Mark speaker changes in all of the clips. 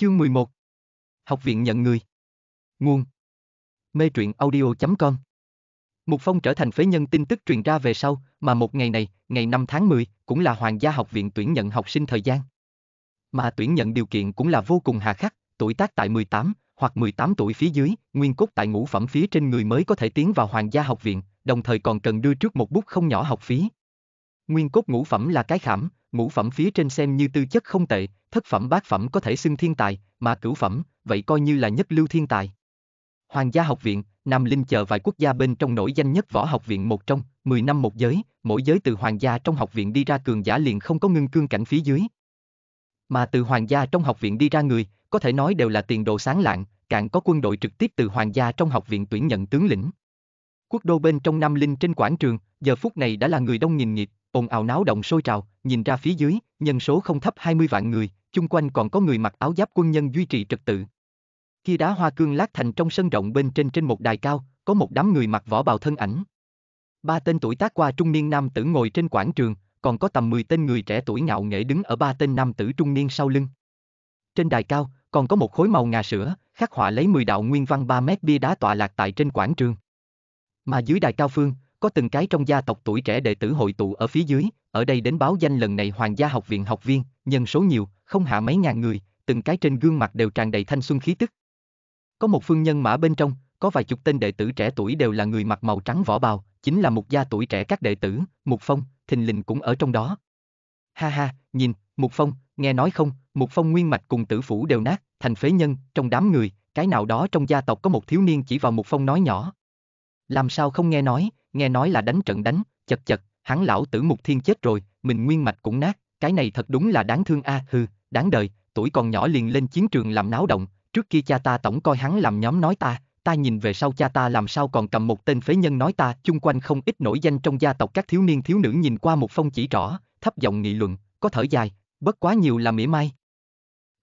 Speaker 1: Chương 11 Học viện nhận người Nguồn Mê truyện audio.com Mục Phong trở thành phế nhân tin tức truyền ra về sau, mà một ngày này, ngày 5 tháng 10, cũng là Hoàng gia học viện tuyển nhận học sinh thời gian. Mà tuyển nhận điều kiện cũng là vô cùng hà khắc, tuổi tác tại 18 hoặc 18 tuổi phía dưới, nguyên cốt tại ngũ phẩm phía trên người mới có thể tiến vào Hoàng gia học viện, đồng thời còn cần đưa trước một bút không nhỏ học phí. Nguyên cốt ngũ phẩm là cái khảm, ngũ phẩm phía trên xem như tư chất không tệ, thất phẩm bát phẩm có thể xưng thiên tài, mà cửu phẩm, vậy coi như là nhất lưu thiên tài. Hoàng gia học viện, Nam Linh chờ vài quốc gia bên trong nổi danh nhất võ học viện một trong, 10 năm một giới, mỗi giới từ hoàng gia trong học viện đi ra cường giả liền không có ngưng cương cảnh phía dưới. Mà từ hoàng gia trong học viện đi ra người, có thể nói đều là tiền đồ sáng lạng, càng có quân đội trực tiếp từ hoàng gia trong học viện tuyển nhận tướng lĩnh. Quốc đô bên trong Nam Linh trên quảng trường, giờ phút này đã là người đông nghìn nghịt, ồn ào náo động sôi trào, nhìn ra phía dưới, nhân số không thấp 20 vạn người, chung quanh còn có người mặc áo giáp quân nhân duy trì trật tự. Khi đá hoa cương lát thành trong sân rộng bên trên trên một đài cao, có một đám người mặc võ bào thân ảnh. Ba tên tuổi tác qua trung niên nam tử ngồi trên quảng trường, còn có tầm 10 tên người trẻ tuổi ngạo nghễ đứng ở ba tên nam tử trung niên sau lưng. Trên đài cao, còn có một khối màu ngà sữa, khắc họa lấy 10 đạo nguyên văn 3 mét bia đá tọa lạc tại trên quảng trường. Mà dưới đài cao phương, có từng cái trong gia tộc tuổi trẻ đệ tử hội tụ ở phía dưới, ở đây đến báo danh lần này Hoàng gia học viện học viên, nhân số nhiều, không hạ mấy ngàn người, từng cái trên gương mặt đều tràn đầy thanh xuân khí tức. Có một phương nhân mã bên trong, có vài chục tên đệ tử trẻ tuổi đều là người mặc màu trắng vỏ bào, chính là một gia tuổi trẻ các đệ tử, Mục Phong, Thình Lình cũng ở trong đó. Ha ha, nhìn, Mục Phong, nghe nói không, Mục Phong nguyên mạch cùng tử phủ đều nát, thành phế nhân, trong đám người, cái nào đó trong gia tộc có một thiếu niên chỉ vào Mục Phong nói nhỏ. Làm sao không nghe nói, nghe nói là đánh trận đánh, chật chật, hắn lão tử mục thiên chết rồi, mình nguyên mạch cũng nát, cái này thật đúng là đáng thương a à, hừ, đáng đời, tuổi còn nhỏ liền lên chiến trường làm náo động, trước kia cha ta tổng coi hắn làm nhóm nói ta, ta nhìn về sau cha ta làm sao còn cầm một tên phế nhân nói ta, chung quanh không ít nổi danh trong gia tộc các thiếu niên thiếu nữ nhìn qua một phong chỉ rõ, thấp giọng nghị luận, có thở dài, bất quá nhiều là mỉa mai.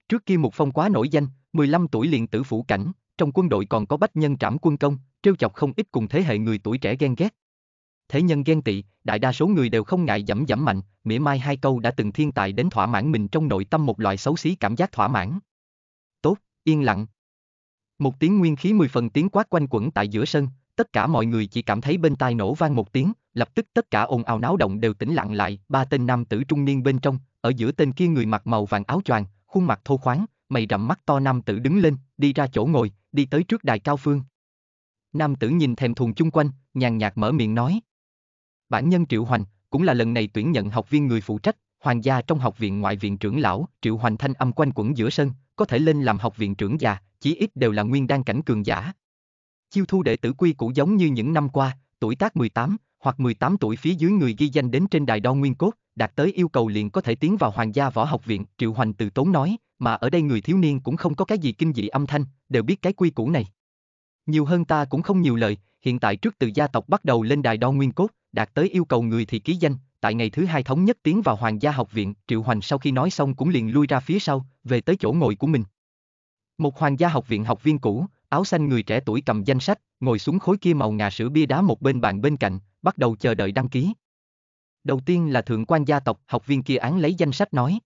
Speaker 1: Trước kia một phong quá nổi danh, 15 tuổi liền tử phủ cảnh, trong quân đội còn có bách nhân trảm quân công, trêu chọc không ít cùng thế hệ người tuổi trẻ ghen ghét, thế nhân ghen tị, đại đa số người đều không ngại dẫm dẫm mạnh, mỉa mai hai câu đã từng thiên tài đến thỏa mãn mình trong nội tâm một loại xấu xí cảm giác thỏa mãn. Tốt, yên lặng. Một tiếng nguyên khí mười phần tiếng quát quanh quẩn tại giữa sân, tất cả mọi người chỉ cảm thấy bên tai nổ vang một tiếng, lập tức tất cả ồn ào náo động đều tĩnh lặng lại, ba tên nam tử trung niên bên trong, ở giữa tên kia người mặc màu vàng áo choàng, khuôn mặt thô khoáng, mày rậm mắt to nam tử đứng lên, đi ra chỗ ngồi, đi tới trước đài cao phương. Nam tử nhìn thèm thuồng chung quanh, nhàn nhạt mở miệng nói bản nhân Triệu Hoành, cũng là lần này tuyển nhận học viên người phụ trách, hoàng gia trong học viện ngoại viện trưởng lão, Triệu Hoành thanh âm quanh quẩn giữa sân, có thể lên làm học viện trưởng già, chí ít đều là nguyên đan cảnh cường giả. Chiêu thu đệ tử quy cũ giống như những năm qua, tuổi tác 18 hoặc 18 tuổi phía dưới người ghi danh đến trên đài đo nguyên cốt, đạt tới yêu cầu liền có thể tiến vào hoàng gia võ học viện, Triệu Hoành từ tốn nói, mà ở đây người thiếu niên cũng không có cái gì kinh dị âm thanh, đều biết cái quy củ này. Nhiều hơn ta cũng không nhiều lời, hiện tại trước từ gia tộc bắt đầu lên đài đo nguyên cốt, đạt tới yêu cầu người thì ký danh, tại ngày thứ hai thống nhất tiến vào Hoàng gia học viện, Triệu Hoành sau khi nói xong cũng liền lui ra phía sau, về tới chỗ ngồi của mình. Một Hoàng gia học viện học viên cũ, áo xanh người trẻ tuổi cầm danh sách, ngồi xuống khối kia màu ngà sữa bia đá một bên bàn bên cạnh, bắt đầu chờ đợi đăng ký. Đầu tiên là thượng quan gia tộc, học viên kia án lấy danh sách nói.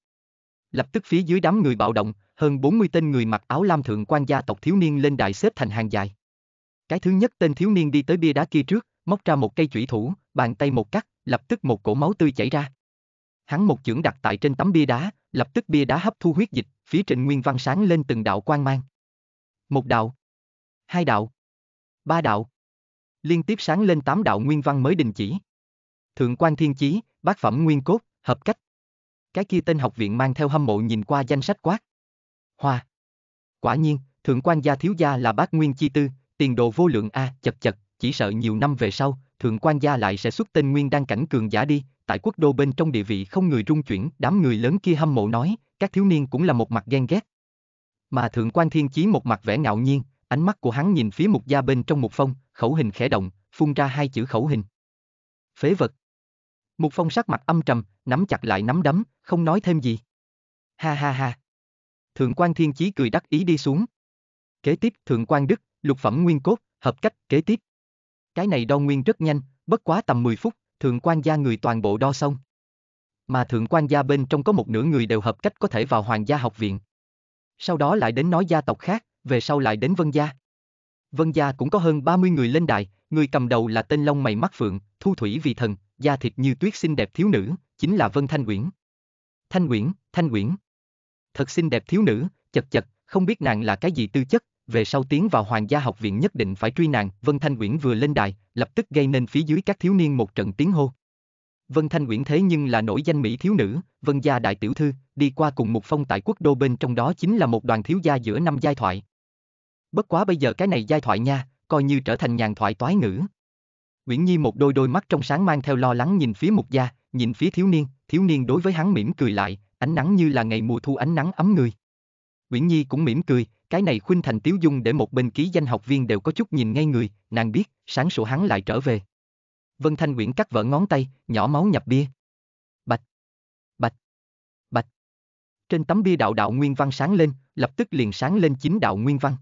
Speaker 1: Lập tức phía dưới đám người bạo động, hơn 40 tên người mặc áo lam thượng quan gia tộc thiếu niên lên đài xếp thành hàng dài. Cái thứ nhất tên thiếu niên đi tới bia đá kia trước, móc ra một cây chủy thủ, bàn tay một cắt, lập tức một cổ máu tươi chảy ra. Hắn một chưởng đặt tại trên tấm bia đá, lập tức bia đá hấp thu huyết dịch, phía trên nguyên văn sáng lên từng đạo quang mang. Một đạo, hai đạo, ba đạo. Liên tiếp sáng lên tám đạo nguyên văn mới đình chỉ. Thượng quan thiên chí, bác phẩm nguyên cốt, hợp cách. Cái kia tên học viện mang theo hâm mộ nhìn qua danh sách quát. Hoa. Quả nhiên, thượng quan gia thiếu gia là bác nguyên chi tư, tiền đồ vô lượng a, à, chật chật, chỉ sợ nhiều năm về sau, thượng quan gia lại sẽ xuất tên nguyên đăng cảnh cường giả đi, tại quốc đô bên trong địa vị không người rung chuyển, đám người lớn kia hâm mộ nói, các thiếu niên cũng là một mặt ghen ghét. Mà thượng quan thiên chí một mặt vẻ ngạo nhiên, ánh mắt của hắn nhìn phía mục gia bên trong một phong, khẩu hình khẽ động, phun ra hai chữ khẩu hình. Phế vật. một phong sắc mặt âm trầm, nắm chặt lại nắm đấm, không nói thêm gì. Ha ha ha. Thượng quan thiên chí cười đắc ý đi xuống. Kế tiếp, thượng quan đức, lục phẩm nguyên cốt, hợp cách, kế tiếp. Cái này đo nguyên rất nhanh, bất quá tầm 10 phút, thượng quan gia người toàn bộ đo xong. Mà thượng quan gia bên trong có một nửa người đều hợp cách có thể vào hoàng gia học viện. Sau đó lại đến nói gia tộc khác, về sau lại đến vân gia. Vân gia cũng có hơn 30 người lên đài, người cầm đầu là tên Long mày mắt phượng, thu thủy vì thần, da thịt như tuyết xinh đẹp thiếu nữ, chính là Vân Thanh Uyển. Thanh Uyển, Thanh Uyển. Thật xinh đẹp thiếu nữ, chật chật, không biết nàng là cái gì tư chất, về sau tiến vào hoàng gia học viện nhất định phải truy nàng. Vân Thanh Uyển vừa lên đài, lập tức gây nên phía dưới các thiếu niên một trận tiếng hô. Vân Thanh Uyển thế nhưng là nổi danh mỹ thiếu nữ, Vân gia đại tiểu thư, đi qua cùng một phong tại quốc đô bên trong đó chính là một đoàn thiếu gia giữa năm giai thoại. Bất quá bây giờ cái này giai thoại nha, coi như trở thành nhàn thoại toái ngữ. Uyển Nhi một đôi đôi mắt trong sáng mang theo lo lắng nhìn phía Mục gia, nhìn phía thiếu niên, thiếu niên đối với hắn mỉm cười lại, ánh nắng như là ngày mùa thu ánh nắng ấm người. Uyển Nhi cũng mỉm cười, cái này khuynh thành tiếu dung để một bên ký danh học viên đều có chút nhìn ngay người, nàng biết, sáng sủa hắn lại trở về. Vân Thanh Nguyễn cắt vỡ ngón tay, nhỏ máu nhập bia. Bạch. Bạch. Bạch. Trên tấm bia đạo đạo nguyên văn sáng lên, lập tức liền sáng lên chính đạo nguyên văn.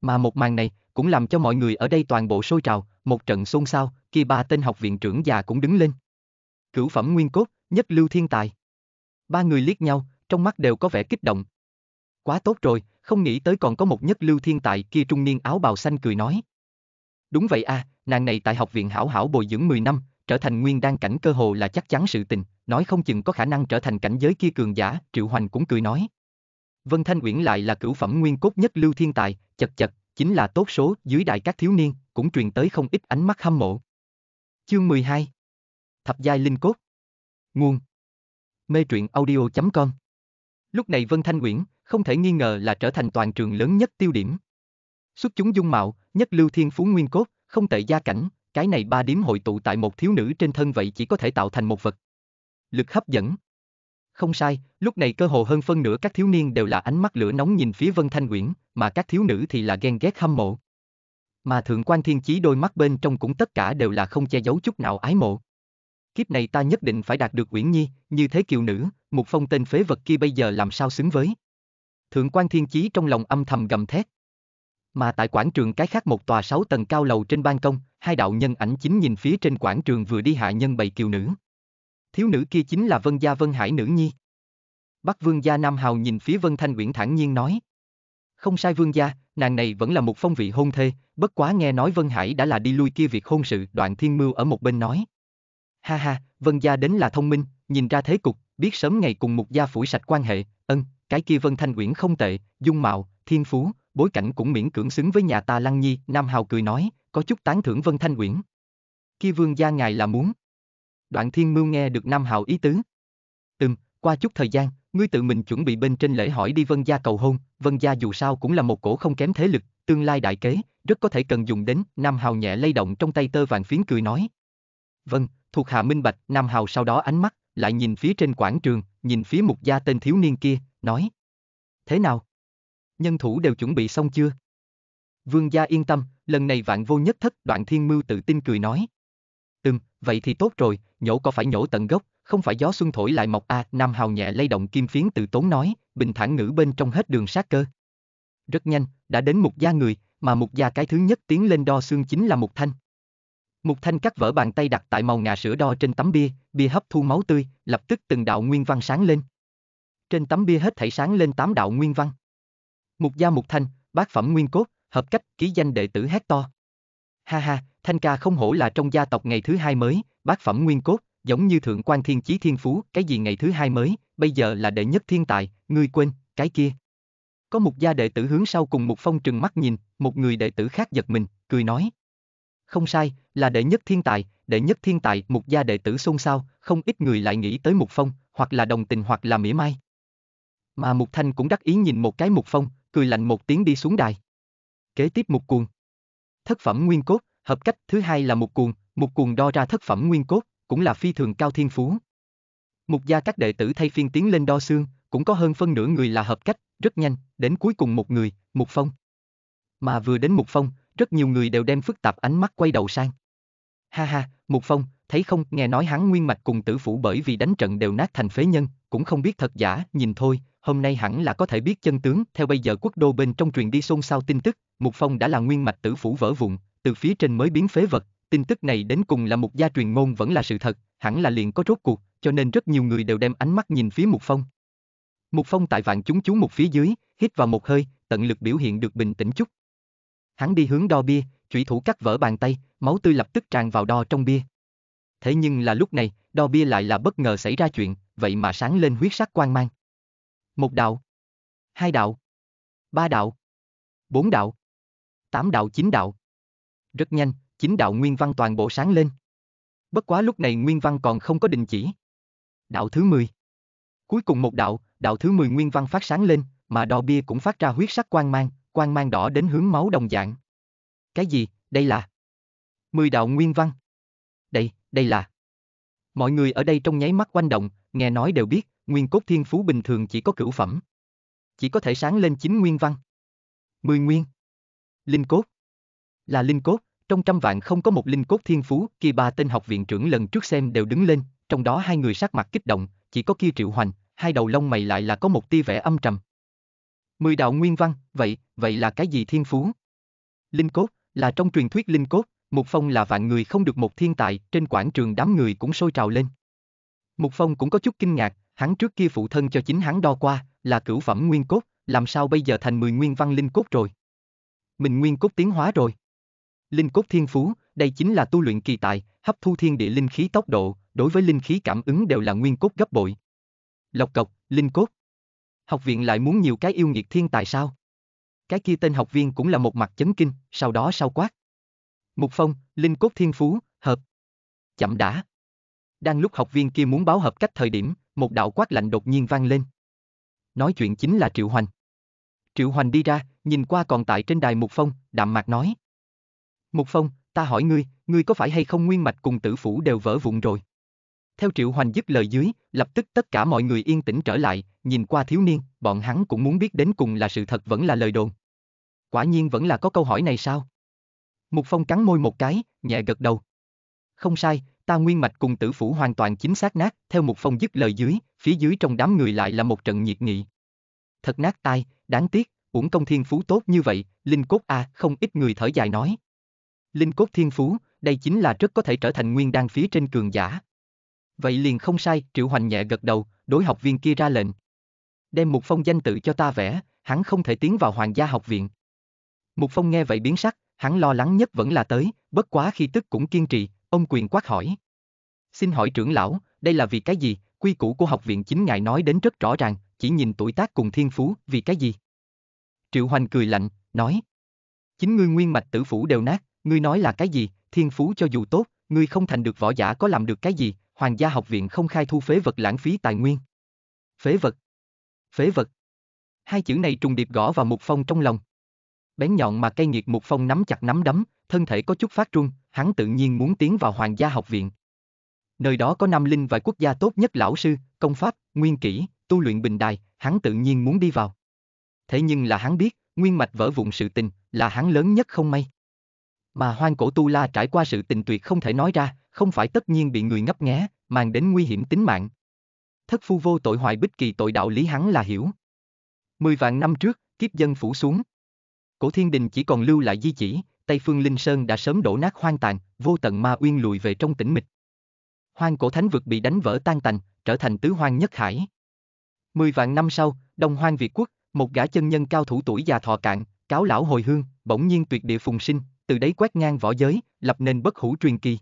Speaker 1: Mà một màn này cũng làm cho mọi người ở đây toàn bộ sôi trào, một trận xôn xao, kia ba tên học viện trưởng già cũng đứng lên. Cửu phẩm nguyên cốt, nhất lưu thiên tài. Ba người liếc nhau, trong mắt đều có vẻ kích động, Quá tốt rồi, không nghĩ tới còn có một nhất lưu thiên tài kia trung niên áo bào xanh cười nói. Đúng vậy à, nàng này tại học viện hảo hảo bồi dưỡng 10 năm, trở thành nguyên đan cảnh cơ hồ là chắc chắn sự tình, nói không chừng có khả năng trở thành cảnh giới kia cường giả, Triệu Hoành cũng cười nói. Vân Thanh Uyển lại là cửu phẩm nguyên cốt nhất lưu thiên tài, chật chật, chính là tốt số dưới đại các thiếu niên, cũng truyền tới không ít ánh mắt hâm mộ. Chương 12 Thập giai linh cốt Nguồn Mê truyện audio.com Lúc này Vân Thanh Uyển, không thể nghi ngờ là trở thành toàn trường lớn nhất tiêu điểm. Xuất chúng dung mạo, nhất lưu thiên phú nguyên cốt, không tệ gia cảnh, cái này ba điểm hội tụ tại một thiếu nữ trên thân vậy chỉ có thể tạo thành một vật. Lực hấp dẫn. Không sai, lúc này cơ hồ hơn phân nửa các thiếu niên đều là ánh mắt lửa nóng nhìn phía Vân Thanh Uyển, mà các thiếu nữ thì là ghen ghét hâm mộ. Mà thượng quan thiên chí đôi mắt bên trong cũng tất cả đều là không che giấu chút nào ái mộ. Kiếp này ta nhất định phải đạt được Uyển Nhi, như thế kiều nữ, một phong tên phế vật kia bây giờ làm sao xứng với. Thượng quan thiên chí trong lòng âm thầm gầm thét. Mà tại quảng trường cái khác một tòa sáu tầng cao lầu trên ban công, hai đạo nhân ảnh chính nhìn phía trên quảng trường vừa đi hạ nhân bầy kiều nữ. Thiếu nữ kia chính là Vân Gia Vân Hải nữ nhi. Bắc Vương Gia Nam Hào nhìn phía Vân Thanh Uyển thản nhiên nói. Không sai Vương Gia, nàng này vẫn là một phong vị hôn thê, bất quá nghe nói Vân Hải đã là đi lui kia việc hôn sự đoạn thiên mưu ở một bên nói. Ha ha, Vân Gia đến là thông minh, nhìn ra thế cục, biết sớm ngày cùng một gia phủi sạch quan hệ, ân, cái kia Vân Thanh Uyển không tệ, dung mạo, thiên phú, bối cảnh cũng miễn cưỡng xứng với nhà ta Lăng Nhi, Nam Hào cười nói, có chút tán thưởng Vân Thanh Uyển. Kia vương gia ngài là muốn. Đoạn Thiên Mưu nghe được Nam Hào ý tứ. từng, qua chút thời gian, ngươi tự mình chuẩn bị bên trên lễ hỏi đi Vân gia cầu hôn, Vân gia dù sao cũng là một cổ không kém thế lực, tương lai đại kế, rất có thể cần dùng đến, Nam Hào nhẹ lay động trong tay tơ vàng phiến cười nói. Vâng, thuộc hạ minh bạch, Nam Hào sau đó ánh mắt, lại nhìn phía trên quảng trường, nhìn phía mục gia tên thiếu niên kia, nói. Thế nào? Nhân thủ đều chuẩn bị xong chưa? Vương gia yên tâm, lần này vạn vô nhất thất đoạn thiên mưu tự tin cười nói. Ừm, vậy thì tốt rồi, nhổ có phải nhổ tận gốc, không phải gió xuân thổi lại mọc a à, Nam Hào nhẹ lay động kim phiến tự tốn nói, bình thản ngữ bên trong hết đường sát cơ. Rất nhanh, đã đến một gia người, mà một gia cái thứ nhất tiến lên đo xương chính là một thanh. Một thanh cắt vỡ bàn tay đặt tại màu ngà sữa đo trên tấm bia, bia hấp thu máu tươi, lập tức từng đạo nguyên văn sáng lên. Trên tấm bia hết thảy sáng lên tám đạo nguyên văn. Mục gia mục thanh, bác phẩm nguyên cốt, hợp cách, ký danh đệ tử hét to. Ha ha, thanh ca không hổ là trong gia tộc ngày thứ hai mới, bác phẩm nguyên cốt, giống như thượng quan thiên chí thiên phú, cái gì ngày thứ hai mới, bây giờ là đệ nhất thiên tài, ngươi quên, cái kia. Có một gia đệ tử hướng sau cùng một phong trừng mắt nhìn, một người đệ tử khác giật mình, cười nói. Không sai, là đệ nhất thiên tài, đệ nhất thiên tài, một gia đệ tử xôn xao, không ít người lại nghĩ tới một phong, hoặc là đồng tình hoặc là mỉa mai. Mà Mục Thanh cũng đắc ý nhìn một cái Mục Phong, cười lạnh một tiếng đi xuống đài. Kế tiếp Mục Cuồng. Thất phẩm nguyên cốt, hợp cách thứ hai là Mục Cuồng, Mục Cuồng đo ra thất phẩm nguyên cốt, cũng là phi thường cao thiên phú. Mục gia các đệ tử thay phiên tiến lên đo xương, cũng có hơn phân nửa người là hợp cách, rất nhanh, đến cuối cùng một người, Mục Phong. Mà vừa đến Mục Phong, rất nhiều người đều đem phức tạp ánh mắt quay đầu sang. Ha ha, Mục Phong, thấy không, nghe nói hắn nguyên mạch cùng tử phủ bởi vì đánh trận đều nát thành phế nhân, cũng không biết thật giả, nhìn thôi, hôm nay hẳn là có thể biết chân tướng. Theo bây giờ quốc đô bên trong truyền đi xôn xao tin tức, Mục Phong đã là nguyên mạch tử phủ vỡ vụn, từ phía trên mới biến phế vật. Tin tức này đến cùng là một gia truyền ngôn vẫn là sự thật, hẳn là liền có rốt cuộc, cho nên rất nhiều người đều đem ánh mắt nhìn phía Mục Phong. Mục Phong tại vạn chúng chú một phía dưới, hít vào một hơi, tận lực biểu hiện được bình tĩnh chút. Hắn đi hướng đo bia, chủy thủ cắt vỡ bàn tay, máu tươi lập tức tràn vào đo trong bia. Thế nhưng là lúc này, đo bia lại là bất ngờ xảy ra chuyện, vậy mà sáng lên huyết sắc quang mang. Một đạo. Hai đạo. Ba đạo. Bốn đạo. Tám đạo chín đạo. Rất nhanh, chín đạo nguyên văn toàn bộ sáng lên. Bất quá lúc này nguyên văn còn không có đình chỉ. Đạo thứ 10. Cuối cùng một đạo, đạo thứ 10 nguyên văn phát sáng lên, mà đò bia cũng phát ra huyết sắc quang mang, quang mang đỏ đến hướng máu đồng dạng. Cái gì, đây là? Mười đạo nguyên văn. Đây, đây là. Mọi người ở đây trong nháy mắt quanh động, nghe nói đều biết, nguyên cốt thiên phú bình thường chỉ có cửu phẩm. Chỉ có thể sáng lên chín nguyên văn. Mười nguyên. Linh cốt. Là linh cốt, trong trăm vạn không có một linh cốt thiên phú, kia ba tên học viện trưởng lần trước xem đều đứng lên, trong đó hai người sắc mặt kích động, chỉ có kia triệu hoành, hai đầu lông mày lại là có một tia vẻ âm trầm. Mười đạo nguyên văn, vậy, vậy là cái gì thiên phú? Linh cốt, là trong truyền thuyết linh cốt, một Phong là vạn người không được một thiên tài, trên quảng trường đám người cũng sôi trào lên. Mục Phong cũng có chút kinh ngạc, hắn trước kia phụ thân cho chính hắn đo qua, là cửu phẩm nguyên cốt, làm sao bây giờ thành mười nguyên văn linh cốt rồi? Mình nguyên cốt tiến hóa rồi. Linh cốt thiên phú, đây chính là tu luyện kỳ tài, hấp thu thiên địa linh khí tốc độ, đối với linh khí cảm ứng đều là nguyên cốt gấp bội. Lộc cộc, linh cốt. Học viện lại muốn nhiều cái yêu nghiệt thiên tài sao? Cái kia tên học viên cũng là một mặt chấn kinh, sau đó sau quát. Mục Phong, linh cốt thiên phú, hợp. Chậm đã. Đang lúc học viên kia muốn báo hợp cách thời điểm, một đạo quát lạnh đột nhiên vang lên. Nói chuyện chính là Triệu Hoành. Triệu Hoành đi ra, nhìn qua còn tại trên đài Mục Phong, đạm mạc nói. Mục Phong, ta hỏi ngươi, ngươi có phải hay không nguyên mạch cùng tử phủ đều vỡ vụn rồi? Theo Triệu Hoành dứt lời dưới, lập tức tất cả mọi người yên tĩnh trở lại, nhìn qua thiếu niên, bọn hắn cũng muốn biết đến cùng là sự thật vẫn là lời đồn. Quả nhiên vẫn là có câu hỏi này sao? Mục Phong cắn môi một cái, nhẹ gật đầu. Không sai, ta nguyên mạch cùng tử phủ hoàn toàn chính xác nát, theo một phong dứt lời dưới, phía dưới trong đám người lại là một trận nhiệt nghị. Thật nát tai, đáng tiếc, uổng công thiên phú tốt như vậy, linh cốt a, à, không ít người thở dài nói. Linh cốt thiên phú, đây chính là rất có thể trở thành nguyên đan phía trên cường giả. Vậy liền không sai, Triệu Hoành nhẹ gật đầu, đối học viên kia ra lệnh. Đem một phong danh tự cho ta vẽ, hắn không thể tiến vào hoàng gia học viện. một Phong nghe vậy biến sắc, hắn lo lắng nhất vẫn là tới, bất quá khi tức cũng kiên trì, Ông quyền quát hỏi. Xin hỏi trưởng lão, đây là vì cái gì? Quy củ của học viện chính ngài nói đến rất rõ ràng, chỉ nhìn tuổi tác cùng thiên phú, vì cái gì? Triệu Hoành cười lạnh, nói. Chính ngươi nguyên mạch tử phủ đều nát, ngươi nói là cái gì, thiên phú cho dù tốt, ngươi không thành được võ giả có làm được cái gì, hoàng gia học viện không khai thu phế vật lãng phí tài nguyên. Phế vật. Phế vật. Hai chữ này trùng điệp gõ vào một Phong trong lòng. Bén nhọn mà cay nghiệt một Phong nắm chặt nắm đấm, thân thể có chút phát run, hắn tự nhiên muốn tiến vào Hoàng gia học viện. Nơi đó có năm linh và quốc gia tốt nhất lão sư, công pháp, nguyên kỹ, tu luyện bình đài, hắn tự nhiên muốn đi vào. Thế nhưng là hắn biết, nguyên mạch vỡ vụn sự tình, là hắn lớn nhất không may. Mà hoang cổ tu la trải qua sự tình tuyệt không thể nói ra, không phải tất nhiên bị người ngấp nghé, mang đến nguy hiểm tính mạng. Thất phu vô tội hoài bích kỳ tội đạo lý hắn là hiểu. Mười vạn năm trước, kiếp dân phủ xuống. Cổ thiên đình chỉ còn lưu lại di chỉ, Tây Phương Linh Sơn đã sớm đổ nát hoang tàn, vô tận ma uyên lùi về trong tĩnh mịch. Hoang cổ thánh vực bị đánh vỡ tan tành, trở thành tứ hoang nhất hải. Mười vạn năm sau, Đông Hoang Việt Quốc, một gã chân nhân cao thủ tuổi già thọ cạn, cáo lão hồi hương, bỗng nhiên tuyệt địa phùng sinh, từ đấy quét ngang võ giới, lập nên bất hủ truyền kỳ.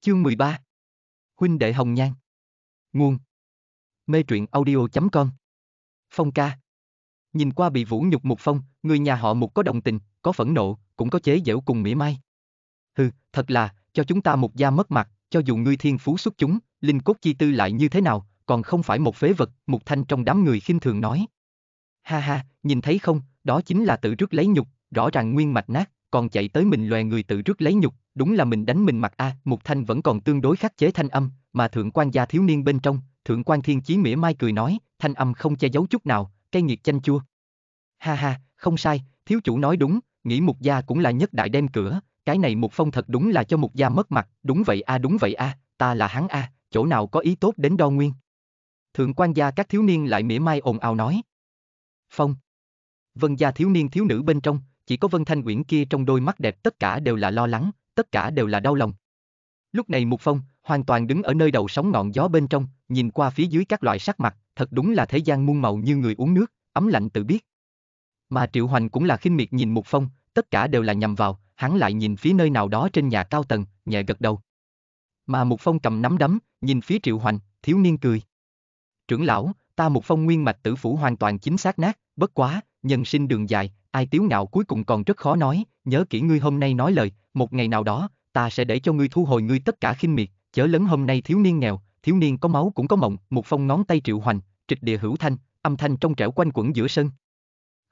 Speaker 1: Chương 13 Huynh đệ Hồng Nhan Nguồn Mê truyện audio.com Phong ca Nhìn qua bị vũ nhục một phong, người nhà họ mục có đồng tình, có phẫn nộ, cũng có chế giễu cùng mỉa mai. Hừ, thật là, cho chúng ta một gia mất mặt, cho dù ngươi thiên phú xuất chúng, linh cốt chi tư lại như thế nào, còn không phải một phế vật, một thanh trong đám người khinh thường nói. Ha ha, nhìn thấy không, đó chính là tự trước lấy nhục, rõ ràng nguyên mạch nát, còn chạy tới mình loè người tự trước lấy nhục, đúng là mình đánh mình mặt a, à, một thanh vẫn còn tương đối khắc chế thanh âm, mà thượng quan gia thiếu niên bên trong, thượng quan thiên chí mỉa mai cười nói, thanh âm không che giấu chút nào, cây nghiệt chanh chua. Ha ha, không sai, thiếu chủ nói đúng, nghĩ mục gia cũng là nhất đại đem cửa, cái này mục phong thật đúng là cho mục gia mất mặt, đúng vậy a à, đúng vậy a, à, ta là hắn a, à, chỗ nào có ý tốt đến đo nguyên. Thượng quan gia các thiếu niên lại mỉa mai ồn ào nói. Phong. Vân gia thiếu niên thiếu nữ bên trong, chỉ có Vân Thanh Uyển kia trong đôi mắt đẹp tất cả đều là lo lắng, tất cả đều là đau lòng. Lúc này Mục Phong hoàn toàn đứng ở nơi đầu sóng ngọn gió bên trong, nhìn qua phía dưới các loại sắc mặt, thật đúng là thế gian muôn màu như người uống nước, ấm lạnh tự biết. Mà Triệu Hoành cũng là khinh miệt nhìn Mục Phong, tất cả đều là nhằm vào, hắn lại nhìn phía nơi nào đó trên nhà cao tầng, nhẹ gật đầu. Mà Mục Phong cầm nắm đấm, nhìn phía Triệu Hoành, thiếu niên cười. Trưởng lão, ta Mục Phong nguyên mạch tử phủ hoàn toàn chính xác nát, bất quá, nhân sinh đường dài, ai tiếu ngạo cuối cùng còn rất khó nói, nhớ kỹ ngươi hôm nay nói lời, một ngày nào đó, ta sẽ để cho ngươi thu hồi ngươi tất cả khinh miệt, chớ lớn hôm nay thiếu niên nghèo, thiếu niên có máu cũng có mộng, Mục Phong ngón tay Triệu Hoành, trịch địa hữu thanh, âm thanh trong trẻo quanh quẩn giữa sân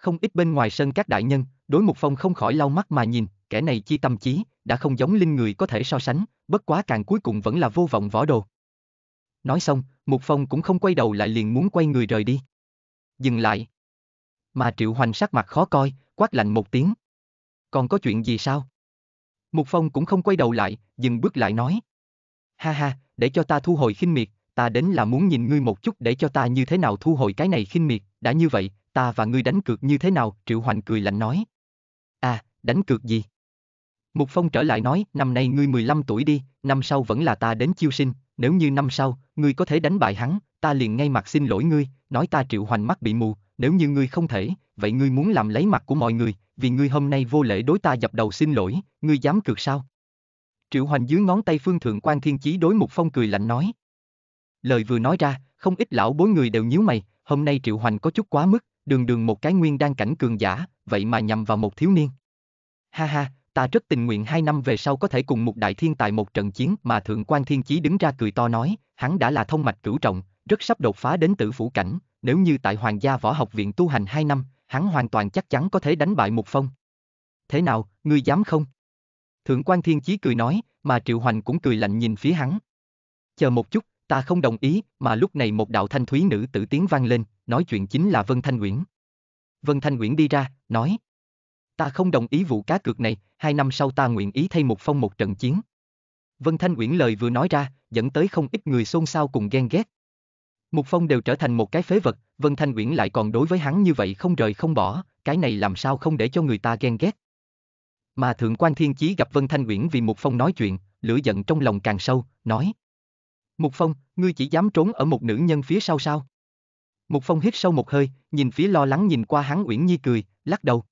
Speaker 1: không ít bên ngoài sân các đại nhân, đối Mục Phong không khỏi lau mắt mà nhìn, kẻ này chi tâm trí, đã không giống linh người có thể so sánh, bất quá càng cuối cùng vẫn là vô vọng võ đồ. Nói xong, Mục Phong cũng không quay đầu lại liền muốn quay người rời đi. Dừng lại. Mà Triệu Hoành sắc mặt khó coi, quát lạnh một tiếng. Còn có chuyện gì sao? Mục Phong cũng không quay đầu lại, dừng bước lại nói. Ha ha, để cho ta thu hồi khinh miệt, ta đến là muốn nhìn ngươi một chút để cho ta như thế nào thu hồi cái này khinh miệt, đã như vậy, ta và ngươi đánh cược như thế nào? Triệu Hoành cười lạnh nói. À, đánh cược gì? Mục Phong trở lại nói, năm nay ngươi 15 tuổi đi, năm sau vẫn là ta đến chiêu sinh, nếu như năm sau, ngươi có thể đánh bại hắn, ta liền ngay mặt xin lỗi ngươi, nói ta Triệu Hoành mắt bị mù, nếu như ngươi không thể, vậy ngươi muốn làm lấy mặt của mọi người, vì ngươi hôm nay vô lễ đối ta dập đầu xin lỗi, ngươi dám cược sao? Triệu Hoành dưới ngón tay Phương Thượng quan Thiên Chí đối Mục Phong cười lạnh nói. Lời vừa nói ra, không ít lão bối người đều nhíu mày, hôm nay Triệu Hoành có chút quá mức, đường đường một cái nguyên đang cảnh cường giả, vậy mà nhằm vào một thiếu niên. Ha ha, ta rất tình nguyện hai năm về sau có thể cùng một đại thiên tài một trận chiến mà Thượng quan Thiên Chí đứng ra cười to nói, hắn đã là thông mạch cửu trọng, rất sắp đột phá đến tử phủ cảnh, nếu như tại Hoàng gia võ học viện tu hành hai năm, hắn hoàn toàn chắc chắn có thể đánh bại một Phong. Thế nào, ngươi dám không? Thượng quan Thiên Chí cười nói, mà Triệu Hoành cũng cười lạnh nhìn phía hắn. Chờ một chút, ta không đồng ý, mà lúc này một đạo thanh thúy nữ tử tiếng vang lên, nói chuyện chính là Vân Thanh Nguyễn. Vân Thanh Nguyễn đi ra, nói. Ta không đồng ý vụ cá cược này, hai năm sau ta nguyện ý thay một phong một trận chiến. Vân Thanh Nguyễn lời vừa nói ra, dẫn tới không ít người xôn xao cùng ghen ghét. Mục Phong đều trở thành một cái phế vật, Vân Thanh Nguyễn lại còn đối với hắn như vậy không rời không bỏ, cái này làm sao không để cho người ta ghen ghét. Mà Thượng quan Thiên Chí gặp Vân Thanh Nguyễn vì Mục Phong nói chuyện, lửa giận trong lòng càng sâu, nói. Mục Phong, ngươi chỉ dám trốn ở một nữ nhân phía sau sao? Mục Phong hít sâu một hơi, nhìn phía lo lắng nhìn qua hắn Uyển Nhi cười, lắc đầu.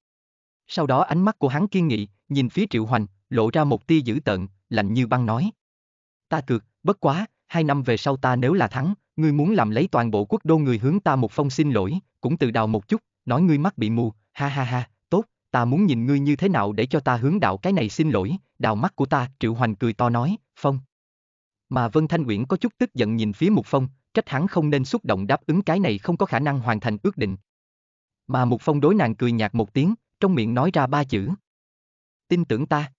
Speaker 1: Sau đó ánh mắt của hắn kiên nghị, nhìn phía Triệu Hoành, lộ ra một tia dữ tợn, lạnh như băng nói. Ta cược, bất quá, hai năm về sau ta nếu là thắng, ngươi muốn làm lấy toàn bộ quốc đô người hướng ta Mục Phong xin lỗi, cũng từ đào một chút, nói ngươi mắt bị mù, ha ha ha, tốt, ta muốn nhìn ngươi như thế nào để cho ta hướng đạo cái này xin lỗi, đào mắt của ta, Triệu Hoành cười to nói, Phong. Mà Vân Thanh Uyển có chút tức giận nhìn phía Mục Phong, trách hắn không nên xúc động đáp ứng cái này không có khả năng hoàn thành ước định. Mà Mục Phong đối nàng cười nhạt một tiếng, trong miệng nói ra ba chữ. Tin tưởng ta.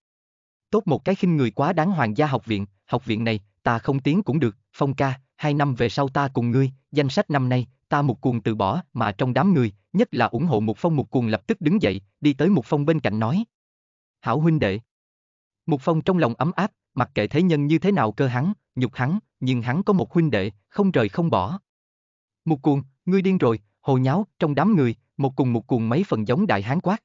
Speaker 1: Tốt một cái khinh người quá đáng hoàng gia học viện, học viện này, ta không tiến cũng được, Phong ca, hai năm về sau ta cùng ngươi, danh sách năm nay, ta một cuồng từ bỏ, mà trong đám người, nhất là ủng hộ Mục Phong một cuồng lập tức đứng dậy, đi tới Mục Phong bên cạnh nói. Hảo huynh đệ. Mục Phong trong lòng ấm áp, mặc kệ thế nhân như thế nào cơ hắn, nhục hắn, nhưng hắn có một huynh đệ, không rời không bỏ. Một cuồng, ngươi điên rồi, hồ nháo, trong đám người, một cùng một cuồng mấy phần giống đại hán quát.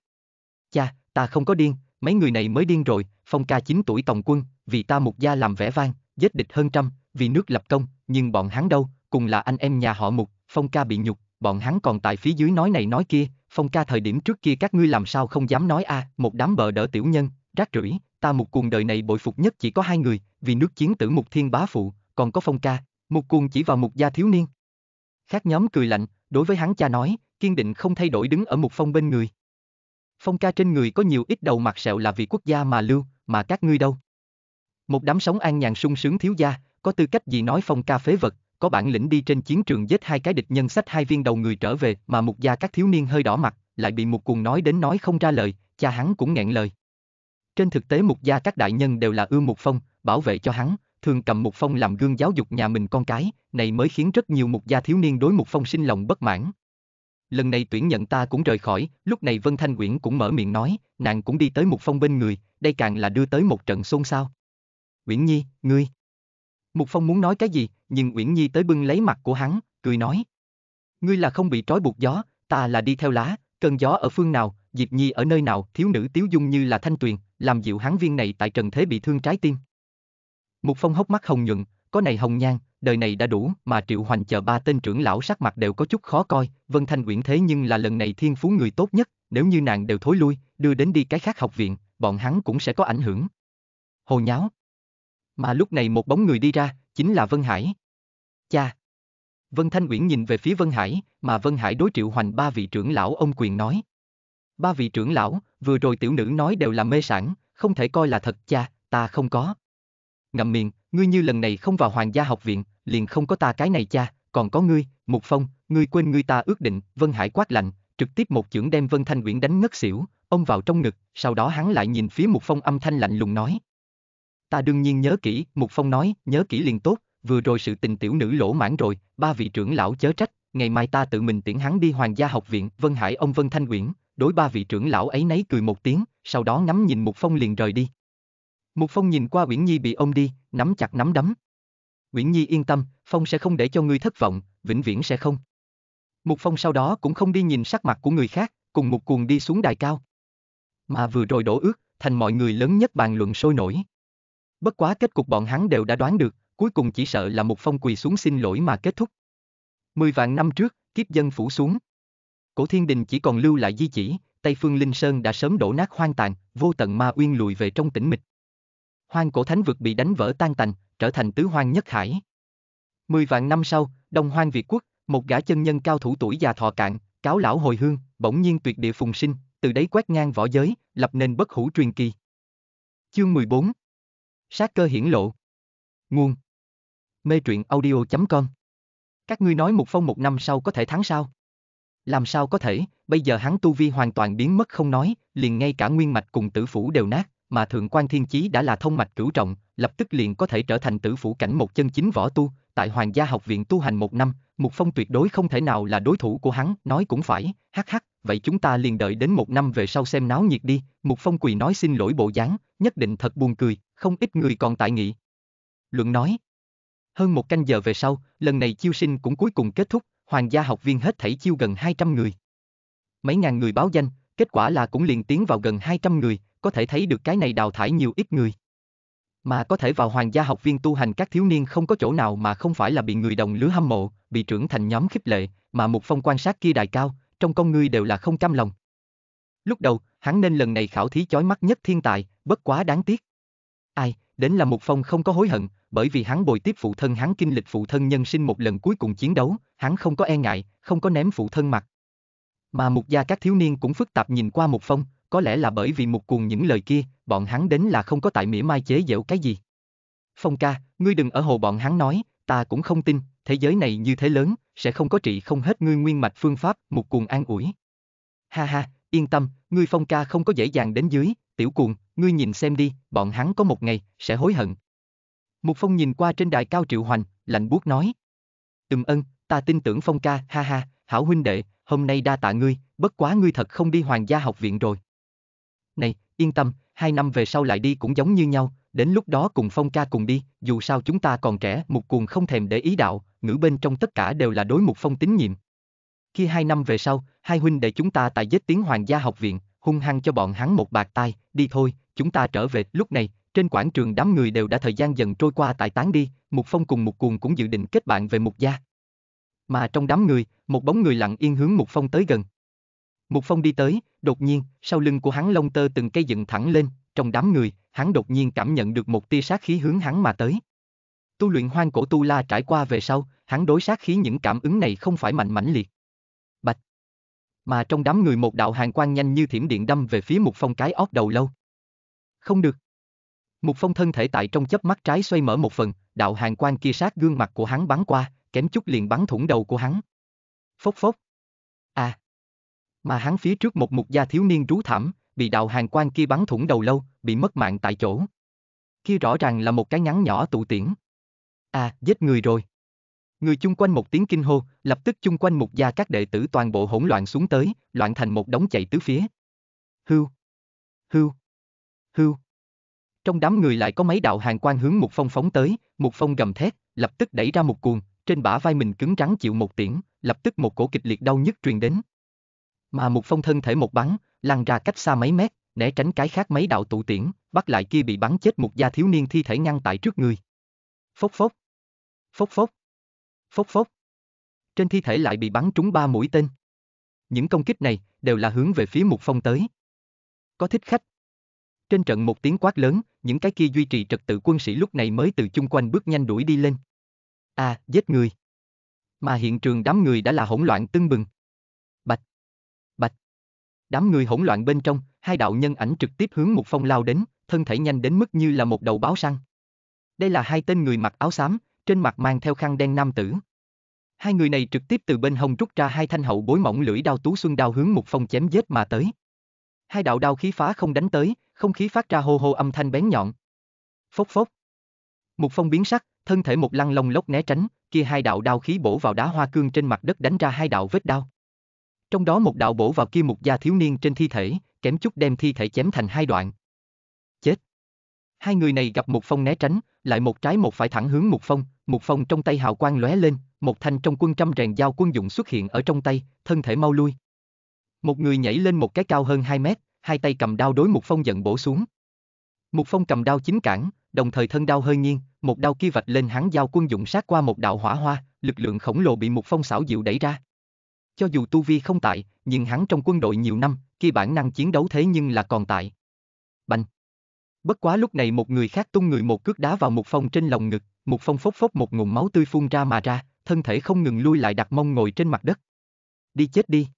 Speaker 1: Cha, ta không có điên, mấy người này mới điên rồi, phong ca 9 tuổi tổng quân, vì ta một gia làm vẻ vang, giết địch hơn trăm, vì nước lập công, nhưng bọn hắn đâu, cùng là anh em nhà họ mục, phong ca bị nhục, bọn hắn còn tại phía dưới nói này nói kia, phong ca thời điểm trước kia các ngươi làm sao không dám nói a à, một đám bờ đỡ tiểu nhân, rác rưởi, ta một cuồng đời này bội phục nhất chỉ có hai người, vì nước chiến tử mục thiên bá phụ, còn có phong ca, một cuồng chỉ vào mục gia thiếu niên. Khác nhóm cười lạnh, đối với hắn cha nói, kiên định không thay đổi đứng ở mục phong bên người. Phong ca trên người có nhiều ít đầu mặt sẹo là vì quốc gia mà lưu, mà các ngươi đâu. Một đám sống an nhàn sung sướng thiếu gia, có tư cách gì nói phong ca phế vật, có bản lĩnh đi trên chiến trường giết hai cái địch nhân sách hai viên đầu người trở về mà mục gia các thiếu niên hơi đỏ mặt, lại bị mục cuồng nói đến nói không ra lời, cha hắn cũng nghẹn lời. Trên thực tế mục gia các đại nhân đều là ưa mục phong, bảo vệ cho hắn, thường cầm mục phong làm gương giáo dục nhà mình con cái, này mới khiến rất nhiều mục gia thiếu niên đối mục phong sinh lòng bất mãn. Lần này tuyển nhận ta cũng rời khỏi, lúc này Vân Thanh Quyển cũng mở miệng nói, nàng cũng đi tới mục phong bên người, đây càng là đưa tới một trận xôn xao. Uyển Nhi, ngươi. Mục Phong muốn nói cái gì, nhưng Uyển Nhi tới bưng lấy mặt của hắn, cười nói. Ngươi là không bị trói buộc gió, ta là đi theo lá, cần gió ở phương nào, Diệp Nhi ở nơi nào, thiếu nữ Tiếu Dung như là thanh tuyền, làm dịu hắn viên này tại trần thế bị thương trái tim. Mục Phong hốc mắt hồng nhuận, có này hồng nhan, đời này đã đủ, mà Triệu Hoành chờ ba tên trưởng lão sắc mặt đều có chút khó coi, Vân Thanh Uyển thế nhưng là lần này thiên phú người tốt nhất, nếu như nàng đều thối lui, đưa đến đi cái khác học viện, bọn hắn cũng sẽ có ảnh hưởng. Hồ nháo. Mà lúc này một bóng người đi ra, chính là Vân Hải. Cha. Vân Thanh Uyển nhìn về phía Vân Hải, mà Vân Hải đối Triệu Hoành ba vị trưởng lão ông quyền nói, ba vị trưởng lão, vừa rồi tiểu nữ nói đều là mê sản, không thể coi là thật cha, ta không có. Ngậm miệng, ngươi như lần này không vào hoàng gia học viện, liền không có ta cái này cha, còn có ngươi, Mục Phong, ngươi quên ngươi ta ước định, Vân Hải quát lạnh, trực tiếp một chưởng đem Vân Thanh Uyển đánh ngất xỉu, ông vào trong ngực, sau đó hắn lại nhìn phía Mục Phong âm thanh lạnh lùng nói. Ta đương nhiên nhớ kỹ, Mục Phong nói, nhớ kỹ liền tốt, vừa rồi sự tình tiểu nữ lỗ mãn rồi, ba vị trưởng lão chớ trách, ngày mai ta tự mình tiễn hắn đi hoàng gia học viện, Vân Hải ông Vân Thanh Uyển, đối ba vị trưởng lão ấy nấy cười một tiếng, sau đó ngắm nhìn Mục Phong liền rời đi. Mục Phong nhìn qua Uyển Nhi bị ông đi, nắm chặt nắm đấm. Uyển Nhi yên tâm, Phong sẽ không để cho ngươi thất vọng, vĩnh viễn sẽ không. Mục Phong sau đó cũng không đi nhìn sắc mặt của người khác, cùng một cuồng đi xuống đài cao. Mà vừa rồi đổ ước, thành mọi người lớn nhất bàn luận sôi nổi. Bất quá kết cục bọn hắn đều đã đoán được, cuối cùng chỉ sợ là Mục Phong quỳ xuống xin lỗi mà kết thúc. Mười vạn năm trước, kiếp dân phủ xuống cổ thiên đình chỉ còn lưu lại di chỉ, Tây Phương Linh Sơn đã sớm đổ nát hoang tàn, vô tận ma uyên lùi về trong tĩnh mịch. Hoang cổ thánh vực bị đánh vỡ tan tành, trở thành tứ hoang nhất hải. Mười vạn năm sau, Đông Hoang Việt Quốc, một gã chân nhân cao thủ tuổi già thọ cạn, cáo lão hồi hương, bỗng nhiên tuyệt địa phùng sinh, từ đấy quét ngang võ giới, lập nên bất hủ truyền kỳ. Chương 14 Sát cơ hiển lộ Nguồn Mê truyện audio.com Các ngươi nói một phong một năm sau có thể thắng sao? Làm sao có thể, bây giờ hắn tu vi hoàn toàn biến mất không nói, liền ngay cả nguyên mạch cùng tử phủ đều nát, mà thượng quan thiên chí đã là thông mạch cửu trọng, lập tức liền có thể trở thành tử phủ cảnh một chân chính võ tu, tại hoàng gia học viện tu hành một năm, Mục Phong tuyệt đối không thể nào là đối thủ của hắn, nói cũng phải, hắc hắc, vậy chúng ta liền đợi đến một năm về sau xem náo nhiệt đi, Mục Phong quỳ nói xin lỗi bộ dáng, nhất định thật buồn cười, không ít người còn tại nghị. Luận nói, hơn một canh giờ về sau, lần này chiêu sinh cũng cuối cùng kết thúc, hoàng gia học viên hết thảy chiêu gần 200 người. Mấy ngàn người báo danh, kết quả là cũng liền tiến vào gần 200 người, có thể thấy được cái này đào thải nhiều ít người. Mà có thể vào hoàng gia học viên tu hành các thiếu niên không có chỗ nào mà không phải là bị người đồng lứa hâm mộ, bị trưởng thành nhóm khích lệ, mà một phong quan sát kia đại cao, trong con ngươi đều là không cam lòng. Lúc đầu, hắn nên lần này khảo thí chói mắt nhất thiên tài, bất quá đáng tiếc. Ai, Đến là một phong không có hối hận, bởi vì hắn bồi tiếp phụ thân hắn kinh lịch phụ thân nhân sinh một lần cuối cùng chiến đấu, hắn không có e ngại, không có ném phụ thân mặt. Mà mục gia các thiếu niên cũng phức tạp nhìn qua một phong, có lẽ là bởi vì mục cuồng những lời kia, bọn hắn đến là không có tại mỉa mai chế giễu cái gì. Phong ca, ngươi đừng ở hồ bọn hắn nói, ta cũng không tin, thế giới này như thế lớn, sẽ không có trị không hết ngươi nguyên mạch phương pháp, mục cuồng an ủi. Ha ha, yên tâm, ngươi phong ca không có dễ dàng đến dưới, tiểu cuồng, ngươi nhìn xem đi, bọn hắn có một ngày, sẽ hối hận. Mục Phong nhìn qua trên đài cao Triệu Hoành, lạnh buốt nói. Từng ân, ta tin tưởng Phong ca, ha ha, hảo huynh đệ, hôm nay đa tạ ngươi, bất quá ngươi thật không đi hoàng gia học viện rồi. Này, yên tâm, hai năm về sau lại đi cũng giống như nhau, đến lúc đó cùng Phong ca cùng đi, dù sao chúng ta còn trẻ, Mục Cuồng không thèm để ý đạo, ngữ bên trong tất cả đều là đối Mục Phong tín nhiệm. Khi hai năm về sau, hai huynh đệ chúng ta tại giết tiếng hoàng gia học viện, hung hăng cho bọn hắn một bạc tai, đi thôi, chúng ta trở về, lúc này, trên quảng trường đám người đều đã thời gian dần trôi qua tại tán đi, Mục Phong cùng Mục Cuồng cũng dự định kết bạn về một Gia. Mà trong đám người, một bóng người lặng yên hướng Mục Phong tới gần. Mục Phong đi tới, đột nhiên, sau lưng của hắn lông tơ từng cây dựng thẳng lên, trong đám người, hắn đột nhiên cảm nhận được một tia sát khí hướng hắn mà tới. Tu luyện hoang cổ tu la trải qua về sau, hắn đối sát khí những cảm ứng này không phải mạnh mãnh liệt. Mà trong đám người một đạo hàng quan nhanh như thiểm điện đâm về phía Mục Phong cái óc đầu lâu. Không được. Mục Phong thân thể tại trong chớp mắt trái xoay mở một phần, đạo hàng quan kia sát gương mặt của hắn bắn qua, kém chút liền bắn thủng đầu của hắn. Phốc phốc. À. Mà hắn phía trước một mục gia thiếu niên rú thảm, bị đạo hàng quan kia bắn thủng đầu lâu, bị mất mạng tại chỗ. Kia rõ ràng là một cái ngắn nhỏ tụ tiễn. À, giết người rồi. Người chung quanh một tiếng kinh hô, lập tức chung quanh một gia các đệ tử toàn bộ hỗn loạn xuống tới, loạn thành một đống chạy tứ phía. Hưu, hưu, hưu. Trong đám người lại có mấy đạo hàng quan hướng một Phong phóng tới, một Phong gầm thét, lập tức đẩy ra một cuồng, trên bả vai mình cứng rắn chịu một tiễn, lập tức một cổ kịch liệt đau nhức truyền đến. Mà một Phong thân thể một bắn, lăn ra cách xa mấy mét, né tránh cái khác mấy đạo tụ tiễn, bắt lại kia bị bắn chết một gia thiếu niên thi thể ngăn tại trước người. Phốc phốc, phốc phốc phốc phốc. Trên thi thể lại bị bắn trúng ba mũi tên. Những công kích này đều là hướng về phía Mục Phong tới. Có thích khách. Trên trận một tiếng quát lớn, những cái kia duy trì trật tự quân sĩ lúc này mới từ chung quanh bước nhanh đuổi đi lên. À, giết người. Mà hiện trường đám người đã là hỗn loạn tưng bừng. Bạch. Bạch. Đám người hỗn loạn bên trong, hai đạo nhân ảnh trực tiếp hướng Mục Phong lao đến, thân thể nhanh đến mức như là một đầu báo săn. Đây là hai tên người mặc áo xám, trên mặt mang theo khăn đen nam tử. Hai người này trực tiếp từ bên hông rút ra hai thanh hậu bối mỏng lưỡi đao tú xuân đao hướng Mục Phong chém giết mà tới. Hai đạo đao khí phá không đánh tới, không khí phát ra hô hô âm thanh bén nhọn. Phốc phốc. Mục Phong biến sắc, thân thể một lăng lông lốc né tránh, kia hai đạo đao khí bổ vào đá hoa cương trên mặt đất đánh ra hai đạo vết đao. Trong đó một đạo bổ vào kia một gia thiếu niên trên thi thể, kém chút đem thi thể chém thành hai đoạn. Hai người này gặp một Phong né tránh, lại một trái một phải thẳng hướng một Phong, một Phong trong tay hào quang lóe lên, một thanh trong quân trăm rèn dao quân dụng xuất hiện ở trong tay, thân thể mau lui. Một người nhảy lên một cái cao hơn 2 mét, hai tay cầm đao đối một Phong giận bổ xuống. một Phong cầm đao chính cản, đồng thời thân đao hơi nghiêng, một đao kia vạch lên hắn dao quân dụng sát qua một đạo hỏa hoa, lực lượng khổng lồ bị một Phong xảo diệu đẩy ra. Cho dù tu vi không tại, nhưng hắn trong quân đội nhiều năm, kia bản năng chiến đấu thế nhưng là còn tại. Bành! Bất quá lúc này một người khác tung người một cước đá vào một Phong trên lòng ngực, một Phong phốc phốc một nguồn máu tươi phun ra mà ra, thân thể không ngừng lui lại đặt mông ngồi trên mặt đất. Đi chết đi.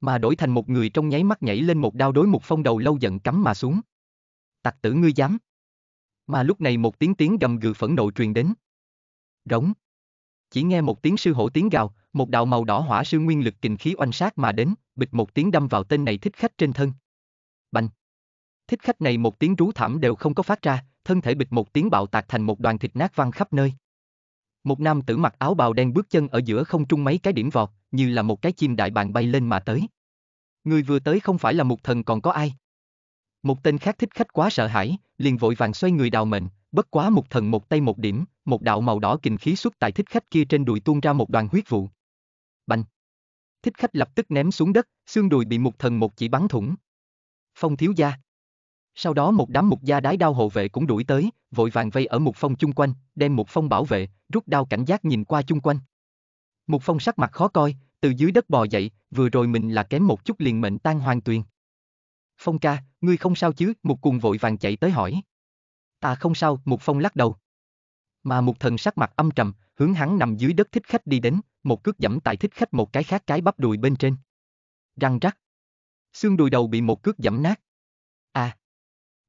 Speaker 1: Mà đổi thành một người trong nháy mắt nhảy lên một đao đối một Phong đầu lâu giận cắm mà xuống. Tặc tử ngươi dám. Mà lúc này một tiếng tiếng gầm gừ phẫn nộ truyền đến. Rống. Chỉ nghe một tiếng sư hổ tiếng gào, một đạo màu đỏ hỏa sư nguyên lực kình khí oanh sát mà đến, bịch một tiếng đâm vào tên này thích khách trên thân. Bành thích khách này một tiếng rú thảm đều không có phát ra, thân thể bịch một tiếng bạo tạc thành một đoàn thịt nát văng khắp nơi. Một nam tử mặc áo bào đen bước chân ở giữa không trung mấy cái điểm vọt, như là một cái chim đại bàng bay lên mà tới. Người vừa tới không phải là một thần còn có ai. Một tên khác thích khách quá sợ hãi, liền vội vàng xoay người đào mệnh, bất quá một thần một tay một điểm, một đạo màu đỏ kình khí xuất tại thích khách kia trên đùi tuôn ra một đoàn huyết vụ. Bành! Thích khách lập tức ném xuống đất, xương đùi bị một thần một chỉ bắn thủng. Phong thiếu gia. Sau đó một đám mục gia đái đao hộ vệ cũng đuổi tới, vội vàng vây ở mục phong chung quanh, đem mục phong bảo vệ, rút đao cảnh giác nhìn qua chung quanh. Mục phong sắc mặt khó coi, từ dưới đất bò dậy, vừa rồi mình là kém một chút liền mệnh tan hoàn tuyền. Phong ca, ngươi không sao chứ, mục cùng vội vàng chạy tới hỏi. Ta không sao, mục phong lắc đầu. Mà mục thần sắc mặt âm trầm, hướng hắn nằm dưới đất thích khách đi đến, một cước dẫm tại thích khách một cái khác cái bắp đùi bên trên. Răng rắc. Xương đùi đầu bị một cước dẫm nát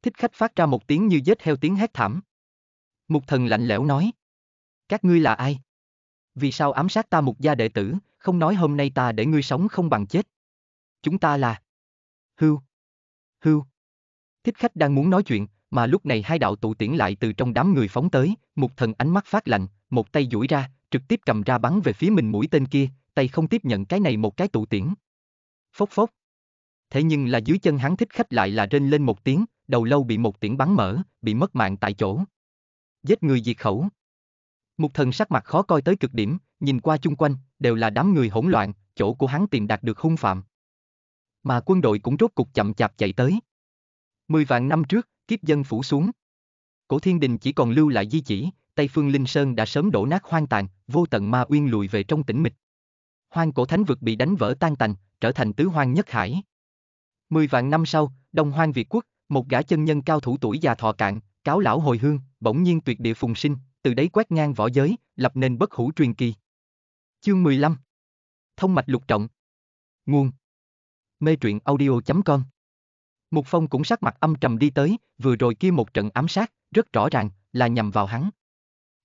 Speaker 1: thích khách phát ra một tiếng như dết heo tiếng hét thảm. Mục thần lạnh lẽo nói. Các ngươi là ai? Vì sao ám sát ta mục gia đệ tử, không nói hôm nay ta để ngươi sống không bằng chết? Chúng ta là... Hưu. Hưu. Thích khách đang muốn nói chuyện, mà lúc này hai đạo tụ tiễn lại từ trong đám người phóng tới, mục thần ánh mắt phát lạnh, một tay duỗi ra, trực tiếp cầm ra bắn về phía mình mũi tên kia, tay không tiếp nhận cái này một cái tụ tiễn. Phốc phốc. Thế nhưng là dưới chân hắn thích khách lại là rên lên một tiếng, đầu lâu bị một tiễn bắn mở, bị mất mạng tại chỗ. Giết người diệt khẩu. Mục thần sắc mặt khó coi tới cực điểm, nhìn qua chung quanh, đều là đám người hỗn loạn, chỗ của hắn tìm đạt được hung phạm. Mà quân đội cũng rốt cục chậm chạp chạy tới. Mười vạn năm trước, kiếp dân phủ xuống. Cổ thiên đình chỉ còn lưu lại di chỉ, Tây Phương Linh Sơn đã sớm đổ nát hoang tàn, vô tận ma uyên lùi về trong tĩnh mịch. Hoang cổ thánh vực bị đánh vỡ tan tành, trở thành tứ hoang nhất hải. Mười vạn năm sau, Đông Hoang Việt Quốc, một gã chân nhân cao thủ tuổi già thọ cạn, cáo lão hồi hương, bỗng nhiên tuyệt địa phùng sinh, từ đấy quét ngang võ giới, lập nên bất hủ truyền kỳ. Chương 15 Thông mạch lục trọng Nguồn Mê truyện audio.com Mục Phong cũng sắc mặt âm trầm đi tới, vừa rồi kia một trận ám sát, rất rõ ràng, là nhằm vào hắn.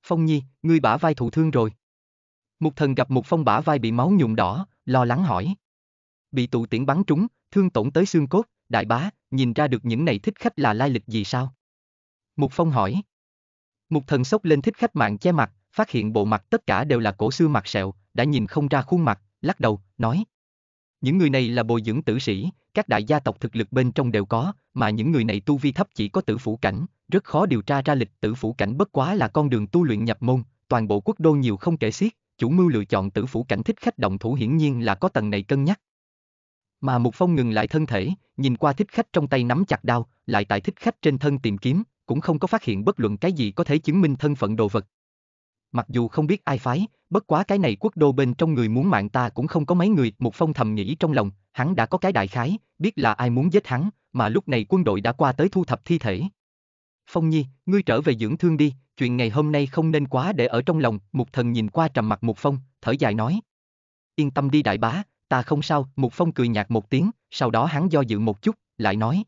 Speaker 1: Phong Nhi, ngươi bả vai thụ thương rồi. Mục thần gặp Mục Phong bả vai bị máu nhuộm đỏ, lo lắng hỏi. Bị tụ tiễn bắn trúng, thương tổn tới xương cốt, đại bá, nhìn ra được những này thích khách là lai lịch gì sao? Mục Phong hỏi. Mục thần sốc lên thích khách mạng che mặt, phát hiện bộ mặt tất cả đều là cổ xưa mặt sẹo, đã nhìn không ra khuôn mặt, lắc đầu, nói. Những người này là bồi dưỡng tử sĩ, các đại gia tộc thực lực bên trong đều có, mà những người này tu vi thấp chỉ có tử phủ cảnh, rất khó điều tra ra lịch tử phủ cảnh bất quá là con đường tu luyện nhập môn, toàn bộ quốc đô nhiều không kể xiết, chủ mưu lựa chọn tử phủ cảnh thích khách động thủ hiển nhiên là có tầng này cân nhắc. Mà Mục Phong ngừng lại thân thể, nhìn qua thích khách trong tay nắm chặt đao, lại tại thích khách trên thân tìm kiếm, cũng không có phát hiện bất luận cái gì có thể chứng minh thân phận đồ vật. Mặc dù không biết ai phái, bất quá cái này quốc đô bên trong người muốn mạng ta cũng không có mấy người, Mục Phong thầm nghĩ trong lòng, hắn đã có cái đại khái, biết là ai muốn giết hắn, mà lúc này quân đội đã qua tới thu thập thi thể. Phong Nhi, ngươi trở về dưỡng thương đi, chuyện ngày hôm nay không nên quá để ở trong lòng, Mục Thần nhìn qua trầm mặt Mục Phong, thở dài nói. Yên tâm đi đại bá, Ta không sao, Mục Phong cười nhạt một tiếng, sau đó hắn do dự một chút, lại nói.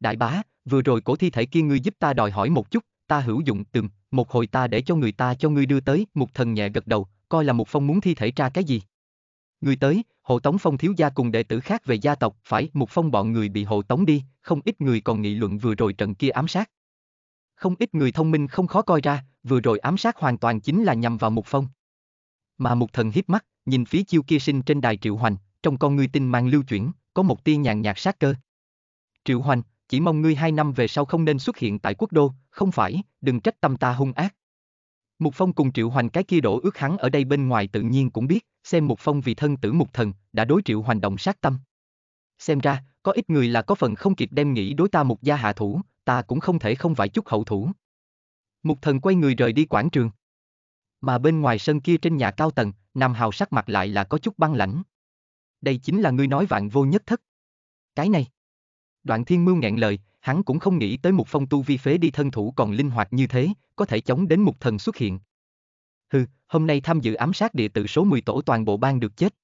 Speaker 1: Đại bá, vừa rồi cổ thi thể kia ngươi giúp ta đòi hỏi một chút, ta hữu dụng từng, một hồi ta để cho người ta cho ngươi đưa tới, Mục Thần nhẹ gật đầu, coi là Mục Phong muốn thi thể tra cái gì. người tới, hộ tống Phong thiếu gia cùng đệ tử khác về gia tộc, phải Mục Phong bọn người bị hộ tống đi, không ít người còn nghị luận vừa rồi trận kia ám sát. Không ít người thông minh không khó coi ra, vừa rồi ám sát hoàn toàn chính là nhằm vào Mục Phong. Mà Mục Thần hiếp mắt, nhìn phía chiêu kia sinh trên đài Triệu Hoành, trong con ngươi tinh mang lưu chuyển, có một tia nhàn nhạt sát cơ. Triệu Hoành, chỉ mong ngươi hai năm về sau không nên xuất hiện tại quốc đô, không phải, đừng trách tâm ta hung ác. Mục Phong cùng Triệu Hoành cái kia đổ ước hắn ở đây bên ngoài tự nhiên cũng biết, xem Mục Phong vì thân tử Mục Thần, đã đối Triệu Hoành động sát tâm. Xem ra, có ít người là có phần không kịp đem nghĩ đối ta một gia hạ thủ, ta cũng không thể không phải chút hậu thủ. Mục Thần quay người rời đi quảng trường. Mà bên ngoài sân kia trên nhà cao tầng, Nam Hào sắc mặt lại là có chút băng lãnh. Đây chính là ngươi nói vạn vô nhất thất. Cái này. Đoạn thiên mưu nghẹn lời, hắn cũng không nghĩ tới một phong tu vi phế đi thân thủ còn linh hoạt như thế, có thể chống đến một thần xuất hiện. Hừ, hôm nay tham dự ám sát địa tự số 10 tổ toàn bộ bang được chết.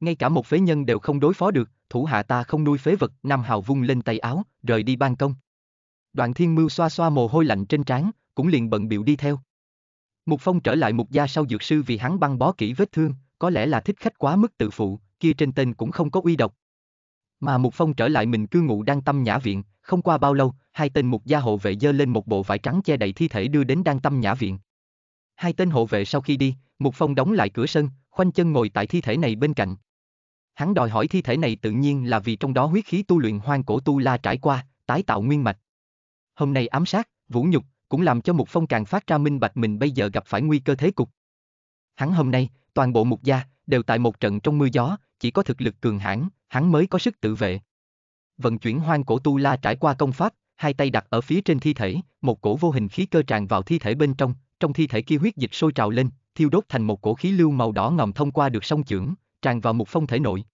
Speaker 1: Ngay cả một phế nhân đều không đối phó được, thủ hạ ta không nuôi phế vật, Nam Hào vung lên tay áo, rời đi ban công. Đoạn thiên mưu xoa xoa mồ hôi lạnh trên trán, cũng liền bận biểu đi theo. Mục Phong trở lại mục gia sau dược sư vì hắn băng bó kỹ vết thương, có lẽ là thích khách quá mức tự phụ, kia trên tên cũng không có uy độc. Mà Mục Phong trở lại mình cư ngụ đang tâm nhã viện, không qua bao lâu, hai tên mục gia hộ vệ dơ lên một bộ vải trắng che đậy thi thể đưa đến đang tâm nhã viện. Hai tên hộ vệ sau khi đi, Mục Phong đóng lại cửa sân, khoanh chân ngồi tại thi thể này bên cạnh. Hắn đòi hỏi thi thể này tự nhiên là vì trong đó huyết khí tu luyện hoang cổ tu la trải qua, tái tạo nguyên mạch. Hôm nay ám sát, vũ nhục, cũng làm cho Mục Phong càng phát ra minh bạch mình bây giờ gặp phải nguy cơ thế cục. Hắn hôm nay, toàn bộ Mục gia, đều tại một trận trong mưa gió, chỉ có thực lực cường hãn, hắn mới có sức tự vệ. Vận chuyển hoang cổ tu la trải qua công pháp, hai tay đặt ở phía trên thi thể, một cổ vô hình khí cơ tràn vào thi thể bên trong, trong thi thể kia huyết dịch sôi trào lên, thiêu đốt thành một cổ khí lưu màu đỏ ngòm thông qua được song chưởng, tràn vào Mục Phong thể nội.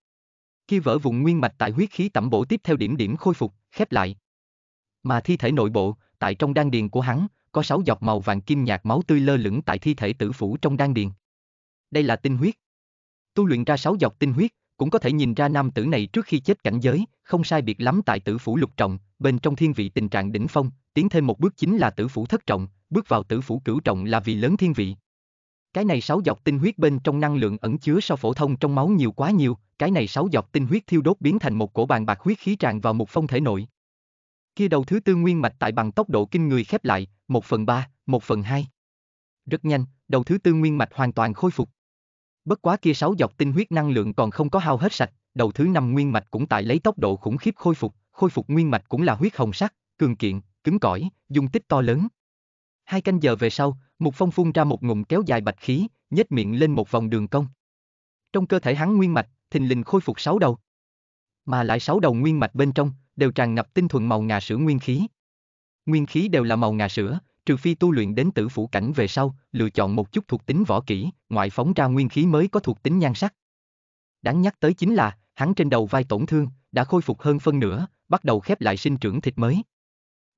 Speaker 1: Khi vỡ vùng nguyên mạch tại huyết khí tẩm bổ tiếp theo điểm điểm khôi phục, khép lại. Mà thi thể nội bộ, tại trong đan điền của hắn, có sáu giọt màu vàng kim nhạt máu tươi lơ lửng tại thi thể tử phủ trong đan điền. Đây là tinh huyết. Tu luyện ra sáu giọt tinh huyết, cũng có thể nhìn ra nam tử này trước khi chết cảnh giới, không sai biệt lắm tại tử phủ lục trọng, bên trong thiên vị tình trạng đỉnh phong, tiến thêm một bước chính là tử phủ thất trọng, bước vào tử phủ cửu trọng là vì lớn thiên vị. Cái này sáu giọt tinh huyết bên trong năng lượng ẩn chứa so phổ thông trong máu nhiều quá nhiều, cái này sáu giọt tinh huyết thiêu đốt biến thành một cổ bàn bạc huyết khí tràn vào một phong thể nội, kia đầu thứ tư nguyên mạch tại bằng tốc độ kinh người khép lại, một phần ba, một phần hai. Rất nhanh, đầu thứ tư nguyên mạch hoàn toàn khôi phục. Bất quá kia sáu dọc tinh huyết năng lượng còn không có hao hết sạch, đầu thứ năm nguyên mạch cũng tại lấy tốc độ khủng khiếp khôi phục, khôi phục nguyên mạch cũng là huyết hồng sắc, cường kiện, cứng cỏi, dung tích to lớn. Hai canh giờ về sau, một Phong phun ra một ngụm kéo dài bạch khí, nhếch miệng lên một vòng đường cong. Trong cơ thể hắn nguyên mạch, thình lình khôi phục sáu đầu. Mà lại sáu đầu nguyên mạch bên trong, đều tràn ngập tinh thuần màu ngà sữa nguyên khí. Nguyên khí đều là màu ngà sữa, trừ phi tu luyện đến tử phủ cảnh về sau, lựa chọn một chút thuộc tính võ kỹ, ngoại phóng ra nguyên khí mới có thuộc tính nhan sắc. Đáng nhắc tới chính là, hắn trên đầu vai tổn thương, đã khôi phục hơn phân nửa, bắt đầu khép lại sinh trưởng thịt mới.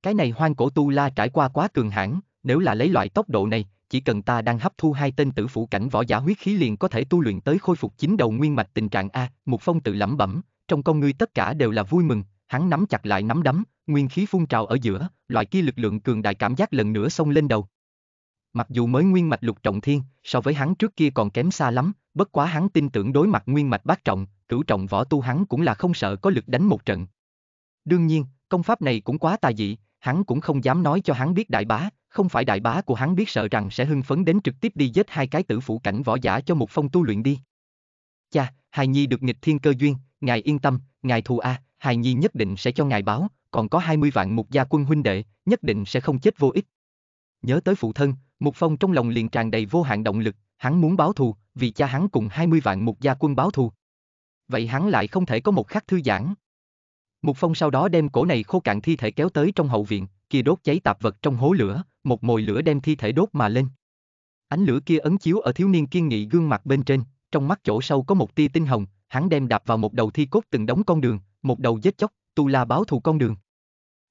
Speaker 1: Cái này hoang cổ tu la trải qua quá cường hãn, nếu là lấy loại tốc độ này, chỉ cần ta đang hấp thu hai tên tử phủ cảnh võ giả huyết khí liền có thể tu luyện tới khôi phục chính đầu nguyên mạch tình trạng a, một phong tự lẩm bẩm, trong con ngươi tất cả đều là vui mừng, hắn nắm chặt lại nắm đấm, nguyên khí phun trào ở giữa, loại kia lực lượng cường đại cảm giác lần nữa xông lên đầu. Mặc dù mới nguyên mạch lục trọng thiên, so với hắn trước kia còn kém xa lắm, bất quá hắn tin tưởng đối mặt nguyên mạch bát trọng, cửu trọng võ tu hắn cũng là không sợ có lực đánh một trận. Đương nhiên, công pháp này cũng quá tà dị, hắn cũng không dám nói cho hắn biết đại bá, không phải đại bá của hắn biết sợ rằng sẽ hưng phấn đến trực tiếp đi giết hai cái tử phủ cảnh võ giả cho một phong tu luyện đi. Cha, hài nhi được nghịch thiên cơ duyên, ngài yên tâm, ngài thù a, à, hài nhi nhất định sẽ cho ngài báo, còn có 20 vạn mục gia quân huynh đệ, nhất định sẽ không chết vô ích. Nhớ tới phụ thân, Mục Phong trong lòng liền tràn đầy vô hạn động lực, hắn muốn báo thù, vì cha hắn cùng 20 vạn mục gia quân báo thù. Vậy hắn lại không thể có một khắc thư giãn. Mục Phong sau đó đem cổ này khô cạn thi thể kéo tới trong hậu viện, kia đốt cháy tạp vật trong hố lửa, một mồi lửa đem thi thể đốt mà lên. Ánh lửa kia ấn chiếu ở thiếu niên kiên nghị gương mặt bên trên, trong mắt chỗ sâu có một tia tinh hồng, hắn đem đạp vào một đầu thi cốt từng đống con đường, một đầu giết chóc, tu la báo thù con đường.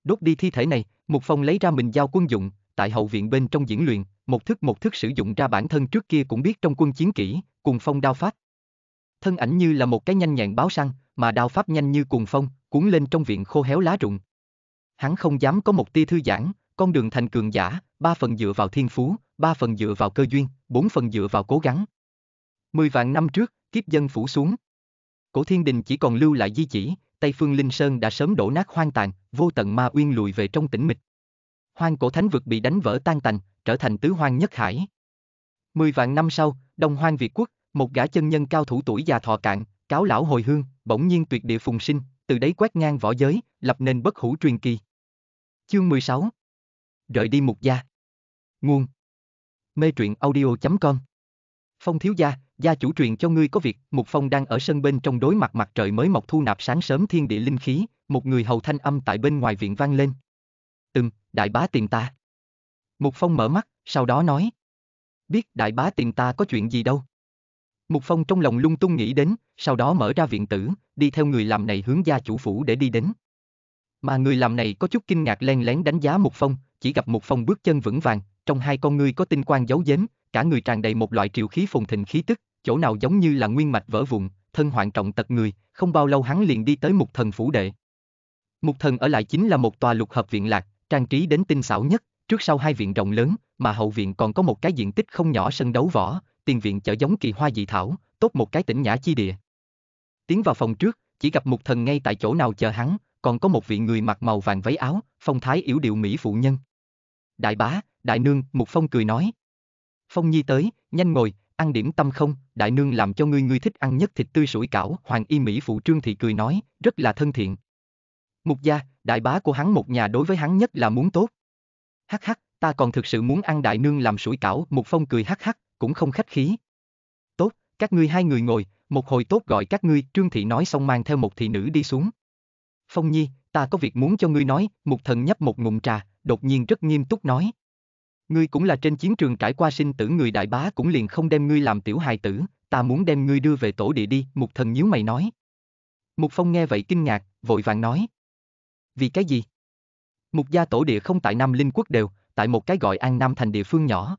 Speaker 1: Đốt đi thi thể này, Mục Phong lấy ra mình giao quân dụng, tại hậu viện bên trong diễn luyện, một thức một thức sử dụng ra bản thân trước kia cũng biết trong quân chiến kỹ, cùng phong đao pháp. Thân ảnh như là một cái nhanh nhẹn báo săn, mà đao pháp nhanh như cuồng phong, cuốn lên trong viện khô héo lá rụng. Hắn không dám có một tia thư giãn, con đường thành cường giả, ba phần dựa vào thiên phú, ba phần dựa vào cơ duyên, bốn phần dựa vào cố gắng. Mười vạn năm trước, kiếp dân phủ xuống. Cổ thiên đình chỉ còn lưu lại di chỉ, Tây Phương Linh Sơn đã sớm đổ nát hoang tàn, vô tận ma uyên lùi về trong tĩnh mịch. Hoang cổ thánh vực bị đánh vỡ tan tành, trở thành tứ hoang nhất hải. Mười vạn năm sau, Đông Hoang Việt Quốc, một gã chân nhân cao thủ tuổi già thọ cạn, cáo lão hồi hương, bỗng nhiên tuyệt địa phùng sinh, từ đấy quét ngang võ giới, lập nên bất hủ truyền kỳ. Chương 16 Rời đi mục gia Nguồn Mê truyện audio.com Phong thiếu gia, gia chủ truyền cho ngươi có việc, Mục Phong đang ở sân bên trong đối mặt mặt trời mới mọc thu nạp sáng sớm thiên địa linh khí, một người hầu thanh âm tại bên ngoài viện vang lên. Ừm, đại bá tìm ta. Mục Phong mở mắt, sau đó nói. Biết đại bá tìm ta có chuyện gì đâu. Mục Phong trong lòng lung tung nghĩ đến, sau đó mở ra viện tử, đi theo người làm này hướng gia chủ phủ để đi đến. Mà người làm này có chút kinh ngạc len lén đánh giá Mục Phong, chỉ gặp Mục Phong bước chân vững vàng, trong hai con ngươi có tinh quang giấu giếm, cả người tràn đầy một loại triệu khí phồn thịnh khí tức, chỗ nào giống như là nguyên mạch vỡ vụn, thân hoạn trọng tật người, không bao lâu hắn liền đi tới một thần phủ đệ. Mục thần ở lại chính là một tòa lục hợp viện lạc, trang trí đến tinh xảo nhất, trước sau hai viện rộng lớn, mà hậu viện còn có một cái diện tích không nhỏ sân đấu võ, tiền viện chở giống kỳ hoa dị thảo, tốt một cái tỉnh nhã chi địa. Tiến vào phòng trước, chỉ gặp mục thần ngay tại chỗ nào chờ hắn, còn có một vị người mặc màu vàng váy áo, phong thái yếu điệu mỹ phụ nhân. Đại bá, đại nương, mục phong cười nói. Phong nhi tới, nhanh ngồi, ăn điểm tâm không, đại nương làm cho ngươi ngươi thích ăn nhất thịt tươi sủi cảo, Hoàng Y Mỹ phụ Trương Thị cười nói, rất là thân thiện. Mục gia, đại bá của hắn một nhà đối với hắn nhất là muốn tốt. Hắc hắc, ta còn thực sự muốn ăn đại nương làm sủi cảo, Mục Phong cười hắc hắc, cũng không khách khí. Tốt, các ngươi hai người ngồi, một hồi tốt gọi các ngươi, Trương Thị nói xong mang theo một thị nữ đi xuống. Phong Nhi, ta có việc muốn cho ngươi nói, Mục Thần nhấp một ngụm trà, đột nhiên rất nghiêm túc nói. Ngươi cũng là trên chiến trường trải qua sinh tử người đại bá cũng liền không đem ngươi làm tiểu hài tử, ta muốn đem ngươi đưa về tổ địa đi, mục thần nhíu mày nói. Mục phong nghe vậy kinh ngạc, vội vàng nói. Vì cái gì? Mục gia tổ địa không tại Nam Linh quốc đều, tại một cái gọi An Nam thành địa phương nhỏ.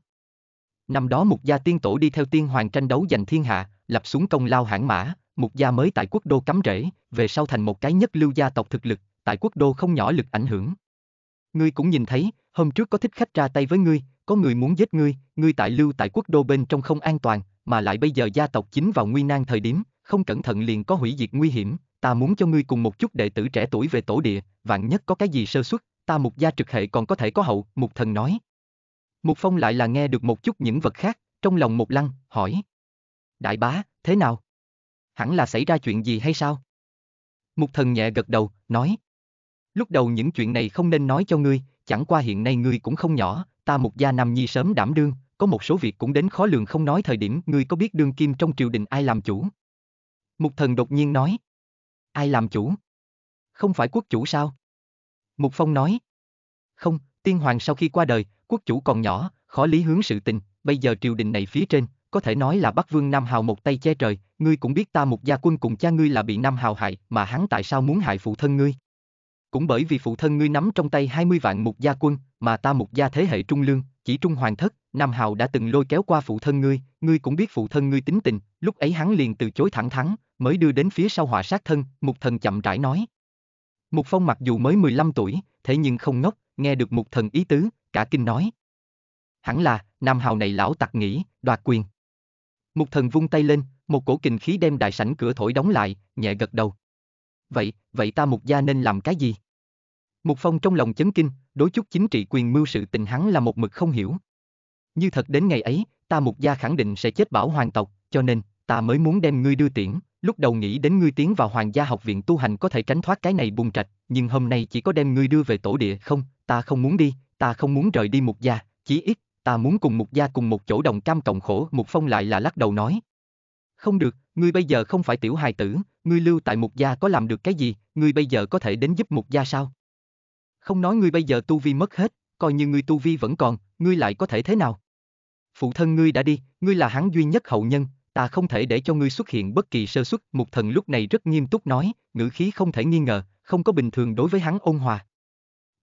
Speaker 1: Năm đó mục gia tiên tổ đi theo tiên hoàng tranh đấu giành thiên hạ, lập xuống công lao hãng mã, mục gia mới tại quốc đô cắm rễ, về sau thành một cái nhất lưu gia tộc thực lực, tại quốc đô không nhỏ lực ảnh hưởng. Ngươi cũng nhìn thấy, hôm trước có thích khách ra tay với ngươi, có người muốn giết ngươi, ngươi tại lưu tại quốc đô bên trong không an toàn, mà lại bây giờ gia tộc chính vào nguy nan thời điểm, không cẩn thận liền có hủy diệt nguy hiểm, ta muốn cho ngươi cùng một chút đệ tử trẻ tuổi về tổ địa, vạn nhất có cái gì sơ xuất, ta mục gia trực hệ còn có thể có hậu, mục thần nói. Mục phong lại là nghe được một chút những vật khác, trong lòng một lăng, hỏi. Đại bá, thế nào? Hẳn là xảy ra chuyện gì hay sao? Mục thần nhẹ gật đầu, nói. Lúc đầu những chuyện này không nên nói cho ngươi, chẳng qua hiện nay ngươi cũng không nhỏ, ta một gia nam nhi sớm đảm đương, có một số việc cũng đến khó lường không nói thời điểm ngươi có biết đương kim trong triều đình ai làm chủ. Mục thần đột nhiên nói. Ai làm chủ? Không phải quốc chủ sao? Mục phong nói. Không, tiên hoàng sau khi qua đời, quốc chủ còn nhỏ, khó lý hướng sự tình, bây giờ triều đình này phía trên, có thể nói là Bắc Vương Nam Hào một tay che trời, ngươi cũng biết ta một gia quân cùng cha ngươi là bị Nam Hào hại, mà hắn tại sao muốn hại phụ thân ngươi? cũng bởi vì phụ thân ngươi nắm trong tay 20 vạn mục gia quân, mà ta mục gia thế hệ trung lương, chỉ trung hoàng thất, Nam Hào đã từng lôi kéo qua phụ thân ngươi, ngươi cũng biết phụ thân ngươi tính tình, lúc ấy hắn liền từ chối thẳng thắn, mới đưa đến phía sau họa sát thân, mục thần chậm rãi nói. Mục Phong mặc dù mới 15 tuổi, thế nhưng không ngốc, nghe được mục thần ý tứ, cả kinh nói. Hẳn là, Nam Hào này lão tặc nghĩ, đoạt quyền. Mục thần vung tay lên, một cổ kình khí đem đại sảnh cửa thổi đóng lại, nhẹ gật đầu vậy, vậy ta mục gia nên làm cái gì? Mục Phong trong lòng chấn kinh, đối chút chính trị quyền mưu sự tình hắn là một mực không hiểu. Như thật đến ngày ấy, ta mục gia khẳng định sẽ chết bảo hoàng tộc, cho nên, ta mới muốn đem ngươi đưa tiễn, lúc đầu nghĩ đến ngươi tiến vào hoàng gia học viện tu hành có thể tránh thoát cái này bùng trạch, nhưng hôm nay chỉ có đem ngươi đưa về tổ địa không, ta không muốn đi, ta không muốn rời đi mục gia, chí ít, ta muốn cùng mục gia cùng một chỗ đồng cam cộng khổ. Mục Phong lại là lắc đầu nói, không được, ngươi bây giờ không phải tiểu hài tử, ngươi lưu tại mục gia có làm được cái gì, ngươi bây giờ có thể đến giúp mục gia sao? Không nói ngươi bây giờ tu vi mất hết, coi như ngươi tu vi vẫn còn, ngươi lại có thể thế nào? Phụ thân ngươi đã đi, ngươi là hắn duy nhất hậu nhân, ta không thể để cho ngươi xuất hiện bất kỳ sơ suất. Mục thần lúc này rất nghiêm túc nói, ngữ khí không thể nghi ngờ, không có bình thường đối với hắn ôn hòa.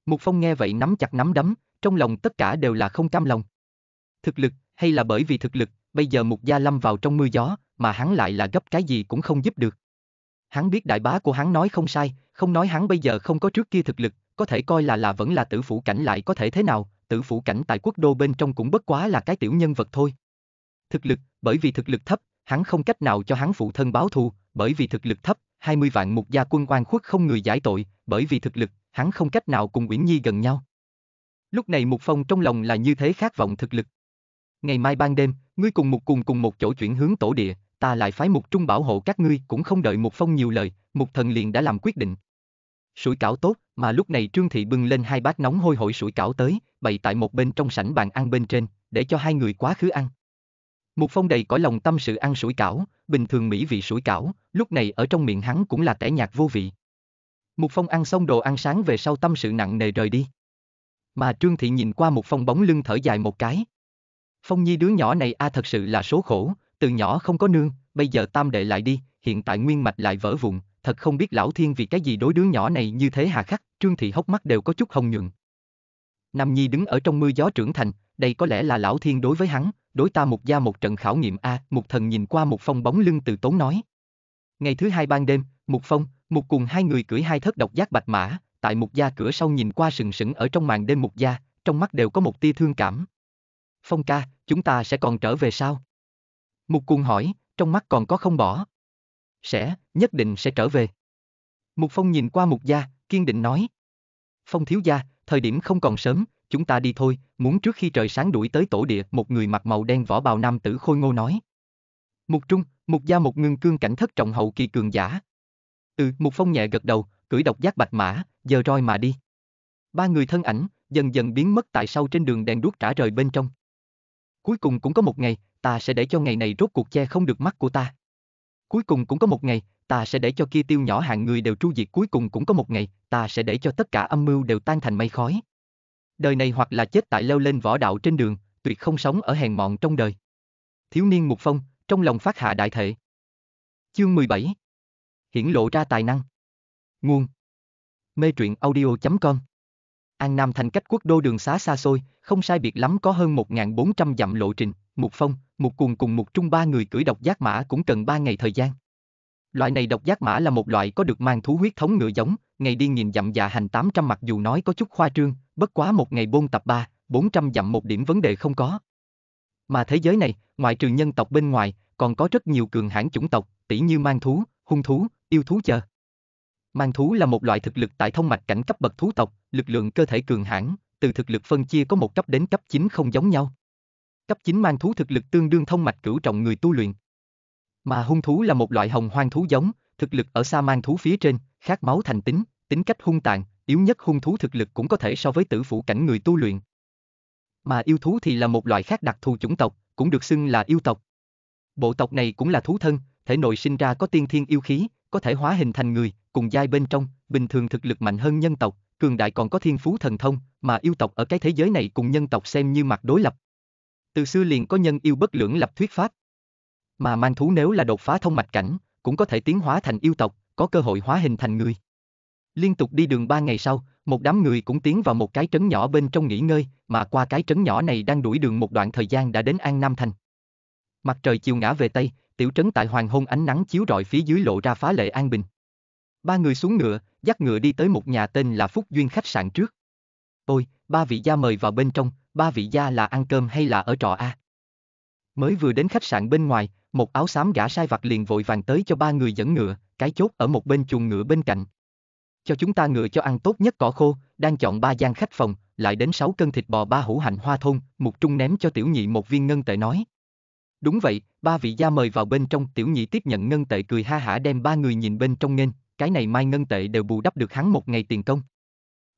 Speaker 1: Mục phong nghe vậy nắm chặt nắm đấm, trong lòng tất cả đều là không cam lòng. Thực lực, hay là bởi vì thực lực, bây giờ mục gia lâm vào trong mưa gió, mà hắn lại là gấp cái gì cũng không giúp được. Hắn biết đại bá của hắn nói không sai, không nói hắn bây giờ không có trước kia thực lực, có thể coi là là vẫn là tử phủ cảnh lại có thể thế nào, tử phủ cảnh tại quốc đô bên trong cũng bất quá là cái tiểu nhân vật thôi. Thực lực, bởi vì thực lực thấp, hắn không cách nào cho hắn phụ thân báo thù, bởi vì thực lực thấp, 20 vạn một gia quân oan khuất không người giải tội, bởi vì thực lực, hắn không cách nào cùng Uyển Nhi gần nhau. Lúc này Mục Phong trong lòng là như thế khát vọng thực lực. Ngày mai ban đêm, ngươi cùng Mục cùng cùng một chỗ chuyển hướng tổ địa, ta lại phái mục trung bảo hộ các ngươi cũng không đợi mục phong nhiều lời, mục thần liền đã làm quyết định. Sủi cảo tốt, mà lúc này Trương Thị bưng lên hai bát nóng hôi hổi sủi cảo tới, bày tại một bên trong sảnh bàn ăn bên trên, để cho hai người quá khứ ăn. Mục Phong đầy cõi lòng tâm sự ăn sủi cảo, bình thường mỹ vị sủi cảo, lúc này ở trong miệng hắn cũng là tẻ nhạt vô vị. Mục Phong ăn xong đồ ăn sáng về sau tâm sự nặng nề rời đi. Mà Trương Thị nhìn qua Mục Phong bóng lưng thở dài một cái. Phong Nhi đứa nhỏ này a à thật sự là số khổ, từ nhỏ không có nương, bây giờ tam đệ lại đi, hiện tại nguyên mạch lại vỡ vụn, thật không biết lão thiên vì cái gì đối đứa nhỏ này như thế hà khắc, trương thị hốc mắt đều có chút hồng nhuận. Nam Nhi đứng ở trong mưa gió trưởng thành, đây có lẽ là lão thiên đối với hắn, đối ta một gia một trận khảo nghiệm a, một thần nhìn qua một phong bóng lưng từ tốn nói. Ngày thứ hai ban đêm, một Phong, một cùng hai người cưỡi hai thất độc giác bạch mã, tại một gia cửa sau nhìn qua sừng sững ở trong màn đêm một gia, trong mắt đều có một tia thương cảm. Phong ca, chúng ta sẽ còn trở về sao? Mục Cuồng hỏi, trong mắt còn có không bỏ. Sẽ, nhất định sẽ trở về. Mục Phong nhìn qua Mục Gia, kiên định nói. Phong thiếu gia, thời điểm không còn sớm, chúng ta đi thôi, muốn trước khi trời sáng đuổi tới tổ địa, một người mặc màu đen võ bào nam tử khôi ngô nói. Mục Trung, Mục Gia một ngưng cương cảnh thất trọng hậu kỳ cường giả. Ừ, Mục Phong nhẹ gật đầu, cưỡi độc giác bạch mã, giờ roi mà đi. Ba người thân ảnh, dần dần biến mất tại sau trên đường đèn đuốc trả rời bên trong. Cuối cùng cũng có một ngày, ta sẽ để cho ngày này rốt cuộc che không được mắt của ta. Cuối cùng cũng có một ngày, ta sẽ để cho kia tiêu nhỏ hạng người đều tru diệt cuối cùng cũng có một ngày, ta sẽ để cho tất cả âm mưu đều tan thành mây khói. Đời này hoặc là chết tại leo lên võ đạo trên đường, tuyệt không sống ở hèn mọn trong đời. Thiếu niên Mục Phong, trong lòng phát hạ đại thệ. Chương 17 Hiển lộ ra tài năng Nguồn Mê truyện audio.com An Nam thành cách quốc đô đường xá xa xôi, không sai biệt lắm có hơn 1.400 dặm lộ trình, một phong, một cuồng cùng một trung ba người cưỡi độc giác mã cũng cần ba ngày thời gian. Loại này độc giác mã là một loại có được mang thú huyết thống ngựa giống, ngày đi nghìn dặm dạ hành 800 mặc dù nói có chút khoa trương, bất quá một ngày bôn tập 3, 400 dặm một điểm vấn đề không có. Mà thế giới này, ngoại trừ nhân tộc bên ngoài, còn có rất nhiều cường hãn chủng tộc, tỷ như mang thú, hung thú, yêu thú chờ. Mang thú là một loại thực lực tại thông mạch cảnh cấp bậc thú tộc, lực lượng cơ thể cường hãn, từ thực lực phân chia có một cấp đến cấp 9 không giống nhau. Cấp 9 mang thú thực lực tương đương thông mạch cửu trọng người tu luyện. Mà hung thú là một loại hồng hoang thú giống, thực lực ở xa mang thú phía trên, khác máu thành tính, tính cách hung tàn, yếu nhất hung thú thực lực cũng có thể so với tử phủ cảnh người tu luyện. Mà yêu thú thì là một loại khác đặc thù chủng tộc, cũng được xưng là yêu tộc. Bộ tộc này cũng là thú thân, thể nội sinh ra có tiên thiên yêu khí, có thể hóa hình thành người, cùng giai bên trong, bình thường thực lực mạnh hơn nhân tộc, cường đại còn có thiên phú thần thông, mà yêu tộc ở cái thế giới này cùng nhân tộc xem như mặt đối lập. Từ xưa liền có nhân yêu bất lưỡng lập thuyết pháp. Mà mang thú nếu là đột phá thông mạch cảnh, cũng có thể tiến hóa thành yêu tộc, có cơ hội hóa hình thành người. Liên tục đi đường ba ngày sau, một đám người cũng tiến vào một cái trấn nhỏ bên trong nghỉ ngơi, mà qua cái trấn nhỏ này đang đuổi đường một đoạn thời gian đã đến An Nam Thành. Mặt trời chiều ngã về Tây, tiểu trấn tại hoàng hôn ánh nắng chiếu rọi phía dưới lộ ra phá lệ an bình. Ba người xuống ngựa, dắt ngựa đi tới một nhà tên là Phúc Duyên khách sạn trước. Ôi, ba vị gia mời vào bên trong, ba vị gia là ăn cơm hay là ở trọ a? Mới vừa đến khách sạn bên ngoài, một áo xám gã sai vặt liền vội vàng tới cho ba người dẫn ngựa, cái chốt ở một bên chuồng ngựa bên cạnh. Cho chúng ta ngựa cho ăn tốt nhất cỏ khô, đang chọn ba gian khách phòng, lại đến sáu cân thịt bò ba hũ hành hoa thôn, một Trung ném cho tiểu nhị một viên ngân tệ nói. Đúng vậy, ba vị gia mời vào bên trong, tiểu nhị tiếp nhận ngân tệ cười ha hả đem ba người nhìn bên trong nghênh, cái này mai ngân tệ đều bù đắp được hắn một ngày tiền công.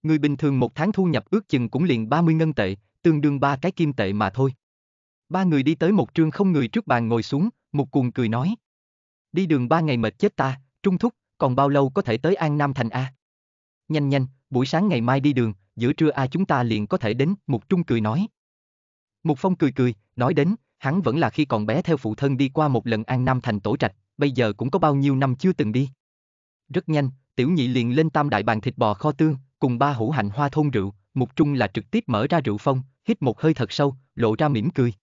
Speaker 1: Người bình thường một tháng thu nhập ước chừng cũng liền 30 ngân tệ, tương đương ba cái kim tệ mà thôi. Ba người đi tới một trương không người trước bàn ngồi xuống, một cuồng cười nói. Đi đường ba ngày mệt chết ta, trung thúc, còn bao lâu có thể tới An Nam Thành A? À? Nhanh nhanh, buổi sáng ngày mai đi đường, giữa trưa A chúng ta liền có thể đến, một Trung cười nói. một Phong cười cười, nói đến, hắn vẫn là khi còn bé theo phụ thân đi qua một lần An Nam Thành tổ trạch, bây giờ cũng có bao nhiêu năm chưa từng đi. Rất nhanh, tiểu nhị liền lên tam đại bàn thịt bò kho tương, cùng ba hũ hạnh hoa thôn rượu, Mục Trung là trực tiếp mở ra rượu phong, hít một hơi thật sâu, lộ ra mỉm cười.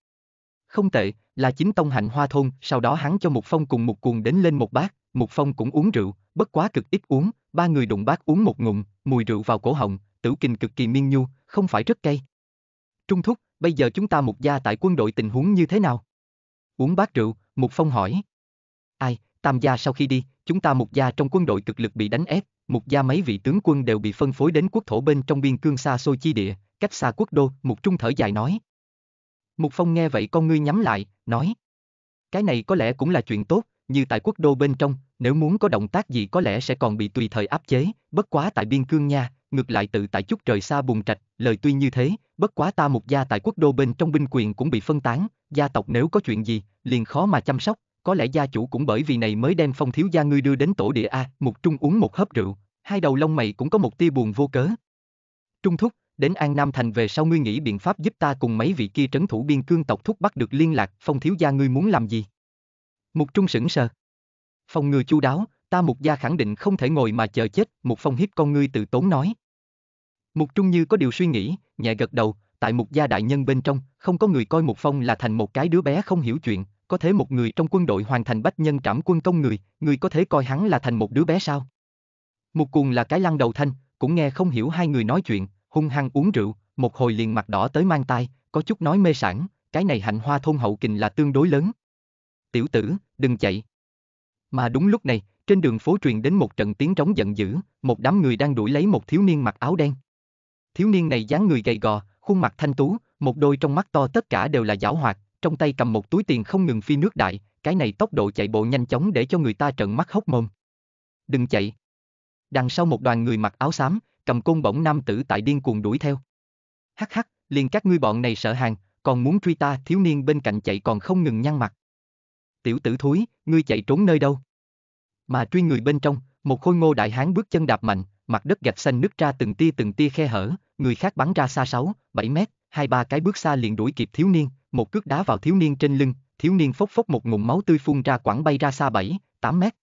Speaker 1: Không tệ, là chính tông hạnh hoa thôn, sau đó hắn cho Mục Phong cùng Mục Cuồng đến lên một bát, Mục Phong cũng uống rượu, bất quá cực ít uống, ba người đụng bát uống một ngụm, mùi rượu vào cổ họng, tử kinh cực kỳ miên nhu, không phải rất cay. Trung thúc, bây giờ chúng ta mục gia tại quân đội tình huống như thế nào? Uống bát rượu, Mục Phong hỏi. Ai, tam gia sau khi đi, chúng ta mục gia trong quân đội cực lực bị đánh ép, Mục gia mấy vị tướng quân đều bị phân phối đến quốc thổ bên trong biên cương xa xôi chi địa, cách xa quốc đô, Mục Trung thở dài nói. Mục Phong nghe vậy con ngươi nhắm lại, nói. Cái này có lẽ cũng là chuyện tốt, như tại quốc đô bên trong, nếu muốn có động tác gì có lẽ sẽ còn bị tùy thời áp chế, bất quá tại biên cương nha, ngược lại tự tại chút trời xa bùng trạch, lời tuy như thế, bất quá ta một gia tại quốc đô bên trong binh quyền cũng bị phân tán, gia tộc nếu có chuyện gì, liền khó mà chăm sóc, có lẽ gia chủ cũng bởi vì này mới đem phong thiếu gia ngươi đưa đến tổ địa A, Mục Trung uống một hớp rượu, hai đầu lông mày cũng có một tia buồn vô cớ. Trung thúc, đến An Nam Thành về sau ngươi nghĩ biện pháp giúp ta cùng mấy vị kia trấn thủ biên cương tộc thúc bắt được liên lạc, phong thiếu gia ngươi muốn làm gì? Mục Trung sững sờ. Phong ngừa chu đáo, ta mục gia khẳng định không thể ngồi mà chờ chết, mục phong hiếp con ngươi từ tốn nói. Mục Trung như có điều suy nghĩ, nhẹ gật đầu, tại mục gia đại nhân bên trong, không có người coi mục phong là thành một cái đứa bé không hiểu chuyện, có thể một người trong quân đội hoàn thành bách nhân trảm quân công người, người có thể coi hắn là thành một đứa bé sao? Một cuồng là cái lăng đầu thanh, cũng nghe không hiểu hai người nói chuyện, hung hăng uống rượu, một hồi liền mặt đỏ tới mang tai, có chút nói mê sản, cái này hạnh hoa thôn hậu kình là tương đối lớn. Tiểu tử, đừng chạy. Mà đúng lúc này, trên đường phố truyền đến một trận tiếng trống giận dữ, một đám người đang đuổi lấy một thiếu niên mặc áo đen. Thiếu niên này dáng người gầy gò, khuôn mặt thanh tú, một đôi trong mắt to tất cả đều là giảo hoạt, trong tay cầm một túi tiền không ngừng phi nước đại, cái này tốc độ chạy bộ nhanh chóng để cho người ta trợn mắt hốc mồm. Đừng chạy. Đằng sau một đoàn người mặc áo xám, cầm côn bổng nam tử tại điên cuồng đuổi theo. Hắc hắc, liền các ngươi bọn này sợ hàng, còn muốn truy ta thiếu niên bên cạnh chạy còn không ngừng nhăn mặt. Tiểu tử thúi, ngươi chạy trốn nơi đâu? Mà truy người bên trong, một khôi ngô đại hán bước chân đạp mạnh, mặt đất gạch xanh nứt ra từng tia từng tia khe hở, người khác bắn ra xa 6, 7 mét, hai ba cái bước xa liền đuổi kịp thiếu niên, một cước đá vào thiếu niên trên lưng, thiếu niên phốc phốc một ngụm máu tươi phun ra quảng bay ra xa 7, 8 mét.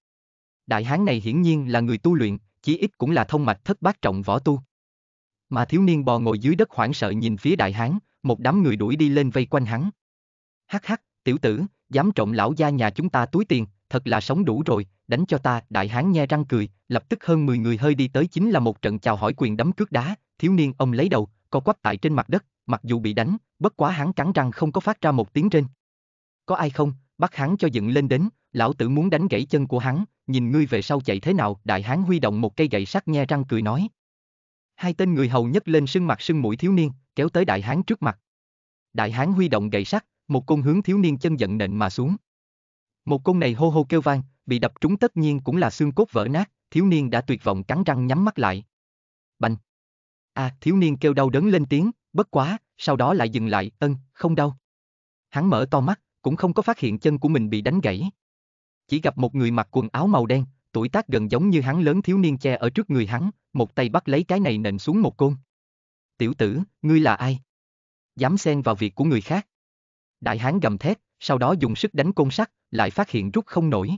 Speaker 1: Đại hán này hiển nhiên là người tu luyện, chí ít cũng là thông mạch thất bát trọng võ tu. Mà thiếu niên bò ngồi dưới đất hoảng sợ nhìn phía đại hán, một đám người đuổi đi lên vây quanh hắn. Hắc hắc, tiểu tử, dám trộm lão gia nhà chúng ta túi tiền, thật là sống đủ rồi, đánh cho ta, đại hán nhe răng cười, lập tức hơn 10 người hơi đi tới chính là một trận chào hỏi quyền đấm cước đá, thiếu niên ông lấy đầu, co quắp tại trên mặt đất, mặc dù bị đánh, bất quá hắn cắn răng không có phát ra một tiếng trên. Có ai không, bắt hắn cho dựng lên đến, lão tử muốn đánh gãy chân của hắn, nhìn ngươi về sau chạy thế nào, đại hán huy động một cây gậy sắt nhe răng cười nói. Hai tên người hầu nhất lên sưng mặt sưng mũi thiếu niên, kéo tới đại hán trước mặt. Đại hán huy động gậy sắt, một côn hướng thiếu niên chân giận nện mà xuống. Một côn này hô hô kêu vang, bị đập trúng tất nhiên cũng là xương cốt vỡ nát, thiếu niên đã tuyệt vọng cắn răng nhắm mắt lại. Bành. A, à, thiếu niên kêu đau đớn lên tiếng, bất quá, sau đó lại dừng lại, ân, không đau. Hắn mở to mắt, cũng không có phát hiện chân của mình bị đánh gãy. Chỉ gặp một người mặc quần áo màu đen, tuổi tác gần giống như hắn lớn thiếu niên che ở trước người hắn, một tay bắt lấy cái này nện xuống một côn. Tiểu tử, ngươi là ai? Dám xen vào việc của người khác. Đại hán gầm thét, sau đó dùng sức đánh côn sắt, lại phát hiện rút không nổi.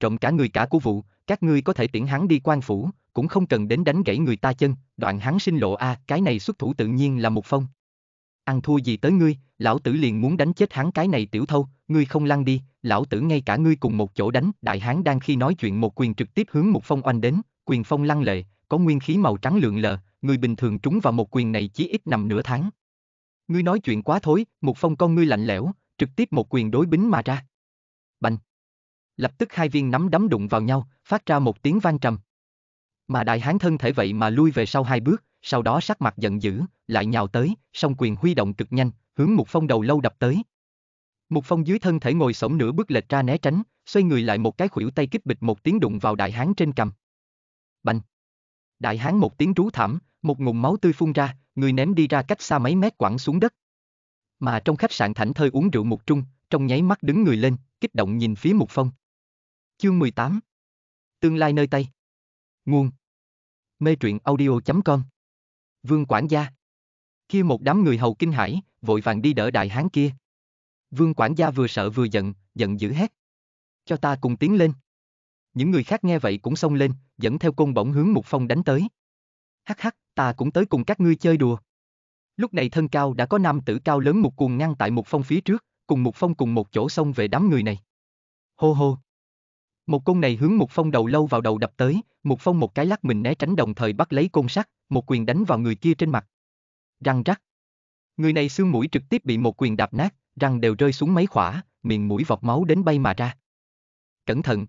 Speaker 1: Trộm cả người cả của vụ, các ngươi có thể tiễn hắn đi quan phủ, cũng không cần đến đánh gãy người ta chân, đoạn hắn sinh lộ a, à, cái này xuất thủ tự nhiên là một phong. Ăn thua gì tới ngươi, lão tử liền muốn đánh chết hắn cái này tiểu thâu, ngươi không lăn đi, lão tử ngay cả ngươi cùng một chỗ đánh, đại hán đang khi nói chuyện một quyền trực tiếp hướng một phong oanh đến, quyền phong lăng lệ, có nguyên khí màu trắng lượn lờ, người bình thường trúng vào một quyền này chỉ ít nằm nửa tháng. Ngươi nói chuyện quá thối, một phong con ngươi lạnh lẽo, trực tiếp một quyền đối bính mà ra. Lập tức hai viên nắm đấm đụng vào nhau, phát ra một tiếng vang trầm. Mà đại hán thân thể vậy mà lui về sau hai bước, sau đó sắc mặt giận dữ, lại nhào tới, song quyền huy động cực nhanh, hướng một Phong đầu lâu đập tới. một Phong dưới thân thể ngồi sổng nửa bước lệch ra né tránh, xoay người lại một cái khuỷu tay kích bịch một tiếng đụng vào đại hán trên cầm. Bành! Đại hán một tiếng rú thảm, một ngụm máu tươi phun ra, người ném đi ra cách xa mấy mét quẳng xuống đất. Mà trong khách sạn thảnh thơi uống rượu một trung, trong nháy mắt đứng người lên, kích động nhìn phía một Phong. Chương 18 Tương lai nơi Tây Nguồn Mê truyện audio.com Vương quản gia Khi một đám người hầu kinh hãi, vội vàng đi đỡ đại hán kia. Vương quản gia vừa sợ vừa giận, giận dữ hét. Cho ta cùng tiến lên. Những người khác nghe vậy cũng xông lên, dẫn theo côn bổng hướng một phong đánh tới. Hắc hắc, ta cũng tới cùng các ngươi chơi đùa. Lúc này thân cao đã có nam tử cao lớn một cuồng ngăn tại một phong phía trước, cùng một phong cùng một chỗ xông về đám người này. Hô hô, một côn này hướng Mục Phong đầu lâu vào đầu đập tới, Mục Phong một cái lắc mình né tránh đồng thời bắt lấy côn sắt, một quyền đánh vào người kia trên mặt. Răng rắc. Người này xương mũi trực tiếp bị một quyền đạp nát, răng đều rơi xuống mấy khỏa, miệng mũi vọt máu đến bay mà ra. Cẩn thận.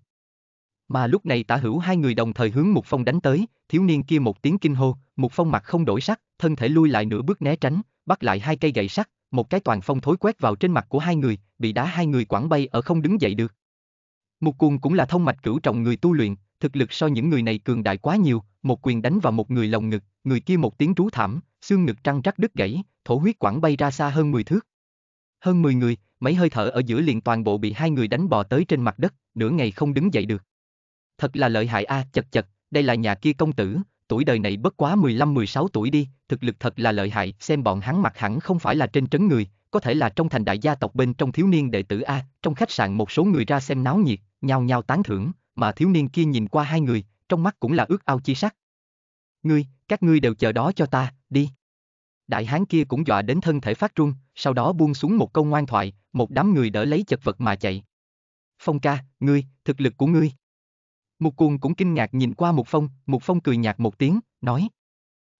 Speaker 1: Mà lúc này tả hữu hai người đồng thời hướng Mục Phong đánh tới, thiếu niên kia một tiếng kinh hô, Mục Phong mặt không đổi sắc, thân thể lui lại nửa bước né tránh, bắt lại hai cây gậy sắt, một cái toàn phong thối quét vào trên mặt của hai người, bị đá hai người quẳng bay ở không đứng dậy được. Mục Cuồng cũng là thông mạch cửu trọng người tu luyện, thực lực so những người này cường đại quá nhiều, một quyền đánh vào một người lồng ngực, người kia một tiếng trú thảm, xương ngực trăng rắc đứt gãy, thổ huyết quảng bay ra xa hơn 10 thước. Hơn 10 người, mấy hơi thở ở giữa liền toàn bộ bị hai người đánh bò tới trên mặt đất, nửa ngày không đứng dậy được. Thật là lợi hại a, à, chật chật, đây là nhà kia công tử, tuổi đời này bất quá 15-16 tuổi đi, thực lực thật là lợi hại, xem bọn hắn mặt hẳn không phải là trên trấn người, có thể là trong thành đại gia tộc bên trong thiếu niên đệ tử a, trong khách sạn một số người ra xem náo nhiệt, nhao nhao tán thưởng, mà thiếu niên kia nhìn qua hai người, trong mắt cũng là ước ao chi sắc. Ngươi, các ngươi đều chờ đó cho ta, đi. Đại hán kia cũng dọa đến thân thể phát run, sau đó buông xuống một câu ngoan thoại, một đám người đỡ lấy chật vật mà chạy. Phong ca, ngươi, thực lực của ngươi. Mục cuồng cũng kinh ngạc nhìn qua Mục Phong, Mục Phong cười nhạt một tiếng, nói.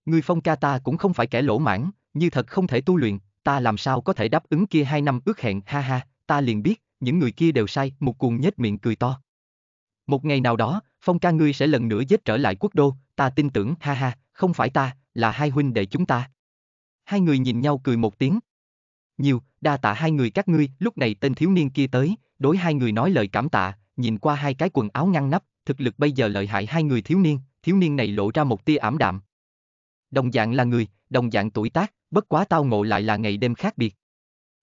Speaker 1: Ngươi Phong ca ta cũng không phải kẻ lỗ mãn, như thật không thể tu luyện, ta làm sao có thể đáp ứng kia hai năm ước hẹn, ha ha, ta liền biết, những người kia đều sai, một cuồng nhếch miệng cười to. Một ngày nào đó, phong ca ngươi sẽ lần nữa dết trở lại quốc đô, ta tin tưởng, ha ha, không phải ta, là hai huynh đệ chúng ta. Hai người nhìn nhau cười một tiếng. Nhiều, đa tạ hai người các ngươi, lúc này tên thiếu niên kia tới, đối hai người nói lời cảm tạ, nhìn qua hai cái quần áo ngăn nắp, thực lực bây giờ lợi hại hai người thiếu niên, thiếu niên này lộ ra một tia ảm đạm. Đồng dạng là người, đồng dạng tuổi tác, bất quá tao ngộ lại là ngày đêm khác biệt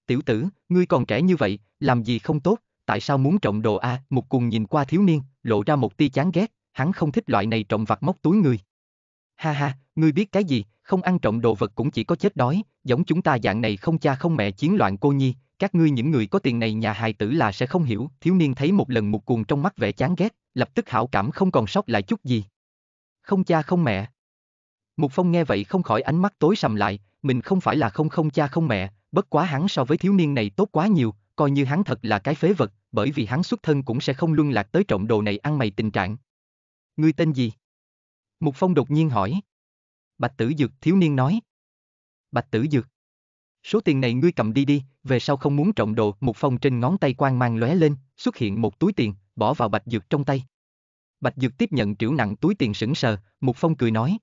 Speaker 1: tiểu tử, ngươi còn trẻ như vậy, làm gì không tốt, tại sao muốn trộm đồ a? À? Mục cùng nhìn qua thiếu niên, lộ ra một tia chán ghét, hắn không thích loại này trộm vặt móc túi người. Ha ha, ngươi biết cái gì, không ăn trộm đồ vật cũng chỉ có chết đói, giống chúng ta dạng này không cha không mẹ chiến loạn cô nhi, các ngươi những người có tiền này nhà hài tử là sẽ không hiểu, thiếu niên thấy một lần một cuồng trong mắt vẻ chán ghét, lập tức hảo cảm không còn sót lại chút gì. Không cha không mẹ. Mục Phong nghe vậy không khỏi ánh mắt tối sầm lại, mình không phải là không không cha không mẹ, bất quá hắn so với thiếu niên này tốt quá nhiều, coi như hắn thật là cái phế vật, bởi vì hắn xuất thân cũng sẽ không luân lạc tới trọng đồ này ăn mày tình trạng. Ngươi tên gì? Mục Phong đột nhiên hỏi. Bạch Tử Dược thiếu niên nói. Bạch Tử Dược. Số tiền này ngươi cầm đi đi, về sau không muốn trọng đồ, Mục Phong trên ngón tay quang mang lóe lên, xuất hiện một túi tiền, bỏ vào Bạch Dược trong tay. Bạch Dược tiếp nhận triệu nặng túi tiền sững sờ, Mục Phong cười nói.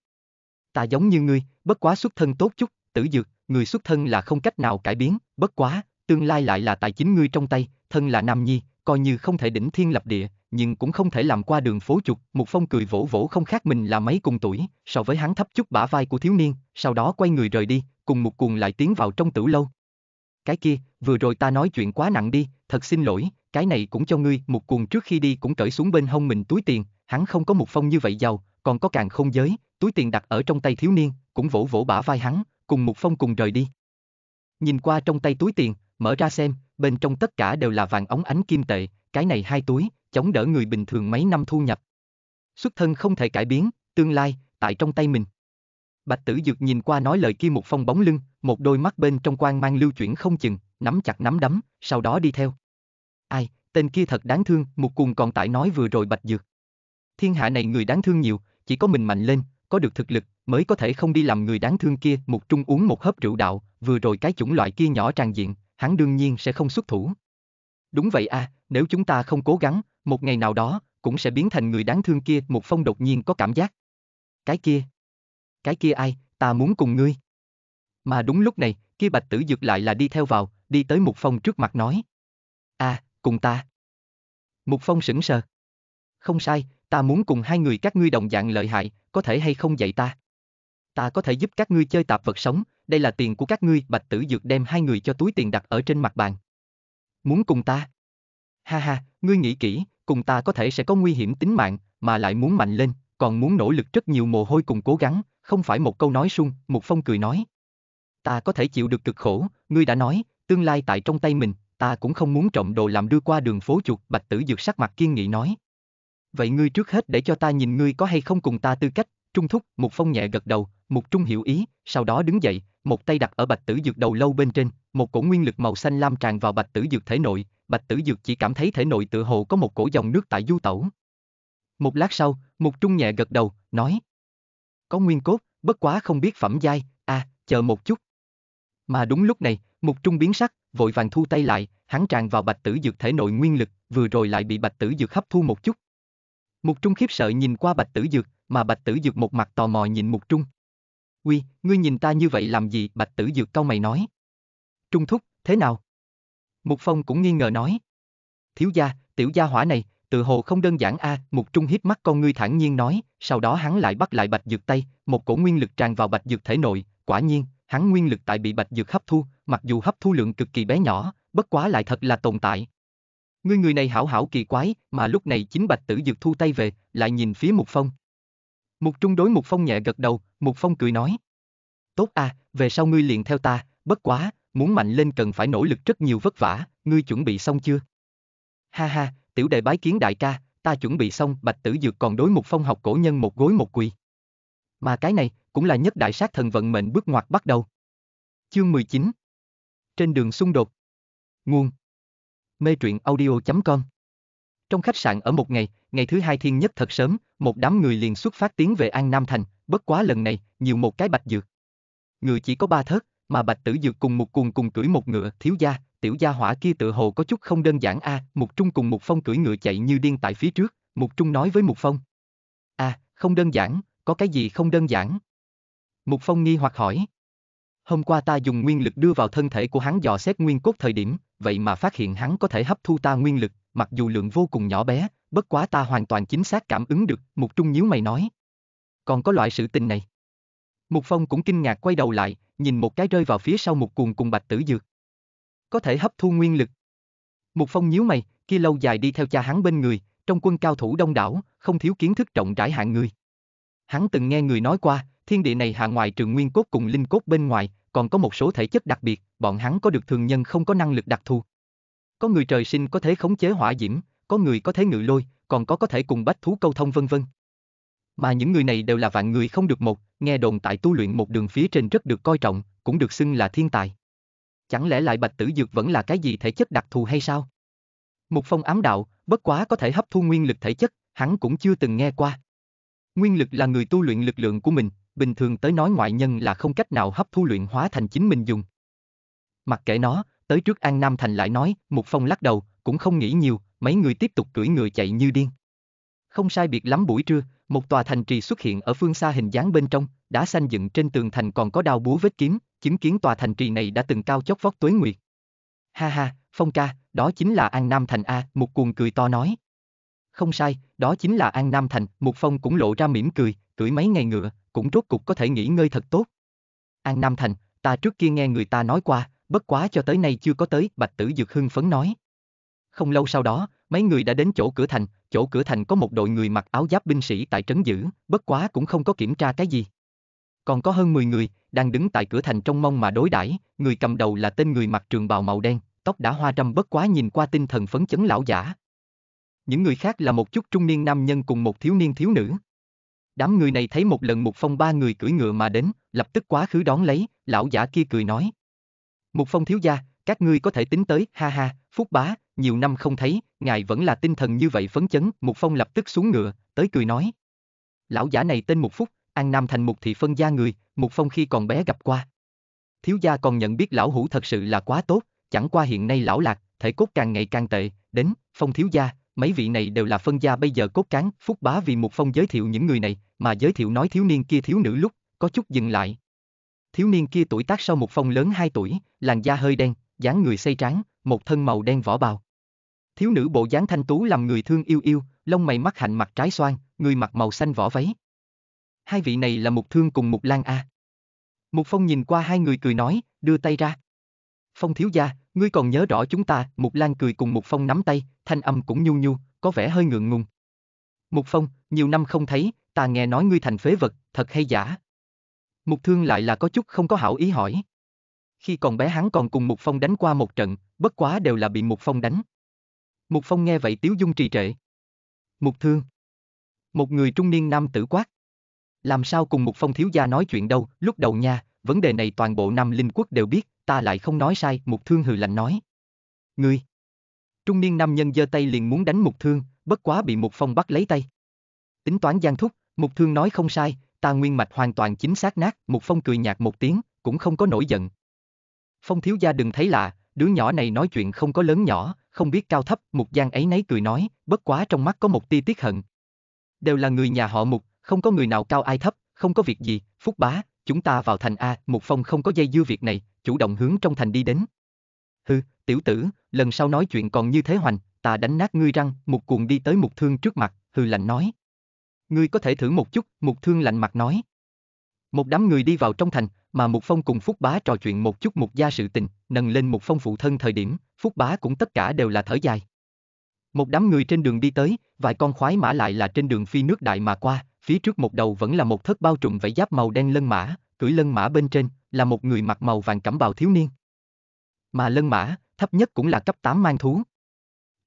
Speaker 1: Ta giống như ngươi, bất quá xuất thân tốt chút, Tử Dược, người xuất thân là không cách nào cải biến, bất quá, tương lai lại là tài chính ngươi trong tay, thân là nam nhi, coi như không thể đỉnh thiên lập địa, nhưng cũng không thể làm qua đường phố trục, một phong cười vỗ vỗ không khác mình là mấy cùng tuổi, so với hắn thấp chút bả vai của thiếu niên, sau đó quay người rời đi, cùng một cuồng lại tiến vào trong tử lâu. Cái kia, vừa rồi ta nói chuyện quá nặng đi, thật xin lỗi, cái này cũng cho ngươi, một cuồng trước khi đi cũng cởi xuống bên hông mình túi tiền, hắn không có một phong như vậy giàu, còn có càng không giới, túi tiền đặt ở trong tay thiếu niên, cũng vỗ vỗ bả vai hắn, cùng Mục Phong cùng rời đi. Nhìn qua trong tay túi tiền, mở ra xem, bên trong tất cả đều là vàng ống ánh kim tệ, cái này hai túi, chống đỡ người bình thường mấy năm thu nhập. Xuất thân không thể cải biến, tương lai, tại trong tay mình. Bạch Tử Dược nhìn qua nói lời kia Mục Phong bóng lưng, một đôi mắt bên trong quan mang lưu chuyển không chừng, nắm chặt nắm đấm, sau đó đi theo. Ai, tên kia thật đáng thương, Mục Cùng còn tại nói vừa rồi Bạch Dược. Thiên hạ này người đáng thương nhiều, chỉ có mình mạnh lên, có được thực lực, mới có thể không đi làm người đáng thương kia. một Trung uống một hớp rượu đạo, vừa rồi cái chủng loại kia nhỏ tràn diện, hắn đương nhiên sẽ không xuất thủ. Đúng vậy à, nếu chúng ta không cố gắng, một ngày nào đó, cũng sẽ biến thành người đáng thương kia. một Phong đột nhiên có cảm giác. Cái kia. Cái kia ai, ta muốn cùng ngươi. Mà đúng lúc này, kia bạch tử dược lại là đi theo vào, đi tới một Phong trước mặt nói. À, cùng ta. một Phong sững sờ. Không sai, Ta muốn cùng hai người các ngươi đồng dạng lợi hại, có thể hay không dạy ta? Ta có thể giúp các ngươi chơi tạp vật sống, đây là tiền của các ngươi, Bạch Tử Dược đem hai người cho túi tiền đặt ở trên mặt bàn. Muốn cùng ta? Ha ha, ngươi nghĩ kỹ, cùng ta có thể sẽ có nguy hiểm tính mạng, mà lại muốn mạnh lên, còn muốn nỗ lực rất nhiều mồ hôi cùng cố gắng, không phải một câu nói suông, một Phong cười nói. Ta có thể chịu được cực khổ, ngươi đã nói, tương lai tại trong tay mình, ta cũng không muốn trộm đồ làm đưa qua đường phố chuột, Bạch Tử Dược sắc mặt kiên nghị nói vậy ngươi trước hết để cho ta nhìn ngươi có hay không cùng ta tư cách, trung thúc, một phong nhẹ gật đầu, một trung hiểu ý, sau đó đứng dậy, một tay đặt ở bạch tử dược đầu lâu bên trên, một cổ nguyên lực màu xanh lam tràn vào bạch tử dược thể nội, bạch tử dược chỉ cảm thấy thể nội tựa hồ có một cổ dòng nước tại du tẩu. Một lát sau, một trung nhẹ gật đầu, nói. Có nguyên cốt, bất quá không biết phẩm giai, à, chờ một chút. Mà đúng lúc này, một trung biến sắc, vội vàng thu tay lại, hắn tràn vào bạch tử dược thể nội nguyên lực, vừa rồi lại bị bạch tử dược hấp thu một chút, Mục Trung khiếp sợ nhìn qua Bạch Tử Dược, mà Bạch Tử Dược một mặt tò mò nhìn Mục Trung. Uy, ngươi nhìn ta như vậy làm gì? Bạch Tử Dược cau mày nói. Trung thúc, thế nào? Mục Phong cũng nghi ngờ nói. Thiếu gia, tiểu gia hỏa này, tự hồ không đơn giản a. À, Mục Trung hít mắt con ngươi thản nhiên nói, sau đó hắn lại bắt lại Bạch Dược tay, một cổ nguyên lực tràn vào Bạch Dược thể nội, quả nhiên, hắn nguyên lực tại bị Bạch Dược hấp thu, mặc dù hấp thu lượng cực kỳ bé nhỏ, bất quá lại thật là tồn tại, Ngươi người này hảo hảo kỳ quái, mà lúc này chính bạch tử dược thu tay về, lại nhìn phía Mục Phong. Mục Trung đối Mục Phong nhẹ gật đầu, Mục Phong cười nói. Tốt à, về sau ngươi liền theo ta, bất quá, muốn mạnh lên cần phải nỗ lực rất nhiều vất vả, ngươi chuẩn bị xong chưa? Ha ha, tiểu đệ bái kiến đại ca, ta chuẩn bị xong, bạch tử dược còn đối Mục Phong học cổ nhân một gối một quỳ. Mà cái này, cũng là nhất đại sát thần vận mệnh bước ngoặt bắt đầu. Chương 19 Trên đường xung đột Nguồn mê truyện audio.com. Trong khách sạn ở một ngày, ngày thứ hai thiên nhất thật sớm, một đám người liền xuất phát tiến về An Nam Thành, bất quá lần này, nhiều một cái bạch dược. Người chỉ có ba thớt, mà bạch tử dược cùng một cuồng cùng cưỡi một ngựa, thiếu gia, tiểu gia hỏa kia tự hồ có chút không đơn giản a à, Mục Trung cùng một Phong cưỡi ngựa chạy như điên tại phía trước, một Trung nói với một Phong. a à, không đơn giản, có cái gì không đơn giản? Mục Phong nghi hoặc hỏi hôm qua ta dùng nguyên lực đưa vào thân thể của hắn dò xét nguyên cốt thời điểm, vậy mà phát hiện hắn có thể hấp thu ta nguyên lực, mặc dù lượng vô cùng nhỏ bé, bất quá ta hoàn toàn chính xác cảm ứng được, Mục Trung nhíu mày nói. Còn có loại sự tình này. Mục Phong cũng kinh ngạc quay đầu lại, nhìn một cái rơi vào phía sau một cuồng cùng bạch tử dược. Có thể hấp thu nguyên lực. Mục Phong nhíu mày, kia lâu dài đi theo cha hắn bên người, trong quân cao thủ đông đảo, không thiếu kiến thức trọng rãi hạng người. Hắn từng nghe người nói qua, thiên địa này hạ ngoại trừ nguyên cốt cùng linh cốt bên ngoài, còn có một số thể chất đặc biệt, bọn hắn có được thường nhân không có năng lực đặc thù. Có người trời sinh có thể khống chế hỏa diễm, có người có thể ngự lôi, còn có có thể cùng bách thú câu thông vân vân. Mà những người này đều là vạn người không được một, nghe đồn tại tu luyện một đường phía trên rất được coi trọng, cũng được xưng là thiên tài. Chẳng lẽ lại Bạch Tử Dược vẫn là cái gì thể chất đặc thù hay sao? Mục Phong ám đạo, bất quá có thể hấp thu nguyên lực thể chất, hắn cũng chưa từng nghe qua. Nguyên lực là người tu luyện lực lượng của mình, bình thường tới nói ngoại nhân là không cách nào hấp thu luyện hóa thành chính mình dùng. Mặc kệ nó, tới trước An Nam Thành lại nói, một Phong lắc đầu, cũng không nghĩ nhiều, mấy người tiếp tục cưỡi người chạy như điên. Không sai biệt lắm buổi trưa, một tòa thành trì xuất hiện ở phương xa hình dáng bên trong, đã xanh dựng trên tường thành còn có đao búa vết kiếm, chứng kiến tòa thành trì này đã từng cao chót vót tuế nguyệt. Ha ha, Phong ca, đó chính là An Nam Thành A, một cuồng cười to nói. Không sai, đó chính là An Nam Thành, Mục Phong cũng lộ ra mỉm cười, cưỡi mấy ngày ngựa, cũng rốt cục có thể nghỉ ngơi thật tốt. An Nam Thành, ta trước kia nghe người ta nói qua, bất quá cho tới nay chưa có tới, Bạch Tử Dược hưng phấn nói. Không lâu sau đó, mấy người đã đến chỗ cửa thành, chỗ cửa thành có một đội người mặc áo giáp binh sĩ tại trấn giữ, bất quá cũng không có kiểm tra cái gì. Còn có hơn 10 người, đang đứng tại cửa thành trong mong mà đối đãi, người cầm đầu là tên người mặc trường bào màu đen, tóc đã hoa râm bất quá nhìn qua tinh thần phấn chấn lão giả, những người khác là một chút trung niên nam nhân cùng một thiếu niên thiếu nữ. Đám người này thấy một lần Mục Phong ba người cưỡi ngựa mà đến, lập tức quá khứ đón lấy, lão giả kia cười nói. Mục Phong thiếu gia, các ngươi có thể tính tới, ha ha, phúc bá, nhiều năm không thấy, ngài vẫn là tinh thần như vậy phấn chấn, Mục Phong lập tức xuống ngựa, tới cười nói. Lão giả này tên Mục Phúc, An Nam thành Mục thị phân gia người, Mục Phong khi còn bé gặp qua. Thiếu gia còn nhận biết lão hủ thật sự là quá tốt, chẳng qua hiện nay lão lạc, thể cốt càng ngày càng tệ, đến, Phong thiếu gia, mấy vị này đều là phân gia bây giờ cốt cán, Phúc Bá vì một Phong giới thiệu những người này, mà giới thiệu nói thiếu niên kia thiếu nữ lúc, có chút dừng lại. Thiếu niên kia tuổi tác sau một Phong lớn 2 tuổi, làn da hơi đen, dáng người xây tráng, một thân màu đen vỏ bào. Thiếu nữ bộ dáng thanh tú làm người thương yêu yêu, lông mày mắt hạnh mặt trái xoan, người mặc màu xanh vỏ váy. Hai vị này là một Thương cùng một Lan A. Một Phong nhìn qua hai người cười nói, đưa tay ra. Phong thiếu gia, ngươi còn nhớ rõ chúng ta, một Lan cười cùng một Phong nắm tay, thanh âm cũng nhu nhu, có vẻ hơi ngượng ngùng. Mục Phong, nhiều năm không thấy, ta nghe nói ngươi thành phế vật, thật hay giả? Mục Thương lại là có chút không có hảo ý hỏi. Khi còn bé hắn còn cùng Mục Phong đánh qua một trận, bất quá đều là bị Mục Phong đánh. Mục Phong nghe vậy tiếu dung trì trệ. Mục Thương. Một người trung niên nam tử quát. Làm sao cùng Mục Phong thiếu gia nói chuyện đâu, lúc đầu nha, vấn đề này toàn bộ Nam Linh Quốc đều biết, ta lại không nói sai, Mục Thương hừ lạnh nói. Ngươi. Trung niên nam nhân giơ tay liền muốn đánh Mục Thương, bất quá bị Mục Phong bắt lấy tay. Tính toán gian thúc, Mục Thương nói không sai, ta nguyên mạch hoàn toàn chính xác nát, Mục Phong cười nhạt một tiếng, cũng không có nổi giận. Phong thiếu gia đừng thấy lạ, đứa nhỏ này nói chuyện không có lớn nhỏ, không biết cao thấp, Mục Giang ấy nấy cười nói, bất quá trong mắt có một tia tiếc hận. Đều là người nhà họ Mục, không có người nào cao ai thấp, không có việc gì, phúc bá, chúng ta vào thành A, Mục Phong không có dây dưa việc này, chủ động hướng trong thành đi đến hư, tiểu tử, lần sau nói chuyện còn như thế hoành, ta đánh nát ngươi răng, một cuồng đi tới một thương trước mặt, hư lạnh nói. Ngươi có thể thử một chút, Một thương lạnh mặt nói. Một đám người đi vào trong thành, mà một Phong cùng Phúc Bá trò chuyện một chút một gia sự tình, nâng lên một Phong phụ thân thời điểm, Phúc Bá cũng tất cả đều là thở dài. Một đám người trên đường đi tới, vài con khoái mã lại là trên đường phi nước đại mà qua, phía trước một đầu vẫn là một thất bao trùm vảy giáp màu đen lân mã, cưỡi lân mã bên trên là một người mặc màu vàng cẩm bào thiếu niên mà lân mã, thấp nhất cũng là cấp 8 mang thú.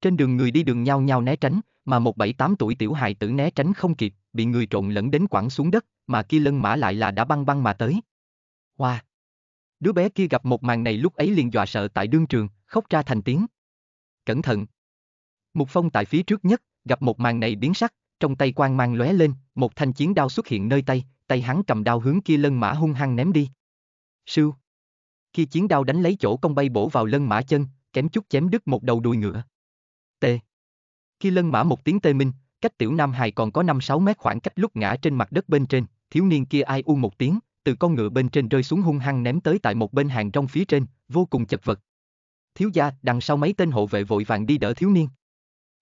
Speaker 1: Trên đường người đi đường nhau nhau né tránh, mà một bảy tám tuổi tiểu hài tử né tránh không kịp, bị người trộn lẫn đến quẳng xuống đất, mà kia lân mã lại là đã băng băng mà tới. Hoa! Wow. Đứa bé kia gặp một màn này lúc ấy liền dọa sợ tại đương trường, khóc ra thành tiếng. Cẩn thận! Mục phong tại phía trước nhất, gặp một màn này biến sắc, trong tay quang mang lóe lên, một thanh chiến đao xuất hiện nơi tay, tay hắn cầm đao hướng kia lân mã hung hăng ném đi. Sưu! khi chiến đao đánh lấy chỗ công bay bổ vào lân mã chân, kém chút chém đứt một đầu đuôi ngựa. T. Khi lân mã một tiếng tê minh, cách tiểu Nam hài còn có 5-6 mét khoảng cách lúc ngã trên mặt đất bên trên, thiếu niên kia ai u một tiếng, từ con ngựa bên trên rơi xuống hung hăng ném tới tại một bên hàng trong phía trên, vô cùng chật vật. Thiếu gia, đằng sau mấy tên hộ vệ vội vàng đi đỡ thiếu niên.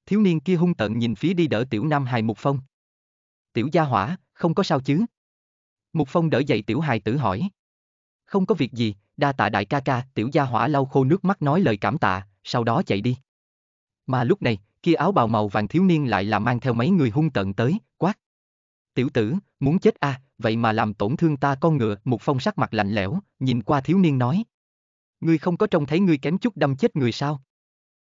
Speaker 1: Thiếu niên kia hung tận nhìn phía đi đỡ tiểu Nam hài Mục Phong. Tiểu gia hỏa, không có sao chứ? Mục Phong đỡ dậy tiểu hài tử hỏi. Không có việc gì, đa tạ đại ca ca, tiểu gia hỏa lau khô nước mắt nói lời cảm tạ, sau đó chạy đi. Mà lúc này, kia áo bào màu vàng thiếu niên lại là mang theo mấy người hung tận tới, quát. Tiểu tử, muốn chết a à, vậy mà làm tổn thương ta con ngựa, một phong sắc mặt lạnh lẽo, nhìn qua thiếu niên nói. Ngươi không có trông thấy ngươi kém chút đâm chết người sao?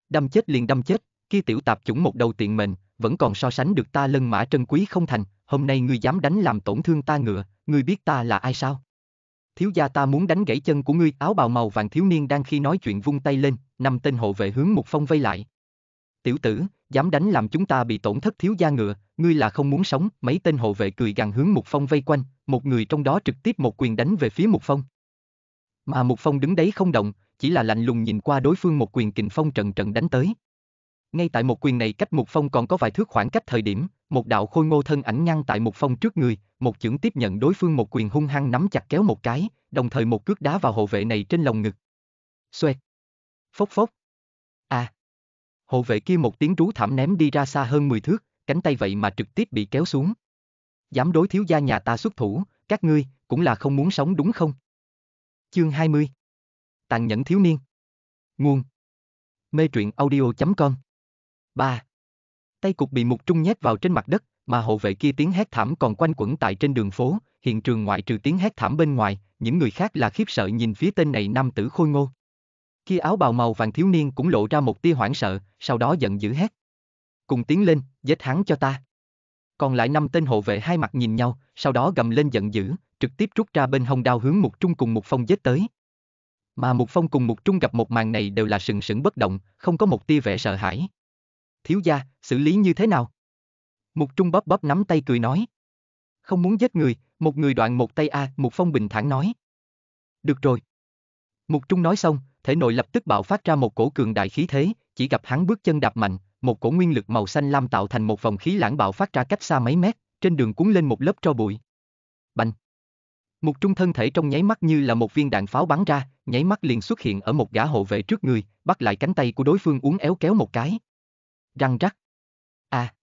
Speaker 1: Đâm chết liền đâm chết, kia tiểu tạp chủng một đầu tiện mệnh, vẫn còn so sánh được ta lân mã trân quý không thành, hôm nay ngươi dám đánh làm tổn thương ta ngựa, ngươi biết ta là ai sao? thiếu gia ta muốn đánh gãy chân của ngươi áo bào màu vàng thiếu niên đang khi nói chuyện vung tay lên, năm tên hộ vệ hướng Mục Phong vây lại. Tiểu tử, dám đánh làm chúng ta bị tổn thất thiếu gia ngựa, ngươi là không muốn sống, mấy tên hộ vệ cười gằn hướng Mục Phong vây quanh, một người trong đó trực tiếp một quyền đánh về phía Mục Phong. Mà Mục Phong đứng đấy không động, chỉ là lạnh lùng nhìn qua đối phương một quyền kình phong trận trận đánh tới. Ngay tại một quyền này cách Mục Phong còn có vài thước khoảng cách thời điểm, một đạo khôi ngô thân ảnh ngăn tại Mục Phong trước người, một chưởng tiếp nhận đối phương một quyền hung hăng nắm chặt kéo một cái, đồng thời một cước đá vào hộ vệ này trên lồng ngực. Xoẹt. Phốc phốc. À. Hộ vệ kia một tiếng rú thảm ném đi ra xa hơn 10 thước, cánh tay vậy mà trực tiếp bị kéo xuống. Dám đối thiếu gia nhà ta xuất thủ, các ngươi cũng là không muốn sống đúng không? Chương 20. Tàn nhẫn thiếu niên. Nguồn. Mê truyện audio.com Ba. Tay cục bị mục trung nhét vào trên mặt đất, mà hộ vệ kia tiếng hét thảm còn quanh quẩn tại trên đường phố, hiện trường ngoại trừ tiếng hét thảm bên ngoài, những người khác là khiếp sợ nhìn phía tên này nam tử khôi ngô. Kia áo bào màu vàng thiếu niên cũng lộ ra một tia hoảng sợ, sau đó giận dữ hét. Cùng tiến lên, giết hắn cho ta. Còn lại năm tên hộ vệ hai mặt nhìn nhau, sau đó gầm lên giận dữ, trực tiếp rút ra bên hông đao hướng Mục Trung cùng Mục Phong giết tới. Mà Mục Phong cùng Mục Trung gặp một màn này đều là sừng sững bất động, không có một tia vẻ sợ hãi thiếu gia, xử lý như thế nào? Mục Trung bóp bóp nắm tay cười nói. Không muốn giết người, một người đoạn một tay A, à, Mục Phong bình thản nói. Được rồi. Mục Trung nói xong, thể nội lập tức bạo phát ra một cổ cường đại khí thế, chỉ gặp hắn bước chân đạp mạnh, một cổ nguyên lực màu xanh lam tạo thành một vòng khí lãng bạo phát ra cách xa mấy mét, trên đường cuốn lên một lớp tro bụi. Bành. Mục Trung thân thể trong nháy mắt như là một viên đạn pháo bắn ra, nháy mắt liền xuất hiện ở một gã hộ vệ trước người, bắt lại cánh tay của đối phương uốn éo kéo một cái, răng rắc. A. À.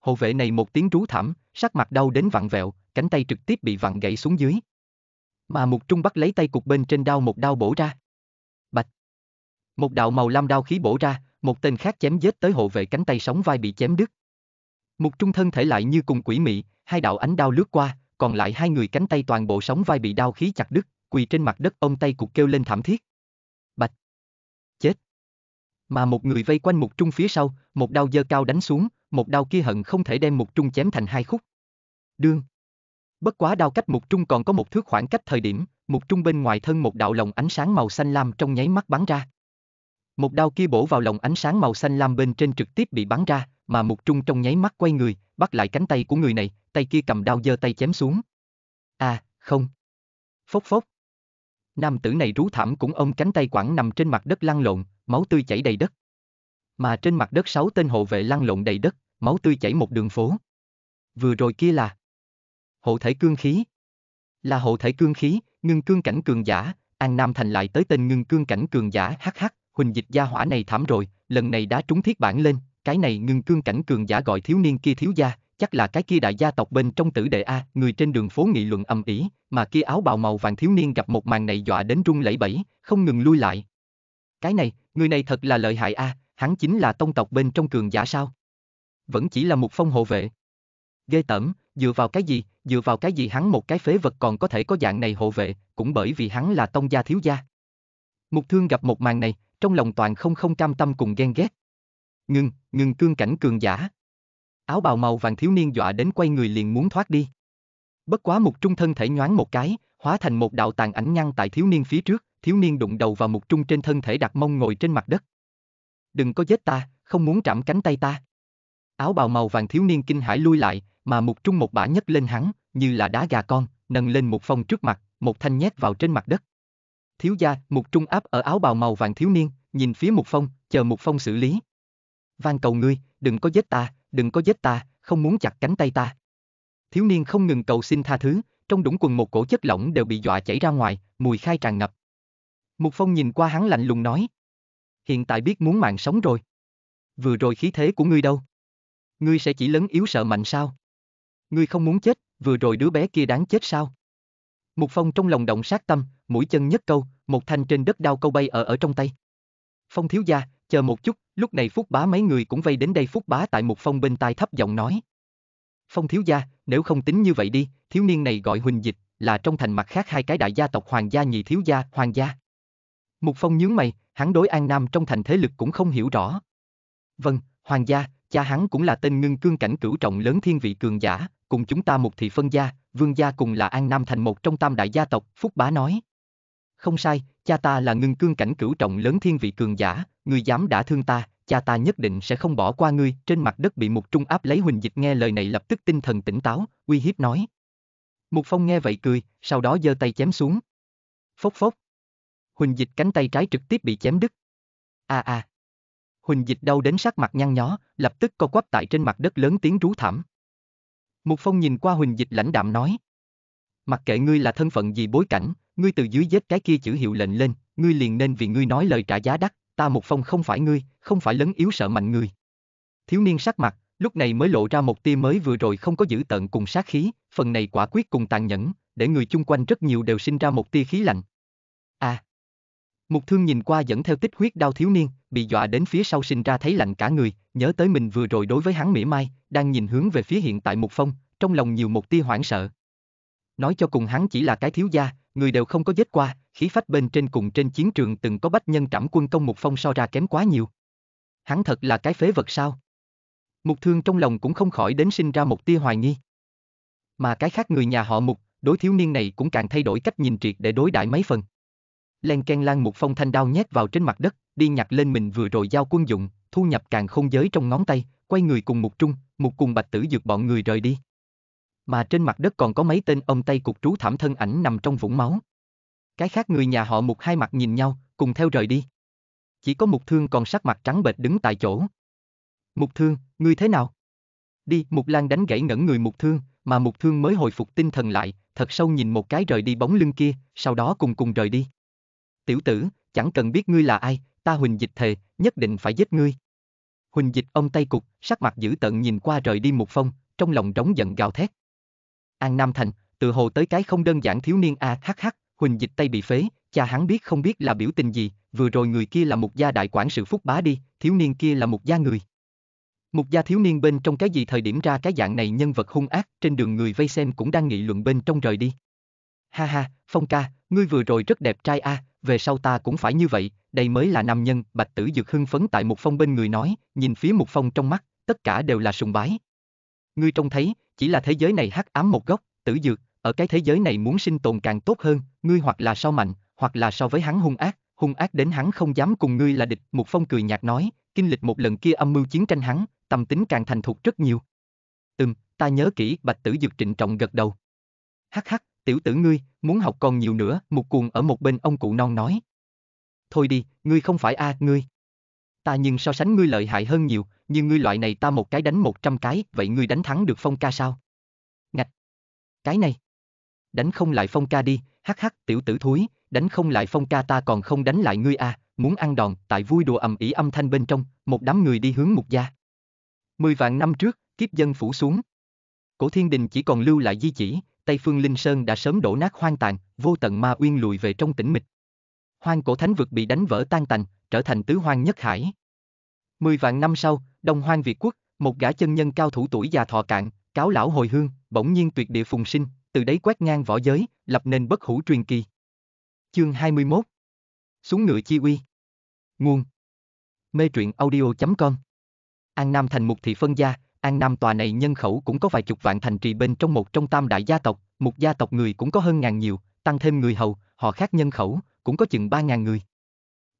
Speaker 1: Hộ vệ này một tiếng rú thảm, sắc mặt đau đến vặn vẹo, cánh tay trực tiếp bị vặn gãy xuống dưới. Mà Mục Trung bắt lấy tay cục bên trên đao một đao bổ ra. Bạch. Một đạo màu lam đao khí bổ ra, một tên khác chém giết tới hộ vệ cánh tay sống vai bị chém đứt. Mục Trung thân thể lại như cùng quỷ mị, hai đạo ánh đao lướt qua, còn lại hai người cánh tay toàn bộ sống vai bị đao khí chặt đứt, quỳ trên mặt đất ông tay cục kêu lên thảm thiết. Mà một người vây quanh mục trung phía sau, một đao dơ cao đánh xuống, một đao kia hận không thể đem mục trung chém thành hai khúc. Đương. Bất quá đao cách mục trung còn có một thước khoảng cách thời điểm, mục trung bên ngoài thân một đạo lồng ánh sáng màu xanh lam trong nháy mắt bắn ra. Một đao kia bổ vào lồng ánh sáng màu xanh lam bên trên trực tiếp bị bắn ra, mà mục trung trong nháy mắt quay người, bắt lại cánh tay của người này, tay kia cầm đao dơ tay chém xuống. À, không. Phốc phốc. Nam tử này rú thảm cũng ôm cánh tay quẳng nằm trên mặt đất lăn lộn, máu tươi chảy đầy đất. Mà trên mặt đất sáu tên hộ vệ lăn lộn đầy đất, máu tươi chảy một đường phố. Vừa rồi kia là hộ thể cương khí. Là hộ thể cương khí, ngưng cương cảnh cường giả, An Nam Thành lại tới tên ngưng cương cảnh cường giả hắc hắc, huỳnh dịch gia hỏa này thảm rồi, lần này đã trúng thiết bản lên, cái này ngưng cương cảnh cường giả gọi thiếu niên kia thiếu gia, chắc là cái kia đại gia tộc bên trong tử đệ a, người trên đường phố nghị luận âm ỉ, mà kia áo bào màu vàng thiếu niên gặp một màn này dọa đến run lẩy bẩy, không ngừng lui lại, cái này, người này thật là lợi hại a, à, hắn chính là tông tộc bên trong cường giả sao? Vẫn chỉ là một phong hộ vệ. Ghê tẩm, dựa vào cái gì, dựa vào cái gì hắn một cái phế vật còn có thể có dạng này hộ vệ, cũng bởi vì hắn là tông gia thiếu gia. Mục thương gặp một màn này, trong lòng toàn không không cam tâm cùng ghen ghét. Ngừng, ngừng cương cảnh cường giả. Áo bào màu vàng thiếu niên dọa đến quay người liền muốn thoát đi. Bất quá mục trung thân thể nhoáng một cái, hóa thành một đạo tàn ảnh ngăn tại thiếu niên phía trước, thiếu niên đụng đầu vào mục trung trên thân thể đặt mông ngồi trên mặt đất. Đừng có giết ta, không muốn chạm cánh tay ta. Áo bào màu vàng thiếu niên kinh hãi lui lại, mà mục trung một bả nhấc lên hắn, như là đá gà con, nâng lên một phong trước mặt, một thanh nhét vào trên mặt đất. Thiếu gia, mục trung áp ở áo bào màu vàng thiếu niên, nhìn phía mục phong, chờ mục phong xử lý. Van cầu ngươi, đừng có giết ta, đừng có giết ta, không muốn chặt cánh tay ta. Thiếu niên không ngừng cầu xin tha thứ, trong đũng quần một cổ chất lỏng đều bị dọa chảy ra ngoài, mùi khai tràn ngập. Mục Phong nhìn qua hắn lạnh lùng nói. Hiện tại biết muốn mạng sống rồi. Vừa rồi khí thế của ngươi đâu? Ngươi sẽ chỉ lấn yếu sợ mạnh sao? Ngươi không muốn chết, vừa rồi đứa bé kia đáng chết sao? Mục Phong trong lòng động sát tâm, mũi chân nhất câu, một thanh trên đất đao câu bay ở ở trong tay. Phong thiếu gia, chờ một chút, lúc này Phúc Bá mấy người cũng vây đến đây Phúc Bá tại Mục Phong bên tai thấp giọng nói. Phong thiếu gia, nếu không tính như vậy đi, thiếu niên này gọi huỳnh dịch, là trong thành mặt khác hai cái đại gia tộc Hoàng gia nhị thiếu gia, Hoàng gia. Mục Phong nhướng mày, hắn đối An Nam trong thành thế lực cũng không hiểu rõ. Vâng, hoàng gia, cha hắn cũng là tên ngưng cương cảnh cửu trọng lớn thiên vị cường giả, cùng chúng ta một thị phân gia, vương gia cùng là An Nam thành một trong tam đại gia tộc, Phúc Bá nói. Không sai, cha ta là ngưng cương cảnh cửu trọng lớn thiên vị cường giả, người dám đã thương ta, cha ta nhất định sẽ không bỏ qua ngươi. Trên mặt đất bị Mục Trung áp lấy Huỳnh Dịch nghe lời này lập tức tinh thần tỉnh táo, uy hiếp nói. Mục Phong nghe vậy cười, sau đó giơ tay chém xuống. Phốc phốc, Huỳnh Dịch cánh tay trái trực tiếp bị chém đứt. A a. Huỳnh Dịch đau đến sắc mặt nhăn nhó, lập tức co quắp tại trên mặt đất lớn tiếng rú thảm. Mục Phong nhìn qua Huỳnh Dịch lãnh đạm nói: "Mặc kệ ngươi là thân phận gì bối cảnh, ngươi từ dưới vết cái kia chữ hiệu lệnh lên, ngươi liền nên vì ngươi nói lời trả giá đắt, ta Mục Phong không phải ngươi, không phải lấn yếu sợ mạnh ngươi." Thiếu niên sắc mặt, lúc này mới lộ ra một tia mới vừa rồi không có giữ tận cùng sát khí, phần này quả quyết cùng tàn nhẫn, để người chung quanh rất nhiều đều sinh ra một tia khí lạnh. À, Mục thương nhìn qua dẫn theo tích huyết đau thiếu niên, bị dọa đến phía sau sinh ra thấy lạnh cả người, nhớ tới mình vừa rồi đối với hắn mỉa mai, đang nhìn hướng về phía hiện tại Mục Phong, trong lòng nhiều một tia hoảng sợ. Nói cho cùng hắn chỉ là cái thiếu gia, người đều không có giết qua, khí phách bên trên cùng trên chiến trường từng có bách nhân trảm quân công Mục Phong so ra kém quá nhiều. Hắn thật là cái phế vật sao? Mục thương trong lòng cũng không khỏi đến sinh ra một tia hoài nghi. Mà cái khác người nhà họ Mục, đối thiếu niên này cũng càng thay đổi cách nhìn triệt để đối đại mấy phần len ken lan một phong thanh đao nhét vào trên mặt đất, đi nhặt lên mình vừa rồi giao quân dụng, thu nhập càng không giới trong ngón tay, quay người cùng một trung, một cùng bạch tử dược bọn người rời đi. Mà trên mặt đất còn có mấy tên ông tay cục trú thảm thân ảnh nằm trong vũng máu. Cái khác người nhà họ một hai mặt nhìn nhau, cùng theo rời đi. Chỉ có mục thương còn sắc mặt trắng bệch đứng tại chỗ. Mục thương, ngươi thế nào? Đi, mục lan đánh gãy ngẩn người mục thương, mà mục thương mới hồi phục tinh thần lại, thật sâu nhìn một cái rời đi bóng lưng kia, sau đó cùng cùng rời đi tiểu tử, chẳng cần biết ngươi là ai, ta huỳnh dịch thề, nhất định phải giết ngươi. Huỳnh dịch ông tay cục, sắc mặt dữ tận nhìn qua rời đi một phong, trong lòng đóng giận gào thét. An Nam Thành, tự hồ tới cái không đơn giản thiếu niên a hắc hắc, huỳnh dịch tay bị phế, cha hắn biết không biết là biểu tình gì, vừa rồi người kia là một gia đại quản sự phúc bá đi, thiếu niên kia là một gia người. Một gia thiếu niên bên trong cái gì thời điểm ra cái dạng này nhân vật hung ác, trên đường người vây xem cũng đang nghị luận bên trong rời đi. Ha ha, Phong ca, ngươi vừa rồi rất đẹp trai a, à, về sau ta cũng phải như vậy, đây mới là nam nhân, Bạch Tử Dược hưng phấn tại Mục Phong bên người nói, nhìn phía Mục Phong trong mắt, tất cả đều là sùng bái. Ngươi trông thấy, chỉ là thế giới này hắc ám một góc, Tử Dược, ở cái thế giới này muốn sinh tồn càng tốt hơn, ngươi hoặc là so mạnh, hoặc là so với hắn hung ác, hung ác đến hắn không dám cùng ngươi là địch, Mục Phong cười nhạt nói, kinh lịch một lần kia âm mưu chiến tranh hắn, tâm tính càng thành thục rất nhiều. Ừm, ta nhớ kỹ, Bạch Tử Dược trịnh trọng gật đầu. Hắc hắc, tiểu tử ngươi, muốn học còn nhiều nữa, một cuồng ở một bên ông cụ non nói. Thôi đi, ngươi không phải a à, ngươi. Ta nhưng so sánh ngươi lợi hại hơn nhiều, nhưng ngươi loại này ta một cái đánh một trăm cái, vậy ngươi đánh thắng được phong ca sao? Ngạch! Cái này! Đánh không lại phong ca đi, hắc hắc, tiểu tử thúi, đánh không lại phong ca ta còn không đánh lại ngươi a à, muốn ăn đòn, tại vui đùa ầm ĩ âm thanh bên trong, một đám người đi hướng mục gia. Mười vạn năm trước, kiếp dân phủ xuống. Cổ thiên đình chỉ còn lưu lại di chỉ, Tây Phương Linh Sơn đã sớm đổ nát hoang tàn, vô tận ma uyên lùi về trong tĩnh mịch. Hoang cổ thánh vực bị đánh vỡ tan tành, trở thành tứ hoang nhất hải. Mười vạn năm sau, Đông Hoang Việt Quốc, một gã chân nhân cao thủ tuổi già thọ cạn, cáo lão hồi hương, bỗng nhiên tuyệt địa phùng sinh, từ đấy quét ngang võ giới, lập nên bất hủ truyền kỳ. Chương 21 Xuống ngựa chi uy Nguồn Mê truyện audio.com An Nam thành mục thị phân gia, An Nam tòa này nhân khẩu cũng có vài chục vạn thành trì bên trong một trong tam đại gia tộc, một gia tộc người cũng có hơn ngàn nhiều, tăng thêm người hầu, họ khác nhân khẩu, cũng có chừng ba ngàn người.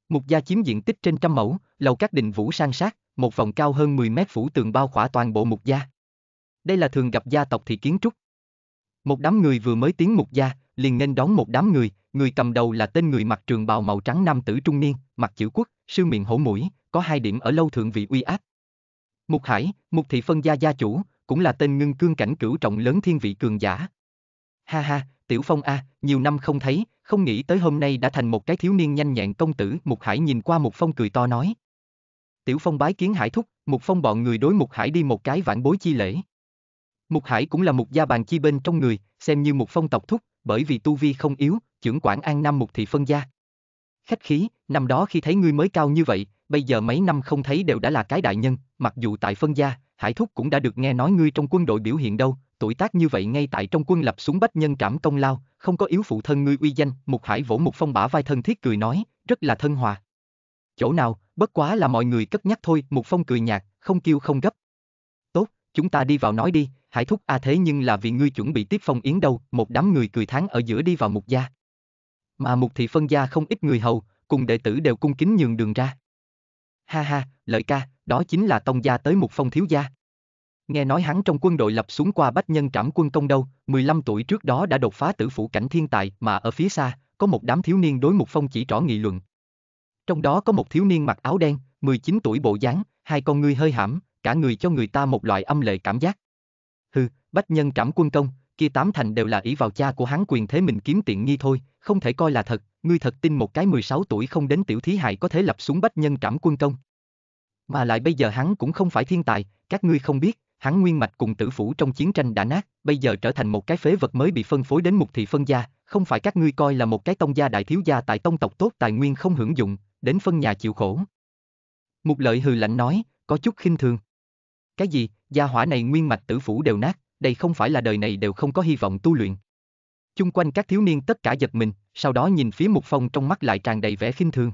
Speaker 1: Mục gia chiếm diện tích trên trăm mẫu, lầu các đình vũ sang sát, một vòng cao hơn 10 mét phủ tường bao khỏa toàn bộ mục gia. Đây là thường gặp gia tộc thì kiến trúc. Một đám người vừa mới tiến mục gia, liền nên đón một đám người, người cầm đầu là tên người mặc trường bào màu trắng nam tử trung niên, mặt chữ quốc, sư miệng hổ mũi, có hai điểm ở lâu thượng vị uy áp, Mục Hải, Mục Thị Phân Gia gia chủ, cũng là tên ngưng cương cảnh cửu trọng lớn thiên vị cường giả. Ha ha, Tiểu Phong a, à, nhiều năm không thấy, không nghĩ tới hôm nay đã thành một cái thiếu niên nhanh nhẹn công tử. Mục Hải nhìn qua Mục Phong cười to nói. Tiểu Phong bái kiến Hải thúc, Mục Phong bọn người đối Mục Hải đi một cái vãn bối chi lễ. Mục Hải cũng là một gia bàn chi bên trong người, xem như Mục Phong tộc thúc, bởi vì tu vi không yếu, trưởng quản an nam Mục Thị Phân Gia. Khách khí, năm đó khi thấy ngươi mới cao như vậy, bây giờ mấy năm không thấy đều đã là cái đại nhân, mặc dù tại phân gia, Hải Thúc cũng đã được nghe nói ngươi trong quân đội biểu hiện đâu, tuổi tác như vậy ngay tại trong quân lập xuống bách nhân cảm công lao, không có yếu phụ thân ngươi uy danh, Mục Hải vỗ một Phong bả vai thân thiết cười nói, rất là thân hòa. Chỗ nào, bất quá là mọi người cất nhắc thôi, Mục Phong cười nhạt, không kêu không gấp. Tốt, chúng ta đi vào nói đi, Hải Thúc a à thế nhưng là vì ngươi chuẩn bị tiếp phong yến đâu, một đám người cười tháng ở giữa đi vào Mục gia mà mục thị phân gia không ít người hầu, cùng đệ tử đều cung kính nhường đường ra. Ha ha, lợi ca, đó chính là tông gia tới một phong thiếu gia. Nghe nói hắn trong quân đội lập xuống qua bách nhân trảm quân công đâu, 15 tuổi trước đó đã đột phá tử phủ cảnh thiên tài mà ở phía xa, có một đám thiếu niên đối một phong chỉ trỏ nghị luận. Trong đó có một thiếu niên mặc áo đen, 19 tuổi bộ dáng, hai con ngươi hơi hãm, cả người cho người ta một loại âm lệ cảm giác. Hừ, bách nhân trảm quân công, kia tám thành đều là ý vào cha của hắn quyền thế mình kiếm tiện nghi thôi, không thể coi là thật, ngươi thật tin một cái 16 tuổi không đến tiểu thí hại có thể lập xuống bách nhân trảm quân công. Mà lại bây giờ hắn cũng không phải thiên tài, các ngươi không biết, hắn nguyên mạch cùng tử phủ trong chiến tranh đã nát, bây giờ trở thành một cái phế vật mới bị phân phối đến một thị phân gia, không phải các ngươi coi là một cái tông gia đại thiếu gia tại tông tộc tốt tài nguyên không hưởng dụng, đến phân nhà chịu khổ. Mục lợi hừ lạnh nói, có chút khinh thường. Cái gì, gia hỏa này nguyên mạch tử phủ đều nát, đây không phải là đời này đều không có hy vọng tu luyện. Chung quanh các thiếu niên tất cả giật mình, sau đó nhìn phía Mục Phong trong mắt lại tràn đầy vẻ khinh thường.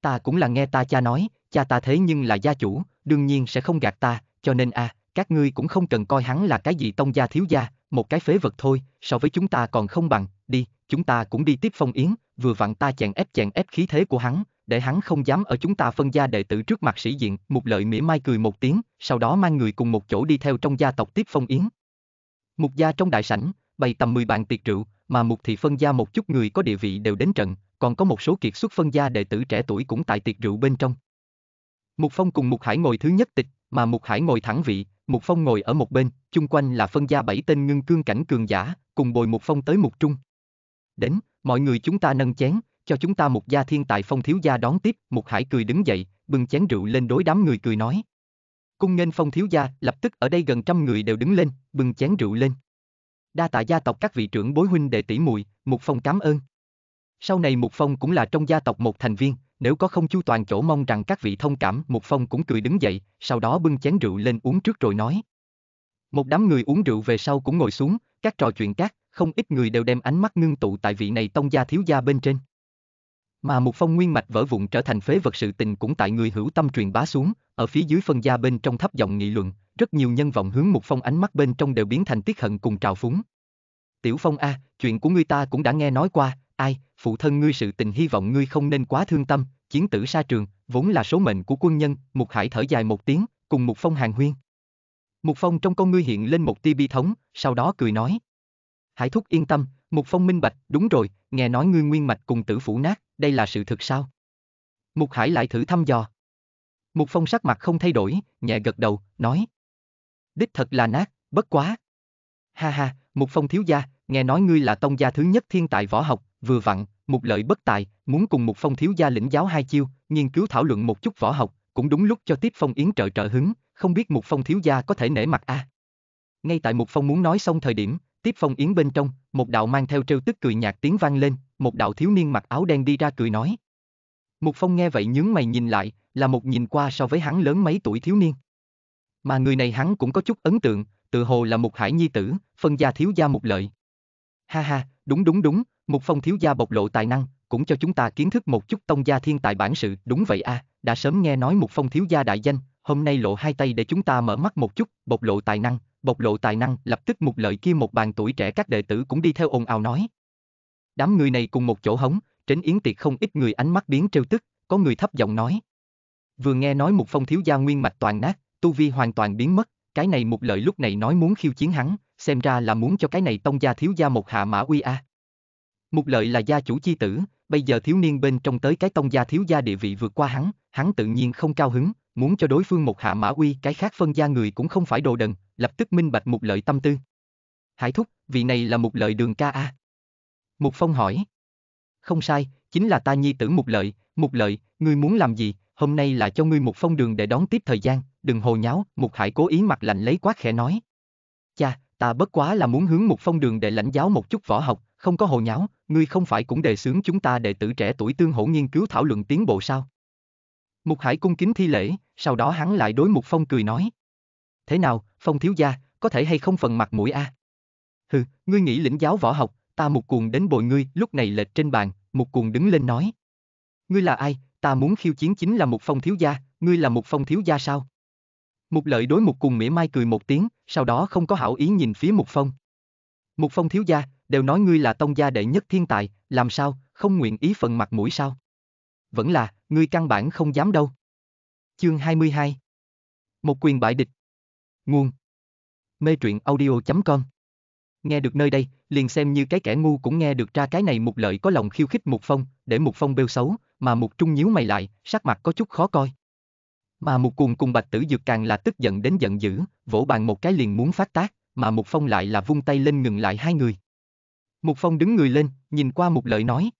Speaker 1: Ta cũng là nghe ta cha nói, cha ta thế nhưng là gia chủ, đương nhiên sẽ không gạt ta, cho nên a, à, các ngươi cũng không cần coi hắn là cái gì tông gia thiếu gia, một cái phế vật thôi, so với chúng ta còn không bằng, đi, chúng ta cũng đi tiếp phong yến, vừa vặn ta chèn ép chèn ép khí thế của hắn, để hắn không dám ở chúng ta phân gia đệ tử trước mặt sĩ diện, Mục lợi mỉa mai cười một tiếng, sau đó mang người cùng một chỗ đi theo trong gia tộc tiếp phong yến. Mục gia trong đại sảnh, bày tầm 10 bàn tiệc rượu, mà mục thị phân gia một chút người có địa vị đều đến trận, còn có một số kiệt xuất phân gia đệ tử trẻ tuổi cũng tại tiệc rượu bên trong. Mục Phong cùng Mục Hải ngồi thứ nhất tịch, mà Mục Hải ngồi thẳng vị, Mục Phong ngồi ở một bên, chung quanh là phân gia bảy tên ngưng cương cảnh cường giả, cùng bồi Mục Phong tới Mục Trung. Đến, mọi người chúng ta nâng chén, cho chúng ta một gia thiên tài phong thiếu gia đón tiếp, Mục Hải cười đứng dậy, bưng chén rượu lên đối đám người cười nói cung nghênh phong thiếu gia, lập tức ở đây gần trăm người đều đứng lên, bưng chén rượu lên. Đa tạ gia tộc các vị trưởng bối huynh đệ tỷ muội, Mục Phong cảm ơn. Sau này Mục Phong cũng là trong gia tộc một thành viên, nếu có không chu toàn chỗ mong rằng các vị thông cảm, Mục Phong cũng cười đứng dậy, sau đó bưng chén rượu lên uống trước rồi nói. Một đám người uống rượu về sau cũng ngồi xuống, các trò chuyện các, không ít người đều đem ánh mắt ngưng tụ tại vị này tông gia thiếu gia bên trên mà một phong nguyên mạch vỡ vụn trở thành phế vật sự tình cũng tại người hữu tâm truyền bá xuống, ở phía dưới phân gia bên trong thấp giọng nghị luận, rất nhiều nhân vọng hướng một phong ánh mắt bên trong đều biến thành tiết hận cùng trào phúng. Tiểu Phong a, chuyện của ngươi ta cũng đã nghe nói qua, ai, phụ thân ngươi sự tình hy vọng ngươi không nên quá thương tâm, chiến tử xa trường, vốn là số mệnh của quân nhân, một Hải thở dài một tiếng, cùng một Phong hàng huyên. một Phong trong con ngươi hiện lên một tia bi thống, sau đó cười nói. Hải thúc yên tâm, một Phong minh bạch, đúng rồi, nghe nói ngươi nguyên mạch cùng tử phủ nát, đây là sự thực sao? Mục Hải lại thử thăm dò. Mục Phong sắc mặt không thay đổi, nhẹ gật đầu, nói. Đích thật là nát, bất quá. Ha ha, Mục Phong thiếu gia, nghe nói ngươi là tông gia thứ nhất thiên tài võ học, vừa vặn, Mục Lợi bất tài, muốn cùng Mục Phong thiếu gia lĩnh giáo hai chiêu, nghiên cứu thảo luận một chút võ học, cũng đúng lúc cho tiếp Phong Yến trợ trợ hứng, không biết Mục Phong thiếu gia có thể nể mặt a. À. Ngay tại Mục Phong muốn nói xong thời điểm, Tiếp phong yến bên trong, một đạo mang theo trêu tức cười nhạt tiếng vang lên, một đạo thiếu niên mặc áo đen đi ra cười nói. Mục phong nghe vậy nhướng mày nhìn lại, là một nhìn qua so với hắn lớn mấy tuổi thiếu niên. Mà người này hắn cũng có chút ấn tượng, tự hồ là một hải nhi tử, phân gia thiếu gia một lợi. Ha ha, đúng đúng đúng, Mục phong thiếu gia bộc lộ tài năng, cũng cho chúng ta kiến thức một chút tông gia thiên tài bản sự, đúng vậy a, à, đã sớm nghe nói Mục phong thiếu gia đại danh, hôm nay lộ hai tay để chúng ta mở mắt một chút, bộc lộ tài năng, bộc lộ tài năng, lập tức một lợi kia một bàn tuổi trẻ các đệ tử cũng đi theo ồn ào nói. Đám người này cùng một chỗ hống, tránh yến tiệc không ít người ánh mắt biến trêu tức, có người thấp giọng nói. Vừa nghe nói một phong thiếu gia nguyên mạch toàn nát, tu vi hoàn toàn biến mất, cái này một lợi lúc này nói muốn khiêu chiến hắn, xem ra là muốn cho cái này tông gia thiếu gia một hạ mã uy a. À. Một lợi là gia chủ chi tử, bây giờ thiếu niên bên trong tới cái tông gia thiếu gia địa vị vượt qua hắn, hắn tự nhiên không cao hứng, muốn cho đối phương một hạ mã uy cái khác phân gia người cũng không phải đồ đần, lập tức minh bạch một lợi tâm tư. Hải thúc, vị này là một lợi đường ca a. Mục Phong hỏi. Không sai, chính là ta nhi tử một lợi, một lợi, ngươi muốn làm gì, hôm nay là cho ngươi một phong đường để đón tiếp thời gian, đừng hồ nháo, Mục Hải cố ý mặt lạnh lấy quá khẽ nói. Cha, ta bất quá là muốn hướng một phong đường để lãnh giáo một chút võ học, không có hồ nháo, ngươi không phải cũng đề xướng chúng ta đệ tử trẻ tuổi tương hỗ nghiên cứu thảo luận tiến bộ sao? Mục Hải cung kính thi lễ, sau đó hắn lại đối Mục Phong cười nói. Thế nào, Phong thiếu gia, có thể hay không phần mặt mũi a? À? Hừ, ngươi nghĩ lĩnh giáo võ học, ta Mục Cuồng đến bồi ngươi, lúc này lệch trên bàn, Mục Cuồng đứng lên nói. Ngươi là ai, ta muốn khiêu chiến chính là Mục Phong thiếu gia, ngươi là Mục Phong thiếu gia sao? Mục lợi đối Mục Cuồng mỉa mai cười một tiếng, sau đó không có hảo ý nhìn phía Mục Phong. Mục Phong thiếu gia, đều nói ngươi là tông gia đệ nhất thiên tài, làm sao, không nguyện ý phần mặt mũi sao? Vẫn là, ngươi căn bản không dám đâu. Chương 22 Một quyền bại địch Nguồn Mê truyện audio.com Nghe được nơi đây, liền xem như cái kẻ ngu cũng nghe được ra cái này một lợi có lòng khiêu khích một phong, để một phong bêu xấu, mà một trung nhíu mày lại, sắc mặt có chút khó coi. Mà một cuồng cùng bạch tử dược càng là tức giận đến giận dữ, vỗ bàn một cái liền muốn phát tác, mà một phong lại là vung tay lên ngừng lại hai người. Một phong đứng người lên, nhìn qua một lợi nói.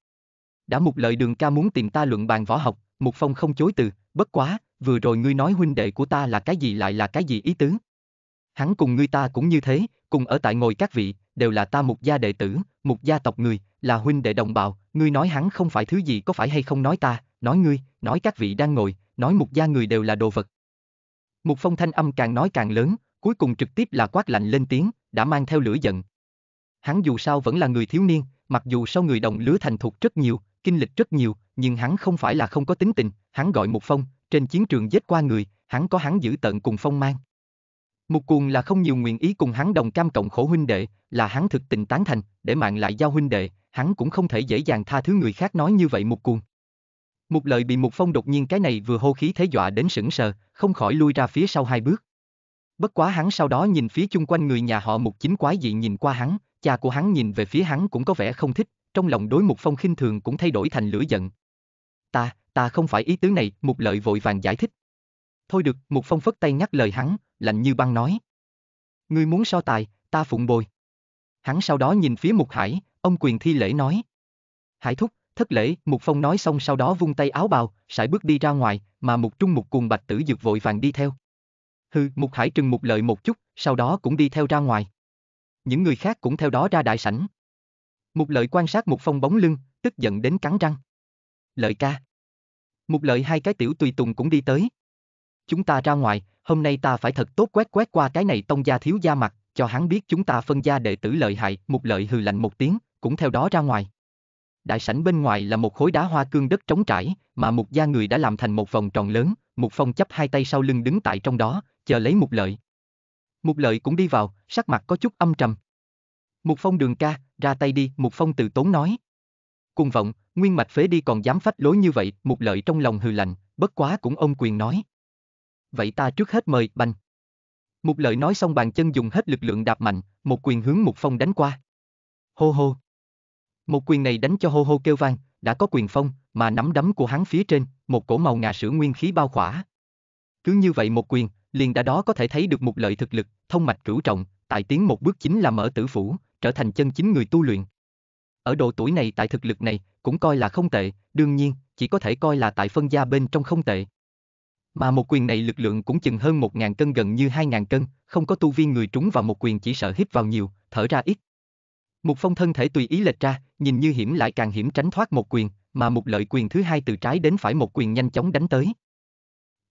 Speaker 1: Đã một lợi đường ca muốn tìm ta luận bàn võ học, một phong không chối từ, bất quá, vừa rồi ngươi nói huynh đệ của ta là cái gì lại là cái gì ý tứ? Hắn cùng ngươi ta cũng như thế, cùng ở tại ngồi các vị, đều là ta một gia đệ tử, một gia tộc người, là huynh đệ đồng bào, ngươi nói hắn không phải thứ gì có phải hay không nói ta, nói ngươi, nói các vị đang ngồi, nói một gia người đều là đồ vật. Một phong thanh âm càng nói càng lớn, cuối cùng trực tiếp là quát lạnh lên tiếng, đã mang theo lửa giận. Hắn dù sao vẫn là người thiếu niên, mặc dù sau người đồng lứa thành thục rất nhiều, kinh lịch rất nhiều, nhưng hắn không phải là không có tính tình, hắn gọi một phong, trên chiến trường giết qua người, hắn có hắn giữ tận cùng phong mang. mục cuồng là không nhiều nguyện ý cùng hắn đồng cam cộng khổ huynh đệ, là hắn thực tình tán thành, để mạng lại giao huynh đệ, hắn cũng không thể dễ dàng tha thứ người khác nói như vậy mục cuồng. mục lợi bị mục phong đột nhiên cái này vừa hô khí thế dọa đến sững sờ, không khỏi lui ra phía sau hai bước. Bất quá hắn sau đó nhìn phía chung quanh người nhà họ mục chính quái dị nhìn qua hắn, cha của hắn nhìn về phía hắn cũng có vẻ không thích, trong lòng đối mục phong khinh thường cũng thay đổi thành lửa giận, ta, ta không phải ý tứ này, mục lợi vội vàng giải thích. Thôi được, mục phong phất tay nhắc lời hắn, lạnh như băng nói. Ngươi muốn so tài, ta phụng bồi. Hắn sau đó nhìn phía mục hải, ông quyền thi lễ nói. Hải thúc, thất lễ, mục phong nói xong sau đó vung tay áo bào, sải bước đi ra ngoài, mà mục trung mục cùng bạch tử dược vội vàng đi theo. Hừ, mục hải trừng mục lợi một chút, sau đó cũng đi theo ra ngoài. Những người khác cũng theo đó ra đại sảnh. Mục lợi quan sát mục phong bóng lưng, tức giận đến cắn răng lợi ca. Một lợi hai cái tiểu tùy tùng cũng đi tới. Chúng ta ra ngoài, hôm nay ta phải thật tốt quét quét qua cái này tông gia thiếu gia mặt, cho hắn biết chúng ta phân gia đệ tử lợi hại, một lợi hừ lạnh một tiếng, cũng theo đó ra ngoài. Đại sảnh bên ngoài là một khối đá hoa cương đất trống trải, mà một gia người đã làm thành một vòng tròn lớn, một phong chấp hai tay sau lưng đứng tại trong đó, chờ lấy một lợi. Một lợi cũng đi vào, sắc mặt có chút âm trầm. Một phong đường ca, ra tay đi, một phong từ tốn nói. Cùng vọng, nguyên mạch phế đi còn dám phách lối như vậy, mục lợi trong lòng hừ lạnh, bất quá cũng ông quyền nói. Vậy ta trước hết mời, banh. Mục lợi nói xong bàn chân dùng hết lực lượng đạp mạnh, một quyền hướng một phong đánh qua. Hô hô. Một quyền này đánh cho hô hô kêu vang, đã có quyền phong, mà nắm đấm của hắn phía trên, một cổ màu ngà sữa nguyên khí bao khỏa. Cứ như vậy một quyền, liền đã đó có thể thấy được một lợi thực lực, thông mạch cửu trọng, tại tiến một bước chính là mở tử phủ, trở thành chân chính người tu luyện ở độ tuổi này tại thực lực này, cũng coi là không tệ, đương nhiên, chỉ có thể coi là tại phân gia bên trong không tệ. Mà một quyền này lực lượng cũng chừng hơn 1.000 cân gần như 2.000 cân, không có tu vi người trúng vào một quyền chỉ sợ hít vào nhiều, thở ra ít. Một phong thân thể tùy ý lệch ra, nhìn như hiểm lại càng hiểm tránh thoát một quyền, mà một lợi quyền thứ hai từ trái đến phải một quyền nhanh chóng đánh tới.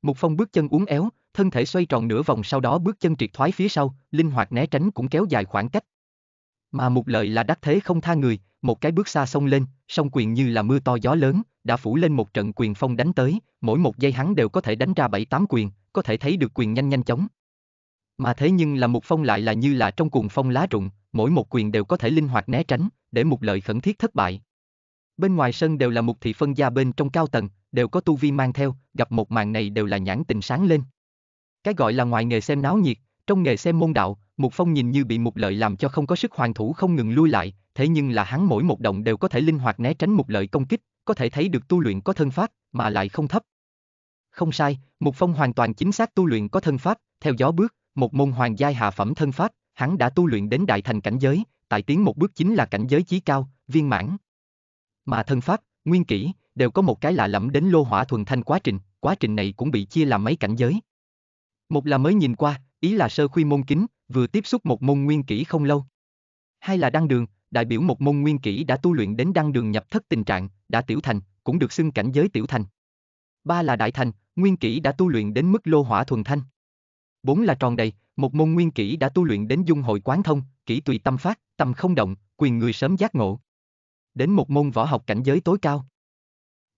Speaker 1: Một phong bước chân uốn éo, thân thể xoay tròn nửa vòng sau đó bước chân triệt thoái phía sau, linh hoạt né tránh cũng kéo dài khoảng cách. Mà một lợi là đắc thế không tha người, một cái bước xa xông lên, song quyền như là mưa to gió lớn, đã phủ lên một trận quyền phong đánh tới, mỗi một giây hắn đều có thể đánh ra bảy tám quyền, có thể thấy được quyền nhanh nhanh chóng. Mà thế nhưng là một phong lại là như là trong cuồng phong lá rụng, mỗi một quyền đều có thể linh hoạt né tránh, để một lợi khẩn thiết thất bại. Bên ngoài sân đều là một thị phân gia bên trong cao tầng, đều có tu vi mang theo, gặp một màn này đều là nhãn tình sáng lên. Cái gọi là ngoài nghề xem náo nhiệt, trong nghề xem môn đạo, một phong nhìn như bị một lợi làm cho không có sức hoàn thủ không ngừng lui lại, thế nhưng là hắn mỗi một động đều có thể linh hoạt né tránh một lợi công kích, có thể thấy được tu luyện có thân pháp, mà lại không thấp. Không sai, Mục Phong hoàn toàn chính xác tu luyện có thân pháp, theo gió bước, một môn hoàng giai hạ phẩm thân pháp, hắn đã tu luyện đến đại thành cảnh giới, tại tiến một bước chính là cảnh giới chí cao, viên mãn. Mà thân pháp, nguyên kỹ, đều có một cái lạ lẫm đến lô hỏa thuần thanh quá trình, quá trình này cũng bị chia làm mấy cảnh giới. Một là mới nhìn qua, ý là sơ khuy môn kính, vừa tiếp xúc một môn nguyên kỹ không lâu. Hai là đăng đường, đại biểu một môn nguyên kỹ đã tu luyện đến đăng đường nhập thất tình trạng, đã tiểu thành, cũng được xưng cảnh giới tiểu thành. Ba là đại thành, nguyên kỹ đã tu luyện đến mức lô hỏa thuần thanh. Bốn là tròn đầy, một môn nguyên kỹ đã tu luyện đến dung hội quán thông, kỹ tùy tâm phát, tâm không động, quyền người sớm giác ngộ. Đến một môn võ học cảnh giới tối cao.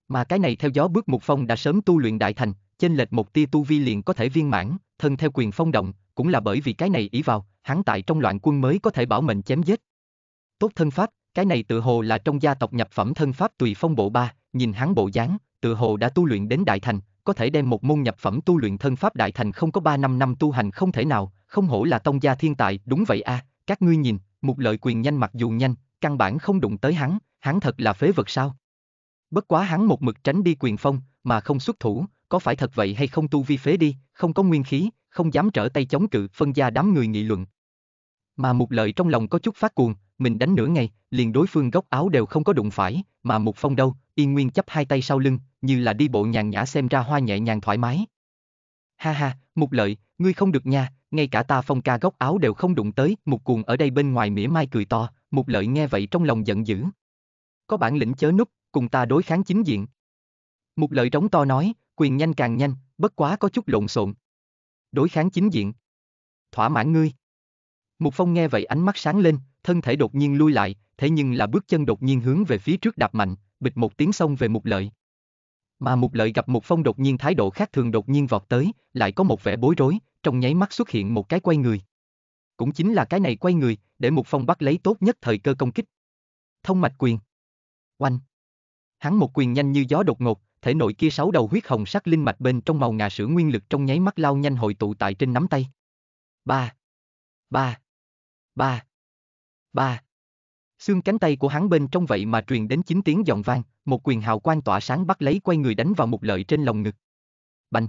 Speaker 1: Mà cái này theo gió bước một phong đã sớm tu luyện đại thành, trên lệch một tia tu vi liền có thể viên mãn, thân theo quyền phong động, cũng là bởi vì cái này ý vào, hắn tại trong loạn quân mới có thể bảo mệnh chém giết tốt thân pháp, cái này tự hồ là trong gia tộc nhập phẩm thân pháp tùy phong bộ ba, nhìn hắn bộ dáng, tự hồ đã tu luyện đến đại thành, có thể đem một môn nhập phẩm tu luyện thân pháp đại thành không có 3 năm năm tu hành không thể nào, không hổ là tông gia thiên tài, đúng vậy a, à, các ngươi nhìn, một lợi quyền nhanh mặc dù nhanh, căn bản không đụng tới hắn, hắn thật là phế vật sao? Bất quá hắn một mực tránh đi quyền phong, mà không xuất thủ, có phải thật vậy hay không tu vi phế đi, không có nguyên khí, không dám trở tay chống cự, phân gia đám người nghị luận. Mà một lợi trong lòng có chút phát cuồng, mình đánh nửa ngày, liền đối phương góc áo đều không có đụng phải, mà Mục Phong đâu, yên nguyên chấp hai tay sau lưng, như là đi bộ nhàn nhã xem ra hoa nhẹ nhàng thoải mái. Ha ha, Mục Lợi, ngươi không được nha, ngay cả ta Phong ca góc áo đều không đụng tới, Mục Cuồng ở đây bên ngoài mỉa mai cười to, Mục Lợi nghe vậy trong lòng giận dữ. Có bản lĩnh chớ núp, cùng ta đối kháng chính diện. Mục Lợi trống to nói, quyền nhanh càng nhanh, bất quá có chút lộn xộn. Đối kháng chính diện. Thỏa mãn ngươi. Mục Phong nghe vậy ánh mắt sáng lên, thân thể đột nhiên lui lại, thế nhưng là bước chân đột nhiên hướng về phía trước đạp mạnh, bịch một tiếng xông về Mục Lợi. Mà Mục Lợi gặp Mục Phong đột nhiên thái độ khác thường đột nhiên vọt tới, lại có một vẻ bối rối, trong nháy mắt xuất hiện một cái quay người. Cũng chính là cái này quay người, để Mục Phong bắt lấy tốt nhất thời cơ công kích. Thông mạch quyền. Oanh. Hắn một quyền nhanh như gió đột ngột, thể nội kia sáu đầu huyết hồng sắc linh mạch bên trong màu ngà sữa nguyên lực trong nháy mắt lao nhanh hội tụ tại trên nắm tay. Ba. Ba. Ba. Ba. Xương cánh tay của hắn bên trong vậy mà truyền đến chín tiếng giọng vang, một quyền hào quang tỏa sáng bắt lấy quay người đánh vào một lợi trên lồng ngực. Bành.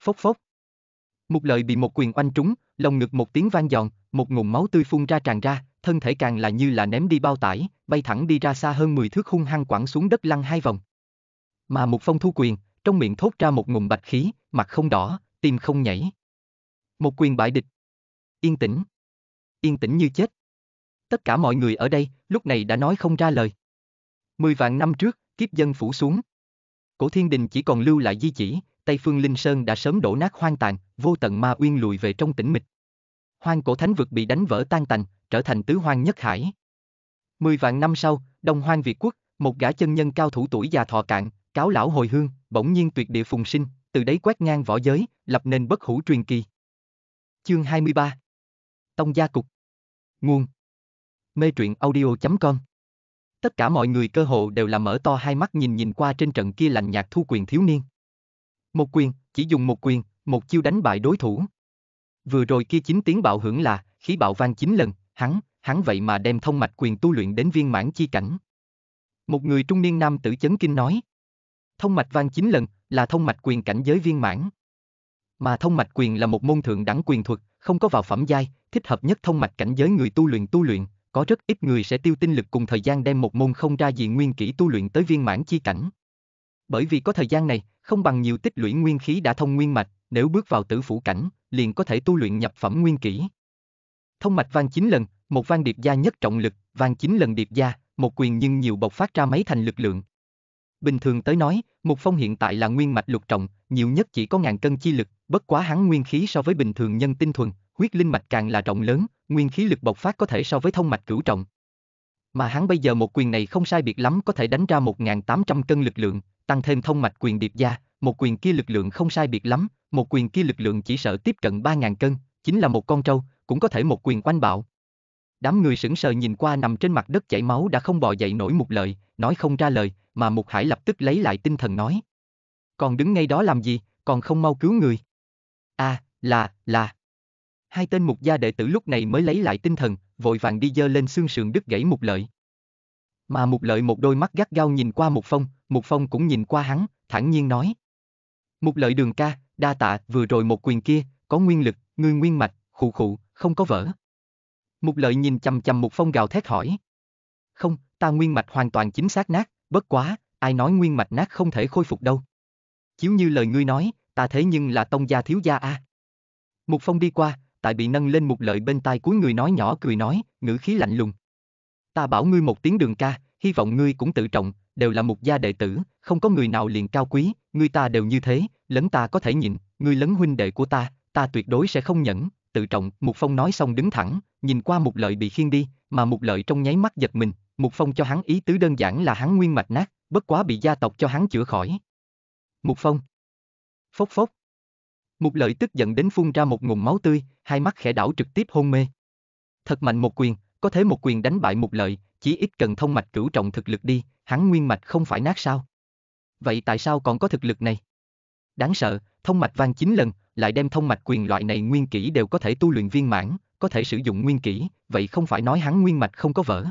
Speaker 1: Phốc phốc. mục lợi bị một quyền oanh trúng, lồng ngực một tiếng vang giòn, một ngụm máu tươi phun ra tràn ra, thân thể càng là như là ném đi bao tải, bay thẳng đi ra xa hơn 10 thước hung hăng quẳng xuống đất lăn hai vòng. Mà một phong thu quyền, trong miệng thốt ra một ngụm bạch khí, mặt không đỏ, tim không nhảy. Một quyền bại địch. Yên tĩnh. Yên tĩnh như chết. Tất cả mọi người ở đây, lúc này đã nói không ra lời. Mười vạn năm trước, kiếp dân phủ xuống. Cổ thiên đình chỉ còn lưu lại di chỉ, Tây Phương Linh Sơn đã sớm đổ nát hoang tàn, vô tận ma uyên lùi về trong tĩnh mịch. Hoang cổ thánh vực bị đánh vỡ tan tành, trở thành tứ hoang nhất hải. Mười vạn năm sau, Đông Hoang Việt Quốc, một gã chân nhân cao thủ tuổi già thọ cạn, cáo lão hồi hương, bỗng nhiên tuyệt địa phùng sinh, từ đấy quét ngang võ giới, lập nên bất hủ truyền kỳ. Chương 23 Tông Gia Cục Nguồn mê truyện audio.com. Tất cả mọi người cơ hộ đều là mở to hai mắt nhìn nhìn qua trên trận kia lành nhạc thu quyền thiếu niên. Một quyền, chỉ dùng một quyền, một chiêu đánh bại đối thủ. Vừa rồi kia chính tiếng bạo hưởng là, khí bạo vang chín lần, hắn, hắn vậy mà đem thông mạch quyền tu luyện đến viên mãn chi cảnh. Một người trung niên nam tử chấn kinh nói. Thông mạch vang chín lần, là thông mạch quyền cảnh giới viên mãn. Mà thông mạch quyền là một môn thượng đẳng quyền thuật, không có vào phẩm giai, thích hợp nhất thông mạch cảnh giới người tu luyện tu luyện, có rất ít người sẽ tiêu tinh lực cùng thời gian đem một môn không ra gì nguyên kỹ tu luyện tới viên mãn chi cảnh. Bởi vì có thời gian này, không bằng nhiều tích lũy nguyên khí đã thông nguyên mạch, nếu bước vào tử phủ cảnh, liền có thể tu luyện nhập phẩm nguyên kỹ. Thông mạch vang 9 lần, một vang điệp gia nhất trọng lực, vang 9 lần điệp gia, một quyền nhưng nhiều bộc phát ra mấy thành lực lượng. Bình thường tới nói, một Phong hiện tại là nguyên mạch lục trọng, nhiều nhất chỉ có ngàn cân chi lực, bất quá hắn nguyên khí so với bình thường nhân tinh thuần, huyết linh mạch càng là rộng lớn, nguyên khí lực bộc phát có thể so với thông mạch cửu trọng. Mà hắn bây giờ một quyền này không sai biệt lắm có thể đánh ra 1.800 cân lực lượng, tăng thêm thông mạch quyền điệp gia, một quyền kia lực lượng không sai biệt lắm, một quyền kia lực lượng chỉ sợ tiếp cận 3.000 cân, chính là một con trâu, cũng có thể một quyền quanh bạo. Đám người sững sờ nhìn qua nằm trên mặt đất chảy máu đã không bò dậy nổi một lời, nói không ra lời, mà Mục Hải lập tức lấy lại tinh thần nói. Còn đứng ngay đó làm gì, còn không mau cứu người. a à, là, là hai tên mục gia đệ tử lúc này mới lấy lại tinh thần, vội vàng đi dơ lên xương sườn đứt gãy mục lợi. Mà mục lợi một đôi mắt gắt gao nhìn qua mục phong, mục phong cũng nhìn qua hắn, thẳng nhiên nói. Mục lợi đường ca, đa tạ, vừa rồi một quyền kia, có nguyên lực, ngươi nguyên mạch, khụ khụ, không có vỡ. Mục lợi nhìn chầm chầm mục phong gào thét hỏi. Không, ta nguyên mạch hoàn toàn chính xác nát, bất quá, ai nói nguyên mạch nát không thể khôi phục đâu. Chiếu như lời ngươi nói, ta thế nhưng là tông gia thiếu gia a. À. Mục phong đi qua, tại bị nâng lên một lợi bên tai cuối người nói nhỏ cười nói, ngữ khí lạnh lùng. Ta bảo ngươi một tiếng đường ca, hy vọng ngươi cũng tự trọng, đều là một gia đệ tử, không có người nào liền cao quý, ngươi ta đều như thế, lấn ta có thể nhịn, ngươi lấn huynh đệ của ta, ta tuyệt đối sẽ không nhẫn, tự trọng, Mục Phong nói xong đứng thẳng, nhìn qua một lợi bị khiêng đi, mà một lợi trong nháy mắt giật mình, Mục Phong cho hắn ý tứ đơn giản là hắn nguyên mạch nát, bất quá bị gia tộc cho hắn chữa khỏi. Mục Phong Phốc phốc Mục lợi tức giận đến phun ra một ngụm máu tươi, hai mắt khẽ đảo trực tiếp hôn mê. Thật mạnh một quyền, có thể một quyền đánh bại mục lợi, chỉ ít cần thông mạch cửu trọng thực lực đi, hắn nguyên mạch không phải nát sao? Vậy tại sao còn có thực lực này? Đáng sợ, thông mạch vang 9 lần, lại đem thông mạch quyền loại này nguyên kỹ đều có thể tu luyện viên mãn, có thể sử dụng nguyên kỹ, vậy không phải nói hắn nguyên mạch không có vỡ.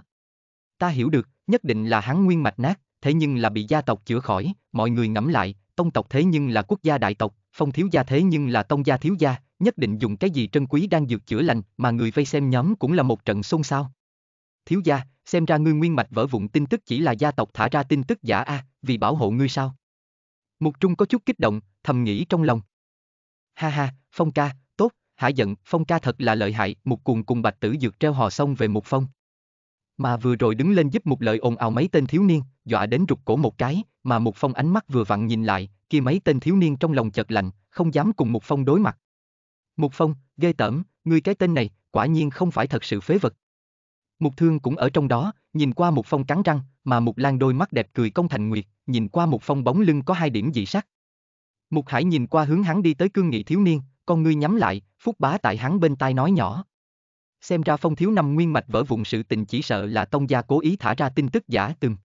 Speaker 1: Ta hiểu được, nhất định là hắn nguyên mạch nát, thế nhưng là bị gia tộc chữa khỏi, mọi người ngẫm lại, tông tộc thế nhưng là quốc gia đại tộc, phong thiếu gia thế nhưng là tông gia thiếu gia, nhất định dùng cái gì trân quý đang dược chữa lành mà người vây xem nhóm cũng là một trận xôn xao. Thiếu gia, xem ra ngươi nguyên mạch vỡ vụn tin tức chỉ là gia tộc thả ra tin tức giả a, à, vì bảo hộ ngươi sao? Mục Trung có chút kích động, thầm nghĩ trong lòng. Ha ha, Phong ca, tốt, hạ giận, Phong ca thật là lợi hại, một Cuồng cùng Bạch Tử Dược treo hò xong về Mục Phong. Mà vừa rồi đứng lên giúp Mục Lợi ồn ào mấy tên thiếu niên, dọa đến rụt cổ một cái, mà Mục Phong ánh mắt vừa vặn nhìn lại, kia mấy tên thiếu niên trong lòng chật lạnh, không dám cùng Mục Phong đối mặt. Mục Phong, ghê tởm, ngươi cái tên này, quả nhiên không phải thật sự phế vật. Mục Thương cũng ở trong đó, nhìn qua Mục Phong cắn răng, mà Mục Lan đôi mắt đẹp cười công thành nguyệt, nhìn qua Mục Phong bóng lưng có hai điểm dị sắc. Mục Hải nhìn qua hướng hắn đi tới cương nghị thiếu niên, con ngươi nhắm lại, phúc bá tại hắn bên tai nói nhỏ. Xem ra phong thiếu năm nguyên mạch vỡ vụn sự tình chỉ sợ là tông gia cố ý thả ra tin tức giả từng.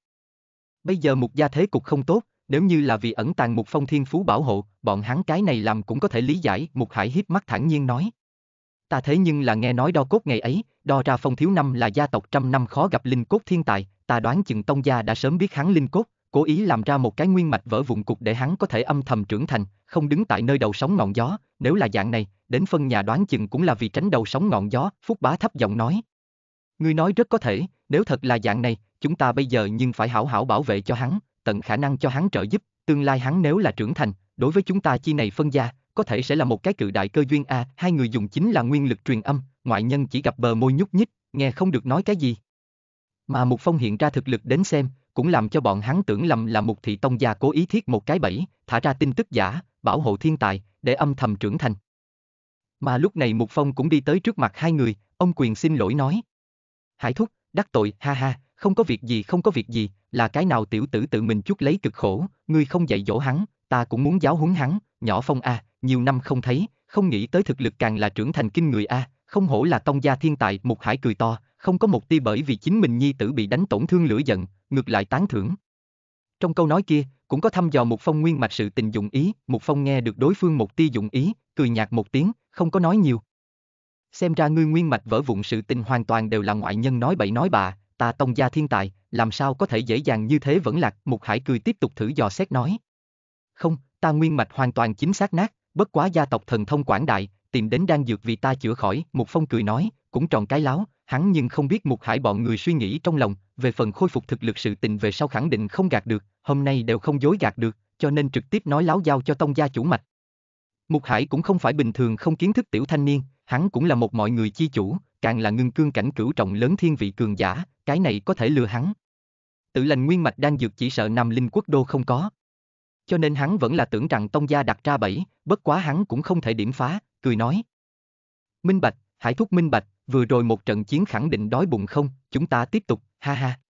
Speaker 1: Bây giờ mục gia thế cục không tốt, nếu như là vì ẩn tàng một phong thiên phú bảo hộ, bọn hắn cái này làm cũng có thể lý giải, Mục Hải hiếp mắt thản nhiên nói. Ta thế nhưng là nghe nói đo cốt ngày ấy, đo ra phong thiếu năm là gia tộc trăm năm khó gặp linh cốt thiên tài, ta đoán chừng tông gia đã sớm biết hắn linh cốt, cố ý làm ra một cái nguyên mạch vỡ vụn cục để hắn có thể âm thầm trưởng thành, không đứng tại nơi đầu sóng ngọn gió, nếu là dạng này, đến phân nhà đoán chừng cũng là vì tránh đầu sóng ngọn gió, Phúc Bá thấp giọng nói. Ngươi nói rất có thể, nếu thật là dạng này, chúng ta bây giờ nhưng phải hảo hảo bảo vệ cho hắn, tận khả năng cho hắn trợ giúp, tương lai hắn nếu là trưởng thành, đối với chúng ta chi này phân gia, có thể sẽ là một cái cự đại cơ duyên a, à, hai người dùng chính là nguyên lực truyền âm, ngoại nhân chỉ gặp bờ môi nhúc nhích, nghe không được nói cái gì. Mà Mục Phong hiện ra thực lực đến xem, cũng làm cho bọn hắn tưởng lầm là Mục Thị Tông gia cố ý thiết một cái bẫy, thả ra tin tức giả, bảo hộ thiên tài, để âm thầm trưởng thành. Mà lúc này Mục Phong cũng đi tới trước mặt hai người, ông quyền xin lỗi nói. Hải thúc, đắc tội, ha ha, không có việc gì không có việc gì, là cái nào tiểu tử tự mình chút lấy cực khổ, ngươi không dạy dỗ hắn, ta cũng muốn giáo huấn hắn, nhỏ phong a, à, nhiều năm không thấy, không nghĩ tới thực lực càng là trưởng thành kinh người a, à, không hổ là tông gia thiên tài, một hải cười to, không có một tia bởi vì chính mình nhi tử bị đánh tổn thương lửa giận, ngược lại tán thưởng. Trong câu nói kia, cũng có thăm dò một phong nguyên mạch sự tình dụng ý, một phong nghe được đối phương một tia dụng ý, cười nhạt một tiếng, không có nói nhiều. Xem ra ngươi nguyên mạch vỡ vụn sự tình hoàn toàn đều là ngoại nhân nói bậy nói bạ, ta tông gia thiên tài, làm sao có thể dễ dàng như thế vẫn lạc, Mục Hải cười tiếp tục thử dò xét nói. Không, ta nguyên mạch hoàn toàn chính xác nát, bất quá gia tộc thần thông quảng đại, tìm đến đang dược vì ta chữa khỏi, Mục Phong cười nói, cũng tròn cái láo, hắn nhưng không biết Mục Hải bọn người suy nghĩ trong lòng, về phần khôi phục thực lực sự tình về sau khẳng định không gạt được, hôm nay đều không dối gạt được, cho nên trực tiếp nói láo giao cho tông gia chủ mạch. Mục Hải cũng không phải bình thường không kiến thức tiểu thanh niên, hắn cũng là một mọi người chi chủ, càng là ngưng cương cảnh cửu trọng lớn thiên vị cường giả, cái này có thể lừa hắn. Tự lành nguyên mạch đang dược chỉ sợ Nam Linh quốc đô không có. Cho nên hắn vẫn là tưởng rằng tông gia đặt ra bẫy, bất quá hắn cũng không thể điểm phá, cười nói. Minh Bạch, hải thúc Minh Bạch, vừa rồi một trận chiến khẳng định đói bụng không, chúng ta tiếp tục, ha ha.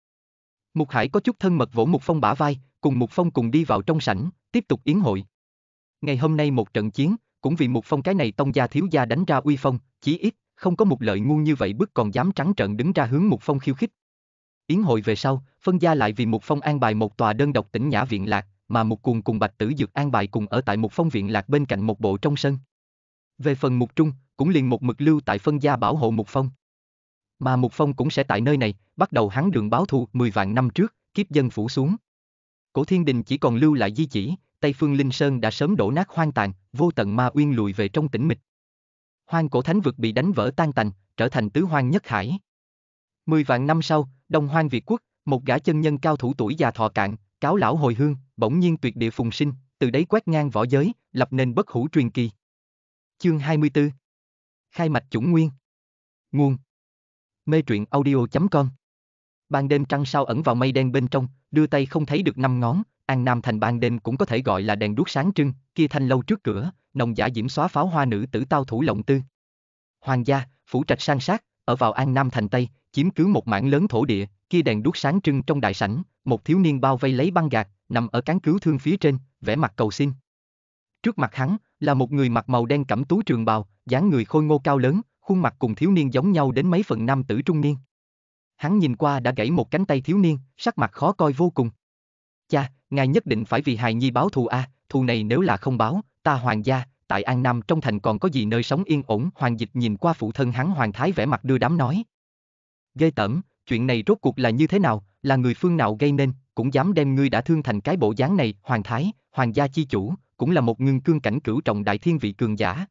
Speaker 1: Mục Hải có chút thân mật vỗ Mục Phong bả vai, cùng Mục Phong cùng đi vào trong sảnh, tiếp tục yến hội. Ngày hôm nay một trận chiến, cũng vì Mục Phong cái này tông gia thiếu gia đánh ra uy phong, chí ít, không có một lợi ngu như vậy bức còn dám trắng trợn đứng ra hướng Mục Phong khiêu khích. Yến hội về sau, phân gia lại vì Mục Phong an bài một tòa đơn độc tỉnh Nhã Viện Lạc, mà Mục Cuồng cùng Bạch Tử Dược an bài cùng ở tại Mục Phong Viện Lạc bên cạnh một bộ trong sân. Về phần Mục Trung, cũng liền một mực lưu tại phân gia bảo hộ Mục Phong. Mà Mục Phong cũng sẽ tại nơi này, bắt đầu hắn đường báo thù 10 vạn năm trước, kiếp dân phủ xuống. Cổ Thiên Đình chỉ còn lưu lại di chỉ, Tây Phương Linh Sơn đã sớm đổ nát hoang tàn, vô tận ma uyên lùi về trong tĩnh mịch hoang cổ thánh vực bị đánh vỡ tan tành, trở thành tứ hoang nhất hải. Mười vạn năm sau, Đông Hoang Việt Quốc, một gã chân nhân cao thủ tuổi già thọ cạn, cáo lão hồi hương, bỗng nhiên tuyệt địa phùng sinh, từ đấy quét ngang võ giới, lập nên bất hủ truyền kỳ. Chương 24 Khai mạch chủng nguyên Nguồn Mê truyện audio.com Ban đêm trăng sao ẩn vào mây đen bên trong, đưa tay không thấy được năm ngón, An Nam thành ban đêm cũng có thể gọi là đèn đuốc sáng trưng, kia thanh lâu trước cửa, nồng giả diễm xóa pháo hoa nữ tử tao thủ lộng tư. Hoàng gia, phủ trạch sang sát, ở vào An Nam thành Tây, chiếm cứ một mảng lớn thổ địa, kia đèn đuốc sáng trưng trong đại sảnh, một thiếu niên bao vây lấy băng gạc, nằm ở cán cứu thương phía trên, vẻ mặt cầu xin. Trước mặt hắn, là một người mặc màu đen cẩm tú trường bào, dáng người khôi ngô cao lớn, khuôn mặt cùng thiếu niên giống nhau đến mấy phần nam tử trung niên. Hắn nhìn qua đã gãy một cánh tay thiếu niên, sắc mặt khó coi vô cùng. Cha, ngài nhất định phải vì hài nhi báo thù a, à, thù này nếu là không báo, ta hoàng gia, tại An Nam trong thành còn có gì nơi sống yên ổn, hoàng dịch nhìn qua phụ thân hắn hoàng thái vẻ mặt đưa đám nói. Ghê tởm, chuyện này rốt cuộc là như thế nào, là người phương nào gây nên, cũng dám đem ngươi đã thương thành cái bộ dáng này, hoàng thái, hoàng gia chi chủ, cũng là một ngưng cương cảnh cửu trọng đại thiên vị cường giả.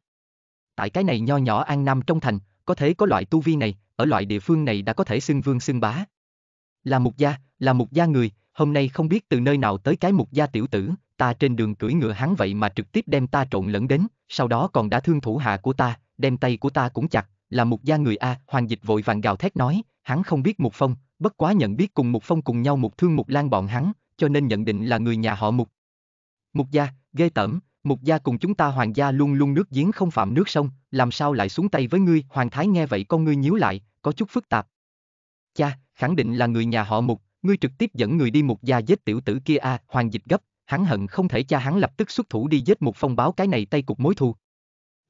Speaker 1: Tại cái này nho nhỏ An Nam trong thành, có thể có loại tu vi này, ở loại địa phương này đã có thể xưng vương xưng bá. Là một gia, là một gia người, hôm nay không biết từ nơi nào tới cái mục gia tiểu tử, ta trên đường cưỡi ngựa hắn vậy mà trực tiếp đem ta trộn lẫn đến, sau đó còn đã thương thủ hạ của ta, đem tay của ta cũng chặt, là một gia người A, hoàng dịch vội vàng gào thét nói, hắn không biết Mục Phong, bất quá nhận biết cùng Mục Phong cùng nhau một thương Mục Lan bọn hắn, cho nên nhận định là người nhà họ Mục. Mục gia, ghê tởm, Mục gia cùng chúng ta hoàng gia luôn luôn nước giếng không phạm nước sông, làm sao lại xuống tay với ngươi, hoàng thái nghe vậy con ngươi nhíu lại, có chút phức tạp. Cha, khẳng định là người nhà họ Mục, ngươi trực tiếp dẫn người đi Mục gia giết tiểu tử kia a, hoàng dịch gấp, hắn hận không thể cha hắn lập tức xuất thủ đi giết một phong báo cái này tay cục mối thù.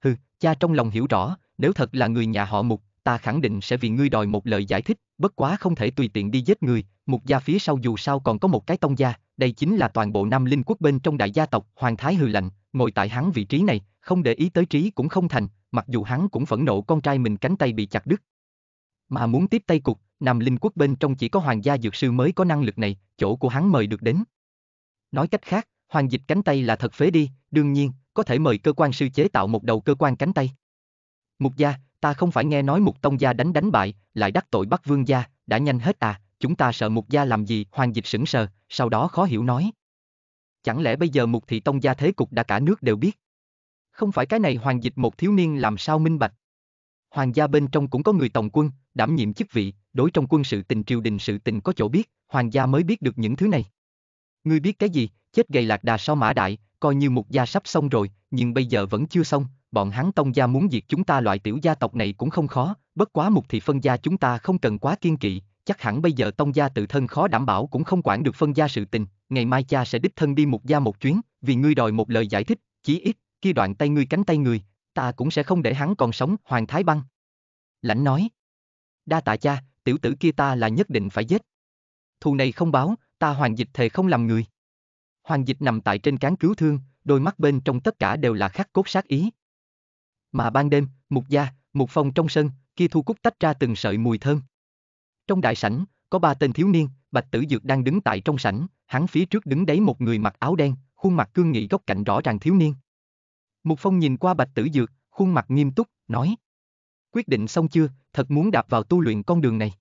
Speaker 1: Hừ, cha trong lòng hiểu rõ, nếu thật là người nhà họ mục, ta khẳng định sẽ vì ngươi đòi một lời giải thích, bất quá không thể tùy tiện đi giết người, mục gia phía sau dù sao còn có một cái tông gia, đây chính là toàn bộ Nam Linh quốc bên trong đại gia tộc, Hoàng Thái hừ lạnh, ngồi tại hắn vị trí này, không để ý tới trí cũng không thành, mặc dù hắn cũng phẫn nộ con trai mình cánh tay bị chặt đứt. Mà muốn tiếp tay cục, Nam Linh quốc bên trong chỉ có Hoàng gia dược sư mới có năng lực này, chỗ của hắn mời được đến. Nói cách khác, hoàng dịch cánh tay là thật phế đi, đương nhiên, có thể mời cơ quan sư chế tạo một đầu cơ quan cánh tay. Mục gia, ta không phải nghe nói mục tông gia đánh đánh bại, lại đắc tội bắt vương gia, đã nhanh hết à, chúng ta sợ mục gia làm gì, hoàng dịch sững sờ, sau đó khó hiểu nói. Chẳng lẽ bây giờ mục thị tông gia thế cục đã cả nước đều biết? Không phải cái này hoàng dịch một thiếu niên làm sao minh bạch? Hoàng gia bên trong cũng có người tổng quân, đảm nhiệm chức vị, đối trong quân sự tình triều đình sự tình có chỗ biết, hoàng gia mới biết được những thứ này. Ngươi biết cái gì, chết gầy lạc đà sau mã đại, coi như mục gia sắp xong rồi, nhưng bây giờ vẫn chưa xong, bọn hắn tông gia muốn diệt chúng ta loại tiểu gia tộc này cũng không khó, bất quá mục thì phân gia chúng ta không cần quá kiên kỵ, chắc hẳn bây giờ tông gia tự thân khó đảm bảo cũng không quản được phân gia sự tình, ngày mai cha sẽ đích thân đi mục gia một chuyến, vì ngươi đòi một lời giải thích, chí ít, kia đoạn tay ngươi cánh tay người, ta cũng sẽ không để hắn còn sống, Hoàng Thái Băng. Lãnh nói, đa tạ cha, tiểu tử kia ta là nhất định phải giết. Thù này không báo, ta hoàng dịch thề không làm người. Hoàng dịch nằm tại trên cán cứu thương, đôi mắt bên trong tất cả đều là khắc cốt sát ý. Mà ban đêm, mục gia, một phong trong sân, kia thu cúc tách ra từng sợi mùi thơm. Trong đại sảnh, có ba tên thiếu niên, Bạch Tử Dược đang đứng tại trong sảnh, hắn phía trước đứng đấy một người mặc áo đen, khuôn mặt cương nghị góc cạnh rõ ràng thiếu niên. Mục Phong nhìn qua Bạch Tử Dược, khuôn mặt nghiêm túc, nói: "Quyết định xong chưa, thật muốn đạp vào tu luyện con đường này."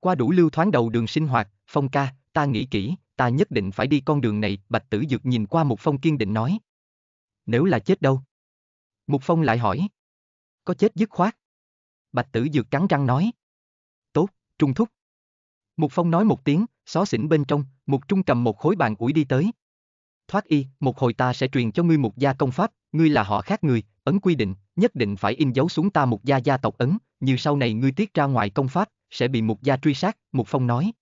Speaker 1: Qua đủ lưu thoáng đầu đường sinh hoạt, Phong ca, ta nghĩ kỹ, ta nhất định phải đi con đường này, Bạch Tử Dược nhìn qua Mục Phong kiên định nói. Nếu là chết đâu? Mục Phong lại hỏi. Có chết dứt khoát? Bạch Tử Dược cắn răng nói. Tốt, Trung Thúc. Mục Phong nói một tiếng, xó xỉnh bên trong, Mục Trung cầm một khối bàn ủi đi tới. Thoát y, một hồi ta sẽ truyền cho ngươi một gia công pháp, ngươi là họ khác người, ấn quy định, nhất định phải in dấu xuống ta một gia gia tộc ấn, như sau này ngươi tiết ra ngoài công pháp, sẽ bị một gia truy sát, Mục Phong nói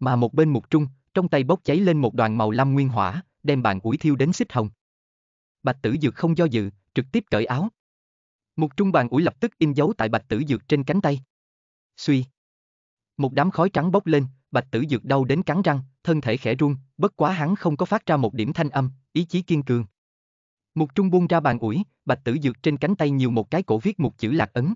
Speaker 1: mà một bên mục trung, trong tay bốc cháy lên một đoàn màu lam nguyên hỏa, đem bàn ủi thiêu đến xích hồng. Bạch Tử Dược không do dự, trực tiếp cởi áo. Mục trung bàn ủi lập tức in dấu tại Bạch Tử Dược trên cánh tay. Suy. Một đám khói trắng bốc lên, Bạch Tử Dược đau đến cắn răng, thân thể khẽ run, bất quá hắn không có phát ra một điểm thanh âm, ý chí kiên cường. Mục trung buông ra bàn ủi, Bạch Tử Dược trên cánh tay nhiều một cái cổ viết một chữ lạc ấn.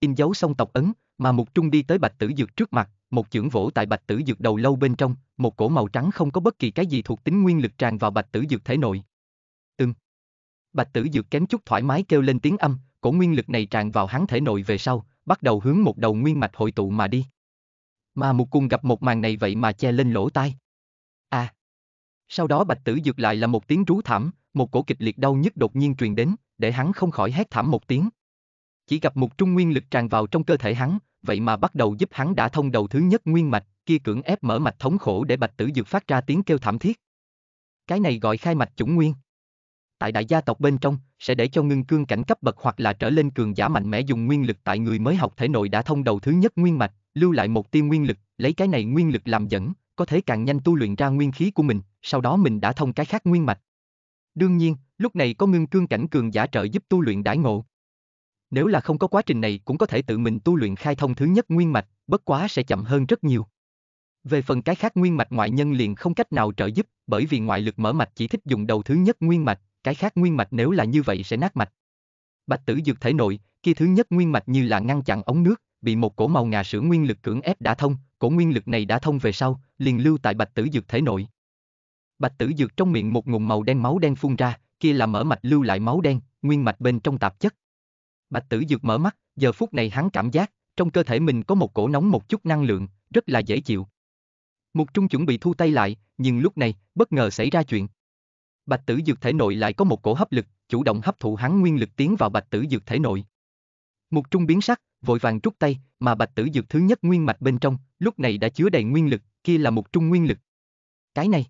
Speaker 1: In dấu xong tộc ấn, mà Mục trung đi tới Bạch Tử Dược trước mặt, một chưởng vỗ tại bạch tử dược đầu lâu bên trong, một cổ màu trắng không có bất kỳ cái gì thuộc tính nguyên lực tràn vào bạch tử dược thể nội. Ừm. Bạch tử dược kém chút thoải mái kêu lên tiếng âm, cổ nguyên lực này tràn vào hắn thể nội về sau, bắt đầu hướng một đầu nguyên mạch hội tụ mà đi. Mà một cung gặp một màn này vậy mà che lên lỗ tai. À. Sau đó bạch tử dược lại là một tiếng rú thảm, một cổ kịch liệt đau nhức đột nhiên truyền đến, để hắn không khỏi hét thảm một tiếng. Chỉ gặp một trung nguyên lực tràn vào trong cơ thể hắn, vậy mà bắt đầu giúp hắn đã thông đầu thứ nhất nguyên mạch, kia cưỡng ép mở mạch thống khổ để bạch tử dược phát ra tiếng kêu thảm thiết. Cái này gọi khai mạch chủng nguyên. Tại đại gia tộc bên trong, sẽ để cho ngưng cương cảnh cấp bậc hoặc là trở lên cường giả mạnh mẽ dùng nguyên lực tại người mới học thể nội đã thông đầu thứ nhất nguyên mạch, lưu lại một tiêu nguyên lực, lấy cái này nguyên lực làm dẫn, có thể càng nhanh tu luyện ra nguyên khí của mình, sau đó mình đã thông cái khác nguyên mạch. Đương nhiên, lúc này có ngưng cương cảnh cường giả trợ giúp tu luyện đại ngộ nếu là không có quá trình này cũng có thể tự mình tu luyện khai thông thứ nhất nguyên mạch, bất quá sẽ chậm hơn rất nhiều. Về phần cái khác nguyên mạch ngoại nhân liền không cách nào trợ giúp, bởi vì ngoại lực mở mạch chỉ thích dùng đầu thứ nhất nguyên mạch, cái khác nguyên mạch nếu là như vậy sẽ nát mạch. Bạch tử dược thể nội, kia thứ nhất nguyên mạch như là ngăn chặn ống nước, bị một cổ màu ngà sữa nguyên lực cưỡng ép đã thông, cổ nguyên lực này đã thông về sau, liền lưu tại bạch tử dược thể nội. Bạch tử dược trong miệng một ngụm màu đen máu đen phun ra, kia là mở mạch lưu lại máu đen, nguyên mạch bên trong tạp chất. Bạch Tử Dược mở mắt, giờ phút này hắn cảm giác, trong cơ thể mình có một cổ nóng một chút năng lượng, rất là dễ chịu. Mục Trung chuẩn bị thu tay lại, nhưng lúc này, bất ngờ xảy ra chuyện. Bạch Tử Dược thể nội lại có một cổ hấp lực, chủ động hấp thụ hắn nguyên lực tiến vào Bạch Tử Dược thể nội. Mục Trung biến sắc, vội vàng rút tay, mà Bạch Tử Dược thứ nhất nguyên mạch bên trong, lúc này đã chứa đầy nguyên lực, kia là Mục Trung nguyên lực. Cái này.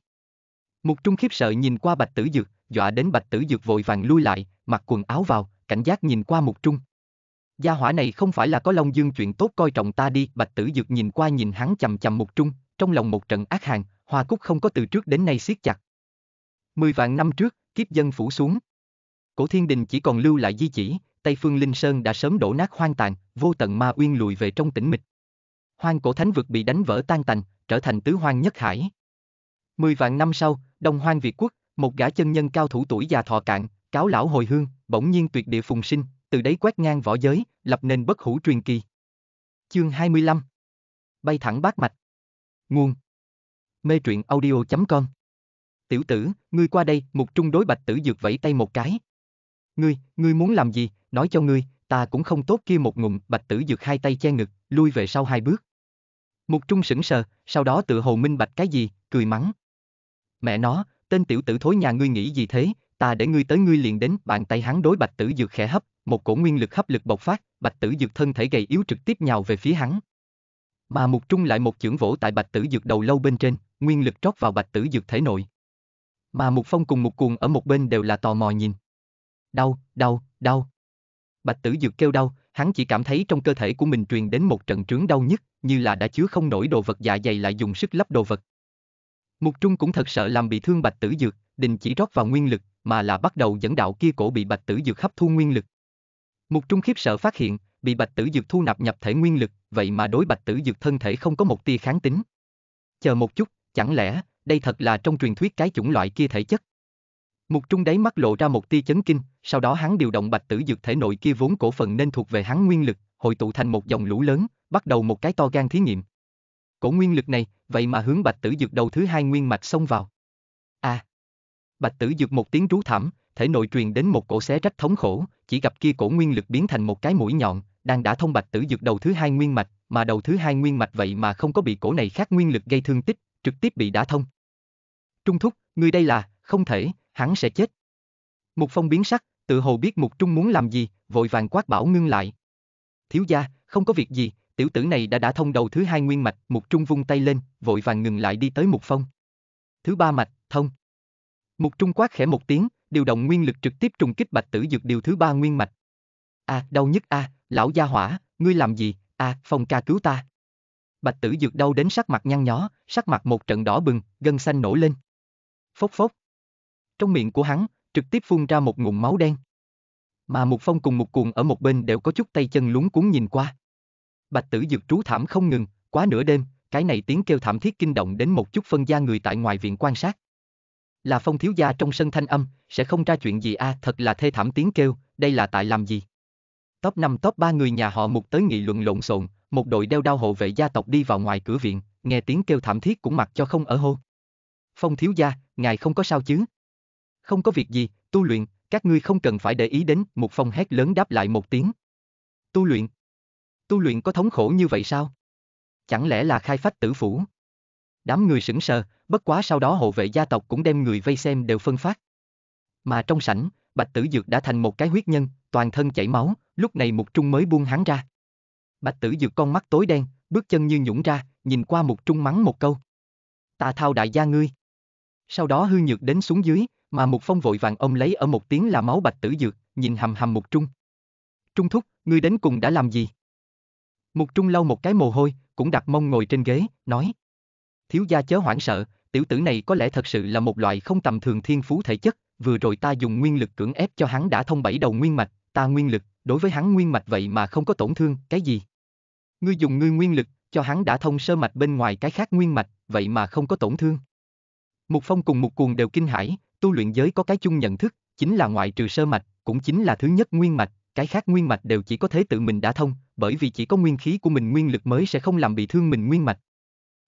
Speaker 1: Mục Trung khiếp sợ nhìn qua Bạch Tử Dược, dọa đến Bạch Tử Dược vội vàng lui lại, mặc quần áo vào, cảnh giác nhìn qua mục trung. Gia hỏa này không phải là có Long Dương chuyện tốt coi trọng ta đi, Bạch Tử Dược nhìn qua nhìn hắn chầm chầm mục trung, trong lòng một trận ác hàng, Hoa Cúc không có từ trước đến nay siết chặt. Mười vạn năm trước, kiếp dân phủ xuống. Cổ Thiên Đình chỉ còn lưu lại di chỉ, Tây Phương Linh Sơn đã sớm đổ nát hoang tàn, vô tận ma uyên lùi về trong tĩnh mịch. Hoang cổ thánh vực bị đánh vỡ tan tành, trở thành tứ hoang nhất hải. Mười vạn năm sau, Đông Hoang Việt Quốc, một gã chân nhân cao thủ tuổi già thọ cạn, cáo lão hồi hương, bỗng nhiên tuyệt địa phùng sinh, từ đấy quét ngang võ giới, lập nên bất hủ truyền kỳ. Chương 25 Bay thẳng bát mạch Nguồn Mê truyện audio.com Tiểu tử, ngươi qua đây, mục trung đối bạch tử dược vẫy tay một cái. Ngươi, ngươi muốn làm gì, nói cho ngươi, ta cũng không tốt kia một ngụm, bạch tử dược hai tay che ngực, lui về sau hai bước. Mục trung sững sờ, sau đó tự hồ minh bạch cái gì, cười mắng. Mẹ nó, tên tiểu tử thối nhà ngươi nghĩ gì thế, ta để ngươi tới ngươi liền đến, bàn tay hắn đối Bạch Tử Dược khẽ hấp, một cổ nguyên lực hấp lực bộc phát, Bạch Tử Dược thân thể gầy yếu trực tiếp nhào về phía hắn. Mà Mục Trung lại một chưởng vỗ tại Bạch Tử Dược đầu lâu bên trên, nguyên lực trót vào Bạch Tử Dược thể nội. Mà Mục Phong cùng Mục Cuồng ở một bên đều là tò mò nhìn. Đau, đau, đau. Bạch Tử Dược kêu đau, hắn chỉ cảm thấy trong cơ thể của mình truyền đến một trận trướng đau nhất, như là đã chứa không nổi đồ vật dạ dày lại dùng sức lấp đồ vật. Mục Trung cũng thật sợ làm bị thương Bạch Tử Dược, đình chỉ rót vào nguyên lực, mà là bắt đầu dẫn đạo kia cổ bị bạch tử dược hấp thu nguyên lực. Mục Trung khiếp sợ phát hiện, bị bạch tử dược thu nạp nhập thể nguyên lực, vậy mà đối bạch tử dược thân thể không có một tia kháng tính. Chờ một chút, chẳng lẽ, đây thật là trong truyền thuyết cái chủng loại kia thể chất? Mục Trung đáy mắt lộ ra một tia chấn kinh, sau đó hắn điều động bạch tử dược thể nội kia vốn cổ phần nên thuộc về hắn nguyên lực, hội tụ thành một dòng lũ lớn, bắt đầu một cái to gan thí nghiệm. Cổ nguyên lực này, vậy mà hướng bạch tử dược đầu thứ hai nguyên mạch xông vào. À, Bạch tử dược một tiếng rú thảm, thể nội truyền đến một cổ xé rách thống khổ, chỉ gặp kia cổ nguyên lực biến thành một cái mũi nhọn, đang đã thông bạch tử dược đầu thứ hai nguyên mạch, mà đầu thứ hai nguyên mạch vậy mà không có bị cổ này khác nguyên lực gây thương tích, trực tiếp bị đã thông. Trung thúc, người đây là, không thể, hắn sẽ chết. Mục phong biến sắc, tự hồ biết mục trung muốn làm gì, vội vàng quát bảo ngưng lại. Thiếu gia, không có việc gì, tiểu tử này đã đã thông đầu thứ hai nguyên mạch, mục trung vung tay lên, vội vàng ngừng lại đi tới mục phong. Thứ ba mạch, thông. Mục Trung quát khẽ một tiếng, điều động nguyên lực trực tiếp trùng kích Bạch Tử Dược điều thứ ba nguyên mạch. A, à, đau nhức a, à, lão gia hỏa, ngươi làm gì? A, à, Phong ca cứu ta. Bạch Tử Dược đau đến sắc mặt nhăn nhó, sắc mặt một trận đỏ bừng, gân xanh nổi lên. Phốc phốc. Trong miệng của hắn, trực tiếp phun ra một ngụm máu đen. Mà Mục Phong cùng Mục Cuồng ở một bên đều có chút tay chân lúng cuốn nhìn qua. Bạch Tử Dược trú thảm không ngừng, quá nửa đêm, cái này tiếng kêu thảm thiết kinh động đến một chút phân gia người tại ngoài viện quan sát. Là phong thiếu gia trong sân thanh âm, sẽ không ra chuyện gì a à, thật là thê thảm tiếng kêu, đây là tại làm gì? Top 5 top 3 người nhà họ mục tới nghị luận lộn xộn, một đội đeo đao hộ vệ gia tộc đi vào ngoài cửa viện, nghe tiếng kêu thảm thiết cũng mặc cho không ở hô. Phong thiếu gia, ngài không có sao chứ? Không có việc gì, tu luyện, các ngươi không cần phải để ý đến, một phong hét lớn đáp lại một tiếng. Tu luyện? Tu luyện có thống khổ như vậy sao? Chẳng lẽ là khai phách tử phủ? Đám người sững sờ, bất quá sau đó hộ vệ gia tộc cũng đem người vây xem đều phân phát. Mà trong sảnh, Bạch Tử Dược đã thành một cái huyết nhân, toàn thân chảy máu, lúc này Mục Trung mới buông hắn ra. Bạch Tử Dược con mắt tối đen, bước chân như nhũng ra, nhìn qua Mục Trung mắng một câu. Tà thao đại gia ngươi. Sau đó hư nhược đến xuống dưới, mà Mục Phong vội vàng ôm lấy ở một tiếng là máu Bạch Tử Dược, nhìn hầm hầm Mục Trung. Trung thúc, ngươi đến cùng đã làm gì? Mục Trung lau một cái mồ hôi, cũng đặt mông ngồi trên ghế, nói thiếu gia chớ hoảng sợ, tiểu tử này có lẽ thật sự là một loại không tầm thường thiên phú thể chất, vừa rồi ta dùng nguyên lực cưỡng ép cho hắn đã thông bảy đầu nguyên mạch, ta nguyên lực, đối với hắn nguyên mạch vậy mà không có tổn thương, cái gì? Ngươi dùng ngươi nguyên lực, cho hắn đã thông sơ mạch bên ngoài cái khác nguyên mạch, vậy mà không có tổn thương. Mục Phong cùng Mục Cuồng đều kinh hãi, tu luyện giới có cái chung nhận thức, chính là ngoại trừ sơ mạch, cũng chính là thứ nhất nguyên mạch, cái khác nguyên mạch đều chỉ có thế tự mình đã thông, bởi vì chỉ có nguyên khí của mình nguyên lực mới sẽ không làm bị thương mình nguyên mạch.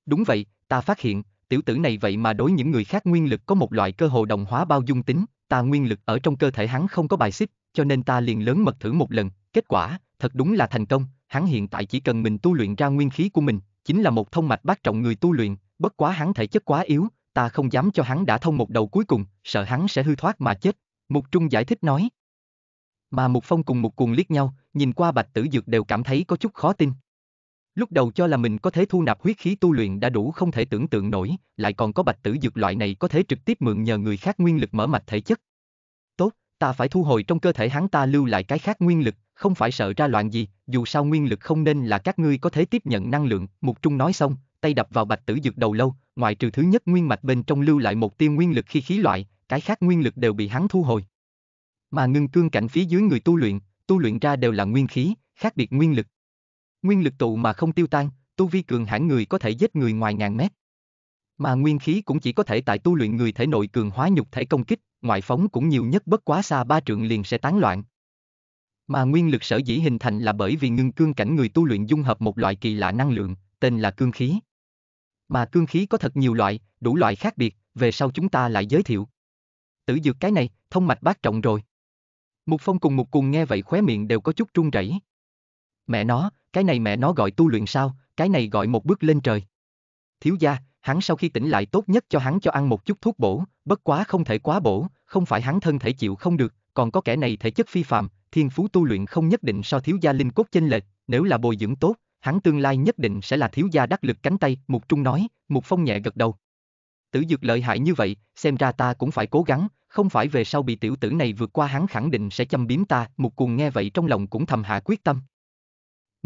Speaker 1: Đúng vậy, ta phát hiện, tiểu tử này vậy mà đối những người khác nguyên lực có một loại cơ hồ đồng hóa bao dung tính, ta nguyên lực ở trong cơ thể hắn không có bài xích, cho nên ta liền lớn mật thử một lần, kết quả, thật đúng là thành công, hắn hiện tại chỉ cần mình tu luyện ra nguyên khí của mình, chính là một thông mạch bát trọng người tu luyện, bất quá hắn thể chất quá yếu, ta không dám cho hắn đã thông một đầu cuối cùng, sợ hắn sẽ hư thoát mà chết, Mục Trung giải thích nói. Mà Mục Phong cùng Mục Cuồng liếc nhau, nhìn qua Bạch Tử Dược đều cảm thấy có chút khó tin, Lúc đầu cho là mình có thể thu nạp huyết khí tu luyện đã đủ không thể tưởng tượng nổi, lại còn có bạch tử dược loại này có thể trực tiếp mượn nhờ người khác nguyên lực mở mạch thể chất. Tốt, ta phải thu hồi trong cơ thể hắn ta lưu lại cái khác nguyên lực, không phải sợ ra loạn gì, dù sao nguyên lực không nên là các ngươi có thể tiếp nhận năng lượng, Mục Trung nói xong, tay đập vào bạch tử dược đầu lâu, ngoài trừ thứ nhất nguyên mạch bên trong lưu lại một tiêu nguyên lực khi khí loại, cái khác nguyên lực đều bị hắn thu hồi. Mà ngưng cương cảnh phía dưới người tu luyện, tu luyện ra đều là nguyên khí, khác biệt nguyên lực. Nguyên lực tụ mà không tiêu tan, tu vi cường hãn người có thể giết người ngoài ngàn mét. Mà nguyên khí cũng chỉ có thể tại tu luyện người thể nội cường hóa nhục thể công kích, ngoại phóng cũng nhiều nhất bất quá xa ba trượng liền sẽ tán loạn. Mà nguyên lực sở dĩ hình thành là bởi vì ngưng cương cảnh người tu luyện dung hợp một loại kỳ lạ năng lượng, tên là cương khí. Mà cương khí có thật nhiều loại, đủ loại khác biệt, về sau chúng ta lại giới thiệu. Tử dược cái này, thông mạch bác trọng rồi. Mục Phong cùng Mục Cuồng nghe vậy khóe miệng đều có chút run rẩy. Mẹ nó, cái này mẹ nó gọi tu luyện sao, cái này gọi một bước lên trời. Thiếu gia, hắn sau khi tỉnh lại tốt nhất cho hắn cho ăn một chút thuốc bổ, bất quá không thể quá bổ, không phải hắn thân thể chịu không được, còn có kẻ này thể chất phi phàm, thiên phú tu luyện không nhất định so thiếu gia linh cốt chênh lệch, nếu là bồi dưỡng tốt, hắn tương lai nhất định sẽ là thiếu gia đắc lực cánh tay, Mục Trung nói, Mục Phong nhẹ gật đầu. Tử dược lợi hại như vậy, xem ra ta cũng phải cố gắng, không phải về sau bị tiểu tử này vượt qua hắn khẳng định sẽ châm biếm ta, Mục Cuồng nghe vậy trong lòng cũng thầm hạ quyết tâm.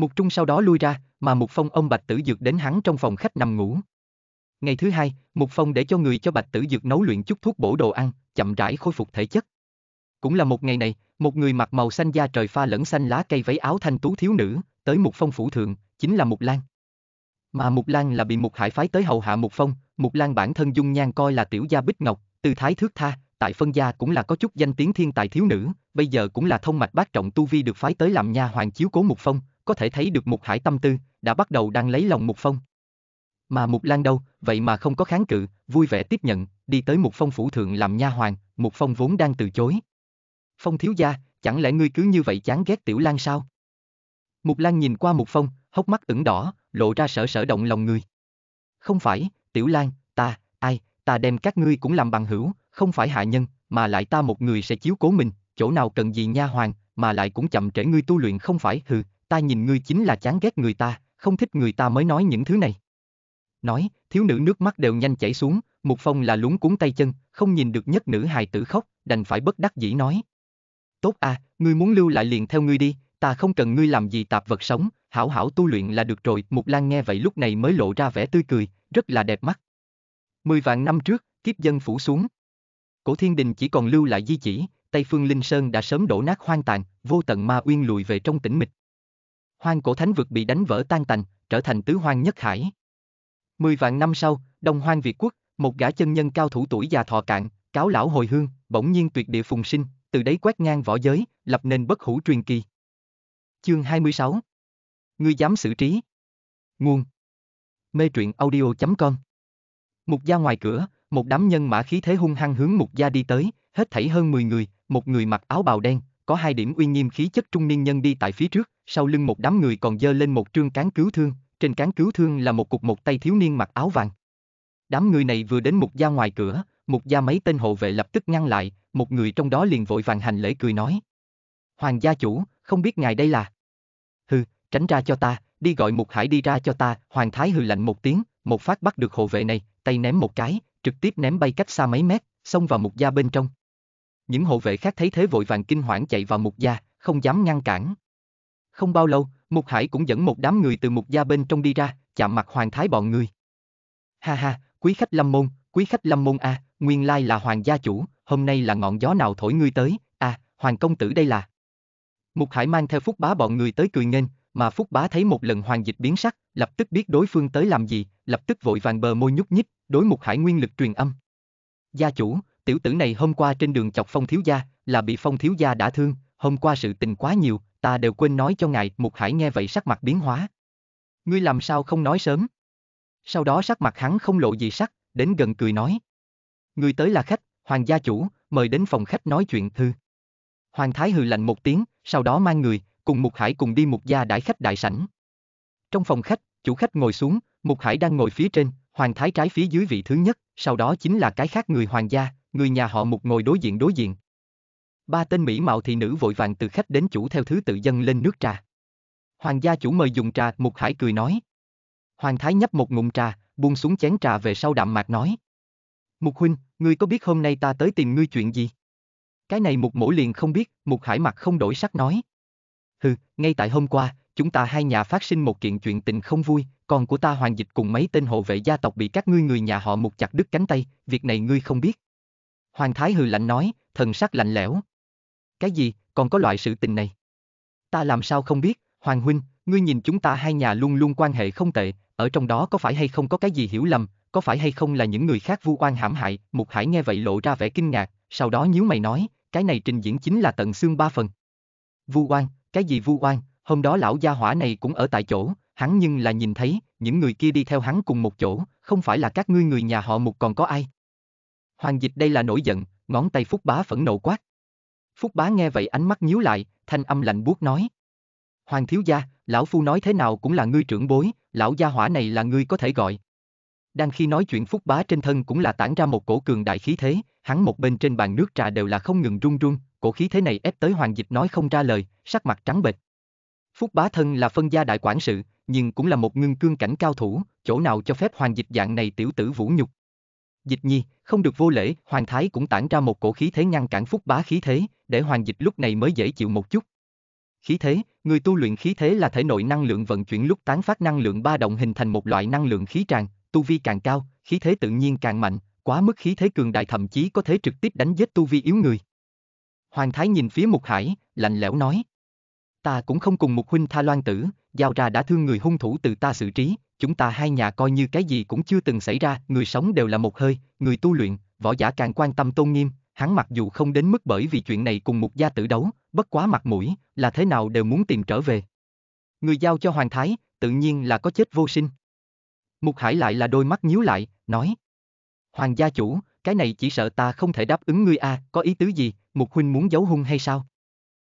Speaker 1: Mục Trung sau đó lui ra, mà Mục Phong ông Bạch Tử Dược đến hắn trong phòng khách nằm ngủ. Ngày thứ hai, Mục Phong để cho người cho Bạch Tử Dược nấu luyện chút thuốc bổ đồ ăn, chậm rãi khôi phục thể chất. Cũng là một ngày này, một người mặc màu xanh da trời pha lẫn xanh lá cây váy áo thanh tú thiếu nữ, tới Mục Phong phủ thượng, chính là Mục Lan. Mà Mục Lan là bị Mục Hải phái tới hầu hạ Mục Phong, Mục Lan bản thân dung nhan coi là tiểu gia bích ngọc, từ thái thước tha, tại phân gia cũng là có chút danh tiếng thiên tài thiếu nữ, bây giờ cũng là thông mạch bác trọng tu vi được phái tới làm nha hoàng chiếu cố Mục Phong, có thể thấy được một Hải tâm tư, đã bắt đầu đang lấy lòng Mục Phong. Mà Mục Lan đâu, vậy mà không có kháng cự, vui vẻ tiếp nhận, đi tới Mục Phong phủ thượng làm nha hoàng, Mục Phong vốn đang từ chối. Phong thiếu gia, chẳng lẽ ngươi cứ như vậy chán ghét Tiểu Lan sao? Mục Lan nhìn qua Mục Phong, hốc mắt ửng đỏ, lộ ra sở sở động lòng người. Không phải, Tiểu Lan, ta, ai, ta đem các ngươi cũng làm bằng hữu, không phải hạ nhân, mà lại ta một người sẽ chiếu cố mình, chỗ nào cần gì nha hoàng, mà lại cũng chậm trễ ngươi tu luyện không phải, hừ, ta nhìn ngươi chính là chán ghét người ta, không thích người ta mới nói những thứ này. Nói, thiếu nữ nước mắt đều nhanh chảy xuống, một Phong là lúng cuốn tay chân, không nhìn được nhất nữ hài tử khóc, đành phải bất đắc dĩ nói. Tốt à, ngươi muốn lưu lại liền theo ngươi đi, ta không cần ngươi làm gì tạp vật sống, hảo hảo tu luyện là được rồi. Mục Lan nghe vậy lúc này mới lộ ra vẻ tươi cười, rất là đẹp mắt. Mười vạn năm trước, kiếp dân phủ xuống. Cổ thiên đình chỉ còn lưu lại di chỉ, Tây Phương Linh Sơn đã sớm đổ nát hoang tàn, vô tận ma uyên lùi về trong tĩnh mịch hoang cổ thánh vực bị đánh vỡ tan tành, trở thành tứ hoang nhất hải. Mười vạn năm sau, Đông Hoang Việt Quốc, một gã chân nhân cao thủ tuổi già thọ cạn, cáo lão hồi hương, bỗng nhiên tuyệt địa phùng sinh, từ đấy quét ngang võ giới, lập nên bất hủ truyền kỳ. Chương 26 Ngươi dám xử trí Nguồn Mê truyện audio.com Mục gia ngoài cửa, một đám nhân mã khí thế hung hăng hướng mục gia đi tới, hết thảy hơn 10 người, một người mặc áo bào đen, có hai điểm uy nghiêm khí chất trung niên nhân đi tại phía trước, sau lưng một đám người còn dơ lên một trương cán cứu thương, trên cán cứu thương là một cục một tay thiếu niên mặc áo vàng. Đám người này vừa đến mục gia ngoài cửa, mục gia mấy tên hộ vệ lập tức ngăn lại, một người trong đó liền vội vàng hành lễ cười nói. Hoàng gia chủ, không biết ngài đây là... Hừ, tránh ra cho ta, đi gọi mục hải đi ra cho ta, hoàng thái hừ lạnh một tiếng, một phát bắt được hộ vệ này, tay ném một cái, trực tiếp ném bay cách xa mấy mét, xông vào mục gia bên trong. Những hộ vệ khác thấy thế vội vàng kinh hoảng chạy vào mục gia, không dám ngăn cản. Không bao lâu, Mục Hải cũng dẫn một đám người từ Mục Gia bên trong đi ra, chạm mặt Hoàng Thái bọn người. Ha ha, quý khách lâm môn, quý khách lâm môn a, à, nguyên lai là Hoàng gia chủ, hôm nay là ngọn gió nào thổi ngươi tới, à, Hoàng công tử đây là. Mục Hải mang theo Phúc Bá bọn người tới cười nghênh, mà Phúc Bá thấy một lần Hoàng Dịch biến sắc, lập tức biết đối phương tới làm gì, lập tức vội vàng bờ môi nhúc nhích, đối Mục Hải nguyên lực truyền âm. Gia chủ, tiểu tử này hôm qua trên đường chọc Phong thiếu gia, là bị Phong thiếu gia đã thương, hôm qua sự tình quá nhiều, ta đều quên nói cho ngài, Mục Hải nghe vậy sắc mặt biến hóa. Ngươi làm sao không nói sớm? Sau đó sắc mặt hắn không lộ gì sắc, đến gần cười nói. Ngươi tới là khách, hoàng gia chủ, mời đến phòng khách nói chuyện thư. Hoàng Thái hừ lạnh một tiếng, sau đó mang người, cùng Mục Hải cùng đi Mục gia đãi khách đại sảnh. Trong phòng khách, chủ khách ngồi xuống, Mục Hải đang ngồi phía trên, Hoàng Thái trái phía dưới vị thứ nhất, sau đó chính là cái khác người hoàng gia, người nhà họ Mục ngồi đối diện đối diện, Ba tên mỹ mạo thị nữ vội vàng từ khách đến chủ theo thứ tự dâng lên nước trà. Hoàng gia chủ mời dùng trà, Mục Hải cười nói. Hoàng thái nhấp một ngụm trà, buông xuống chén trà về sau đạm mạc nói. Mục huynh, ngươi có biết hôm nay ta tới tìm ngươi chuyện gì? Cái này mục mổ liền không biết, mục hải mặt không đổi sắc nói. Hừ, ngay tại hôm qua, chúng ta hai nhà phát sinh một kiện chuyện tình không vui, con của ta hoàng dịch cùng mấy tên hộ vệ gia tộc bị các ngươi người nhà họ mục chặt đứt cánh tay, việc này ngươi không biết. Hoàng thái hừ lạnh nói, thần sắc lạnh lẽo. Cái gì, còn có loại sự tình này? Ta làm sao không biết, Hoàng Huynh, ngươi nhìn chúng ta hai nhà luôn luôn quan hệ không tệ, ở trong đó có phải hay không có cái gì hiểu lầm, có phải hay không là những người khác vu oan hãm hại, Mục Hải nghe vậy lộ ra vẻ kinh ngạc, sau đó nhíu mày nói, cái này trình diễn chính là tận xương ba phần. Vu oan, cái gì vu oan, hôm đó lão gia hỏa này cũng ở tại chỗ, hắn nhưng là nhìn thấy, những người kia đi theo hắn cùng một chỗ, không phải là các ngươi người nhà họ Mục còn có ai. Hoàng dịch đây là nổi giận, ngón tay phúc bá phẫn nộ quát. Phúc Bá nghe vậy ánh mắt nhíu lại, thanh âm lạnh buốt nói. Hoàng thiếu gia, lão phu nói thế nào cũng là ngươi trưởng bối, lão gia hỏa này là ngươi có thể gọi. Đang khi nói chuyện Phúc Bá trên thân cũng là tản ra một cổ cường đại khí thế, hắn một bên trên bàn nước trà đều là không ngừng run run, cổ khí thế này ép tới Hoàng Dịch nói không ra lời, sắc mặt trắng bệch. Phúc Bá thân là phân gia đại quản sự, nhưng cũng là một ngưng cương cảnh cao thủ, chỗ nào cho phép Hoàng Dịch dạng này tiểu tử vũ nhục. Dịch nhi, không được vô lễ, hoàng thái cũng tản ra một cổ khí thế ngăn cản phúc bá khí thế, để hoàng dịch lúc này mới dễ chịu một chút. Khí thế, người tu luyện khí thế là thể nội năng lượng vận chuyển lúc tán phát năng lượng ba động hình thành một loại năng lượng khí tràn, tu vi càng cao, khí thế tự nhiên càng mạnh, quá mức khí thế cường đại thậm chí có thể trực tiếp đánh giết tu vi yếu người. Hoàng thái nhìn phía Mục Hải, lạnh lẽo nói: "Ta cũng không cùng Mục huynh tha Loan tử, giao ra đã thương người hung thủ từ ta xử trí, chúng ta hai nhà coi như cái gì cũng chưa từng xảy ra, người sống đều là một hơi, người tu luyện, võ giả càng quan tâm tôn nghiêm, hắn mặc dù không đến mức bởi vì chuyện này cùng một gia tử đấu, bất quá mặt mũi, là thế nào đều muốn tìm trở về. Người giao cho Hoàng Thái, tự nhiên là có chết vô sinh. Mục Hải lại là đôi mắt nhíu lại, nói. Hoàng gia chủ, cái này chỉ sợ ta không thể đáp ứng ngươi a, à, có ý tứ gì, Mục Huynh muốn giấu hung hay sao?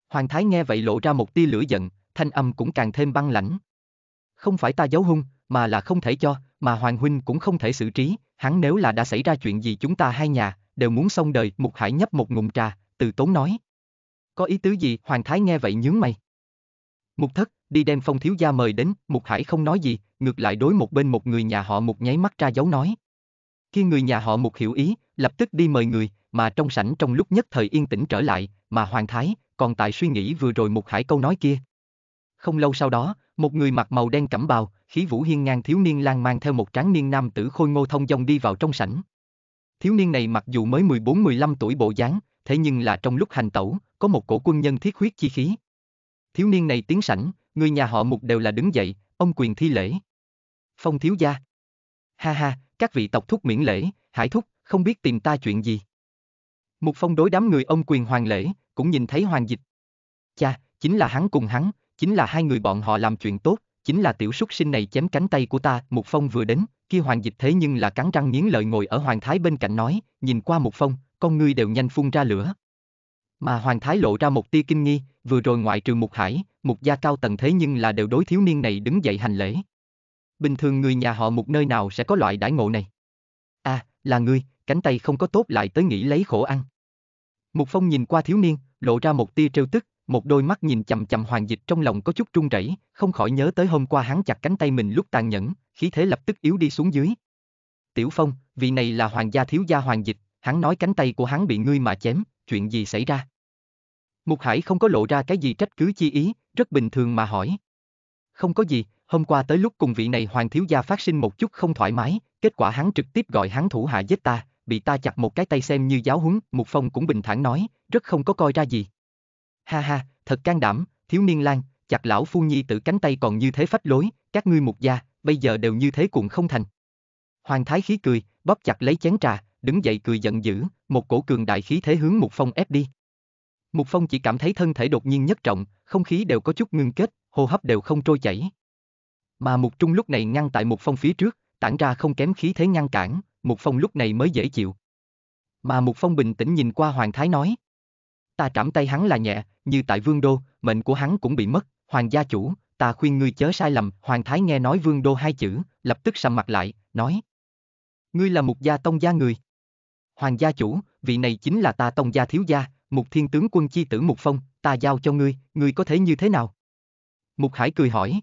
Speaker 1: Hoàng Thái nghe vậy lộ ra một tia lửa giận, thanh âm cũng càng thêm băng lãnh. Không phải ta giấu hung, mà là không thể cho, mà Hoàng Huynh cũng không thể xử trí, hắn nếu là đã xảy ra chuyện gì chúng ta hai nhà, đều muốn xong đời, Mục Hải nhấp một ngụm trà, từ tốn nói. Có ý tứ gì, Hoàng Thái nghe vậy nhướng mày. Mục thất, đi đem phong thiếu gia mời đến, Mục Hải không nói gì, ngược lại đối một bên một người nhà họ Mục nháy mắt ra dấu nói. Khi người nhà họ Mục hiểu ý, lập tức đi mời người, mà trong sảnh trong lúc nhất thời yên tĩnh trở lại, mà Hoàng Thái, còn tại suy nghĩ vừa rồi Mục Hải câu nói kia. Không lâu sau đó, một người mặc màu đen cẩm bào, khí vũ hiên ngang thiếu niên lang mang theo một tráng niên nam tử khôi ngô thông dong đi vào trong sảnh. Thiếu niên này mặc dù mới 14-15 tuổi bộ dáng, thế nhưng là trong lúc hành tẩu, có một cổ quân nhân thiết huyết chi khí. Thiếu niên này tiến sảnh, người nhà họ mục đều là đứng dậy, ông quyền thi lễ. Phong thiếu gia. Ha ha, các vị tộc thúc miễn lễ, hải thúc, không biết tìm ta chuyện gì. Mục phong đối đám người ông quyền hoàng lễ, cũng nhìn thấy hoàng dịch. Cha, chính là hắn cùng hắn, chính là hai người bọn họ làm chuyện tốt, chính là tiểu súc sinh này chém cánh tay của ta, Mục Phong vừa đến, kia Hoàng Dịch thế nhưng là cắn răng nghiến lợi ngồi ở Hoàng Thái bên cạnh nói, nhìn qua Mục Phong, con ngươi đều nhanh phun ra lửa. Mà Hoàng Thái lộ ra một tia kinh nghi, vừa rồi ngoại trừ Mục Hải, Mục gia cao tầng thế nhưng là đều đối thiếu niên này đứng dậy hành lễ. Bình thường người nhà họ Mục nơi nào sẽ có loại đãi ngộ này? À, là ngươi, cánh tay không có tốt lại tới nghĩ lấy khổ ăn. Mục Phong nhìn qua thiếu niên, lộ ra một tia trêu tức, một đôi mắt nhìn chằm chằm hoàng dịch trong lòng có chút run rẩy, không khỏi nhớ tới hôm qua hắn chặt cánh tay mình lúc tàn nhẫn, khí thế lập tức yếu đi xuống dưới. Tiểu Phong, vị này là hoàng gia thiếu gia hoàng dịch, hắn nói cánh tay của hắn bị ngươi mà chém, chuyện gì xảy ra? Mục Hải không có lộ ra cái gì trách cứ chi ý, rất bình thường mà hỏi. Không có gì, hôm qua tới lúc cùng vị này hoàng thiếu gia phát sinh một chút không thoải mái, kết quả hắn trực tiếp gọi hắn thủ hạ giết ta, bị ta chặt một cái tay xem như giáo huấn, Mục Phong cũng bình thản nói, rất không có coi ra gì. Ha ha, thật can đảm, thiếu niên lang, chặt lão phu nhi tự cánh tay còn như thế phách lối, các ngươi một gia, bây giờ đều như thế cuộn không thành. Hoàng thái khí cười, bóp chặt lấy chén trà, đứng dậy cười giận dữ, một cổ cường đại khí thế hướng Mục Phong ép đi. Mục Phong chỉ cảm thấy thân thể đột nhiên nhất trọng, không khí đều có chút ngưng kết, hô hấp đều không trôi chảy. Mà Mục Trung lúc này ngăn tại Mục Phong phía trước, tản ra không kém khí thế ngăn cản, Mục Phong lúc này mới dễ chịu. Mà Mục Phong bình tĩnh nhìn qua Hoàng Thái nói. Ta trảm tay hắn là nhẹ, như tại vương đô, mệnh của hắn cũng bị mất, hoàng gia chủ, ta khuyên ngươi chớ sai lầm. Hoàng thái nghe nói vương đô hai chữ, lập tức sầm mặt lại, nói. Ngươi là một gia tông gia người. Hoàng gia chủ, vị này chính là ta tông gia thiếu gia, mục thiên tướng quân chi tử mục phong, ta giao cho ngươi, ngươi có thể như thế nào? Mục hải cười hỏi.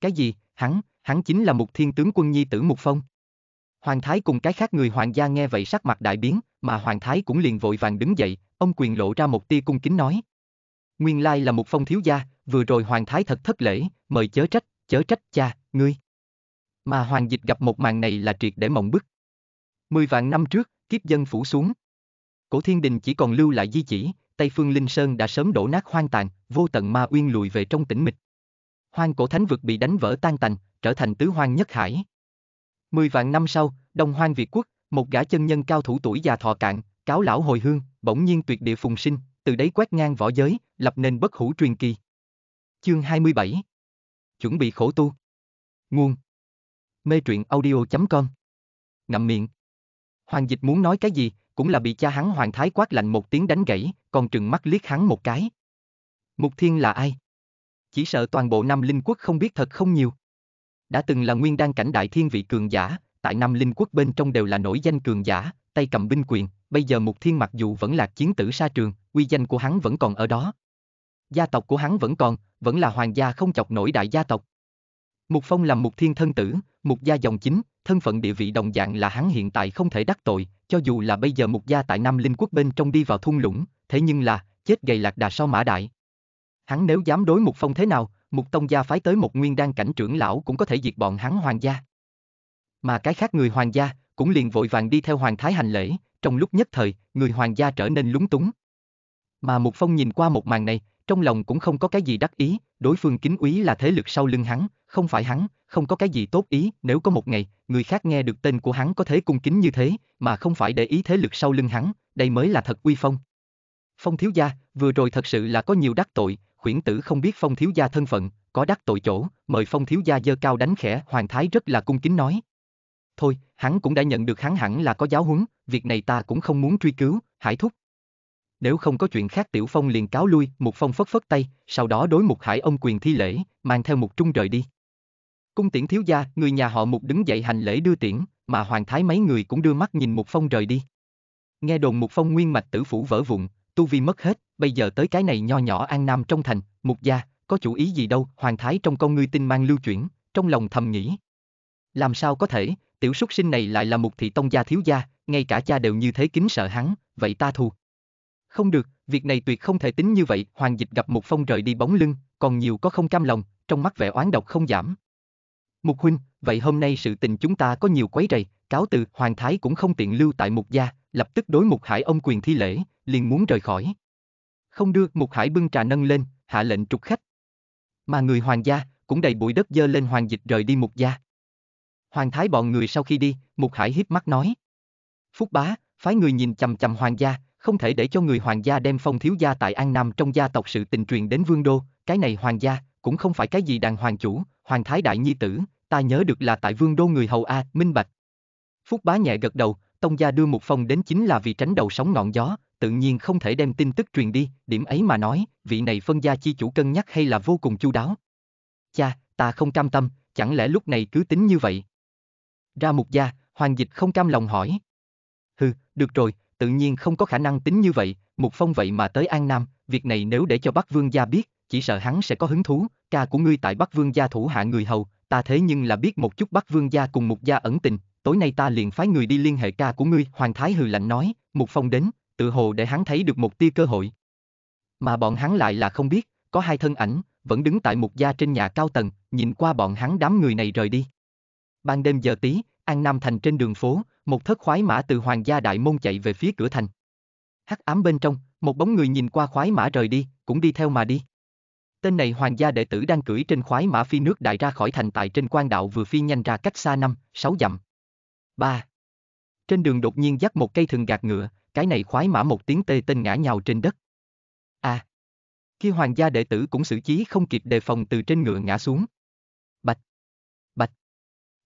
Speaker 1: Cái gì, hắn, hắn chính là mục thiên tướng quân nhi tử mục phong. Hoàng thái cùng cái khác người hoàng gia nghe vậy sắc mặt đại biến, mà Hoàng Thái cũng liền vội vàng đứng dậy, ông quyền lộ ra một tia cung kính nói. Nguyên lai là một phong thiếu gia, vừa rồi Hoàng Thái thật thất lễ, mời chớ trách, chớ trách cha, ngươi. Mà Hoàng Dịch gặp một màn này là triệt để mộng bức. Mười vạn năm trước, kiếp dân phủ xuống. Cổ thiên đình chỉ còn lưu lại di chỉ, Tây Phương Linh Sơn đã sớm đổ nát hoang tàn, vô tận ma uyên lùi về trong tĩnh mịch. Hoang cổ thánh vực bị đánh vỡ tan tành, trở thành tứ hoang nhất hải. Mười vạn năm sau, Đông Hoang Việt Quốc, một gã chân nhân cao thủ tuổi già thọ cạn, cáo lão hồi hương, bỗng nhiên tuyệt địa phùng sinh, từ đấy quét ngang võ giới, lập nên bất hủ truyền kỳ. Chương 27 Chuẩn bị khổ tu Nguồn Mê truyện audio.com Ngậm miệng Hoàng dịch muốn nói cái gì, cũng là bị cha hắn hoàng thái quát lạnh một tiếng đánh gãy, còn trừng mắt liếc hắn một cái. Mục thiên là ai? Chỉ sợ toàn bộ năm linh quốc không biết thật không nhiều. Đã từng là nguyên đan cảnh đại thiên vị cường giả, tại Nam Linh quốc bên trong đều là nổi danh cường giả, tay cầm binh quyền, bây giờ Mục Thiên mặc dù vẫn là chiến tử sa trường, uy danh của hắn vẫn còn ở đó. Gia tộc của hắn vẫn còn, vẫn là hoàng gia không chọc nổi đại gia tộc. Mục Phong làm Mục Thiên thân tử, Mục gia dòng chính, thân phận địa vị đồng dạng là hắn hiện tại không thể đắc tội, cho dù là bây giờ Mục gia tại Nam Linh quốc bên trong đi vào thung lũng, thế nhưng là, chết gầy lạc đà sau mã đại. Hắn nếu dám đối Mục Phong thế nào, Mục Tông gia phái tới một nguyên đan cảnh trưởng lão cũng có thể diệt bọn hắn hoàng gia. Mà cái khác người hoàng gia, cũng liền vội vàng đi theo hoàng thái hành lễ, trong lúc nhất thời, người hoàng gia trở nên lúng túng. Mà Mục Phong nhìn qua một màn này, trong lòng cũng không có cái gì đắc ý, đối phương kính úy là thế lực sau lưng hắn, không phải hắn, không có cái gì tốt ý, nếu có một ngày, người khác nghe được tên của hắn có thế cung kính như thế, mà không phải để ý thế lực sau lưng hắn, đây mới là thật uy phong. Phong thiếu gia, vừa rồi thật sự là có nhiều đắc tội, khuyển tử không biết phong thiếu gia thân phận, có đắc tội chỗ, mời phong thiếu gia dơ cao đánh khẽ, hoàng thái rất là cung kính nói thôi, hắn cũng đã nhận được hắn hẳn là có giáo huấn, việc này ta cũng không muốn truy cứu, hải thúc. Nếu không có chuyện khác Tiểu Phong liền cáo lui, Mục Phong phất phất tay, sau đó đối Mục Hải ông quyền thi lễ, mang theo Mục Trung rời đi. Cung tiễn thiếu gia, người nhà họ Mục đứng dậy hành lễ đưa tiễn, mà Hoàng Thái mấy người cũng đưa mắt nhìn Mục Phong rời đi. Nghe đồn Mục Phong nguyên mạch tử phủ vỡ vụn, tu vi mất hết, bây giờ tới cái này nho nhỏ an nam trong thành, Mục gia, có chủ ý gì đâu, Hoàng Thái trong con ngươi tinh mang lưu chuyển, trong lòng thầm nghĩ. Làm sao có thể, tiểu súc sinh này lại là một thị tông gia thiếu gia, ngay cả cha đều như thế kính sợ hắn, vậy ta thù. Không được, việc này tuyệt không thể tính như vậy, hoàng dịch gặp một phong rời đi bóng lưng, còn nhiều có không cam lòng, trong mắt vẻ oán độc không giảm. Mục huynh, vậy hôm nay sự tình chúng ta có nhiều quấy rầy, cáo từ, hoàng thái cũng không tiện lưu tại mục gia, lập tức đối mục hải ông quyền thi lễ, liền muốn rời khỏi. Không đưa, mục hải bưng trà nâng lên, hạ lệnh trục khách. Mà người hoàng gia, cũng đầy bụi đất dơ lên hoàng dịch rời đi mục gia. Hoàng thái bọn người sau khi đi, Mục Hải híp mắt nói. Phúc bá, phái người nhìn chằm chằm hoàng gia, không thể để cho người hoàng gia đem phong thiếu gia tại An Nam trong gia tộc sự tình truyền đến vương đô, cái này hoàng gia, cũng không phải cái gì đàng hoàng chủ, hoàng thái đại nhi tử, ta nhớ được là tại vương đô người hầu A, minh bạch. Phúc bá nhẹ gật đầu, tông gia đưa một phong đến chính là vì tránh đầu sóng ngọn gió, tự nhiên không thể đem tin tức truyền đi, điểm ấy mà nói, vị này phân gia chi chủ cân nhắc hay là vô cùng chu đáo. Cha, ta không cam tâm, chẳng lẽ lúc này cứ tính như vậy, ra mục gia, hoàng dịch không cam lòng hỏi. Hừ, được rồi, tự nhiên không có khả năng tính như vậy, mục phong vậy mà tới An Nam, việc này nếu để cho Bắc Vương gia biết, chỉ sợ hắn sẽ có hứng thú, ca của ngươi tại Bắc Vương gia thủ hạ người hầu, ta thế nhưng là biết một chút Bắc Vương gia cùng mục gia ẩn tình, tối nay ta liền phái người đi liên hệ ca của ngươi, Hoàng Thái hừ lạnh nói, mục phong đến, tự hồ để hắn thấy được một tia cơ hội. Mà bọn hắn lại là không biết, có hai thân ảnh, vẫn đứng tại mục gia trên nhà cao tầng, nhìn qua bọn hắn đám người này rời đi. Ban đêm giờ tí, An Nam Thành trên đường phố, một thất khoái mã từ Hoàng gia Đại Môn chạy về phía cửa thành. Hắc ám bên trong, một bóng người nhìn qua khoái mã rời đi, cũng đi theo mà đi. Tên này hoàng gia đệ tử đang cưỡi trên khoái mã phi nước đại ra khỏi thành tại trên quan đạo vừa phi nhanh ra cách xa năm, sáu dặm. 3. Trên đường đột nhiên dắt một cây thừng gạt ngựa, cái này khoái mã một tiếng tê tên ngã nhào trên đất. À. Khi hoàng gia đệ tử cũng xử trí không kịp đề phòng từ trên ngựa ngã xuống.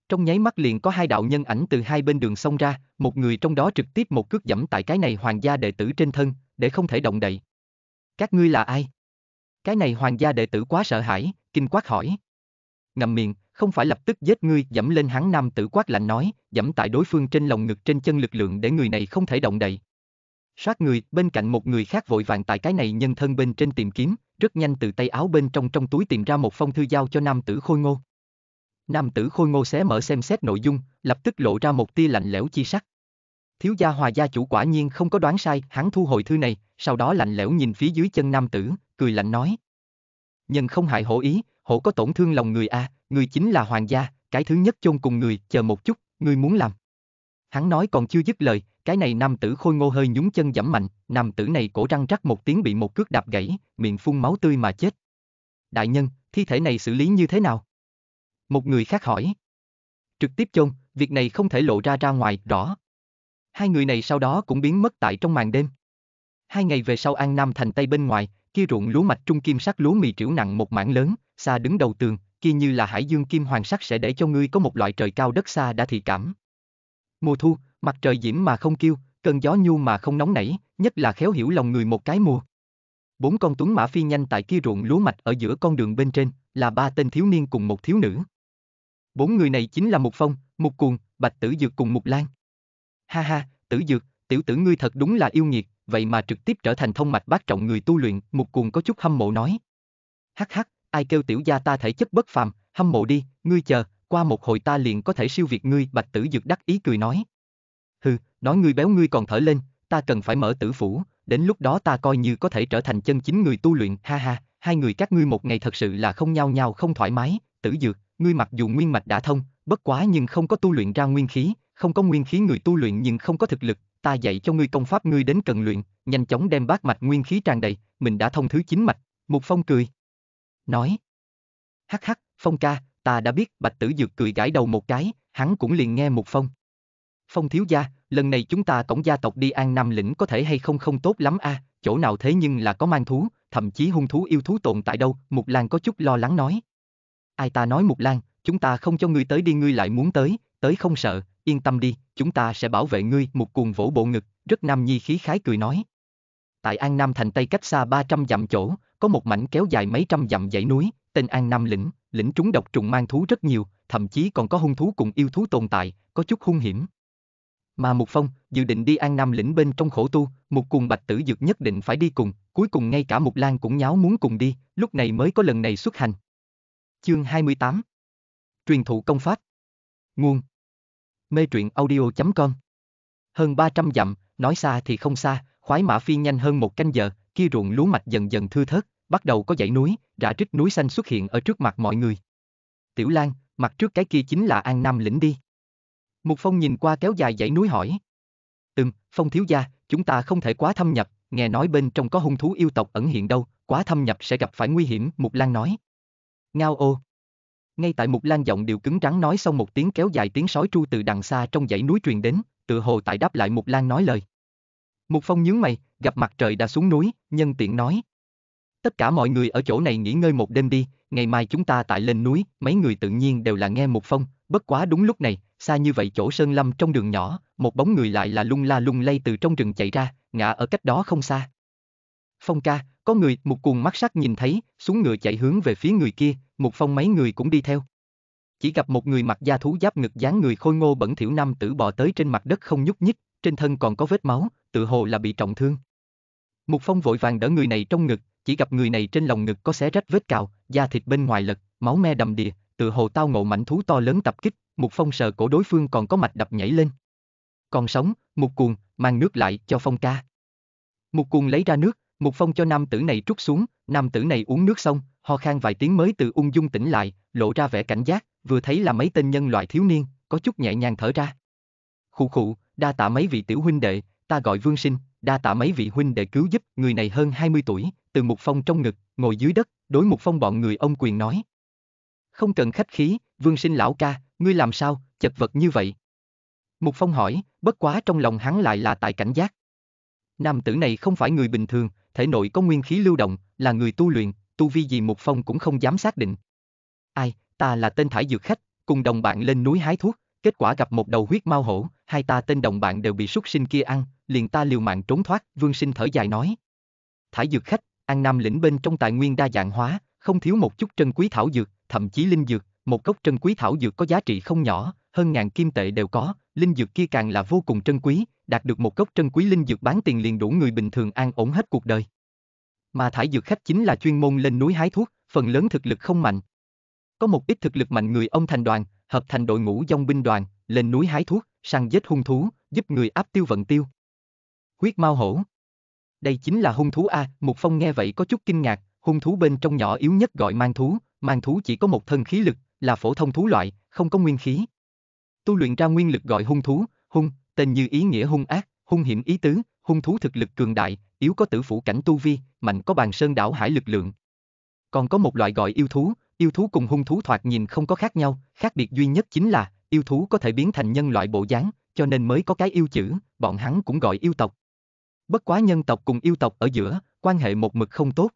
Speaker 1: Trong nháy mắt liền có hai đạo nhân ảnh từ hai bên đường xông ra, một người trong đó trực tiếp một cước dẫm tại cái này hoàng gia đệ tử trên thân, để không thể động đậy. Các ngươi là ai? Cái này hoàng gia đệ tử quá sợ hãi, kinh quát hỏi. Ngậm miệng, không phải lập tức giết ngươi, dẫm lên hắn nam tử quát lạnh nói, dẫm tại đối phương trên lồng ngực trên chân lực lượng để người này không thể động đậy. soát người, bên cạnh một người khác vội vàng tại cái này nhân thân bên trên tìm kiếm, rất nhanh từ tay áo bên trong trong túi tìm ra một phong thư giao cho nam tử khôi ngô. Nam tử khôi ngô xé mở xem xét nội dung, lập tức lộ ra một tia lạnh lẽo chi sắc. Thiếu gia hòa gia chủ quả nhiên không có đoán sai, hắn thu hồi thư này, sau đó lạnh lẽo nhìn phía dưới chân nam tử, cười lạnh nói. Nhân không hại hổ ý, hổ có tổn thương lòng người a, à, người chính là hoàng gia, cái thứ nhất chôn cùng người, chờ một chút, người muốn làm. Hắn nói còn chưa dứt lời, cái này nam tử khôi ngô hơi nhúng chân giẫm mạnh, nam tử này cổ răng rắc một tiếng bị một cước đạp gãy, miệng phun máu tươi mà chết. Đại nhân, thi thể này xử lý như thế nào? Một người khác hỏi. Trực tiếp chôn, việc này không thể lộ ra ra ngoài, rõ. Hai người này sau đó cũng biến mất tại trong màn đêm. Hai ngày về sau An Nam thành Tây bên ngoài, kia ruộng lúa mạch trung kim sắc lúa mì triểu nặng một mảng lớn, xa đứng đầu tường, kia như là hải dương kim hoàng sắc sẽ để cho ngươi có một loại trời cao đất xa đã thị cảm. Mùa thu, mặt trời diễm mà không kêu, cơn gió nhu mà không nóng nảy, nhất là khéo hiểu lòng người một cái mùa. Bốn con tuấn mã phi nhanh tại kia ruộng lúa mạch ở giữa con đường bên trên, là ba tên thiếu niên cùng một thiếu nữ. Bốn người này chính là Mục Phong, Mục Cuồng, Bạch Tử Dược cùng Mục Lan. Ha ha, Tử Dược, tiểu tử ngươi thật đúng là yêu nghiệt, vậy mà trực tiếp trở thành thông mạch bát trọng người tu luyện, Mục Cuồng có chút hâm mộ nói. Hắc hắc, ai kêu tiểu gia ta thể chất bất phàm, hâm mộ đi, ngươi chờ, qua một hồi ta liền có thể siêu việt ngươi, Bạch Tử Dược đắc ý cười nói. Hừ, nói ngươi béo ngươi còn thở lên, ta cần phải mở tử phủ, đến lúc đó ta coi như có thể trở thành chân chính người tu luyện, ha ha, hai người các ngươi một ngày thật sự là không nhau nhau không thoải mái, Tử Dược, ngươi mặc dù nguyên mạch đã thông, bất quá nhưng không có tu luyện ra nguyên khí, không có nguyên khí người tu luyện nhưng không có thực lực, ta dạy cho ngươi công pháp ngươi đến cần luyện, nhanh chóng đem bát mạch nguyên khí tràn đầy, mình đã thông thứ chín mạch, Mục Phong cười. Nói. Hắc hắc, Phong ca, ta đã biết, Bạch Tử Dược cười gãi đầu một cái, hắn cũng liền nghe Mục Phong. Phong thiếu gia, lần này chúng ta cổng gia tộc đi An Nam lĩnh có thể hay không không tốt lắm a, à, chỗ nào thế nhưng là có mang thú, thậm chí hung thú yêu thú tồn tại đâu, Mục Lan có chút lo lắng nói. Ai ta nói Mục Lan, chúng ta không cho ngươi tới đi ngươi lại muốn tới, tới không sợ, yên tâm đi, chúng ta sẽ bảo vệ ngươi. Một cuồng vỗ bộ ngực, rất nam nhi khí khái cười nói. Tại An Nam thành Tây cách xa 300 dặm chỗ, có một mảnh kéo dài mấy trăm dặm dãy núi, tên An Nam lĩnh, lĩnh trúng độc trùng mang thú rất nhiều, thậm chí còn có hung thú cùng yêu thú tồn tại, có chút hung hiểm. Mà Mục Phong, dự định đi An Nam lĩnh bên trong khổ tu, một cuồng bạch tử dược nhất định phải đi cùng, cuối cùng ngay cả Mục Lan cũng nháo muốn cùng đi, lúc này mới có lần này xuất hành. Chương 28 Truyền thụ công pháp Nguồn Mê truyện audio.com Hơn 300 dặm, nói xa thì không xa, khoái mã phi nhanh hơn một canh giờ, kia ruộng lúa mạch dần dần thưa thớt, bắt đầu có dãy núi, rã trích núi xanh xuất hiện ở trước mặt mọi người. Tiểu Lan, mặt trước cái kia chính là An Nam lĩnh đi. Mục Phong nhìn qua kéo dài dãy núi hỏi. Ừm, Phong thiếu gia, chúng ta không thể quá thâm nhập, nghe nói bên trong có hung thú yêu tộc ẩn hiện đâu, quá thâm nhập sẽ gặp phải nguy hiểm, Mục Lan nói. Ngao ô. Ngay tại Mục Lan giọng điệu cứng rắn nói xong một tiếng kéo dài tiếng sói tru từ đằng xa trong dãy núi truyền đến, tựa hồ tại đáp lại Mục Lan nói lời. Mục Phong nhướng mày, gặp mặt trời đã xuống núi, nhân tiện nói. Tất cả mọi người ở chỗ này nghỉ ngơi một đêm đi, ngày mai chúng ta tại lên núi, mấy người tự nhiên đều là nghe Mục Phong, bất quá đúng lúc này, xa như vậy chỗ sơn lâm trong đường nhỏ, một bóng người lại là lung la lung lay từ trong rừng chạy ra, ngã ở cách đó không xa. Phong ca, có người, một cuồng mắt sắc nhìn thấy, xuống ngựa chạy hướng về phía người kia, một phong mấy người cũng đi theo. Chỉ gặp một người mặc da thú giáp ngực dáng người khôi ngô bẩn thỉu nam tử bò tới trên mặt đất không nhúc nhích, trên thân còn có vết máu, tự hồ là bị trọng thương. Một phong vội vàng đỡ người này trong ngực, chỉ gặp người này trên lòng ngực có xé rách vết cào, da thịt bên ngoài lật, máu me đầm đìa, tự hồ tao ngộ mảnh thú to lớn tập kích, một phong sờ cổ đối phương còn có mạch đập nhảy lên. Còn sống, một cuồng, mang nước lại cho phong ca. Một cuồng lấy ra nước, một phong cho nam tử này trút xuống, nam tử này uống nước xong, ho khan vài tiếng mới từ ung dung tỉnh lại, lộ ra vẻ cảnh giác, vừa thấy là mấy tên nhân loại thiếu niên, có chút nhẹ nhàng thở ra. Khụ khụ, đa tạ mấy vị tiểu huynh đệ, ta gọi Vương Sinh, đa tạ mấy vị huynh đệ cứu giúp, người này hơn 20 tuổi, từ một phong trong ngực, ngồi dưới đất, đối một phong bọn người ông quyền nói. Không cần khách khí, Vương Sinh lão ca, ngươi làm sao, chật vật như vậy? Mục Phong hỏi, bất quá trong lòng hắn lại là tại cảnh giác. Nam tử này không phải người bình thường, thể nội có nguyên khí lưu động, là người tu luyện, tu vi gì một Phong cũng không dám xác định. Ai, ta là tên thải dược khách, cùng đồng bạn lên núi hái thuốc, kết quả gặp một đầu huyết mau hổ, hai ta tên đồng bạn đều bị súc sinh kia ăn, liền ta liều mạng trốn thoát, Vương Sinh thở dài nói. Thải dược khách, An Nam lĩnh bên trong tài nguyên đa dạng hóa, không thiếu một chút trân quý thảo dược, thậm chí linh dược, một cốc trân quý thảo dược có giá trị không nhỏ, hơn ngàn kim tệ đều có, linh dược kia càng là vô cùng trân quý, đạt được một cốc trân quý linh dược bán tiền liền đủ người bình thường an ổn hết cuộc đời. Mà thải dược khách chính là chuyên môn lên núi hái thuốc, phần lớn thực lực không mạnh. Có một ít thực lực mạnh người ông thành đoàn, hợp thành đội ngũ dòng binh đoàn, lên núi hái thuốc, săn giết hung thú, giúp người áp tiêu vận tiêu. Huyết mau hổ. Đây chính là hung thú A, một Phong nghe vậy có chút kinh ngạc, hung thú bên trong nhỏ yếu nhất gọi mang thú, mang thú chỉ có một thân khí lực, là phổ thông thú loại, không có nguyên khí. Tu luyện ra nguyên lực gọi hung thú, hung, tên như ý nghĩa hung ác, hung hiểm ý tứ, hung thú thực lực cường đại, yếu có tử phủ cảnh tu vi, mạnh có bàn sơn đảo hải lực lượng. Còn có một loại gọi yêu thú, yêu thú cùng hung thú thoạt nhìn không có khác nhau, khác biệt duy nhất chính là yêu thú có thể biến thành nhân loại bộ dáng, cho nên mới có cái yêu chữ, bọn hắn cũng gọi yêu tộc. Bất quá nhân tộc cùng yêu tộc ở giữa, quan hệ một mực không tốt.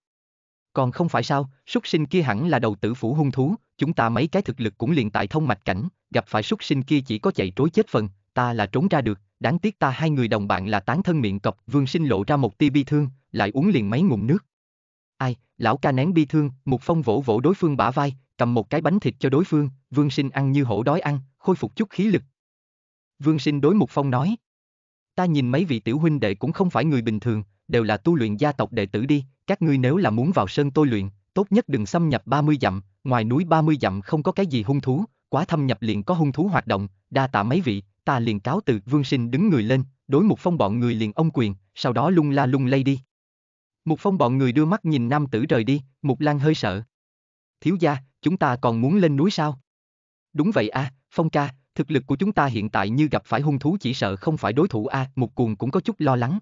Speaker 1: Còn không phải sao, súc sinh kia hẳn là đầu tử phủ hung thú, chúng ta mấy cái thực lực cũng liền tại thông mạch cảnh, gặp phải súc sinh kia chỉ có chạy trối chết phần, ta là trốn ra được, đáng tiếc ta hai người đồng bạn là tán thân miệng cọp, vương sinh lộ ra một tia bi thương, lại uống liền mấy ngụm nước. Ai, lão ca nén bi thương, một phong vỗ vỗ đối phương bả vai, cầm một cái bánh thịt cho đối phương, vương sinh ăn như hổ đói ăn, khôi phục chút khí lực. Vương sinh đối một phong nói. Ta nhìn mấy vị tiểu huynh đệ cũng không phải người bình thường, đều là tu luyện gia tộc đệ tử đi, các ngươi nếu là muốn vào sơn tôi luyện, tốt nhất đừng xâm nhập 30 dặm, ngoài núi 30 dặm không có cái gì hung thú, quá thâm nhập liền có hung thú hoạt động, đa tạ mấy vị, ta liền cáo từ, Vương Sinh đứng người lên, đối một phong bọn người liền ông quyền, sau đó lung la lung lay đi. Một phong bọn người đưa mắt nhìn nam tử rời đi, Mục Lan hơi sợ. Thiếu gia, chúng ta còn muốn lên núi sao? Đúng vậy a, à, Phong ca, thực lực của chúng ta hiện tại như gặp phải hung thú chỉ sợ không phải đối thủ a, à, Mục Cuồng cũng có chút lo lắng.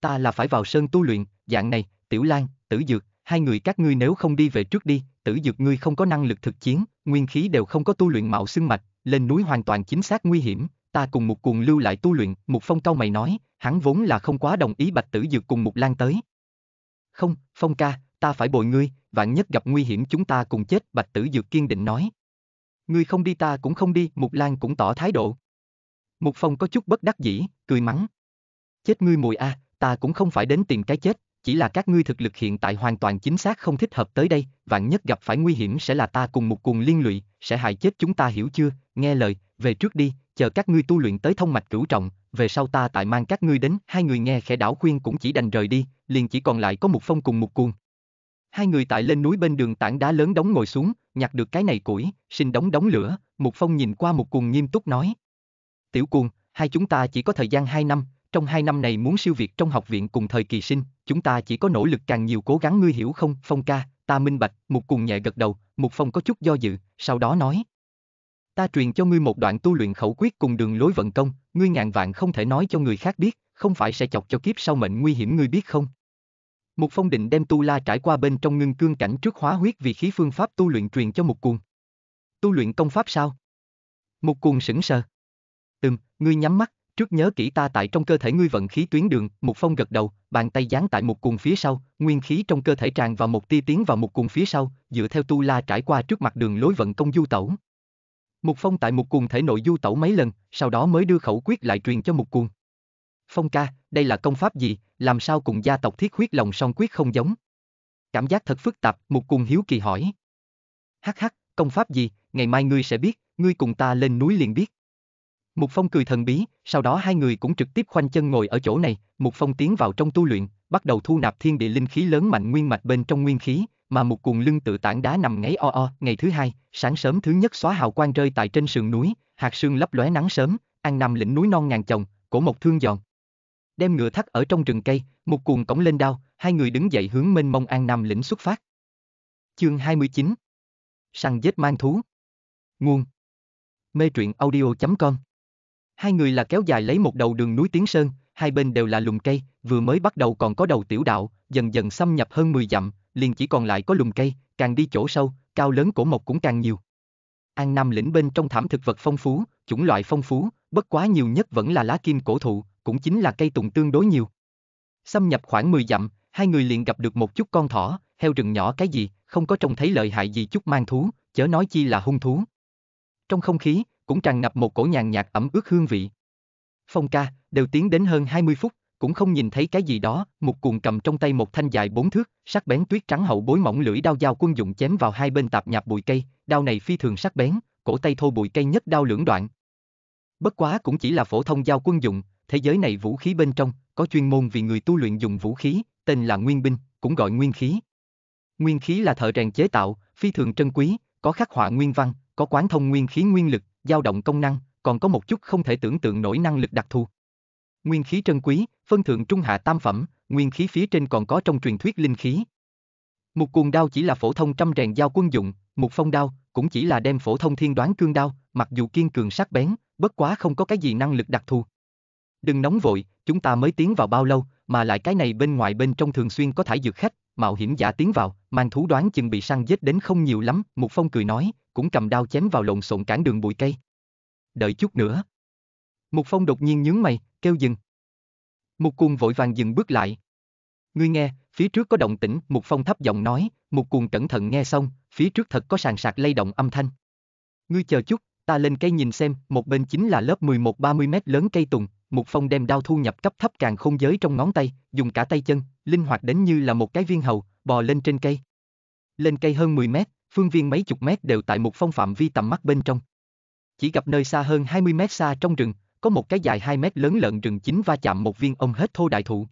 Speaker 1: Ta là phải vào sơn tu luyện, dạng này, Tiểu Lan, Tử Dược, hai người các ngươi nếu không đi về trước đi, Tử Dược ngươi không có năng lực thực chiến, nguyên khí đều không có tu luyện mạo xương mạch, lên núi hoàn toàn chính xác nguy hiểm, ta cùng một cuồng lưu lại tu luyện, một phong cao mày nói, hắn vốn là không quá đồng ý bạch tử dược cùng một lan tới. Không, phong ca, ta phải bồi ngươi, vạn nhất gặp nguy hiểm chúng ta cùng chết, bạch tử dược kiên định nói. Ngươi không đi ta cũng không đi, một Lan cũng tỏ thái độ. Một Phong có chút bất đắc dĩ, cười mắng. Chết ngươi mùi a, à, ta cũng không phải đến tìm cái chết, chỉ là các ngươi thực lực hiện tại hoàn toàn chính xác không thích hợp tới đây, vạn nhất gặp phải nguy hiểm sẽ là ta cùng một cuồng liên lụy, sẽ hại chết chúng ta hiểu chưa, nghe lời, về trước đi, chờ các ngươi tu luyện tới thông mạch cửu trọng, về sau ta tại mang các ngươi đến, hai người nghe khẽ đảo khuyên cũng chỉ đành rời đi, liền chỉ còn lại có một phong cùng một cuồng. Hai người tại lên núi bên đường tảng đá lớn đóng ngồi xuống, nhặt được cái này củi, xin đóng đóng lửa, một phong nhìn qua một cuồng nghiêm túc nói. Tiểu cuồng, hai chúng ta chỉ có thời gian hai năm, trong hai năm này muốn siêu việt trong học viện cùng thời kỳ sinh, chúng ta chỉ có nỗ lực càng nhiều cố gắng ngươi hiểu không, phong ca, ta minh bạch, một cuồng nhẹ gật đầu, một phong có chút do dự, sau đó nói ta truyền cho ngươi một đoạn tu luyện khẩu quyết cùng đường lối vận công, ngươi ngàn vạn không thể nói cho người khác biết, không phải sẽ chọc cho kiếp sau mệnh nguy hiểm ngươi biết không? Mục Phong định đem tu la trải qua bên trong ngưng cương cảnh trước hóa huyết vì khí phương pháp tu luyện truyền cho Mục Cuồng. Tu luyện công pháp sao? Mục Cuồng sững sờ. Ừm, ngươi nhắm mắt, trước nhớ kỹ ta tại trong cơ thể ngươi vận khí tuyến đường, Mục Phong gật đầu, bàn tay giáng tại Mục Cuồng phía sau, nguyên khí trong cơ thể tràn vào một tia tiến vào Mục Cuồng phía sau, dựa theo tu la trải qua trước mặt đường lối vận công du tẩu. Mục Phong tại Mục Cuồng thể nội du tẩu mấy lần, sau đó mới đưa khẩu quyết lại truyền cho Mục Cuồng. Phong ca, đây là công pháp gì, làm sao cùng gia tộc thiết huyết lòng song quyết không giống? Cảm giác thật phức tạp, Mục Cuồng hiếu kỳ hỏi. Hắc hắc, công pháp gì, ngày mai ngươi sẽ biết, ngươi cùng ta lên núi liền biết. Mục Phong cười thần bí, sau đó hai người cũng trực tiếp khoanh chân ngồi ở chỗ này, Mục Phong tiến vào trong tu luyện, bắt đầu thu nạp thiên địa linh khí lớn mạnh nguyên mạch bên trong nguyên khí, mà một cuồng lưng tự tảng đá nằm ngáy o o. Ngày thứ hai, sáng sớm thứ nhất xóa hào quang rơi tại trên sườn núi, hạt sương lấp lóe nắng sớm, an nằm lĩnh núi non ngàn chồng, cổ một thương giòn. Đem ngựa thắt ở trong rừng cây, một cuồng cổng lên đao, hai người đứng dậy hướng mênh mông an nằm lĩnh xuất phát. Chương 29 Săn giết mang thú Nguồn Mê truyện audio.com Hai người là kéo dài lấy một đầu đường núi Tiến Sơn, hai bên đều là lùm cây, vừa mới bắt đầu còn có đầu tiểu đạo, dần dần xâm nhập hơn 10 dặm, liền chỉ còn lại có lùm cây, càng đi chỗ sâu, cao lớn cổ mộc cũng càng nhiều. An Nam lĩnh bên trong thảm thực vật phong phú, chủng loại phong phú, bất quá nhiều nhất vẫn là lá kim cổ thụ, cũng chính là cây tùng tương đối nhiều. Xâm nhập khoảng 10 dặm, hai người liền gặp được một chút con thỏ, heo rừng nhỏ cái gì, không có trông thấy lợi hại gì chút mang thú, chớ nói chi là hung thú. Trong không khí, cũng tràn ngập một cổ nhàn nhạt ẩm ướt hương vị. Phong ca, đều tiến đến hơn 20 phút, cũng không nhìn thấy cái gì đó, một cuồng cầm trong tay một thanh dài bốn thước, sắc bén tuyết trắng hậu bối mỏng lưỡi đao dao quân dụng chém vào hai bên tạp nhạp bụi cây, đao này phi thường sắc bén, cổ tay thô bụi cây nhất đao lưỡng đoạn. Bất quá cũng chỉ là phổ thông dao quân dụng, thế giới này vũ khí bên trong, có chuyên môn vì người tu luyện dùng vũ khí, tên là nguyên binh, cũng gọi nguyên khí. Nguyên khí là thợ rèn chế tạo, phi thường trân quý, có khắc họa nguyên văn, có quán thông nguyên khí nguyên lực, dao động công năng, còn có một chút không thể tưởng tượng nổi năng lực đặc thù. Nguyên khí trân quý, phân thượng trung hạ tam phẩm, nguyên khí phía trên còn có trong truyền thuyết linh khí. Một cuồng đao chỉ là phổ thông trăm rèn dao quân dụng, một phong đao cũng chỉ là đem phổ thông thiên đoán cương đao, mặc dù kiên cường sắc bén, bất quá không có cái gì năng lực đặc thù. Đừng nóng vội, chúng ta mới tiến vào bao lâu, mà lại cái này bên ngoài bên trong thường xuyên có thải dược khách, mạo hiểm giả tiến vào, mang thú đoán chừng bị săn giết đến không nhiều lắm, một phong cười nói, cũng cầm đao chém vào lộn xộn cản đường bụi cây. Đợi chút nữa. Một phong đột nhiên nhướng mày, kêu dừng. Mục Cuồng vội vàng dừng bước lại. Ngươi nghe, phía trước có động tĩnh, Mục Phong thấp giọng nói, Mục Cuồng cẩn thận nghe xong, phía trước thật có sàn sạc lay động âm thanh. Ngươi chờ chút, ta lên cây nhìn xem, một bên chính là lớp 11-30 mét lớn cây tùng, Mục Phong đem đao thu nhập cấp thấp càng không giới trong ngón tay, dùng cả tay chân, linh hoạt đến như là một cái viên hầu, bò lên trên cây. Lên cây hơn 10 mét, phương viên mấy chục mét đều tại Mục Phong phạm vi tầm mắt bên trong. Chỉ gặp nơi xa hơn 20 mét xa trong rừng, có một cái dài 2 mét lớn lợn rừng chính va chạm một viên ông hết thô đại thụ.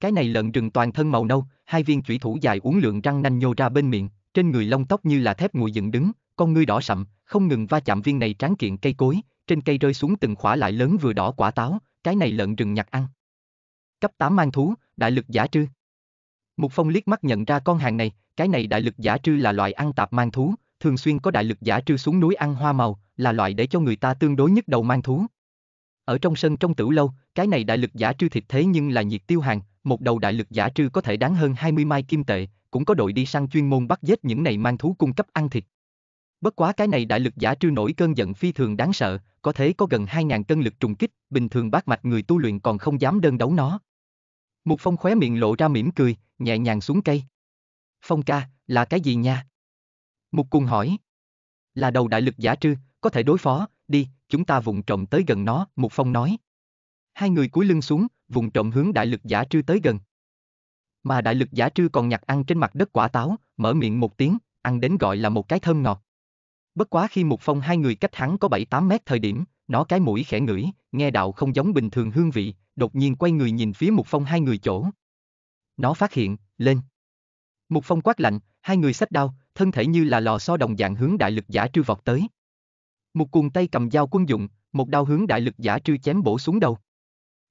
Speaker 1: Cái này lợn rừng toàn thân màu nâu, hai viên chủy thủ dài uống lượng răng nanh nhô ra bên miệng, trên người lông tóc như là thép nguội dựng đứng, con ngươi đỏ sậm, không ngừng va chạm viên này tráng kiện cây cối, trên cây rơi xuống từng khỏa lại lớn vừa đỏ quả táo, cái này lợn rừng nhặt ăn. Cấp 8 mang thú, đại lực giả trư. Mục Phong liếc mắt nhận ra con hàng này, cái này đại lực giả trư là loại ăn tạp mang thú, thường xuyên có đại lực giả trư xuống núi ăn hoa màu, là loại để cho người ta tương đối nhức đầu mang thú. Ở trong sân trong tử lâu, cái này đại lực giả trư thịt thế nhưng là nhiệt tiêu hàng, một đầu đại lực giả trư có thể đáng hơn 20 mai kim tệ, cũng có đội đi săn chuyên môn bắt giết những này mang thú cung cấp ăn thịt. Bất quá cái này đại lực giả trư nổi cơn giận phi thường đáng sợ, có thế có gần 2.000 cân lực trùng kích, bình thường bác mạch người tu luyện còn không dám đơn đấu nó. một Phong khóe miệng lộ ra mỉm cười, nhẹ nhàng xuống cây. Phong ca, là cái gì nha? Mục Cung hỏi. Là đầu đại lực giả trư, có thể đối phó, đi, chúng ta vùng trộm tới gần nó, Mục Phong nói. Hai người cúi lưng xuống, vùng trộm hướng đại lực giả trư tới gần. Mà đại lực giả trư còn nhặt ăn trên mặt đất quả táo, mở miệng một tiếng, ăn đến gọi là một cái thơm ngọt. Bất quá khi Mục Phong hai người cách hắn có 7-8 mét thời điểm, nó cái mũi khẽ ngửi, nghe đạo không giống bình thường hương vị, đột nhiên quay người nhìn phía Mục Phong hai người chỗ. Nó phát hiện, lên. Mục Phong quát lạnh, hai người sách đao, thân thể như là lò xo đồng dạng hướng đại lực giả trư vọt tới. Một cuồng tay cầm dao quân dụng, một đao hướng đại lực giả trư chém bổ xuống đầu.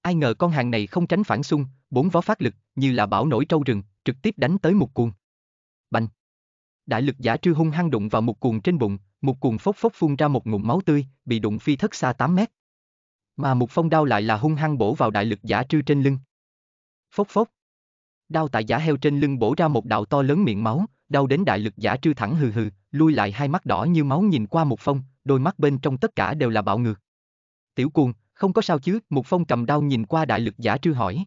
Speaker 1: Ai ngờ con hàng này không tránh phản xung, bốn vó phát lực, như là bão nổi trâu rừng, trực tiếp đánh tới một cuồng. Bành! Đại lực giả trư hung hăng đụng vào một cuồng trên bụng, một cuồng phốc phốc phun ra một ngụm máu tươi, bị đụng phi thất xa 8 mét. Mà một phong đao lại là hung hăng bổ vào đại lực giả trư trên lưng. Phốc phốc! Đao tại giả heo trên lưng bổ ra một đạo to lớn miệng máu, đau đến đại lực giả trư thẳng hừ hừ, lui lại hai mắt đỏ như máu nhìn qua một phong, đôi mắt bên trong tất cả đều là bạo ngược. Tiểu cuồng, không có sao chứ, Mục Phong cầm đau nhìn qua đại lực giả trư hỏi.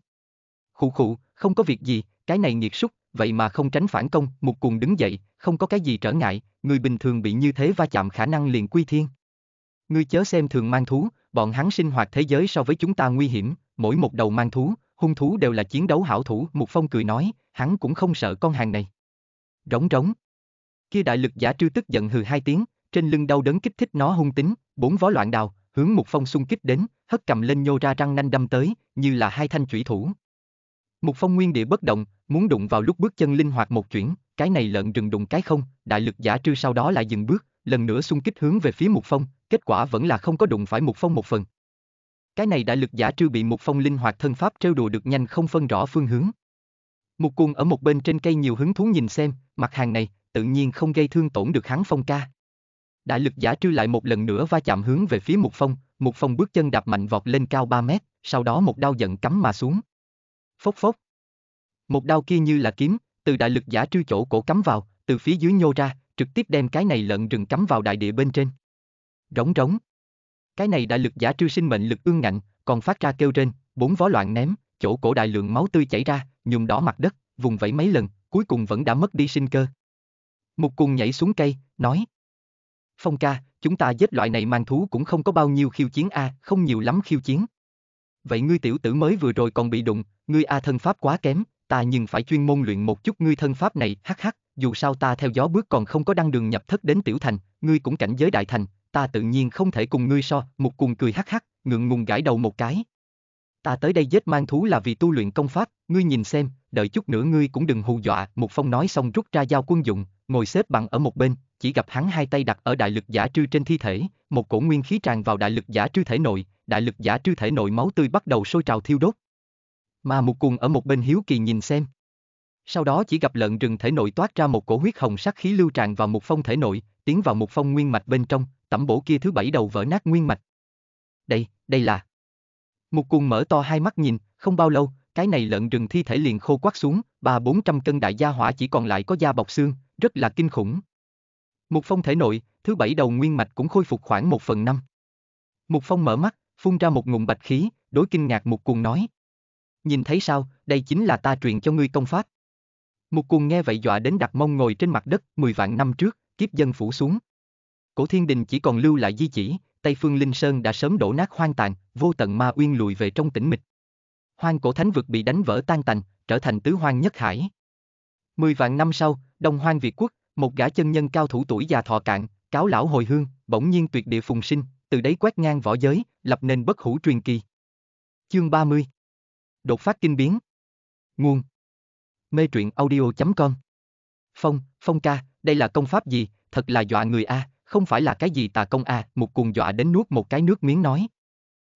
Speaker 1: Khụ khụ, không có việc gì, cái này nhiệt súc, vậy mà không tránh phản công, Mục Cuồng đứng dậy, không có cái gì trở ngại, người bình thường bị như thế va chạm khả năng liền quy thiên. Ngươi chớ xem thường mang thú, bọn hắn sinh hoạt thế giới so với chúng ta nguy hiểm, mỗi một đầu mang thú, hung thú đều là chiến đấu hảo thủ, Mục Phong cười nói, hắn cũng không sợ con hàng này. Rống rống. Kia đại lực giả trư tức giận hừ hai tiếng, trên lưng đau đớn kích thích nó hung tính, bốn vó loạn đào, hướng Mục Phong xung kích đến, hất cầm lên nhô ra răng nanh đâm tới, như là hai thanh chủy thủ. Mục Phong nguyên địa bất động, muốn đụng vào lúc bước chân linh hoạt một chuyển, cái này lợn rừng đụng cái không, đại lực giả trư sau đó lại dừng bước, lần nữa xung kích hướng về phía Mục Phong, kết quả vẫn là không có đụng phải Mục Phong một phần. Cái này đại lực giả trư bị Mục Phong linh hoạt thân pháp trêu đùa được nhanh không phân rõ phương hướng. Mục Cung ở một bên trên cây nhiều hứng thú nhìn xem, mặt hàng này, tự nhiên không gây thương tổn được hắn phong ca đại lực giả trư lại một lần nữa va chạm hướng về phía Mục Phong, Mục Phong bước chân đạp mạnh vọt lên cao 3 mét, sau đó một đao giận cắm mà xuống. Phốc phốc. Một đao kia như là kiếm, từ đại lực giả trư chỗ cổ cắm vào, từ phía dưới nhô ra, trực tiếp đem cái này lợn rừng cắm vào đại địa bên trên. Rống rống. Cái này đại lực giả trư sinh mệnh lực ương ngạnh, còn phát ra kêu trên, bốn vó loạn ném, chỗ cổ đại lượng máu tươi chảy ra, nhuộm đỏ mặt đất, vùng vẫy mấy lần, cuối cùng vẫn đã mất đi sinh cơ. Mục cùng nhảy xuống cây, nói. Phong ca, chúng ta giết loại này mang thú cũng không có bao nhiêu khiêu chiến a, à, không nhiều lắm khiêu chiến. Vậy ngươi tiểu tử mới vừa rồi còn bị đụng, ngươi a à thân pháp quá kém, ta nhưng phải chuyên môn luyện một chút ngươi thân pháp này, hắc hắc, dù sao ta theo gió bước còn không có đăng đường nhập thất đến tiểu thành, ngươi cũng cảnh giới đại thành, ta tự nhiên không thể cùng ngươi so, một cuồng cười hắc hắc, ngượng ngùng gãi đầu một cái. Ta tới đây giết mang thú là vì tu luyện công pháp, ngươi nhìn xem, đợi chút nữa ngươi cũng đừng hù dọa, một phong nói xong rút ra dao quân dụng, ngồi xếp bằng ở một bên, chỉ gặp hắn hai tay đặt ở đại lực giả trư trên thi thể, một cổ nguyên khí tràn vào đại lực giả trư thể nội, đại lực giả trư thể nội máu tươi bắt đầu sôi trào thiêu đốt. Mà một cung ở một bên hiếu kỳ nhìn xem. Sau đó chỉ gặp lợn rừng thể nội toát ra một cổ huyết hồng sắc khí lưu tràn vào một phong thể nội, tiến vào một phong nguyên mạch bên trong, tẩm bổ kia thứ bảy đầu vỡ nát nguyên mạch. Đây, đây là. Một cung mở to hai mắt nhìn, không bao lâu, cái này lợn rừng thi thể liền khô quắt xuống, ba bốn trăm cân đại gia hỏa chỉ còn lại có da bọc xương, rất là kinh khủng. Mục phong thể nội, thứ bảy đầu nguyên mạch cũng khôi phục khoảng một phần năm. Mục phong mở mắt, phun ra một ngụm bạch khí, đối kinh ngạc Mục cuồng nói. Nhìn thấy sao, đây chính là ta truyền cho ngươi công pháp. Mục cuồng nghe vậy dọa đến đặt mông ngồi trên mặt đất, mười vạn năm trước, kiếp dân phủ xuống. Cổ thiên đình chỉ còn lưu lại di chỉ, Tây Phương Linh Sơn đã sớm đổ nát hoang tàn, vô tận ma uyên lùi về trong tĩnh mịch. Hoang cổ thánh vực bị đánh vỡ tan tành, trở thành tứ hoang nhất hải. Mười vạn năm sau, Đông Hoang Việt Quốc, một gã chân nhân cao thủ tuổi già thọ cạn, cáo lão hồi hương, bỗng nhiên tuyệt địa phùng sinh, từ đấy quét ngang võ giới, lập nên bất hủ truyền kỳ. Chương 30 Đột phát kinh biến Nguồn Mê truyện audio.com Phong, Phong ca, đây là công pháp gì, thật là dọa người A, không phải là cái gì tà công A, một cuồng dọa đến nuốt một cái nước miếng nói.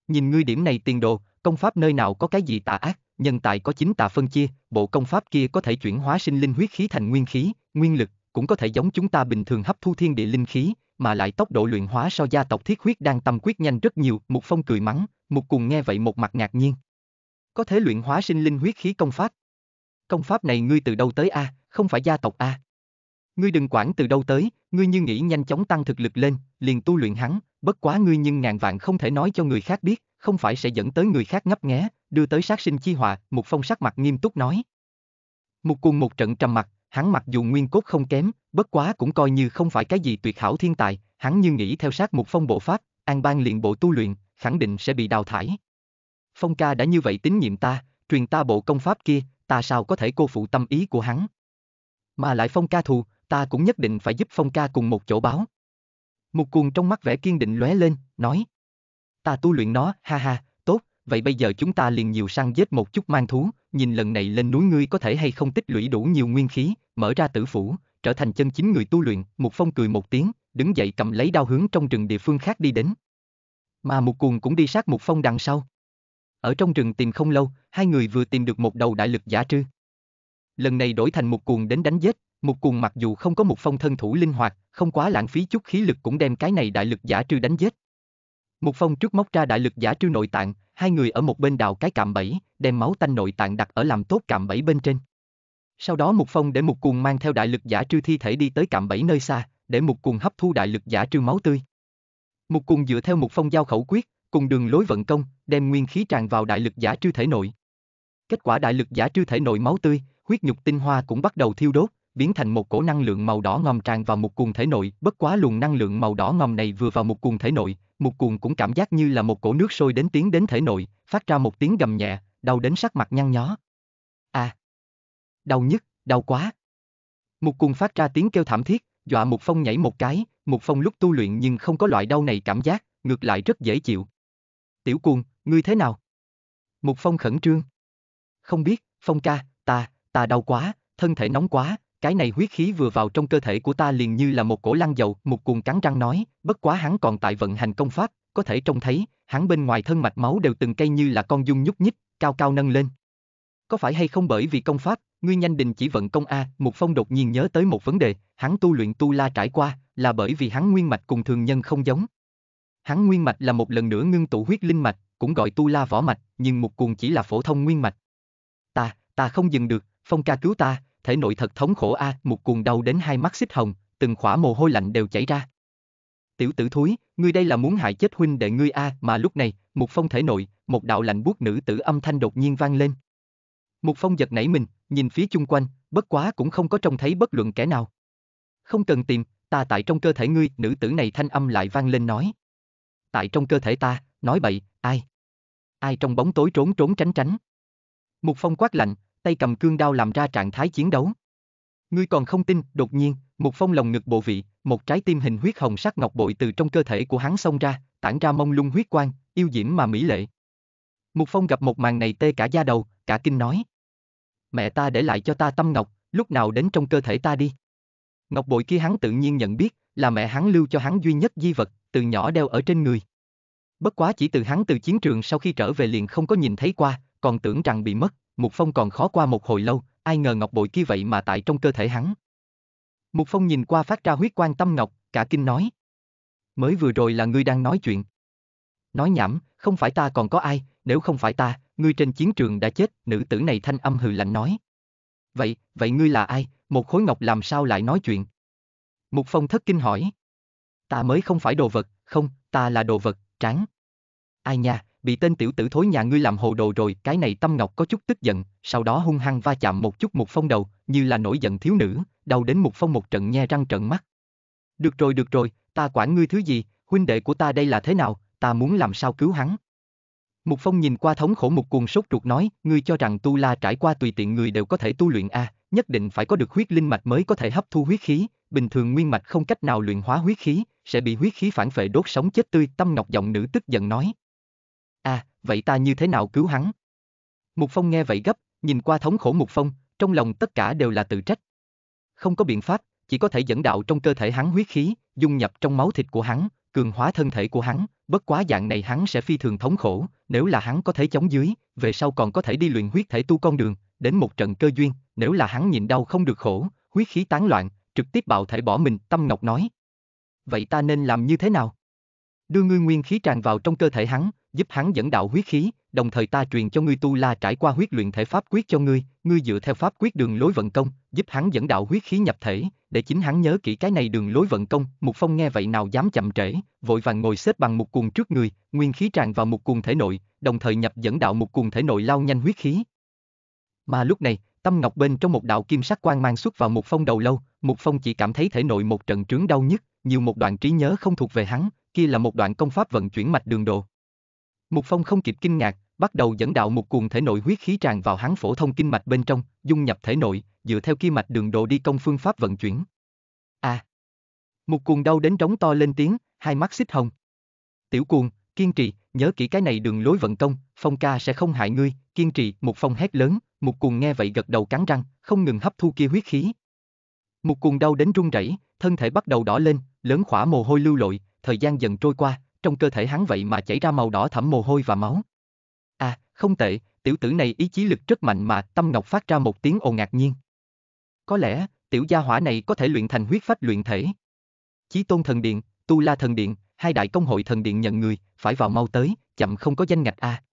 Speaker 1: Nhìn ngươi điểm này tiền đồ, công pháp nơi nào có cái gì tà ác, nhân tại có chính tà phân chia, bộ công pháp kia có thể chuyển hóa sinh linh huyết khí thành nguyên khí, nguyên lực, cũng có thể giống chúng ta bình thường hấp thu thiên địa linh khí, mà lại tốc độ luyện hóa so gia tộc thiết huyết đang tâm quyết nhanh rất nhiều, một Phong cười mắng, một Cùng nghe vậy một mặt ngạc nhiên. Có thể luyện hóa sinh linh huyết khí công pháp. Công pháp này ngươi từ đâu tới a, không phải gia tộc a. Ngươi đừng quản từ đâu tới, ngươi như nghĩ nhanh chóng tăng thực lực lên, liền tu luyện hắn, bất quá ngươi nhưng ngàn vạn không thể nói cho người khác biết, không phải sẽ dẫn tới người khác ngấp nghé, đưa tới sát sinh chi họa, một Phong sắc mặt nghiêm túc nói. một cùng một trận trầm mặt, hắn mặc dù nguyên cốt không kém, bất quá cũng coi như không phải cái gì tuyệt hảo thiên tài, hắn như nghĩ theo sát một phong bộ pháp, an ban liền bộ tu luyện, khẳng định sẽ bị đào thải. Phong ca đã như vậy tín nhiệm ta, truyền ta bộ công pháp kia, ta sao có thể cô phụ tâm ý của hắn. Mà lại phong ca thù, ta cũng nhất định phải giúp phong ca cùng một chỗ báo. Một cuồng trong mắt vẻ kiên định lóe lên, nói. Ta tu luyện nó, ha ha, vậy bây giờ chúng ta liền nhiều săn giết một chút mang thú, nhìn lần này lên núi ngươi có thể hay không tích lũy đủ nhiều nguyên khí, mở ra tử phủ, trở thành chân chính người tu luyện, Mục Phong cười một tiếng, đứng dậy cầm lấy đao hướng trong rừng địa phương khác đi đến. Mà Mục Cuồng cũng đi sát Mục Phong đằng sau. Ở trong rừng tìm không lâu, hai người vừa tìm được một đầu đại lực giả trư. Lần này đổi thành Mục Cuồng đến đánh giết, Mục Cuồng mặc dù không có Mục Phong thân thủ linh hoạt, không quá lãng phí chút khí lực cũng đem cái này đại lực giả trư đánh giết. Mục Phong trước móc ra đại lực giả trư nội tạng, hai người ở một bên đào cái cạm bẫy, đem máu tanh nội tạng đặt ở làm tốt cạm bẫy bên trên. Sau đó Mục Phong để Mục Cuồng mang theo đại lực giả trư thi thể đi tới cạm bẫy nơi xa, để Mục Cuồng hấp thu đại lực giả trư máu tươi. Mục Cuồng dựa theo Mục Phong giao khẩu quyết, cùng đường lối vận công, đem nguyên khí tràn vào đại lực giả trư thể nội. Kết quả đại lực giả trư thể nội máu tươi, huyết nhục tinh hoa cũng bắt đầu thiêu đốt, biến thành một cổ năng lượng màu đỏ ngòm tràn vào một cuồng thể nội, bất quá luồng năng lượng màu đỏ ngòm này vừa vào một cuồng thể nội, một cuồng cũng cảm giác như là một cổ nước sôi đến tiến đến thể nội, phát ra một tiếng gầm nhẹ, đau đến sắc mặt nhăn nhó. À, đau nhất, đau quá. Một cuồng phát ra tiếng kêu thảm thiết, dọa một phong nhảy một cái, một phong lúc tu luyện nhưng không có loại đau này cảm giác, ngược lại rất dễ chịu. Tiểu cuồng, ngươi thế nào? Một phong khẩn trương. Không biết, phong ca, ta, ta đau quá, thân thể nóng quá, cái này huyết khí vừa vào trong cơ thể của ta liền như là một cổ lăng dầu, một cuồng cắn răng nói, bất quá hắn còn tại vận hành công pháp, có thể trông thấy, hắn bên ngoài thân mạch máu đều từng cây như là con dung nhúc nhích, cao cao nâng lên. Có phải hay không bởi vì công pháp, ngươi nhanh đình chỉ vận công A, một phong đột nhiên nhớ tới một vấn đề, hắn tu luyện tu la trải qua, là bởi vì hắn nguyên mạch cùng thường nhân không giống. Hắn nguyên mạch là một lần nữa ngưng tụ huyết linh mạch, cũng gọi tu la võ mạch, nhưng một cuồng chỉ là phổ thông nguyên mạch. Ta, ta không dừng được, phong ca cứu ta, thể nội thật thống khổ a, à, một cuồng đau đến hai mắt xích hồng, từng khỏa mồ hôi lạnh đều chảy ra. Tiểu tử thúi, ngươi đây là muốn hại chết huynh đệ ngươi a, à, mà lúc này, một phong thể nội, một đạo lạnh buốt nữ tử âm thanh đột nhiên vang lên. Một phong giật nảy mình, nhìn phía chung quanh, bất quá cũng không có trông thấy bất luận kẻ nào. Không cần tìm, ta tại trong cơ thể ngươi, nữ tử này thanh âm lại vang lên nói. Tại trong cơ thể ta, nói bậy, ai? Ai trong bóng tối trốn trốn tránh tránh? Một phong quát lạnh, tay cầm cương đao làm ra trạng thái chiến đấu. Ngươi còn không tin, đột nhiên, một phong lồng ngực bộ vị, một trái tim hình huyết hồng sắc ngọc bội từ trong cơ thể của hắn xông ra, tản ra mông lung huyết quang, yêu diễm mà mỹ lệ. Mục Phong gặp một màn này tê cả da đầu, cả kinh nói. Mẹ ta để lại cho ta tâm ngọc, lúc nào đến trong cơ thể ta đi. Ngọc bội kia hắn tự nhiên nhận biết, là mẹ hắn lưu cho hắn duy nhất di vật, từ nhỏ đeo ở trên người. Bất quá chỉ từ hắn từ chiến trường sau khi trở về liền không có nhìn thấy qua, còn tưởng rằng bị mất. Mục Phong còn khó qua một hồi lâu, ai ngờ ngọc bội kia vậy mà tại trong cơ thể hắn. Mục Phong nhìn qua phát ra huyết quan tâm ngọc, cả kinh nói. Mới vừa rồi là ngươi đang nói chuyện. Nói nhảm, không phải ta còn có ai, nếu không phải ta, ngươi trên chiến trường đã chết, nữ tử này thanh âm hừ lạnh nói. Vậy, vậy ngươi là ai, một khối ngọc làm sao lại nói chuyện? Mục Phong thất kinh hỏi. Ta mới không phải đồ vật, không, ta là đồ vật, tráng. Ai nha, bị tên tiểu tử thối nhà ngươi làm hồ đồ rồi, cái này Tâm Ngọc có chút tức giận, sau đó hung hăng va chạm một chút một Phong đầu, như là nổi giận thiếu nữ, đau đến một Phong một trận nhe răng trận mắt. Được rồi được rồi, ta quản ngươi thứ gì, huynh đệ của ta đây là thế nào, ta muốn làm sao cứu hắn. Mục Phong nhìn qua thống khổ một cuồng sốt ruột nói, ngươi cho rằng tu la trải qua tùy tiện người đều có thể tu luyện a, à, nhất định phải có được huyết linh mạch mới có thể hấp thu huyết khí, bình thường nguyên mạch không cách nào luyện hóa huyết khí, sẽ bị huyết khí phản phệ đốt sống chết tươi, Tâm Ngọc giọng nữ tức giận nói vậy ta như thế nào cứu hắn? Mục Phong nghe vậy gấp, nhìn qua thống khổ Mục Phong, trong lòng tất cả đều là tự trách. Không có biện pháp, chỉ có thể dẫn đạo trong cơ thể hắn huyết khí, dung nhập trong máu thịt của hắn, cường hóa thân thể của hắn, bất quá dạng này hắn sẽ phi thường thống khổ, nếu là hắn có thể chống dưới, về sau còn có thể đi luyện huyết thể tu con đường, đến một trận cơ duyên, nếu là hắn nhịn đau không được khổ, huyết khí tán loạn, trực tiếp bạo thể bỏ mình, Tâm Ngọc nói. Vậy ta nên làm như thế nào? Đưa ngươi nguyên khí tràn vào trong cơ thể hắn, giúp hắn dẫn đạo huyết khí, đồng thời ta truyền cho ngươi tu la trải qua huyết luyện thể pháp quyết cho ngươi, ngươi dựa theo pháp quyết đường lối vận công, giúp hắn dẫn đạo huyết khí nhập thể, để chính hắn nhớ kỹ cái này đường lối vận công, Mục Phong nghe vậy nào dám chậm trễ, vội vàng ngồi xếp bằng một cuồng trước người, nguyên khí tràn vào một cuồng thể nội, đồng thời nhập dẫn đạo một cuồng thể nội lao nhanh huyết khí. Mà lúc này, tâm ngọc bên trong một đạo kim sắc quang mang xuất vào Mục Phong đầu lâu, Mục Phong chỉ cảm thấy thể nội một trận trướng đau nhức, nhiều một đoạn trí nhớ không thuộc về hắn, kia là một đoạn công pháp vận chuyển mạch đường đồ. Mục Phong không kịp kinh ngạc, bắt đầu dẫn đạo một cuồng thể nội huyết khí tràn vào hắn phổ thông kinh mạch bên trong, dung nhập thể nội, dựa theo kia mạch đường đồ đi công phương pháp vận chuyển. A. À. Một cuồng đau đến trống to lên tiếng, hai mắt xích hồng. Tiểu cuồng, kiên trì, nhớ kỹ cái này đường lối vận công, phong ca sẽ không hại ngươi, kiên trì, Mục phong hét lớn, Mục cuồng nghe vậy gật đầu cắn răng, không ngừng hấp thu kia huyết khí. Mục cuồng đau đến run rẩy, thân thể bắt đầu đỏ lên, lớn khỏa mồ hôi lưu lội, thời gian dần trôi qua, trong cơ thể hắn vậy mà chảy ra màu đỏ thẫm mồ hôi và máu. À, không tệ, tiểu tử này ý chí lực rất mạnh mà Tâm Ngọc phát ra một tiếng ồn ngạc nhiên. Có lẽ, tiểu gia hỏa này có thể luyện thành huyết phách luyện thể. Chí Tôn Thần Điện, Tu La Thần Điện, hai đại công hội thần điện nhận người, phải vào mau tới, chậm không có danh ngạch a. À.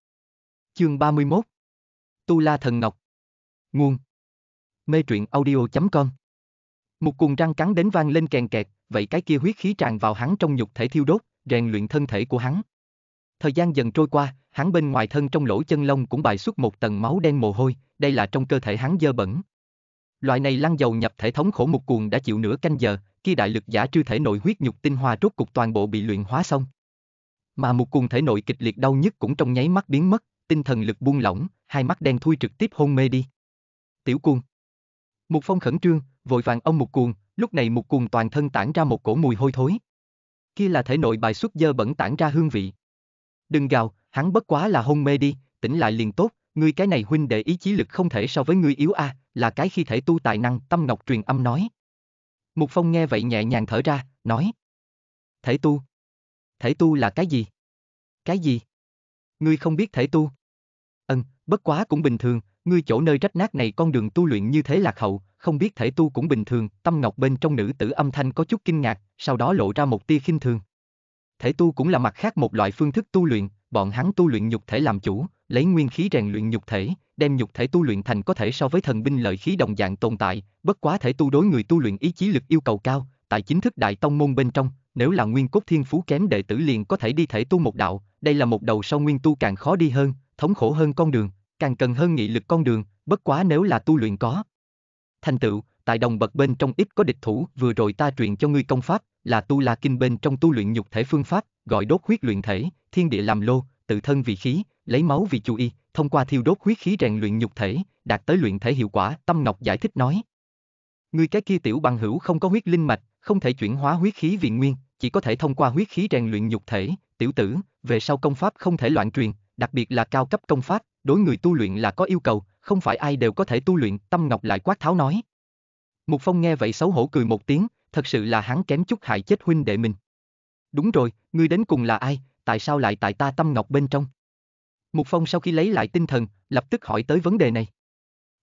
Speaker 1: Chương 31 Tu La Thần Ngọc Nguồn Mê truyện audio.com Một cuồng răng cắn đến vang lên kèn kẹt, vậy cái kia huyết khí tràn vào hắn trong nhục thể thiêu đốt, rèn luyện thân thể của hắn. Thời gian dần trôi qua, hắn bên ngoài thân trong lỗ chân lông cũng bài xuất một tầng máu đen mồ hôi, đây là trong cơ thể hắn dơ bẩn. Loại này lăng dầu nhập thể thống khổ mục cuồng đã chịu nửa canh giờ, khi đại lực giả chưa thể nội huyết nhục tinh hoa rốt cục toàn bộ bị luyện hóa xong. Mà mục cuồng thể nội kịch liệt đau nhức cũng trong nháy mắt biến mất, tinh thần lực buông lỏng, hai mắt đen thui trực tiếp hôn mê đi. Tiểu cuồng. mục phong khẩn trương, vội vàng ông mục cuồng, Lúc này một cuồng toàn thân tản ra một cổ mùi hôi thối. Kia là thể nội bài xuất dơ bẩn tản ra hương vị. Đừng gào, hắn bất quá là hôn mê đi, tỉnh lại liền tốt, ngươi cái này huynh đệ ý chí lực không thể so với ngươi yếu a, à, là cái khi thể tu tài năng, Tâm Ngọc truyền âm nói. Mục Phong nghe vậy nhẹ nhàng thở ra, nói. Thể tu. Thể tu là cái gì? Cái gì? Ngươi không biết thể tu? Ừm, bất quá cũng bình thường, ngươi chỗ nơi rách nát này con đường tu luyện như thế lạc hậu, không biết thể tu cũng bình thường, tâm ngọc bên trong nữ tử âm thanh có chút kinh ngạc, sau đó lộ ra một tia khinh thường. Thể tu cũng là mặt khác một loại phương thức tu luyện, bọn hắn tu luyện nhục thể làm chủ, lấy nguyên khí rèn luyện nhục thể, đem nhục thể tu luyện thành có thể so với thần binh lợi khí đồng dạng tồn tại, bất quá thể tu đối người tu luyện ý chí lực yêu cầu cao, tại chính thức đại tông môn bên trong, nếu là nguyên cốt thiên phú kém đệ tử liền có thể đi thể tu một đạo, đây là một đầu sau nguyên tu càng khó đi hơn, thống khổ hơn con đường, càng cần hơn nghị lực con đường, bất quá nếu là tu luyện có. Thành tựu, tại đồng bậc bên trong ít có địch thủ, vừa rồi ta truyền cho ngươi công pháp, là tu la kinh bên trong tu luyện nhục thể phương pháp, gọi đốt huyết luyện thể, thiên địa làm lô, tự thân vì khí, lấy máu vì chú y, thông qua thiêu đốt huyết khí rèn luyện nhục thể, đạt tới luyện thể hiệu quả, Tâm Ngọc giải thích nói. ngươi cái kia tiểu bằng hữu không có huyết linh mạch, không thể chuyển hóa huyết khí vì nguyên, chỉ có thể thông qua huyết khí rèn luyện nhục thể, tiểu tử, về sau công pháp không thể loạn truyền, đặc biệt là cao cấp công pháp, đối người tu luyện là có yêu cầu, không phải ai đều có thể tu luyện, Tâm Ngọc lại quát tháo nói. Mục Phong nghe vậy xấu hổ cười một tiếng, thật sự là hắn kém chút hại chết huynh đệ mình. Đúng rồi, ngươi đến cùng là ai, tại sao lại tại ta Tâm Ngọc bên trong? Mục Phong sau khi lấy lại tinh thần, lập tức hỏi tới vấn đề này.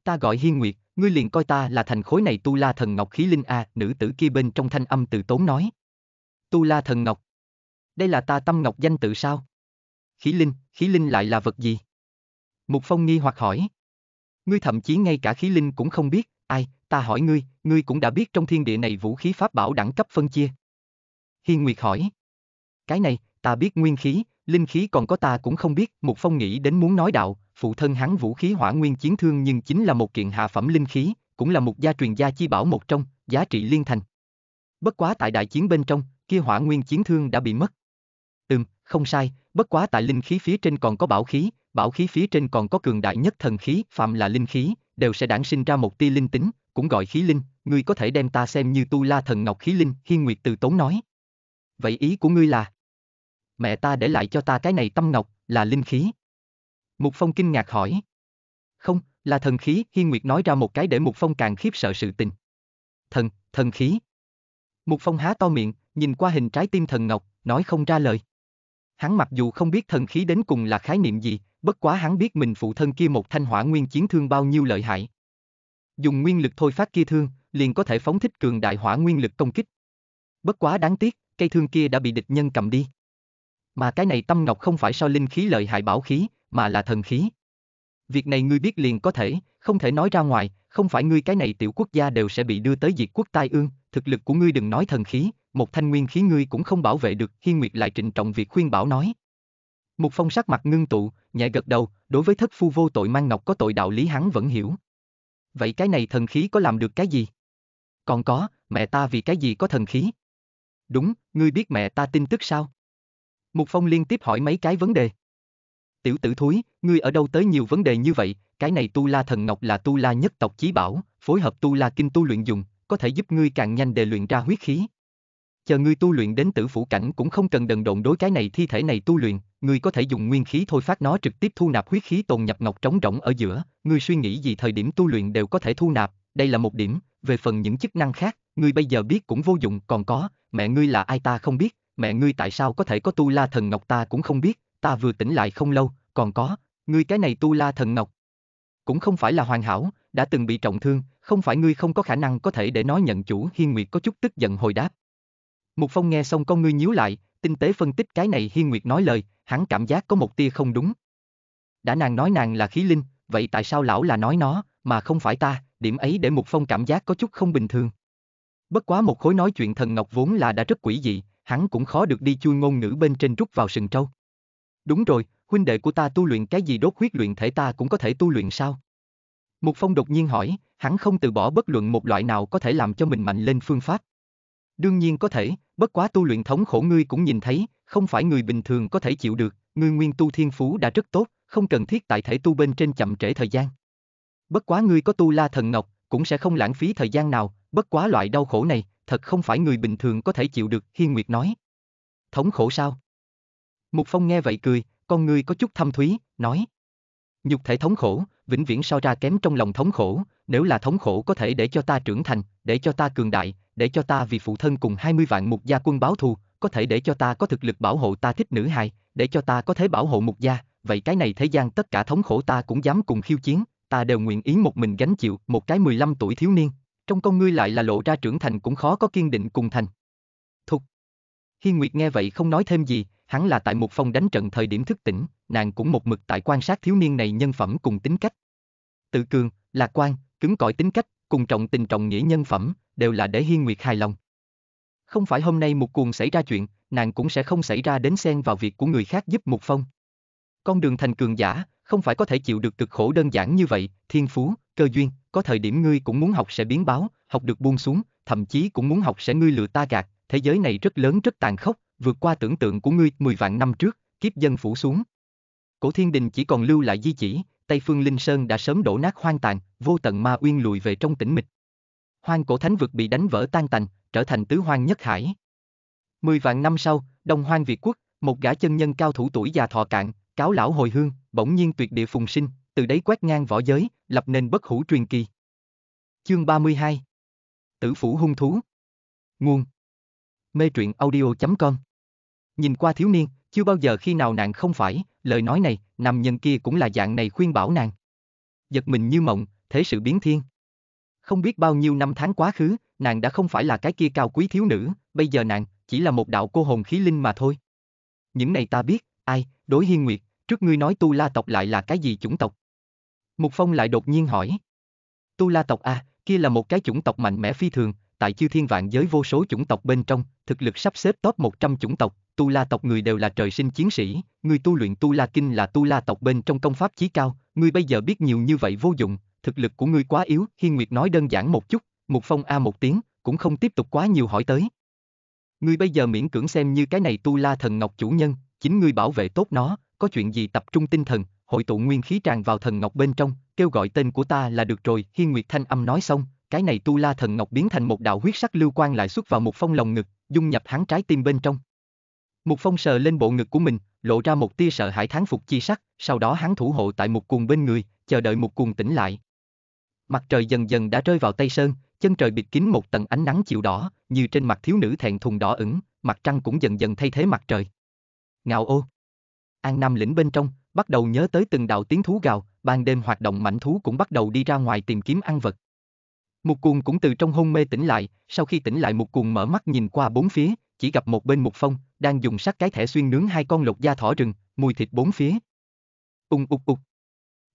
Speaker 1: Ta gọi Hiên Nguyệt, ngươi liền coi ta là thành khối này Tu La Thần Ngọc khí linh A, nữ tử kia bên trong thanh âm từ tốn nói. Tu La Thần Ngọc. Đây là ta Tâm Ngọc danh tự sao? Khí linh, khí linh lại là vật gì? Mục Phong nghi hoặc hỏi. Ngươi thậm chí ngay cả khí linh cũng không biết, ai, ta hỏi ngươi, ngươi cũng đã biết trong thiên địa này vũ khí pháp bảo đẳng cấp phân chia. Hiên Nguyệt hỏi. Cái này, ta biết nguyên khí, linh khí còn có ta cũng không biết, Mục Phong nghĩ đến muốn nói đạo, phụ thân hắn vũ khí hỏa nguyên chiến thương nhưng chính là một kiện hạ phẩm linh khí, cũng là một gia truyền gia chi bảo một trong, giá trị liên thành. Bất quá tại đại chiến bên trong, kia hỏa nguyên chiến thương đã bị mất. Ừm, không sai, Bất quá tại linh khí phía trên còn có bảo khí, bảo khí phía trên còn có cường đại nhất thần khí, phạm là linh khí, đều sẽ đản sinh ra một tia linh tính, cũng gọi khí linh, ngươi có thể đem ta xem như tu la thần ngọc khí linh, Hiên Nguyệt từ tốn nói. Vậy ý của ngươi là? Mẹ ta để lại cho ta cái này tâm ngọc, là linh khí. Mục Phong kinh ngạc hỏi. Không, là thần khí, Hiên Nguyệt nói ra một cái để Mục Phong càng khiếp sợ sự tình. Thần, thần khí. Mục Phong há to miệng, nhìn qua hình trái tim thần ngọc, nói không ra lời hắn mặc dù không biết thần khí đến cùng là khái niệm gì, bất quá hắn biết mình phụ thân kia một thanh hỏa nguyên chiến thương bao nhiêu lợi hại. Dùng nguyên lực thôi phát kia thương, liền có thể phóng thích cường đại hỏa nguyên lực công kích. Bất quá đáng tiếc, cây thương kia đã bị địch nhân cầm đi. Mà cái này tâm ngọc không phải so linh khí lợi hại bảo khí, mà là thần khí. Việc này ngươi biết liền có thể, không thể nói ra ngoài, không phải ngươi cái này tiểu quốc gia đều sẽ bị đưa tới diệt quốc tai ương, thực lực của ngươi đừng nói thần khí, một thanh nguyên khí ngươi cũng không bảo vệ được, Hiên Nguyệt lại trịnh trọng việc khuyên bảo nói. Mục Phong sắc mặt ngưng tụ, nhẹ gật đầu, đối với thất phu vô tội mang ngọc có tội đạo lý hắn vẫn hiểu. Vậy cái này thần khí có làm được cái gì? Còn có, mẹ ta vì cái gì có thần khí? Đúng, ngươi biết mẹ ta tin tức sao? Mục Phong liên tiếp hỏi mấy cái vấn đề. Tiểu tử thúi, ngươi ở đâu tới nhiều vấn đề như vậy, cái này tu la thần ngọc là tu la nhất tộc chí bảo, phối hợp tu la kinh tu luyện dùng, có thể giúp ngươi càng nhanh đề luyện ra huyết khí, chờ ngươi tu luyện đến tử phủ cảnh cũng không cần đần độn đối cái này thi thể này tu luyện, ngươi có thể dùng nguyên khí thôi phát nó trực tiếp thu nạp huyết khí tồn nhập ngọc trống rỗng ở giữa, ngươi suy nghĩ gì thời điểm tu luyện đều có thể thu nạp, đây là một điểm, về phần những chức năng khác, ngươi bây giờ biết cũng vô dụng, còn có, mẹ ngươi là ai ta không biết, mẹ ngươi tại sao có thể có tu la thần ngọc ta cũng không biết, ta vừa tỉnh lại không lâu, còn có, ngươi cái này tu la thần ngọc cũng không phải là hoàn hảo, đã từng bị trọng thương, không phải ngươi không có khả năng có thể để nói nhận chủ, Hiên Nguyệt có chút tức giận hồi đáp. Mục Phong nghe xong con ngươi nhíu lại, tinh tế phân tích cái này Hiên Nguyệt nói lời, hắn cảm giác có một tia không đúng. Đã nàng nói nàng là khí linh, vậy tại sao lão là nói nó, mà không phải ta, điểm ấy để Mục Phong cảm giác có chút không bình thường. Bất quá một khối nói chuyện thần ngọc vốn là đã rất quỷ dị, hắn cũng khó được đi chui ngôn ngữ bên trên rút vào sừng trâu. Đúng rồi, huynh đệ của ta tu luyện cái gì đốt huyết luyện thể ta cũng có thể tu luyện sao? Mục Phong đột nhiên hỏi, hắn không từ bỏ bất luận một loại nào có thể làm cho mình mạnh lên phương pháp. Đương nhiên có thể, bất quá tu luyện thống khổ ngươi cũng nhìn thấy, không phải người bình thường có thể chịu được, ngươi nguyên tu thiên phú đã rất tốt, không cần thiết tại thể tu bên trên chậm trễ thời gian. Bất quá ngươi có tu la thần ngọc, cũng sẽ không lãng phí thời gian nào, bất quá loại đau khổ này, thật không phải người bình thường có thể chịu được, Hiên Nguyệt nói. Thống khổ sao? Mục Phong nghe vậy cười, con ngươi có chút thâm thúy, nói. Nhục thể thống khổ, vĩnh viễn so ra kém trong lòng thống khổ, nếu là thống khổ có thể để cho ta trưởng thành, để cho ta cường đại, để cho ta vì phụ thân cùng 20 vạn mục gia quân báo thù, có thể để cho ta có thực lực bảo hộ ta thích nữ hài, để cho ta có thể bảo hộ mục gia, vậy cái này thế gian tất cả thống khổ ta cũng dám cùng khiêu chiến, ta đều nguyện ý một mình gánh chịu, một cái 15 tuổi thiếu niên, trong con ngươi lại là lộ ra trưởng thành cũng khó có kiên định cùng thành. Thục. Hiên Nguyệt nghe vậy không nói thêm gì, hắn là tại một phòng đánh trận thời điểm thức tỉnh, nàng cũng một mực tại quan sát thiếu niên này nhân phẩm cùng tính cách. Tự cường, lạc quan, cứng cỏi tính cách, cùng trọng tình trọng nghĩa nhân phẩm, đều là để Hiên Nguyệt hài lòng. Không phải hôm nay một cuồng xảy ra chuyện, nàng cũng sẽ không xảy ra đến xen vào việc của người khác giúp Mục Phong. Con đường thành cường giả, không phải có thể chịu được cực khổ đơn giản như vậy, thiên phú, cơ duyên, có thời điểm ngươi cũng muốn học sẽ biến báo, học được buông xuống, thậm chí cũng muốn học sẽ ngươi lừa ta gạt, thế giới này rất lớn rất tàn khốc, vượt qua tưởng tượng của ngươi 10 vạn năm trước, kiếp dân phủ xuống. Cổ Thiên Đình chỉ còn lưu lại di chỉ, Tây Phương Linh Sơn đã sớm đổ nát hoang tàn, vô tận ma uyên lùi về trong tĩnh mịch hoang cổ thánh vực bị đánh vỡ tan tành, trở thành tứ hoang nhất hải. Mười vạn năm sau, Đông Hoang Việt Quốc, một gã chân nhân cao thủ tuổi già thọ cạn, cáo lão hồi hương, bỗng nhiên tuyệt địa phùng sinh, từ đấy quét ngang võ giới, lập nên bất hủ truyền kỳ. Chương 32 Tử phủ hung thú Nguồn Mê truyện audio.com Nhìn qua thiếu niên, chưa bao giờ khi nào nàng không phải, lời nói này, nằm nhân kia cũng là dạng này khuyên bảo nàng. Giật mình như mộng, thế sự biến thiên. Không biết bao nhiêu năm tháng quá khứ, nàng đã không phải là cái kia cao quý thiếu nữ, bây giờ nàng chỉ là một đạo cô hồn khí linh mà thôi. Những này ta biết, ai, đối hiên nguyệt, trước ngươi nói tu la tộc lại là cái gì chủng tộc? Mục Phong lại đột nhiên hỏi. Tu la tộc à, kia là một cái chủng tộc mạnh mẽ phi thường, tại chư thiên vạn giới vô số chủng tộc bên trong, thực lực sắp xếp top 100 chủng tộc, tu la tộc người đều là trời sinh chiến sĩ, người tu luyện tu la kinh là tu la tộc bên trong công pháp chí cao, ngươi bây giờ biết nhiều như vậy vô dụng, thực lực của ngươi quá yếu, Hiên Nguyệt nói đơn giản một chút, Mục Phong A một tiếng, cũng không tiếp tục quá nhiều hỏi tới. Ngươi bây giờ miễn cưỡng xem như cái này tu la thần ngọc chủ nhân, chính ngươi bảo vệ tốt nó, có chuyện gì tập trung tinh thần, hội tụ nguyên khí tràn vào thần ngọc bên trong, kêu gọi tên của ta là được rồi, Hiên Nguyệt thanh âm nói xong, cái này tu la thần ngọc biến thành một đạo huyết sắc lưu quang lại xuất vào Mục phong lồng ngực, dung nhập hắn trái tim bên trong. Mục phong sờ lên bộ ngực của mình, lộ ra một tia sợ hãi thán phục chi sắc, sau đó hắn thủ hộ tại một cuồng bên người, chờ đợi một cuồng tỉnh lại mặt trời dần dần đã rơi vào Tây Sơn, chân trời bịt kín một tầng ánh nắng chịu đỏ, như trên mặt thiếu nữ thẹn thùng đỏ ửng, mặt trăng cũng dần dần thay thế mặt trời. Ngạo ô. An Nam lĩnh bên trong, bắt đầu nhớ tới từng đạo tiếng thú gào, ban đêm hoạt động mảnh thú cũng bắt đầu đi ra ngoài tìm kiếm ăn vật. Mục Cuồng cũng từ trong hôn mê tỉnh lại, sau khi tỉnh lại Mục Cuồng mở mắt nhìn qua bốn phía, chỉ gặp một bên một Phong đang dùng sắt cái thẻ xuyên nướng hai con lột da thỏ rừng, mùi thịt bốn phía. Ung ục ục.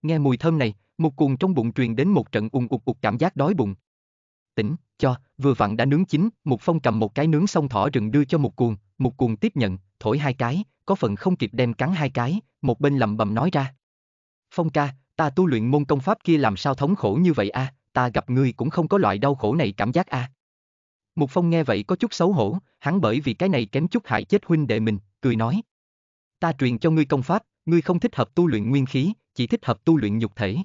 Speaker 1: Nghe mùi thơm này, một cuồng trong bụng truyền đến một trận ung ục ục cảm giác đói bụng. Tỉnh, cho, vừa vặn đã nướng chín, một phong cầm một cái nướng xong thỏ rừng đưa cho một cuồng, một cuồng tiếp nhận, thổi hai cái, có phần không kịp đem cắn hai cái, một bên lầm bầm nói ra. Phong ca, ta tu luyện môn công pháp kia làm sao thống khổ như vậy a, à? ta gặp ngươi cũng không có loại đau khổ này cảm giác a. À? Mục Phong nghe vậy có chút xấu hổ, hắn bởi vì cái này kém chút hại chết huynh đệ mình, cười nói. Ta truyền cho ngươi công pháp, ngươi không thích hợp tu luyện nguyên khí, chỉ thích hợp tu luyện nhục thể,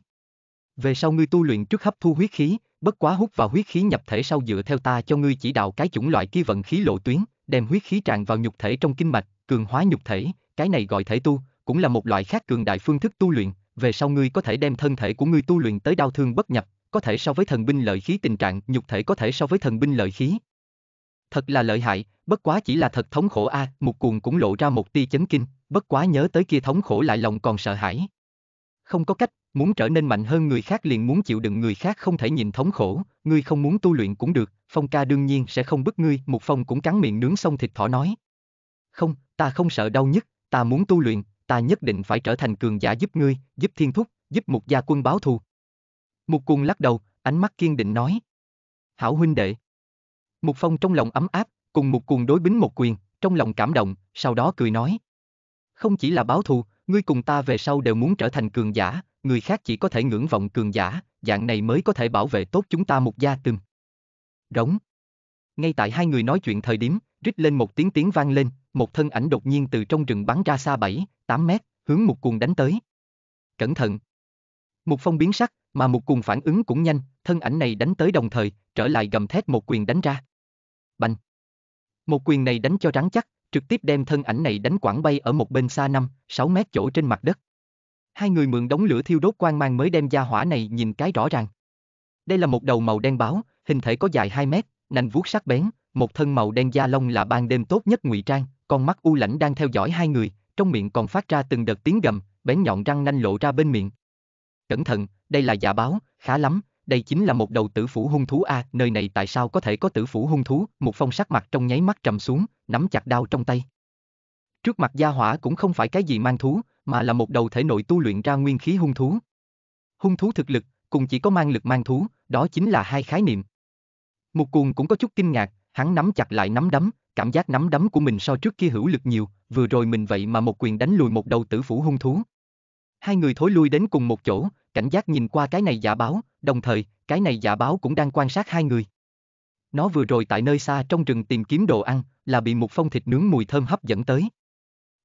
Speaker 1: về sau ngươi tu luyện trước hấp thu huyết khí, bất quá hút vào huyết khí nhập thể sau dựa theo ta cho ngươi chỉ đạo cái chủng loại kia vận khí lộ tuyến, đem huyết khí tràn vào nhục thể trong kinh mạch, cường hóa nhục thể, cái này gọi thể tu, cũng là một loại khác cường đại phương thức tu luyện, về sau ngươi có thể đem thân thể của ngươi tu luyện tới đau thương bất nhập, có thể so với thần binh lợi khí tình trạng, nhục thể có thể so với thần binh lợi khí. Thật là lợi hại, bất quá chỉ là thật thống khổ a, à, một cuồng cũng lộ ra một tia chấn kinh, bất quá nhớ tới kia thống khổ lại lòng còn sợ hãi. Không có cách, muốn trở nên mạnh hơn người khác liền muốn chịu đựng người khác không thể nhìn thống khổ, ngươi không muốn tu luyện cũng được, Phong ca đương nhiên sẽ không bức ngươi, Mục Phong cũng cắn miệng nướng xong thịt thỏ nói. Không, ta không sợ đau nhất, ta muốn tu luyện, ta nhất định phải trở thành cường giả giúp ngươi, giúp thiên thúc, giúp một gia quân báo thù. Mục cuồng lắc đầu, ánh mắt kiên định nói. Hảo huynh đệ. Mục Phong trong lòng ấm áp, cùng Mục cuồng đối bính một quyền, trong lòng cảm động, sau đó cười nói. Không chỉ là báo thù, ngươi cùng ta về sau đều muốn trở thành cường giả, người khác chỉ có thể ngưỡng vọng cường giả, dạng này mới có thể bảo vệ tốt chúng ta một gia từng. Rống. Ngay tại hai người nói chuyện thời điểm, rít lên một tiếng tiếng vang lên, một thân ảnh đột nhiên từ trong rừng bắn ra xa 7, 8 mét, hướng một cuồng đánh tới. Cẩn thận. Một phong biến sắc, mà một cuồng phản ứng cũng nhanh, thân ảnh này đánh tới đồng thời, trở lại gầm thét một quyền đánh ra. Bành. Một quyền này đánh cho rắn chắc, trực tiếp đem thân ảnh này đánh quảng bay ở một bên xa 5, 6 mét chỗ trên mặt đất. Hai người mượn đống lửa thiêu đốt quang mang mới đem ra hỏa này nhìn cái rõ ràng. Đây là một đầu màu đen báo, hình thể có dài 2 mét, nành vuốt sắc bén, một thân màu đen da lông là ban đêm tốt nhất ngụy trang, con mắt u lãnh đang theo dõi hai người, trong miệng còn phát ra từng đợt tiếng gầm, bén nhọn răng nanh lộ ra bên miệng. Cẩn thận, đây là giả báo, khá lắm, đây chính là một đầu tử phủ hung thú a, nơi này tại sao có thể có tử phủ hung thú? Một phong sắc mặt trong nháy mắt trầm xuống, nắm chặt đao trong tay. Trước mặt gia hỏa cũng không phải cái gì mang thú, mà là một đầu thể nội tu luyện ra nguyên khí hung thú. Hung thú thực lực, cùng chỉ có mang lực mang thú, đó chính là hai khái niệm. Một cuồng cũng có chút kinh ngạc, hắn nắm chặt lại nắm đấm, cảm giác nắm đấm của mình so trước kia hữu lực nhiều, vừa rồi mình vậy mà một quyền đánh lùi một đầu tử phủ hung thú. Hai người thối lui đến cùng một chỗ, cảnh giác nhìn qua cái này giả báo, đồng thời, cái này giả báo cũng đang quan sát hai người. Nó vừa rồi tại nơi xa trong rừng tìm kiếm đồ ăn, là bị một phong thịt nướng mùi thơm hấp dẫn tới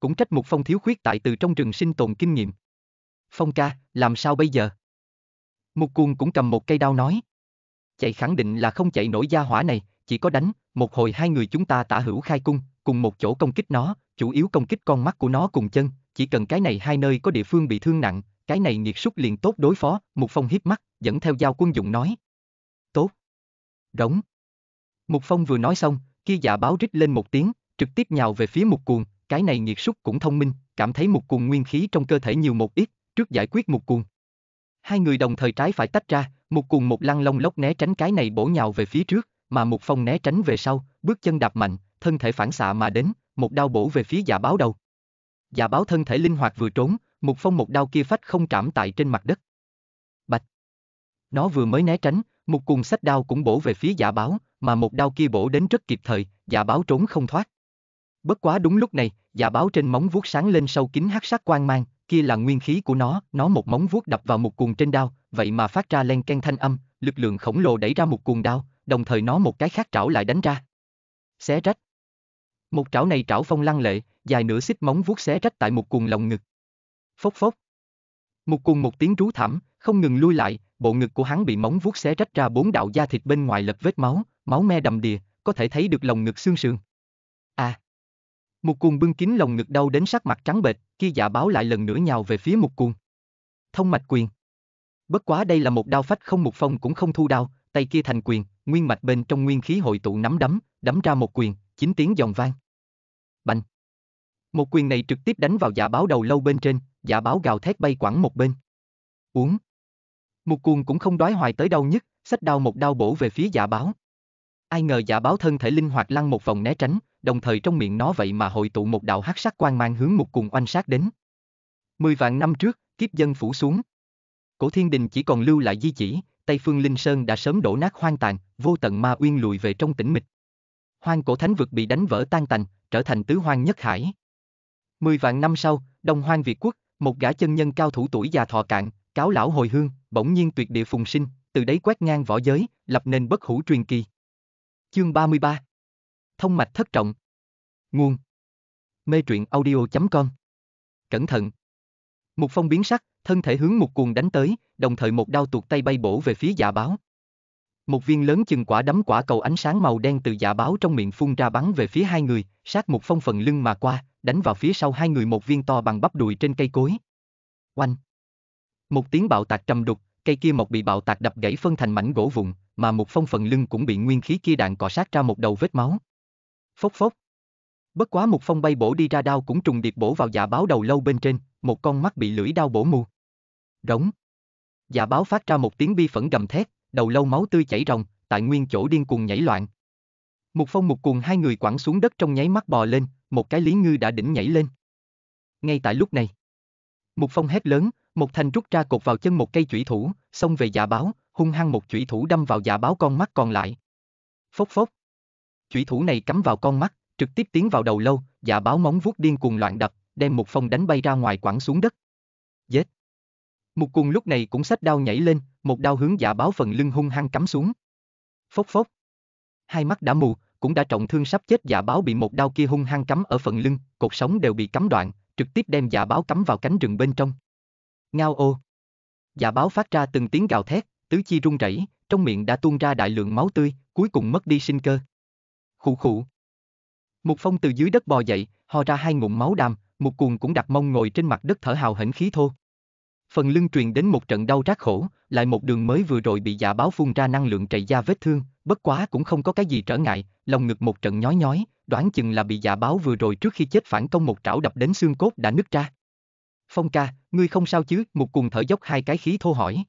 Speaker 1: cũng trách một phong thiếu khuyết tại từ trong rừng sinh tồn kinh nghiệm. Phong ca, làm sao bây giờ? Mục cuồng cũng cầm một cây đao nói. Chạy khẳng định là không chạy nổi gia hỏa này, chỉ có đánh, một hồi hai người chúng ta tả hữu khai cung, cùng một chỗ công kích nó, chủ yếu công kích con mắt của nó cùng chân, chỉ cần cái này hai nơi có địa phương bị thương nặng, cái này nghiệt súc liền tốt đối phó, Mục Phong hiếp mắt, dẫn theo dao quân dụng nói. Tốt. Rống. Mục Phong vừa nói xong, kia dạ báo rít lên một tiếng, trực tiếp nhào về phía Mục Cuồng cái này nhiệt súc cũng thông minh, cảm thấy một cuồng nguyên khí trong cơ thể nhiều một ít, trước giải quyết một cuồng. Hai người đồng thời trái phải tách ra, một cuồng một lăng long lốc né tránh cái này bổ nhào về phía trước, mà một phong né tránh về sau, bước chân đạp mạnh, thân thể phản xạ mà đến, một đao bổ về phía giả báo đầu. Giả báo thân thể linh hoạt vừa trốn, một phong một đao kia phách không trảm tại trên mặt đất. Bạch. Nó vừa mới né tránh, một cuồng sách đao cũng bổ về phía giả báo, mà một đao kia bổ đến rất kịp thời, giả báo trốn không thoát. Bất quá đúng lúc này, giả báo trên móng vuốt sáng lên sâu kính hắc sắc quang mang, kia là nguyên khí của nó, nó một móng vuốt đập vào một cuồng trên đao, vậy mà phát ra len ken thanh âm, lực lượng khổng lồ đẩy ra một cuồng đao, đồng thời nó một cái khác trảo lại đánh ra. Xé rách. Một trảo này trảo phong lăng lệ, dài nửa xích móng vuốt xé rách tại một cuồng lồng ngực. Phốc phốc. Một cuồng một tiếng rú thảm, không ngừng lui lại, bộ ngực của hắn bị móng vuốt xé rách ra bốn đạo da thịt bên ngoài lật vết máu, máu me đầm đìa, có thể thấy được lồng ngực xương sườn. À. Một cuồng bưng kín lồng ngực đau đến sắc mặt trắng bệch, kia giả báo lại lần nữa nhào về phía một cuồng. Thông mạch quyền. Bất quá đây là một đao phách không một phong cũng không thu đao, tay kia thành quyền, nguyên mạch bên trong nguyên khí hội tụ nắm đấm, đấm ra một quyền, chín tiếng giòn vang. Bành. Một quyền này trực tiếp đánh vào giả báo đầu lâu bên trên, giả báo gào thét bay quẳng một bên. Uống. Một cuồng cũng không đói hoài tới đau nhất, sách đau một đao bổ về phía giả báo. Ai ngờ giả báo thân thể linh hoạt lăn một vòng né tránh, đồng thời trong miệng nó vậy mà hội tụ một đạo hắc sắc quang mang hướng một cùng oanh sát đến. Mười vạn năm trước, kiếp dân phủ xuống. Cổ thiên đình chỉ còn lưu lại di chỉ, Tây Phương Linh Sơn đã sớm đổ nát hoang tàn, vô tận ma uyên lùi về trong tĩnh mịch. Hoang cổ thánh vực bị đánh vỡ tan tành, trở thành tứ hoang nhất hải. Mười vạn năm sau, Đông Hoang Việt Quốc, một gã chân nhân cao thủ tuổi già thọ cạn, cáo lão hồi hương, bỗng nhiên tuyệt địa phùng sinh, từ đấy quét ngang võ giới, lập nên bất hủ truyền kỳ. Chương 33 thông mạch thất trọng. Nguồn Mê truyện audio.com Cẩn thận Một phong biến sắc, thân thể hướng một cuồng đánh tới, đồng thời một đao tuột tay bay bổ về phía giả báo. Một viên lớn chừng quả đấm quả cầu ánh sáng màu đen từ giả báo trong miệng phun ra bắn về phía hai người, sát một phong phần lưng mà qua, đánh vào phía sau hai người một viên to bằng bắp đùi trên cây cối. Oanh! Một tiếng bạo tạc trầm đục, cây kia mọc bị bạo tạc đập gãy phân thành mảnh gỗ vụn, mà một phong phần lưng cũng bị nguyên khí kia đạn cọ sát ra một đầu vết máu. Phốc phốc. Bất quá một phong bay bổ đi ra đao cũng trùng điệp bổ vào dạ báo đầu lâu bên trên, một con mắt bị lưỡi đao bổ mù. Rống. Dạ báo phát ra một tiếng bi phẫn gầm thét, đầu lâu máu tươi chảy ròng, tại nguyên chỗ điên cuồng nhảy loạn. Một phong một cuồng hai người quẳng xuống đất trong nháy mắt bò lên, một cái lý ngư đã đỉnh nhảy lên. Ngay tại lúc này, một phong hét lớn, một thanh rút ra cột vào chân một cây chủy thủ, xông về dạ báo, hung hăng một chủy thủ đâm vào dạ báo con mắt còn lại. Phốc phốc. Chủy thủ này cắm vào con mắt, trực tiếp tiến vào đầu lâu, dạ báo móng vuốt điên cuồng loạn đập, đem một phong đánh bay ra ngoài quẳng xuống đất. Giết! Mục cùng lúc này cũng xách đao nhảy lên, một đao hướng dạ báo phần lưng hung hăng cắm xuống. Phốc phốc! Hai mắt đã mù, cũng đã trọng thương sắp chết dạ báo bị một đao kia hung hăng cắm ở phần lưng, cột sống đều bị cắm đoạn, trực tiếp đem dạ báo cắm vào cánh rừng bên trong. Ngao ô! Dạ báo phát ra từng tiếng gào thét, tứ chi run rẩy, trong miệng đã tuôn ra đại lượng máu tươi, cuối cùng mất đi sinh cơ khụ khụ. Mục Phong từ dưới đất bò dậy, ho ra hai ngụm máu đàm, Mục Cuồng cũng đặt mông ngồi trên mặt đất thở hào hển khí thô. Phần lưng truyền đến một trận đau rát khổ, lại một đường mới vừa rồi bị giả báo phun ra năng lượng chảy ra vết thương, bất quá cũng không có cái gì trở ngại, lòng ngực một trận nhói nhói, đoán chừng là bị giả báo vừa rồi trước khi chết phản công một trảo đập đến xương cốt đã nứt ra. Phong ca, ngươi không sao chứ, Mục Cuồng thở dốc hai cái khí thô hỏi.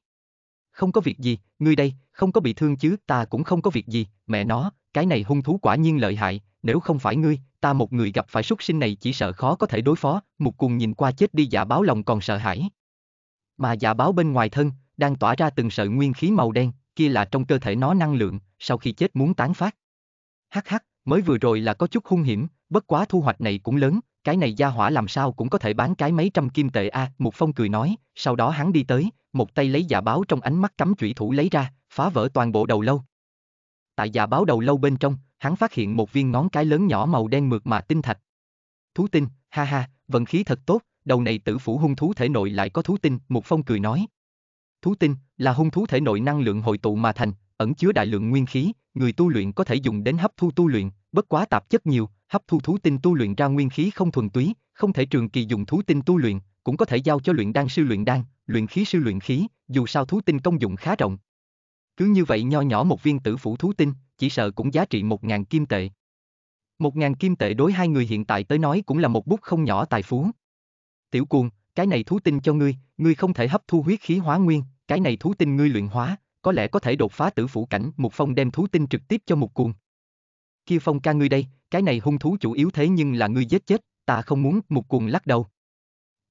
Speaker 1: Không có việc gì, ngươi đây, không có bị thương chứ, ta cũng không có việc gì, mẹ nó, cái này hung thú quả nhiên lợi hại, nếu không phải ngươi, ta một người gặp phải súc sinh này chỉ sợ khó có thể đối phó, một cuồng nhìn qua chết đi giả báo lòng còn sợ hãi. Mà giả báo bên ngoài thân, đang tỏa ra từng sợi nguyên khí màu đen, kia là trong cơ thể nó năng lượng, sau khi chết muốn tán phát. Hắc hắc, mới vừa rồi là có chút hung hiểm, bất quá thu hoạch này cũng lớn, cái này gia hỏa làm sao cũng có thể bán cái mấy trăm kim tệ a, à, Mục Phong cười nói, sau đó hắn đi tới, một tay lấy giả báo trong ánh mắt cắm chủy thủ lấy ra, phá vỡ toàn bộ đầu lâu, tại già báo đầu lâu bên trong, hắn phát hiện một viên ngón cái lớn nhỏ màu đen mượt mà tinh thạch. Thú tinh, ha ha, vận khí thật tốt, đầu này tử phủ hung thú thể nội lại có thú tinh, một Phong cười nói. Thú tinh là hung thú thể nội năng lượng hội tụ mà thành, ẩn chứa đại lượng nguyên khí, người tu luyện có thể dùng đến hấp thu tu luyện, bất quá tạp chất nhiều, hấp thu thú tinh tu luyện ra nguyên khí không thuần túy, không thể trường kỳ dùng thú tinh tu luyện, cũng có thể giao cho luyện đan sư luyện đan, luyện khí sư luyện khí, dù sao thú tinh công dụng khá rộng. Cứ như vậy nho nhỏ một viên tử phủ thú tinh, chỉ sợ cũng giá trị một ngàn kim tệ. Một ngàn kim tệ đối hai người hiện tại tới nói cũng là một bút không nhỏ tài phú. Tiểu cuồng, cái này thú tinh cho ngươi, ngươi không thể hấp thu huyết khí hóa nguyên, cái này thú tinh ngươi luyện hóa, có lẽ có thể đột phá tử phủ cảnh, một Phong đem thú tinh trực tiếp cho một Cuồng. Kia Phong ca ngươi đây, cái này hung thú chủ yếu thế nhưng là ngươi giết chết, ta không muốn, một Cuồng lắc đầu.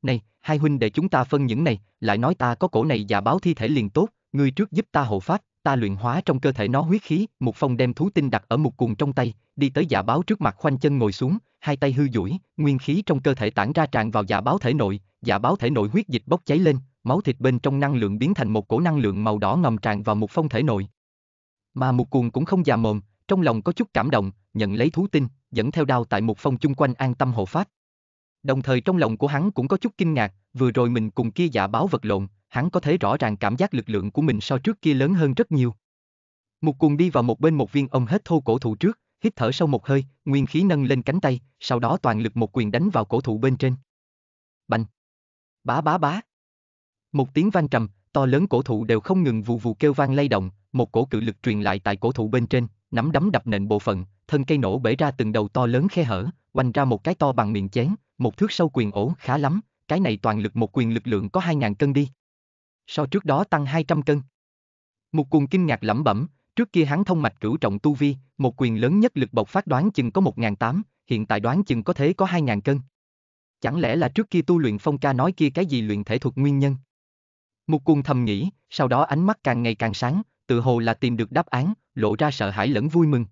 Speaker 1: Này, hai huynh để chúng ta phân những này, lại nói ta có cổ này và báo thi thể liền tốt, ngươi trước giúp ta hộ pháp ta luyện hóa trong cơ thể nó huyết khí, Mục Phong đem thú tinh đặt ở một cuồng trong tay, đi tới giả báo trước mặt khoanh chân ngồi xuống, hai tay hư duỗi, nguyên khí trong cơ thể tản ra tràn vào giả báo thể nội, giả báo thể nội huyết dịch bốc cháy lên, máu thịt bên trong năng lượng biến thành một cổ năng lượng màu đỏ ngầm tràn vào Mục Phong thể nội. Mà Mục Cuồng cũng không già mồm, trong lòng có chút cảm động, nhận lấy thú tinh, dẫn theo đao tại Mục Phong chung quanh an tâm hộ pháp. Đồng thời trong lòng của hắn cũng có chút kinh ngạc, vừa rồi mình cùng kia giả báo vật lộn, hắn có thể rõ ràng cảm giác lực lượng của mình so trước kia lớn hơn rất nhiều. Một cuồng đi vào một bên một viên ông hết thô cổ thụ trước, hít thở sâu một hơi, nguyên khí nâng lên cánh tay, sau đó toàn lực một quyền đánh vào cổ thụ bên trên. Bành! Bá bá bá! Một tiếng vang trầm, to lớn cổ thụ đều không ngừng vù vù kêu vang lay động, một cổ cự lực truyền lại tại cổ thụ bên trên, nắm đấm đập nền bộ phận, thân cây nổ bể ra từng đầu to lớn khe hở, quanh ra một cái to bằng miệng chén, một thước sâu quyền ổ khá lắm, cái này toàn lực một quyền lực lượng có 2.000 cân đi so trước đó tăng 200 cân. Một cuồng kinh ngạc lẩm bẩm, trước kia hắn thông mạch cửu trọng tu vi, một quyền lớn nhất lực bộc phát đoán chừng có 1.800, hiện tại đoán chừng có thể có 2.000 cân. Chẳng lẽ là trước kia tu luyện phong ca nói kia cái gì luyện thể thuật nguyên nhân? Một cuồng thầm nghĩ, sau đó ánh mắt càng ngày càng sáng, tự hồ là tìm được đáp án, lộ ra sợ hãi lẫn vui mừng.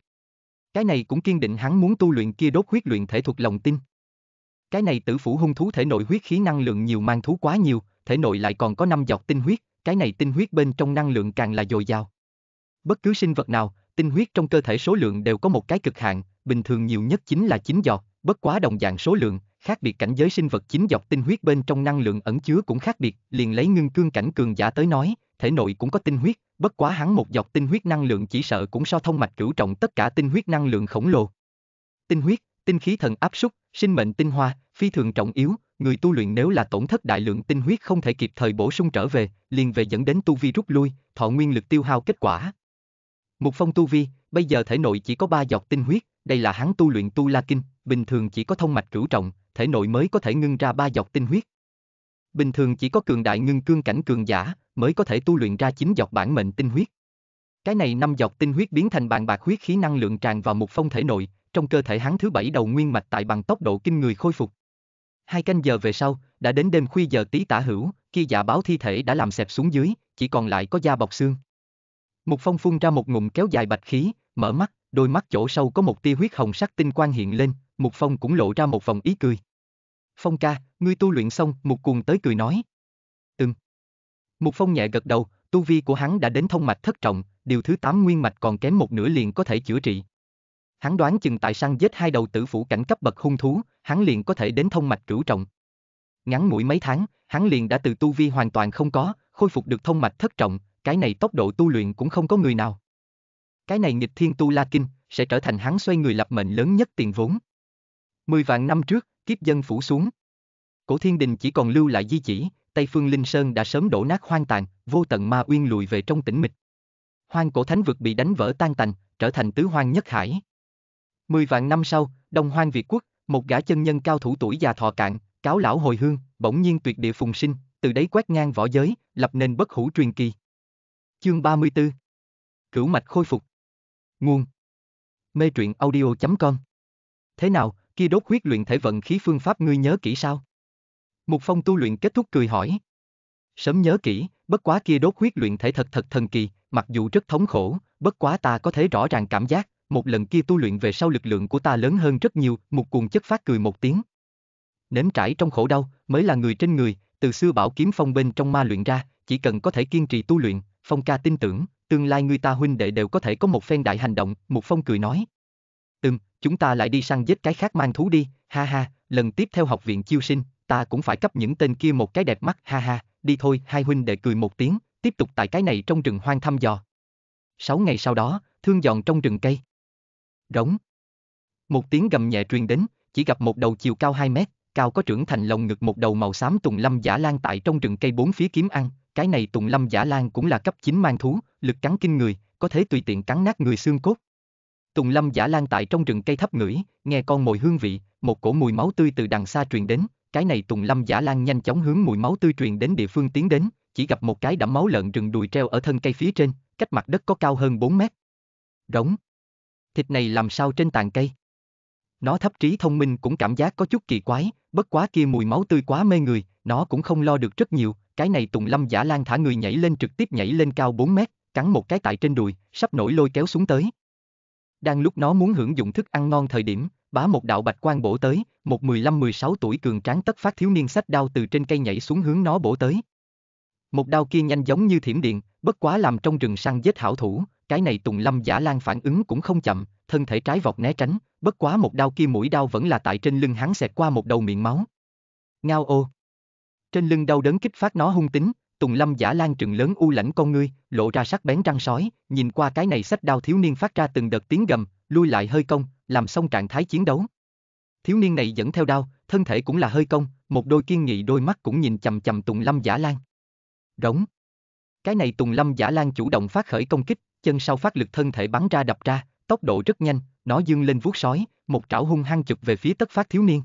Speaker 1: Cái này cũng kiên định hắn muốn tu luyện kia đốt huyết luyện thể thuật lòng tin. Cái này tử phủ hung thú thể nội huyết khí năng lượng nhiều mang thú quá nhiều, thể nội lại còn có năm dọc tinh huyết, cái này tinh huyết bên trong năng lượng càng là dồi dào. Bất cứ sinh vật nào, tinh huyết trong cơ thể số lượng đều có một cái cực hạn, bình thường nhiều nhất chính là 9 giọt, bất quá đồng dạng số lượng, khác biệt cảnh giới sinh vật chín dọc tinh huyết bên trong năng lượng ẩn chứa cũng khác biệt, liền lấy ngưng cương cảnh cường giả tới nói, thể nội cũng có tinh huyết, bất quá hắn một dọc tinh huyết năng lượng chỉ sợ cũng so thông mạch cửu trọng tất cả tinh huyết năng lượng khổng lồ. Tinh huyết, tinh khí thần áp súc, sinh mệnh tinh hoa, phi thường trọng yếu, người tu luyện nếu là tổn thất đại lượng tinh huyết không thể kịp thời bổ sung trở về, liền về dẫn đến tu vi rút lui, thọ nguyên lực tiêu hao kết quả. Mục Phong tu vi, bây giờ thể nội chỉ có ba giọt tinh huyết, đây là hắn tu luyện tu la kinh, bình thường chỉ có thông mạch cửu trọng, thể nội mới có thể ngưng ra ba giọt tinh huyết. Bình thường chỉ có cường đại ngưng cương cảnh cường giả mới có thể tu luyện ra chín giọt bản mệnh tinh huyết. Cái này năm giọt tinh huyết biến thành bàn bạc huyết khí năng lượng tràn vào một phong thể nội, trong cơ thể hắn thứ bảy đầu nguyên mạch tại bằng tốc độ kinh người khôi phục, Hai canh giờ về sau, đã đến đêm khuya giờ tí tả hữu, khi giả báo thi thể đã làm xẹp xuống dưới, chỉ còn lại có da bọc xương. Mục Phong phun ra một ngụm kéo dài bạch khí, mở mắt, đôi mắt chỗ sâu có một tia huyết hồng sắc tinh quang hiện lên, Mục Phong cũng lộ ra một vòng ý cười. Phong ca, ngươi tu luyện xong, Mục Cuồng tới cười nói. Ừm. Mục Phong nhẹ gật đầu, tu vi của hắn đã đến thông mạch thất trọng, điều thứ tám nguyên mạch còn kém một nửa liền có thể chữa trị, hắn đoán chừng tại săn giết hai đầu tử phủ cảnh cấp bậc hung thú, hắn liền có thể đến thông mạch cửu trọng. Ngắn mũi mấy tháng, hắn liền đã từ tu vi hoàn toàn không có, khôi phục được thông mạch thất trọng, cái này tốc độ tu luyện cũng không có người nào. Cái này nghịch thiên tu la kinh, sẽ trở thành hắn xoay người lập mệnh lớn nhất tiền vốn. Mười vạn năm trước, kiếp dân phủ xuống. Cổ thiên đình chỉ còn lưu lại di chỉ, Tây Phương Linh Sơn đã sớm đổ nát hoang tàn, vô tận ma uyên lùi về trong tĩnh mịch. Hoang cổ thánh vực bị đánh vỡ tan tành, trở thành tứ hoang nhất hải. Mười vạn năm sau, Đông Hoang Việt Quốc, một gã chân nhân cao thủ tuổi già thọ cạn, cáo lão hồi hương, bỗng nhiên tuyệt địa phùng sinh, từ đấy quét ngang võ giới, lập nên bất hủ truyền kỳ. Chương 34 Cửu mạch khôi phục Nguồn Mê truyện audio.com Thế nào, kia đốt huyết luyện thể vận khí phương pháp ngươi nhớ kỹ sao? Mục Phong tu luyện kết thúc cười hỏi. Sớm nhớ kỹ, bất quá kia đốt huyết luyện thể thật thật thần kỳ, mặc dù rất thống khổ, bất quá ta có thể rõ ràng cảm giác, một lần kia tu luyện về sau lực lượng của ta lớn hơn rất nhiều, một cuồng chất phát cười một tiếng. Nếm trải trong khổ đau, mới là người trên người, từ xưa bảo kiếm phong bên trong ma luyện ra, chỉ cần có thể kiên trì tu luyện, phong ca tin tưởng, tương lai người ta huynh đệ đều có thể có một phen đại hành động, một phong cười nói. Ừm, chúng ta lại đi săn giết cái khác mang thú đi, ha ha, lần tiếp theo học viện chiêu sinh, ta cũng phải cấp những tên kia một cái đẹp mắt, ha ha, đi thôi, hai huynh đệ cười một tiếng, tiếp tục tại cái này trong rừng hoang thăm dò. Sáu ngày sau đó, thương dọn trong rừng cây. Rống. Một tiếng gầm nhẹ truyền đến, chỉ gặp một đầu chiều cao 2 mét, cao có trưởng thành lồng ngực một đầu màu xám tùng lâm giả lan tại trong rừng cây bốn phía kiếm ăn, cái này tùng lâm giả lan cũng là cấp 9 mang thú, lực cắn kinh người, có thể tùy tiện cắn nát người xương cốt. Tùng lâm giả lan tại trong rừng cây thấp ngửi, nghe con mồi hương vị, một cổ mùi máu tươi từ đằng xa truyền đến, cái này tùng lâm giả lan nhanh chóng hướng mùi máu tươi truyền đến địa phương tiến đến, chỉ gặp một cái đẫm máu lợn rừng đùi treo ở thân cây phía trên, cách mặt đất có cao hơn 4 mét. Rống thịt này làm sao trên tàn cây. Nó thấp trí thông minh cũng cảm giác có chút kỳ quái, bất quá kia mùi máu tươi quá mê người, nó cũng không lo được rất nhiều, cái này tùng lâm giả lan thả người nhảy lên trực tiếp nhảy lên cao 4 mét, cắn một cái tại trên đùi, sắp nổi lôi kéo xuống tới. Đang lúc nó muốn hưởng dụng thức ăn ngon thời điểm, bá một đạo bạch quan bổ tới, một 15-16 tuổi cường tráng tất phát thiếu niên sách đao từ trên cây nhảy xuống hướng nó bổ tới. Một đao kia nhanh giống như thiểm điện, bất quá làm trong rừng săn giết hảo thủ, cái này Tùng Lâm giả lan phản ứng cũng không chậm, thân thể trái vọt né tránh, bất quá một đao kia mũi đao vẫn là tại trên lưng hắn xẹt qua một đầu miệng máu. Ngao ô. Trên lưng đau đớn kích phát nó hung tính, Tùng Lâm giả lan trừng lớn u lãnh con ngươi, lộ ra sắc bén răng sói, nhìn qua cái này sách đao thiếu niên phát ra từng đợt tiếng gầm, lui lại hơi công, làm xong trạng thái chiến đấu. Thiếu niên này dẫn theo đao, thân thể cũng là hơi công, một đôi kiên nghị đôi mắt cũng nhìn chầm chầm Tùng Lâm giả lan. Rống. Cái này Tùng Lâm giả lan chủ động phát khởi công kích, chân sau phát lực thân thể bắn ra đập ra, tốc độ rất nhanh, nó dương lên vuốt sói, một trảo hung hăng chụp về phía tất phát thiếu niên.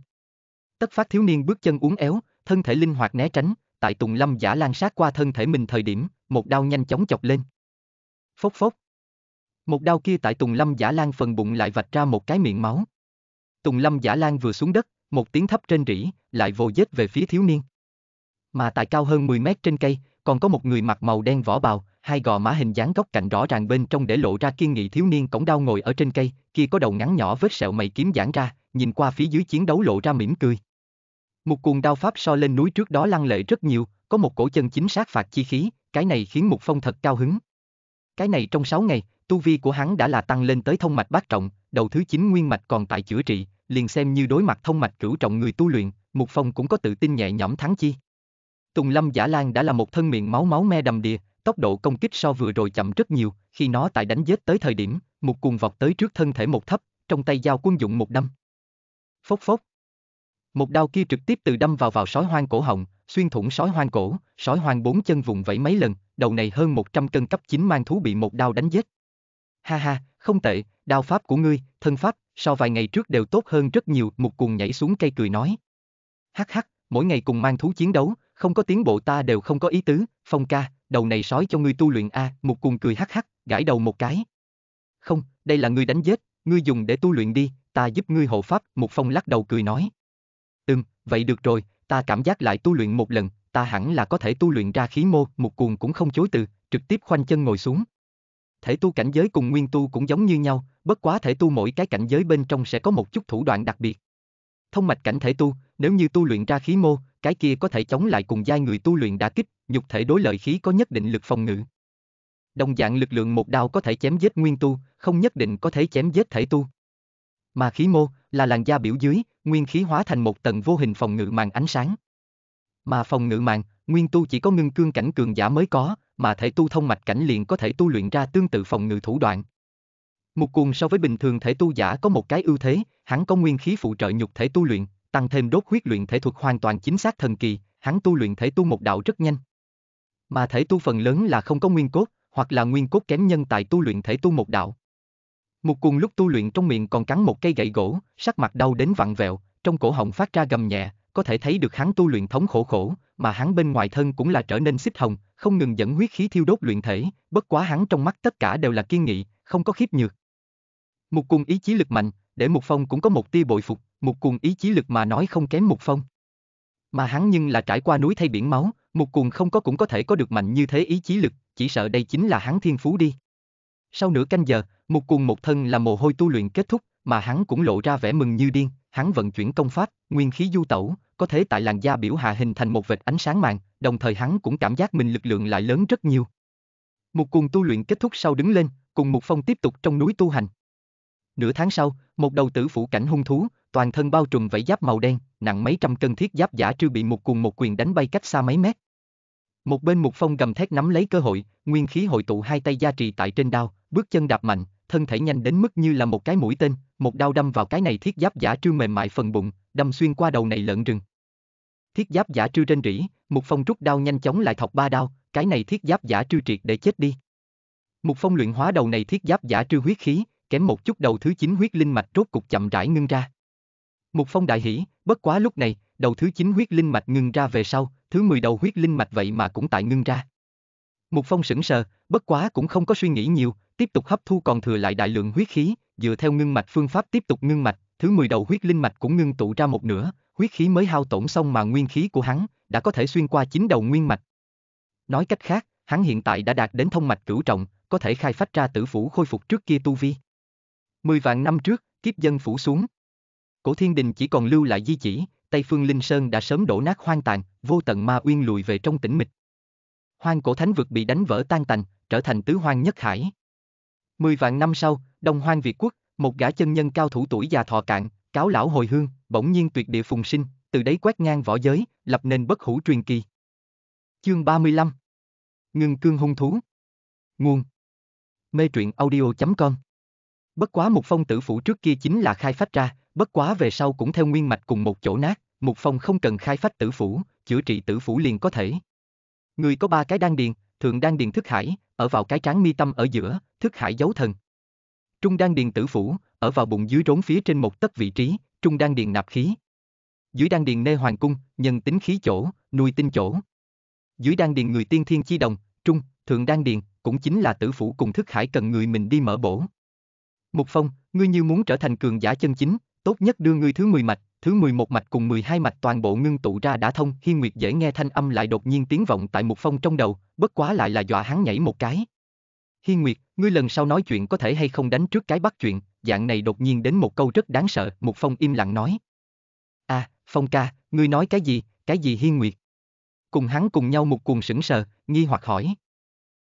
Speaker 1: Tất phát thiếu niên bước chân uốn éo, thân thể linh hoạt né tránh, tại Tùng Lâm giả lan sát qua thân thể mình thời điểm, một đao nhanh chóng chọc lên. Phốc phốc. Một đao kia tại Tùng Lâm giả lan phần bụng lại vạch ra một cái miệng máu. Tùng Lâm giả lan vừa xuống đất, một tiếng thấp trên rỉ, lại vồ dết về phía thiếu niên. Mà tại cao hơn 10 mét trên cây, còn có một người mặc màu đen vỏ bào, hai gò má hình dáng góc cạnh rõ ràng bên trong để lộ ra kiên nghị thiếu niên cổng đau ngồi ở trên cây, kia có đầu ngắn nhỏ vết sẹo mày kiếm giãn ra, nhìn qua phía dưới chiến đấu lộ ra mỉm cười. Một cuồng đao pháp so lên núi trước đó lăng lệ rất nhiều, có một cổ chân chính xác phạt chi khí, cái này khiến Mục Phong thật cao hứng. Cái này trong 6 ngày, tu vi của hắn đã là tăng lên tới thông mạch bát trọng, đầu thứ 9 nguyên mạch còn tại chữa trị, liền xem như đối mặt thông mạch cửu trọng người tu luyện, Mục Phong cũng có tự tin nhẹ nhõm thắng chi. Tùng Lâm Giả Lan đã là một thân miệng máu máu me đầm đìa, tốc độ công kích so vừa rồi chậm rất nhiều, khi nó tại đánh giết tới thời điểm, một cuồng vọt tới trước thân thể một thấp, trong tay dao quân dụng một đâm. Phốc phốc. Một đao kia trực tiếp từ đâm vào vào sói hoang cổ họng, xuyên thủng sói hoang cổ, sói hoang bốn chân vùng vẫy mấy lần, đầu này hơn 100 cân cấp 9 mang thú bị một đao đánh giết. Ha ha, không tệ, đao pháp của ngươi, thân pháp, so vài ngày trước đều tốt hơn rất nhiều, một cuồng nhảy xuống cây cười nói. Hắc hắc, mỗi ngày cùng mang thú chiến đấu, không có tiến bộ ta đều không có ý tứ, Phong ca, đầu này sói cho ngươi tu luyện a, à, một cuồng cười hắc hắc, gãi đầu một cái. Không, đây là ngươi đánh giết, ngươi dùng để tu luyện đi, ta giúp ngươi hộ pháp, một Phong lắc đầu cười nói. Ừm, vậy được rồi, ta cảm giác lại tu luyện một lần, ta hẳn là có thể tu luyện ra khí mô, một cuồng cũng không chối từ, trực tiếp khoanh chân ngồi xuống. Thể tu cảnh giới cùng nguyên tu cũng giống như nhau, bất quá thể tu mỗi cái cảnh giới bên trong sẽ có một chút thủ đoạn đặc biệt. Thông mạch cảnh thể tu, nếu như tu luyện ra khí mô, cái kia có thể chống lại cùng giai người tu luyện đã kích, nhục thể đối lợi khí có nhất định lực phòng ngự. Đồng dạng lực lượng một đao có thể chém giết nguyên tu, không nhất định có thể chém giết thể tu. Mà khí mô là làn da biểu dưới, nguyên khí hóa thành một tầng vô hình phòng ngự màn ánh sáng. Mà phòng ngự màn, nguyên tu chỉ có ngưng cương cảnh cường giả mới có, mà thể tu thông mạch cảnh liền có thể tu luyện ra tương tự phòng ngự thủ đoạn. Một cuồng so với bình thường thể tu giả có một cái ưu thế, hắn có nguyên khí phụ trợ nhục thể tu luyện, tăng thêm đốt huyết luyện thể thuật hoàn toàn chính xác thần kỳ, hắn tu luyện thể tu một đạo rất nhanh. Mà thể tu phần lớn là không có nguyên cốt, hoặc là nguyên cốt kém nhân tại tu luyện thể tu một đạo. Một cuồng lúc tu luyện trong miệng còn cắn một cây gậy gỗ, sắc mặt đau đến vặn vẹo, trong cổ họng phát ra gầm nhẹ, có thể thấy được hắn tu luyện thống khổ khổ, mà hắn bên ngoài thân cũng là trở nên xích hồng, không ngừng dẫn huyết khí thiêu đốt luyện thể, bất quá hắn trong mắt tất cả đều là kiên nghị, không có khiếp nhược. Một cùng ý chí lực mạnh, để một phong cũng có một tia bội phục, một cuồng ý chí lực mà nói không kém một phong. Mà hắn nhưng là trải qua núi thay biển máu, một cuồng không có cũng có thể có được mạnh như thế ý chí lực, chỉ sợ đây chính là hắn thiên phú đi. Sau nửa canh giờ, một cuồng một thân là mồ hôi tu luyện kết thúc, mà hắn cũng lộ ra vẻ mừng như điên, hắn vận chuyển công pháp, nguyên khí du tẩu, có thể tại làn da biểu hạ hình thành một vệt ánh sáng màng, đồng thời hắn cũng cảm giác mình lực lượng lại lớn rất nhiều. Một cuồng tu luyện kết thúc sau đứng lên, cùng một phong tiếp tục trong núi tu hành. Nửa tháng sau, một đầu tử phủ cảnh hung thú, toàn thân bao trùm vảy giáp màu đen, nặng mấy trăm cân thiết giáp giả trư bị một cuồng một quyền đánh bay cách xa mấy mét. Một bên một Phong gầm thét nắm lấy cơ hội, nguyên khí hội tụ hai tay gia trì tại trên đao, bước chân đạp mạnh, thân thể nhanh đến mức như là một cái mũi tên, một đao đâm vào cái này thiết giáp giả trư mềm mại phần bụng, đâm xuyên qua đầu này lợn rừng. Thiết giáp giả trư trên rỉ, một Phong rút đao nhanh chóng lại thọc ba đao, cái này thiết giáp giả trư triệt để chết đi. Một Phong luyện hóa đầu này thiết giáp giả trư huyết khí, kém một chút đầu thứ 9 huyết linh mạch rốt cục chậm rãi ngưng ra. Mục Phong đại hỉ, bất quá lúc này, đầu thứ 9 huyết linh mạch ngưng ra về sau, thứ 10 đầu huyết linh mạch vậy mà cũng tại ngưng ra. Mục Phong sững sờ, bất quá cũng không có suy nghĩ nhiều, tiếp tục hấp thu còn thừa lại đại lượng huyết khí, dựa theo ngưng mạch phương pháp tiếp tục ngưng mạch, thứ 10 đầu huyết linh mạch cũng ngưng tụ ra một nửa, huyết khí mới hao tổn xong mà nguyên khí của hắn đã có thể xuyên qua chín đầu nguyên mạch. Nói cách khác, hắn hiện tại đã đạt đến thông mạch cửu trọng, có thể khai phát ra tử phủ khôi phục trước kia tu vi. Mười vạn năm trước, kiếp dân phủ xuống. Cổ thiên đình chỉ còn lưu lại di chỉ, Tây Phương Linh Sơn đã sớm đổ nát hoang tàn, vô tận ma uyên lùi về trong tĩnh mịch. Hoang cổ thánh vực bị đánh vỡ tan tành, trở thành tứ hoang nhất hải. Mười vạn năm sau, Đông Hoang Việt Quốc, một gã chân nhân cao thủ tuổi già thọ cạn, cáo lão hồi hương, bỗng nhiên tuyệt địa phùng sinh, từ đấy quét ngang võ giới, lập nên bất hủ truyền kỳ. Chương 35 Ngưng cương hung thú Nguồn Mê truyện audio.com Bất quá một phong tử phủ trước kia chính là khai phách ra, bất quá về sau cũng theo nguyên mạch cùng một chỗ nát, một phong không cần khai phách tử phủ, chữa trị tử phủ liền có thể. Người có ba cái đan điền, thượng đan điền thức hải, ở vào cái trán mi tâm ở giữa, thức hải giấu thần. Trung đan điền tử phủ, ở vào bụng dưới rốn phía trên một tấc vị trí, trung đan điền nạp khí. Dưới đan điền nê hoàng cung, nhân tính khí chỗ, nuôi tinh chỗ. Dưới đan điền người tiên thiên chi đồng, trung, thượng đan điền, cũng chính là tử phủ cùng thức hải cần người mình đi mở bổ. Mục Phong, ngươi như muốn trở thành cường giả chân chính, tốt nhất đưa ngươi thứ 10 mạch, thứ 11 mạch cùng 12 mạch toàn bộ ngưng tụ ra đã thông. Hiên Nguyệt dễ nghe thanh âm lại đột nhiên tiếng vọng tại Mục Phong trong đầu, bất quá lại là dọa hắn nhảy một cái. Hiên Nguyệt, ngươi lần sau nói chuyện có thể hay không đánh trước cái bắt chuyện, dạng này đột nhiên đến một câu rất đáng sợ, Mục Phong im lặng nói. À, Phong ca, ngươi nói cái gì, cái gì Hiên Nguyệt? Cùng hắn cùng nhau một cuồng sững sờ, nghi hoặc hỏi.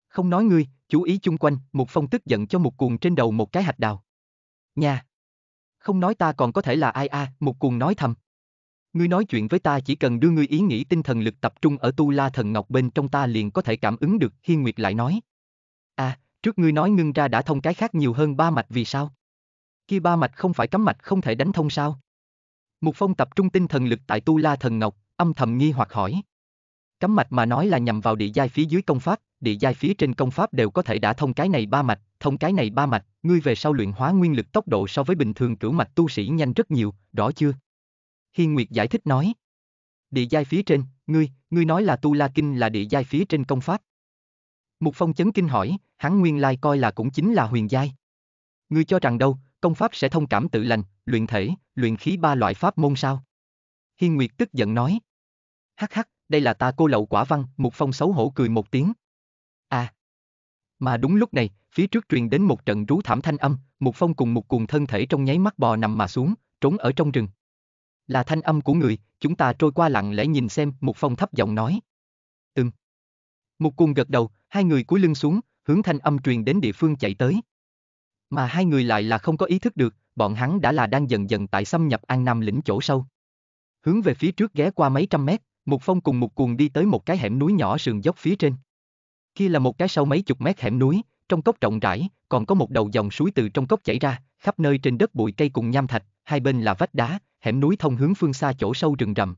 Speaker 1: Không nói ngươi, chú ý chung quanh, một phong tức giận cho một cuồng trên đầu một cái hạch đào. nha, Không nói ta còn có thể là ai a, à, một cuồng nói thầm. Ngươi nói chuyện với ta chỉ cần đưa ngươi ý nghĩ tinh thần lực tập trung ở tu la thần ngọc bên trong ta liền có thể cảm ứng được, Hiên Nguyệt lại nói. À, trước ngươi nói ngưng ra đã thông cái khác nhiều hơn ba mạch vì sao? Kia ba mạch không phải cấm mạch không thể đánh thông sao? Mục Phong tập trung tinh thần lực tại tu la thần ngọc, âm thầm nghi hoặc hỏi. Cấm mạch mà nói là nhằm vào địa giai phía dưới công pháp, địa giai phía trên công pháp đều có thể đã thông cái này ba mạch, thông cái này ba mạch, ngươi về sau luyện hóa nguyên lực tốc độ so với bình thường cửu mạch tu sĩ nhanh rất nhiều, rõ chưa? Hiên Nguyệt giải thích nói. Địa giai phía trên, ngươi, ngươi nói là tu la kinh là địa giai phía trên công pháp. Mục Phong chấn kinh hỏi, hắn nguyên lai coi là cũng chính là huyền giai. Ngươi cho rằng đâu, công pháp sẽ thông cảm tự lành, luyện thể, luyện khí ba loại pháp môn sao? Hiên Nguyệt tức giận nói. Hắc hắc, đây là ta cô lậu quả văn, Mục Phong xấu hổ cười một tiếng, mà đúng lúc này, phía trước truyền đến một trận rú thảm thanh âm, một Phong cùng một cuồng thân thể trong nháy mắt bò nằm mà xuống, trốn ở trong rừng. Là thanh âm của người, chúng ta trôi qua lặng lẽ nhìn xem, một Phong thấp giọng nói. Ừm. một cuồng gật đầu, hai người cúi lưng xuống, hướng thanh âm truyền đến địa phương chạy tới. Mà hai người lại là không có ý thức được, bọn hắn đã là đang dần dần tại xâm nhập An Nam lĩnh chỗ sâu. Hướng về phía trước ghé qua mấy trăm mét, một Phong cùng một Cuồng đi tới một cái hẻm núi nhỏ sườn dốc phía trên. Kia là một cái sâu mấy chục mét hẻm núi, trong cốc rộng rãi, còn có một đầu dòng suối từ trong cốc chảy ra, khắp nơi trên đất bụi cây cùng nham thạch, hai bên là vách đá, hẻm núi thông hướng phương xa chỗ sâu rừng rậm.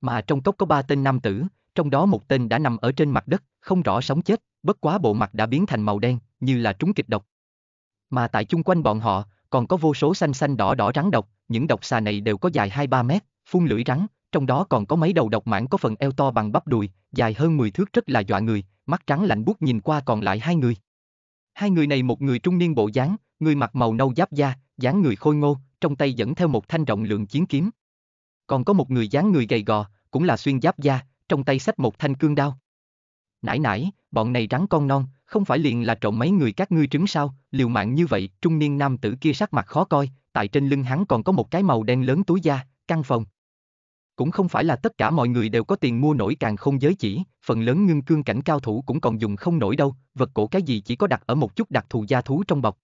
Speaker 1: Mà trong cốc có ba tên nam tử, trong đó một tên đã nằm ở trên mặt đất, không rõ sống chết, bất quá bộ mặt đã biến thành màu đen, như là trúng kịch độc. Mà tại chung quanh bọn họ, còn có vô số xanh xanh đỏ đỏ rắn độc, những độc xà này đều có dài 2-3 mét, phun lưỡi rắn, trong đó còn có mấy đầu độc mãng có phần eo to bằng bắp đùi, dài hơn 10 thước rất là dọa người, mắt trắng lạnh buốt nhìn qua còn lại hai người. Hai người này một người trung niên bộ dáng, người mặc màu nâu giáp da, dáng người khôi ngô, trong tay dẫn theo một thanh rộng lượng chiến kiếm. Còn có một người dáng người gầy gò, cũng là xuyên giáp da, trong tay xách một thanh cương đao. Nãy nãy, bọn này rắn con non, không phải liền là trộm mấy người các ngươi trứng sao, liều mạng như vậy, trung niên nam tử kia sắc mặt khó coi, tại trên lưng hắn còn có một cái màu đen lớn túi da, căn phòng, cũng không phải là tất cả mọi người đều có tiền mua nổi càng không giới chỉ, phần lớn ngưng cương cảnh cao thủ cũng còn dùng không nổi đâu, vật cổ cái gì chỉ có đặt ở một chút đặc thù gia thú trong bọc.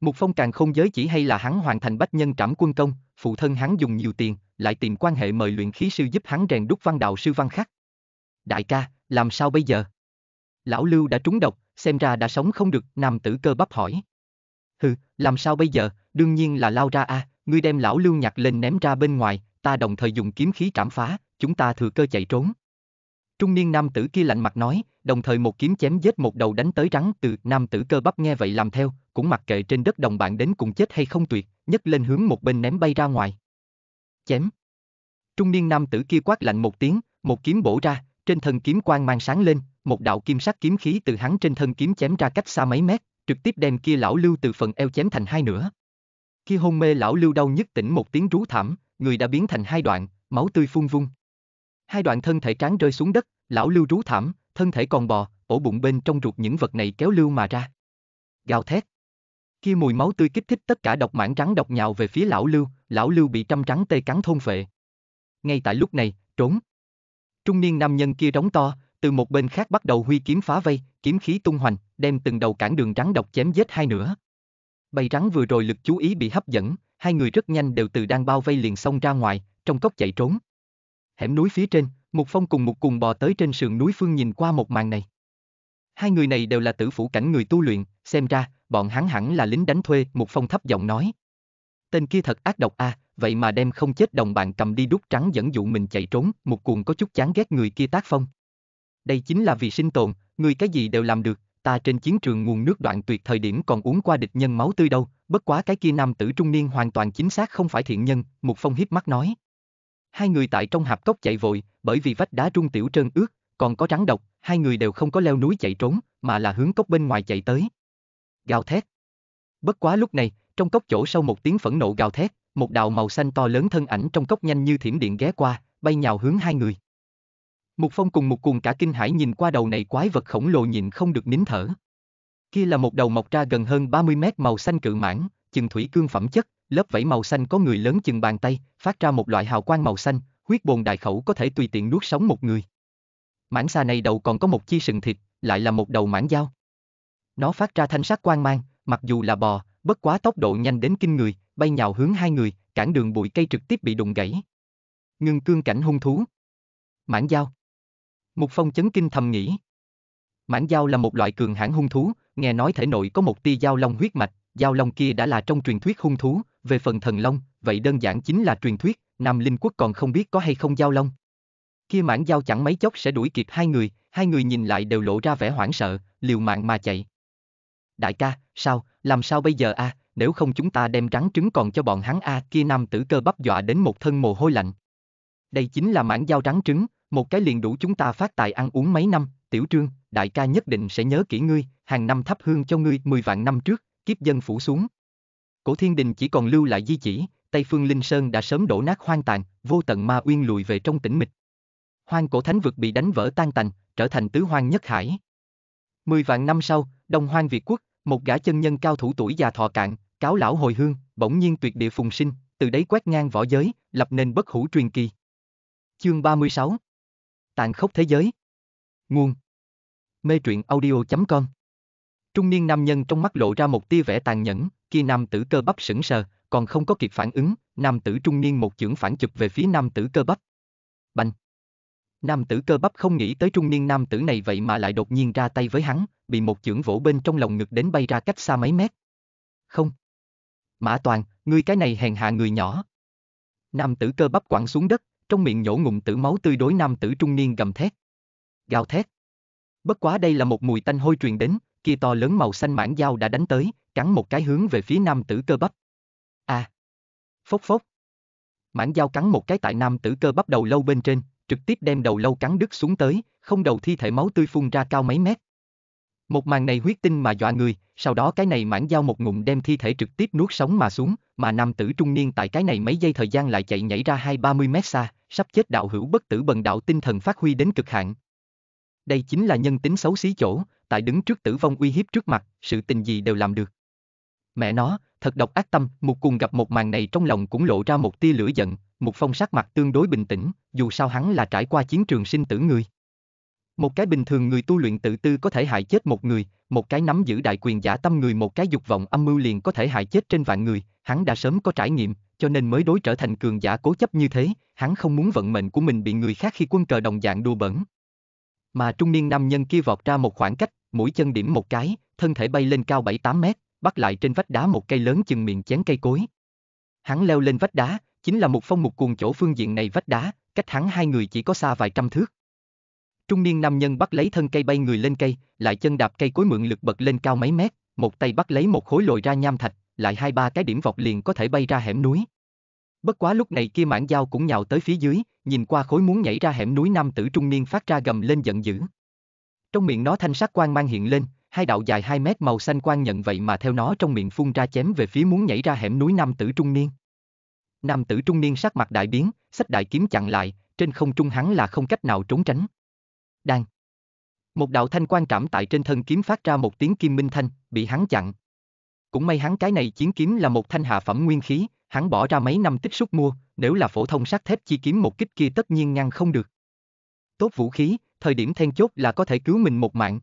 Speaker 1: Mục phong càng không giới chỉ hay là hắn hoàn thành bách nhân trảm quân công, phụ thân hắn dùng nhiều tiền, lại tìm quan hệ mời luyện khí sư giúp hắn rèn đúc văn đạo sư văn khắc. Đại ca, làm sao bây giờ? Lão Lưu đã trúng độc, xem ra đã sống không được, nam tử cơ bắp hỏi. Hừ, làm sao bây giờ, đương nhiên là lao ra a, à, ngươi đem lão Lưu nhặt lên ném ra bên ngoài, ta đồng thời dùng kiếm khí trảm phá, chúng ta thừa cơ chạy trốn. Trung niên nam tử kia lạnh mặt nói, đồng thời một kiếm chém giết một đầu đánh tới rắn từ nam tử cơ bắp nghe vậy làm theo, cũng mặc kệ trên đất đồng bạn đến cùng chết hay không tuyệt, nhấc lên hướng một bên ném bay ra ngoài. Chém. Trung niên nam tử kia quát lạnh một tiếng, một kiếm bổ ra, trên thân kiếm quang mang sáng lên, một đạo kim sắc kiếm khí từ hắn trên thân kiếm chém ra cách xa mấy mét, trực tiếp đem kia lão lưu từ phần eo chém thành hai nửa. Khi hôn mê lão lưu đau nhức tỉnh một tiếng rú thảm, người đã biến thành hai đoạn, máu tươi phun vung. Hai đoạn thân thể cán rơi xuống đất, lão lưu rú thảm, thân thể còn bò, ổ bụng bên trong ruột những vật này kéo lưu mà ra. Gào thét. Khi mùi máu tươi kích thích tất cả độc mãn trắng độc nhào về phía lão lưu, lão lưu bị trăm trắng tê cắn thôn phệ. Ngay tại lúc này, trốn. Trung niên nam nhân kia đóng to, từ một bên khác bắt đầu huy kiếm phá vây, kiếm khí tung hoành, đem từng đầu cản đường trắng độc chém giết hai nửa. Bầy rắn vừa rồi lực chú ý bị hấp dẫn, hai người rất nhanh đều từ đang bao vây liền xông ra ngoài, trong cốc chạy trốn. Hẻm núi phía trên, Mục Phong cùng một cùng bò tới trên sườn núi Phương nhìn qua một màn này. Hai người này đều là tử phủ cảnh người tu luyện, xem ra, bọn hắn hẳn là lính đánh thuê, Mục Phong thấp giọng nói. Tên kia thật ác độc a, à, vậy mà đem không chết đồng bạn cầm đi đút trắng dẫn dụ mình chạy trốn, Mục Cuồng có chút chán ghét người kia tác phong. Đây chính là vì sinh tồn, người cái gì đều làm được, ta trên chiến trường nguồn nước đoạn tuyệt thời điểm còn uống qua địch nhân máu tươi đâu, Bất quá cái kia nam tử trung niên hoàn toàn chính xác không phải thiện nhân, Mục Phong hiếp mắt nói. Hai người tại trong hạp cốc chạy vội, bởi vì vách đá trung tiểu trơn ướt, còn có rắn độc, hai người đều không có leo núi chạy trốn, mà là hướng cốc bên ngoài chạy tới. Gào thét. Bất quá lúc này, trong cốc chỗ sâu một tiếng phẫn nộ gào thét, một đạo màu xanh to lớn thân ảnh trong cốc nhanh như thiểm điện ghé qua, bay nhào hướng hai người. Mục Phong cùng một cuồng cả kinh hãi nhìn qua đầu này quái vật khổng lồ nhìn không được nín thở. Kia là một đầu mọc ra gần hơn 30 mét màu xanh cự mãn, chừng thủy cương phẩm chất, lớp vảy màu xanh có người lớn chừng bàn tay, phát ra một loại hào quang màu xanh, huyết bồn đại khẩu có thể tùy tiện nuốt sống một người. Mãn xà này đầu còn có một chi sừng thịt, lại là một đầu mãng dao. Nó phát ra thanh sắc quang mang, mặc dù là bò, bất quá tốc độ nhanh đến kinh người, bay nhào hướng hai người, cản đường bụi cây trực tiếp bị đụng gãy. Ngưng cương cảnh hung thú. Mãng dao. Mục Phong chấn kinh thầm nghĩ. Mãng dao là một loại cường hãn hung thú, nghe nói thể nội có một tia giao long huyết mạch, giao long kia đã là trong truyền thuyết hung thú, về phần thần long, vậy đơn giản chính là truyền thuyết, Nam Linh Quốc còn không biết có hay không giao long. Kia mãn giao chẳng mấy chốc sẽ đuổi kịp hai người, hai người nhìn lại đều lộ ra vẻ hoảng sợ, liều mạng mà chạy. Đại ca, sao, làm sao bây giờ a, à? nếu không chúng ta đem rắn trứng còn cho bọn hắn a, à? kia nam tử cơ bắp dọa đến một thân mồ hôi lạnh. Đây chính là mãn giao rắn trứng, một cái liền đủ chúng ta phát tài ăn uống mấy năm, Tiểu Trương, đại ca nhất định sẽ nhớ kỹ ngươi, hàng năm thắp hương cho ngươi 10 vạn năm trước, kiếp dân phủ xuống. Cổ Thiên Đình chỉ còn lưu lại di chỉ, Tây Phương Linh Sơn đã sớm đổ nát hoang tàn, vô tận ma uyên lùi về trong tĩnh mịch. Hoang cổ thánh vực bị đánh vỡ tan tành, trở thành tứ hoang nhất hải. Mười vạn năm sau, Đông Hoang Việt Quốc, một gã chân nhân cao thủ tuổi già thọ cạn, cáo lão hồi hương, bỗng nhiên tuyệt địa phùng sinh, từ đấy quét ngang võ giới, lập nên bất hủ truyền kỳ. Chương 36 Tàn khốc thế giới Nguồn Mê truyện audio.com Trung niên nam nhân trong mắt lộ ra một tia vẻ tàn nhẫn, khi nam tử cơ bắp sững sờ, còn không có kịp phản ứng, nam tử trung niên một chưởng phản chụp về phía nam tử cơ bắp. Bành! Nam tử cơ bắp không nghĩ tới trung niên nam tử này vậy mà lại đột nhiên ra tay với hắn, bị một chưởng vỗ bên trong lòng ngực đến bay ra cách xa mấy mét. Không! Mã Toàn, ngươi cái này hèn hạ người nhỏ. Nam tử cơ bắp quẳng xuống đất, trong miệng nhổ ngụm tử máu tươi đối nam tử trung niên gầm thét gào thét. Bất quá đây là một mùi tanh hôi truyền đến, kia to lớn màu xanh mãng dao đã đánh tới, cắn một cái hướng về phía nam tử cơ bắp. À! Phốc phốc! Mãng dao cắn một cái tại nam tử cơ bắp đầu lâu bên trên, trực tiếp đem đầu lâu cắn đứt xuống tới, không đầu thi thể máu tươi phun ra cao mấy mét. Một màn này huyết tinh mà dọa người, sau đó cái này mãn dao một ngụm đem thi thể trực tiếp nuốt sống mà xuống, mà nam tử trung niên tại cái này mấy giây thời gian lại chạy nhảy ra hai ba mươi mét xa, sắp chết đạo hữu bất tử bần đạo tinh thần phát huy đến cực hạn, đây chính là nhân tính xấu xí chỗ, tại đứng trước tử vong uy hiếp trước mặt, sự tình gì đều làm được. Mẹ nó, thật độc ác tâm, một cùng gặp một màn này trong lòng cũng lộ ra một tia lửa giận, một phong sắc mặt tương đối bình tĩnh, dù sao hắn là trải qua chiến trường sinh tử người. Một cái bình thường người tu luyện tự tư có thể hại chết một người, một cái nắm giữ đại quyền giả tâm người một cái dục vọng âm mưu liền có thể hại chết trên vạn người, hắn đã sớm có trải nghiệm, cho nên mới đối trở thành cường giả cố chấp như thế, hắn không muốn vận mệnh của mình bị người khác khi quân cờ đồng dạng đùa bẩn, mà trung niên nam nhân kia vọt ra một khoảng cách, mũi chân điểm một cái, thân thể bay lên cao 7-8 mét, bắt lại trên vách đá một cây lớn chừng miệng chén cây cối. Hắn leo lên vách đá, chính là một phong mục cuồng chỗ phương diện này vách đá, cách hắn hai người chỉ có xa vài trăm thước. Trung niên nam nhân bắt lấy thân cây bay người lên cây, lại chân đạp cây cối mượn lực bật lên cao mấy mét, một tay bắt lấy một khối lồi ra nham thạch, lại hai ba cái điểm vọt liền có thể bay ra hẻm núi. Bất quá lúc này kia mãn dao cũng nhào tới phía dưới, nhìn qua khối muốn nhảy ra hẻm núi nam tử trung niên phát ra gầm lên giận dữ. Trong miệng nó thanh sắc quang mang hiện lên, hai đạo dài 2 mét màu xanh quang nhận vậy mà theo nó trong miệng phun ra chém về phía muốn nhảy ra hẻm núi nam tử trung niên. Nam tử trung niên sắc mặt đại biến, sách đại kiếm chặn lại, trên không trung hắn là không cách nào trốn tránh. Đang. Một đạo thanh quang trảm tại trên thân kiếm phát ra một tiếng kim minh thanh, bị hắn chặn. Cũng may hắn cái này chiến kiếm là một thanh hạ phẩm nguyên khí, hắn bỏ ra mấy năm tích xúc mua, nếu là phổ thông sắt thép chi kiếm một kích kia tất nhiên ngăn không được. Tốt vũ khí, thời điểm then chốt là có thể cứu mình một mạng.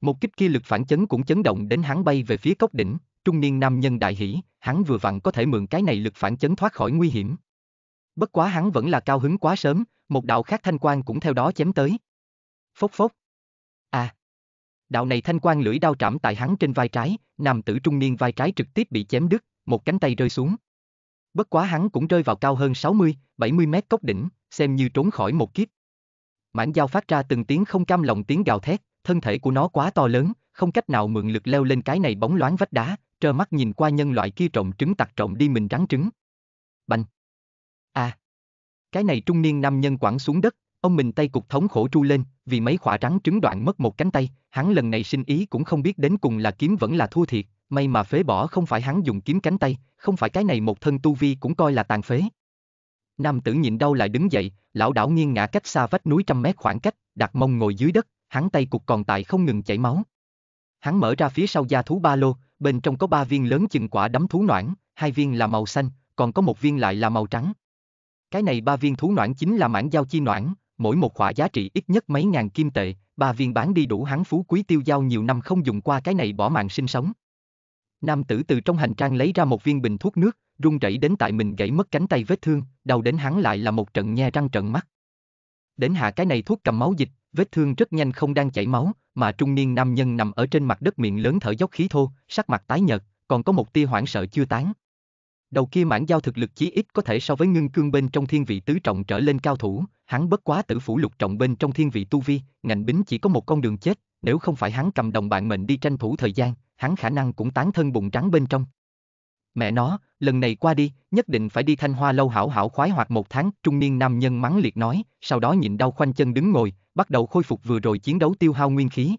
Speaker 1: Một kích kia lực phản chấn cũng chấn động đến hắn bay về phía cốc đỉnh, trung niên nam nhân đại hỉ, hắn vừa vặn có thể mượn cái này lực phản chấn thoát khỏi nguy hiểm. Bất quá hắn vẫn là cao hứng quá sớm, một đạo khác thanh quan cũng theo đó chém tới. Phốc phốc. À. Đạo này thanh quan lưỡi đao trảm tại hắn trên vai trái, nam tử trung niên vai trái trực tiếp bị chém đứt, một cánh tay rơi xuống. Bất quá hắn cũng rơi vào cao hơn 60, 70 mét cốc đỉnh, xem như trốn khỏi một kiếp. Mãn dao phát ra từng tiếng không cam lòng tiếng gào thét, thân thể của nó quá to lớn, không cách nào mượn lực leo lên cái này bóng loáng vách đá, trơ mắt nhìn qua nhân loại kia trộm trứng tặc trộm đi mình rắn trứng. Bành. À. Cái này trung niên nam nhân quẳng xuống đất, ông mình tay cục thống khổ tru lên, vì mấy khỏa rắn trứng đoạn mất một cánh tay, hắn lần này sinh ý cũng không biết đến cùng là kiếm vẫn là thua thiệt, may mà phế bỏ không phải hắn dùng kiếm cánh tay, không phải cái này một thân tu vi cũng coi là tàn phế. Nam tử nhịn đau lại đứng dậy, lão đảo nghiêng ngã cách xa vách núi trăm mét khoảng cách, đặt mông ngồi dưới đất, hắn tay cục còn tại không ngừng chảy máu. Hắn mở ra phía sau da thú ba lô, bên trong có ba viên lớn chừng quả đấm thú noãn, hai viên là màu xanh, còn có một viên lại là màu trắng. Cái này ba viên thú noãn chính là mãn giao chi noãn, mỗi một khỏa giá trị ít nhất mấy ngàn kim tệ, ba viên bán đi đủ hắn phú quý tiêu giao nhiều năm không dùng qua cái này bỏ mạng sinh sống. Nam tử từ trong hành trang lấy ra một viên bình thuốc nước, run rẩy đến tại mình gãy mất cánh tay vết thương, đau đến hắn lại là một trận nhe răng trận mắt. Đến hạ cái này thuốc cầm máu dịch, vết thương rất nhanh không đang chảy máu, mà trung niên nam nhân nằm ở trên mặt đất miệng lớn thở dốc khí thô, sắc mặt tái nhợt, còn có một tia hoảng sợ chưa tán. Đầu kia mãn giao thực lực chí ít có thể so với ngưng cương bên trong thiên vị tứ trọng trở lên cao thủ, hắn bất quá tử phủ lục trọng bên trong thiên vị tu vi, ngành bính chỉ có một con đường chết, nếu không phải hắn cầm đồng bạn mình đi tranh thủ thời gian, hắn khả năng cũng tán thân bụng trắng bên trong. Mẹ nó, lần này qua đi, nhất định phải đi thanh hoa lâu hảo hảo khoái hoạt một tháng, trung niên nam nhân mắng liệt nói, sau đó nhịn đau khoanh chân đứng ngồi, bắt đầu khôi phục vừa rồi chiến đấu tiêu hao nguyên khí.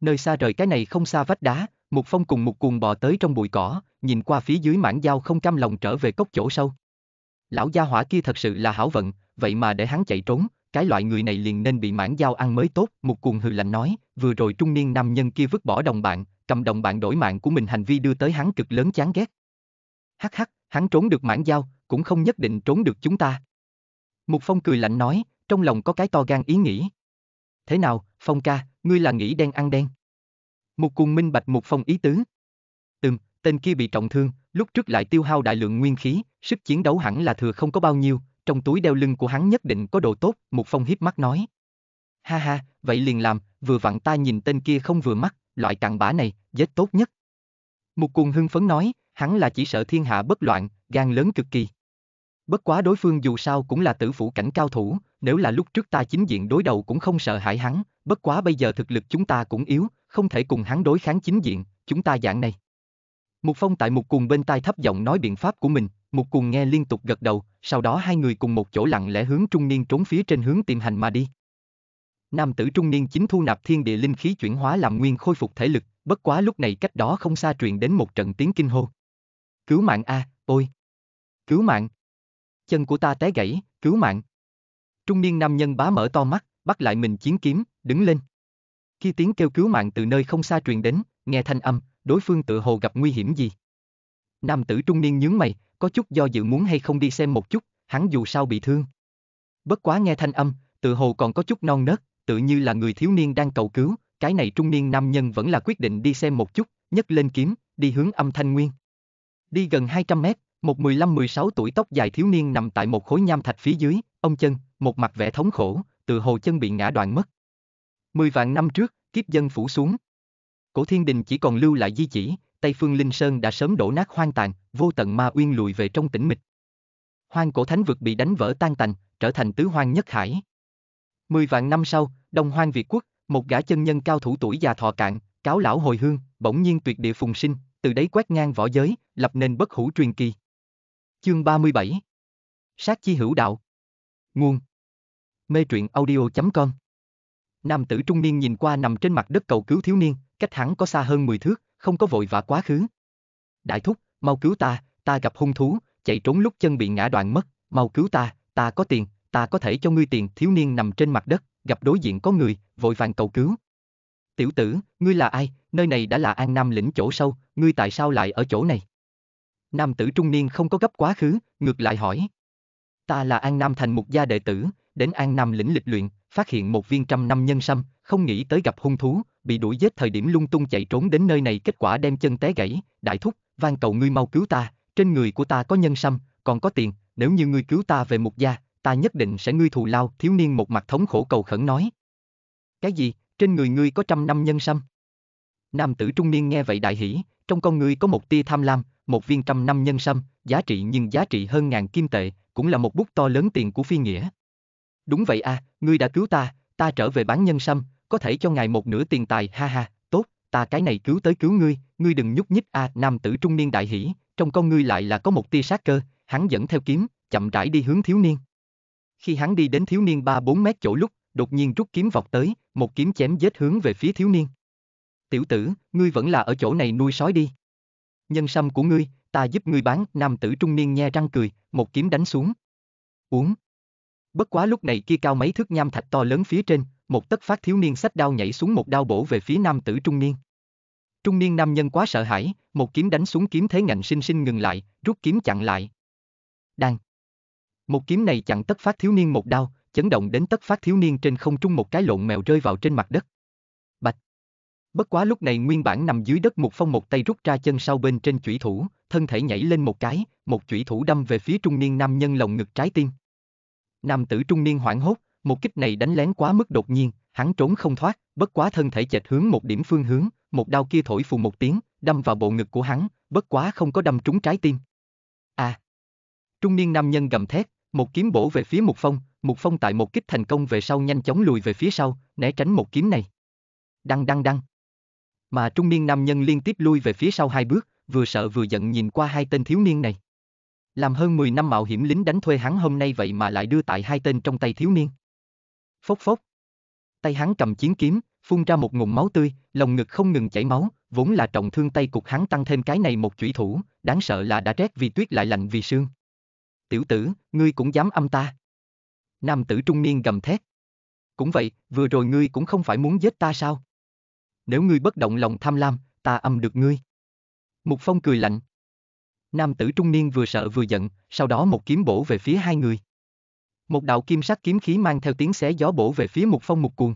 Speaker 1: Nơi xa rời cái này không xa vách đá, một phong cùng một cuồng bò tới trong bụi cỏ, nhìn qua phía dưới mảng dao không cam lòng trở về cốc chỗ sâu. Lão gia hỏa kia thật sự là hảo vận, vậy mà để hắn chạy trốn, cái loại người này liền nên bị mảng dao ăn mới tốt, một cuồng hừ lạnh nói, vừa rồi trung niên nam nhân kia vứt bỏ đồng bạn, cầm đồng bạn đổi mạng của mình hành vi đưa tới hắn cực lớn chán ghét. Hắc hắc, hắn trốn được mãn giao, cũng không nhất định trốn được chúng ta. Mục Phong cười lạnh nói, trong lòng có cái to gan ý nghĩ. Thế nào, Phong ca, ngươi là nghĩ đen ăn đen. Mục cùng minh bạch Mục Phong ý tứ. Ừm, tên kia bị trọng thương, lúc trước lại tiêu hao đại lượng nguyên khí, sức chiến đấu hẳn là thừa không có bao nhiêu, trong túi đeo lưng của hắn nhất định có đồ tốt, Mục Phong hiếp mắt nói. Ha ha, vậy liền làm, vừa vặn ta nhìn tên kia không vừa mắt, loại cặn bã này, giết tốt nhất. Mục cuồng hưng phấn nói, hắn là chỉ sợ thiên hạ bất loạn, gan lớn cực kỳ. Bất quá đối phương dù sao cũng là tử phủ cảnh cao thủ, nếu là lúc trước ta chính diện đối đầu cũng không sợ hãi hắn, bất quá bây giờ thực lực chúng ta cũng yếu, không thể cùng hắn đối kháng chính diện, chúng ta dạng này. Mục Phong tại Mục Cùng bên tai thấp giọng nói biện pháp của mình, Mục Cùng nghe liên tục gật đầu, sau đó hai người cùng một chỗ lặng lẽ hướng trung niên trốn phía trên hướng tìm hành mà đi nam tử trung niên chính thu nạp thiên địa linh khí chuyển hóa làm nguyên khôi phục thể lực, bất quá lúc này cách đó không xa truyền đến một trận tiếng kinh hô. Cứu mạng a, à, ôi! Cứu mạng! Chân của ta té gãy, cứu mạng! Trung niên nam nhân bá mở to mắt, bắt lại mình chiến kiếm, đứng lên. Khi tiếng kêu cứu mạng từ nơi không xa truyền đến, nghe thanh âm, đối phương tự hồ gặp nguy hiểm gì. Nam tử trung niên nhướng mày, có chút do dự muốn hay không đi xem một chút, hắn dù sao bị thương. Bất quá nghe thanh âm, tự hồ còn có chút non nớt, tự như là người thiếu niên đang cầu cứu, cái này trung niên nam nhân vẫn là quyết định đi xem một chút, nhấc lên kiếm, đi hướng âm thanh nguyên. Đi gần 200 mét, một 15-16 tuổi tóc dài thiếu niên nằm tại một khối nham thạch phía dưới, ông chân, một mặt vẻ thống khổ, từ hồ chân bị ngã đoạn mất. Mười vạn năm trước, kiếp dân phủ xuống. Cổ thiên đình chỉ còn lưu lại di chỉ, Tây Phương Linh Sơn đã sớm đổ nát hoang tàn, vô tận ma uyên lùi về trong tĩnh mịch. Hoang cổ thánh vực bị đánh vỡ tan tành, trở thành tứ hoang nhất hải. Mười vạn năm sau, Đông Hoang Việt Quốc, một gã chân nhân cao thủ tuổi già thọ cạn, cáo lão hồi hương, bỗng nhiên tuyệt địa phùng sinh, từ đấy quét ngang võ giới, lập nên bất hủ truyền kỳ. Chương 37 Sát chi hữu đạo Nguồn Mê truyện audio.com Nam tử trung niên nhìn qua nằm trên mặt đất cầu cứu thiếu niên, cách hắn có xa hơn 10 thước, không có vội vã quá khứ. Đại thúc, mau cứu ta, ta gặp hung thú, chạy trốn lúc chân bị ngã đoạn mất, mau cứu ta, ta có tiền, ta có thể cho ngươi tiền, thiếu niên nằm trên mặt đất, gặp đối diện có người, vội vàng cầu cứu. Tiểu tử, ngươi là ai, nơi này đã là An Nam lĩnh chỗ sâu, ngươi tại sao lại ở chỗ này? Nam tử trung niên không có gấp quá khứ, ngược lại hỏi. Ta là An Nam thành một gia đệ tử, đến An Nam lĩnh lịch luyện, phát hiện một viên trăm năm nhân sâm, không nghĩ tới gặp hung thú, bị đuổi giết thời điểm lung tung chạy trốn đến nơi này kết quả đem chân té gãy, đại thúc, van cầu ngươi mau cứu ta, trên người của ta có nhân sâm, còn có tiền, nếu như ngươi cứu ta về một gia, ta nhất định sẽ ngươi thù lao, thiếu niên một mặt thống khổ cầu khẩn nói. Cái gì, trên người ngươi có trăm năm nhân sâm? Nam tử trung niên nghe vậy đại hỉ, trong con ngươi có một tia tham lam, một viên trăm năm nhân sâm, giá trị nhưng giá trị hơn ngàn kim tệ, cũng là một bút to lớn tiền của phi nghĩa. Đúng vậy à, ngươi đã cứu ta, ta trở về bán nhân sâm, có thể cho ngài một nửa tiền tài, ha ha, tốt, ta cái này cứu tới cứu ngươi, ngươi đừng nhúc nhích a à, nam tử trung niên đại hỉ, trong con ngươi lại là có một tia sát cơ, hắn dẫn theo kiếm, chậm rãi đi hướng thiếu niên. Khi hắn đi đến thiếu niên ba bốn mét chỗ lúc, đột nhiên rút kiếm vọt tới, một kiếm chém giết hướng về phía thiếu niên. Tiểu tử, ngươi vẫn là ở chỗ này nuôi sói đi. Nhân sâm của ngươi, ta giúp ngươi bán, nam tử trung niên nhe răng cười, một kiếm đánh xuống. Uống. Bất quá lúc này kia cao mấy thước nham thạch to lớn phía trên, một tất phát thiếu niên sách đao nhảy xuống một đao bổ về phía nam tử trung niên. Trung niên nam nhân quá sợ hãi, một kiếm đánh xuống kiếm thế ngạnh sinh sinh ngừng lại, rút kiếm chặn lại. Đang. Một kiếm này chặn tất phát thiếu niên một đao, chấn động đến tất phát thiếu niên trên không trung một cái lộn mèo rơi vào trên mặt đất. Bạch. Bất quá lúc này nguyên bản nằm dưới đất một phong một tay rút ra chân sau bên trên chủy thủ, thân thể nhảy lên một cái, một chủy thủ đâm về phía trung niên nam nhân lồng ngực trái tim. Nam tử trung niên hoảng hốt, một kích này đánh lén quá mức đột nhiên, hắn trốn không thoát, bất quá thân thể chệch hướng một điểm phương hướng, một đao kia thổi phù một tiếng, đâm vào bộ ngực của hắn, bất quá không có đâm trúng trái tim. À! Trung niên nam nhân gầm thét, một kiếm bổ về phía Mục Phong, Mục Phong tại một kích thành công về sau nhanh chóng lùi về phía sau, né tránh một kiếm này. Đăng đăng đăng. Mà trung niên nam nhân liên tiếp lui về phía sau hai bước, vừa sợ vừa giận nhìn qua hai tên thiếu niên này. Làm hơn 10 năm mạo hiểm lính đánh thuê hắn hôm nay vậy mà lại đưa tại hai tên trong tay thiếu niên. Phốc phốc. Tay hắn cầm chiến kiếm, phun ra một ngụm máu tươi, lồng ngực không ngừng chảy máu, vốn là trọng thương tay cục hắn tăng thêm cái này một chủy thủ, đáng sợ là đã rét vì tuyết lại lạnh vì sương tiểu tử, ngươi cũng dám âm ta. Nam tử trung niên gầm thét. Cũng vậy, vừa rồi ngươi cũng không phải muốn giết ta sao? Nếu ngươi bất động lòng tham lam, ta âm được ngươi. Mục Phong cười lạnh. Nam tử trung niên vừa sợ vừa giận, sau đó một kiếm bổ về phía hai người. Một đạo kim sắc kiếm khí mang theo tiếng xé gió bổ về phía Mục Phong Mục Cuồng.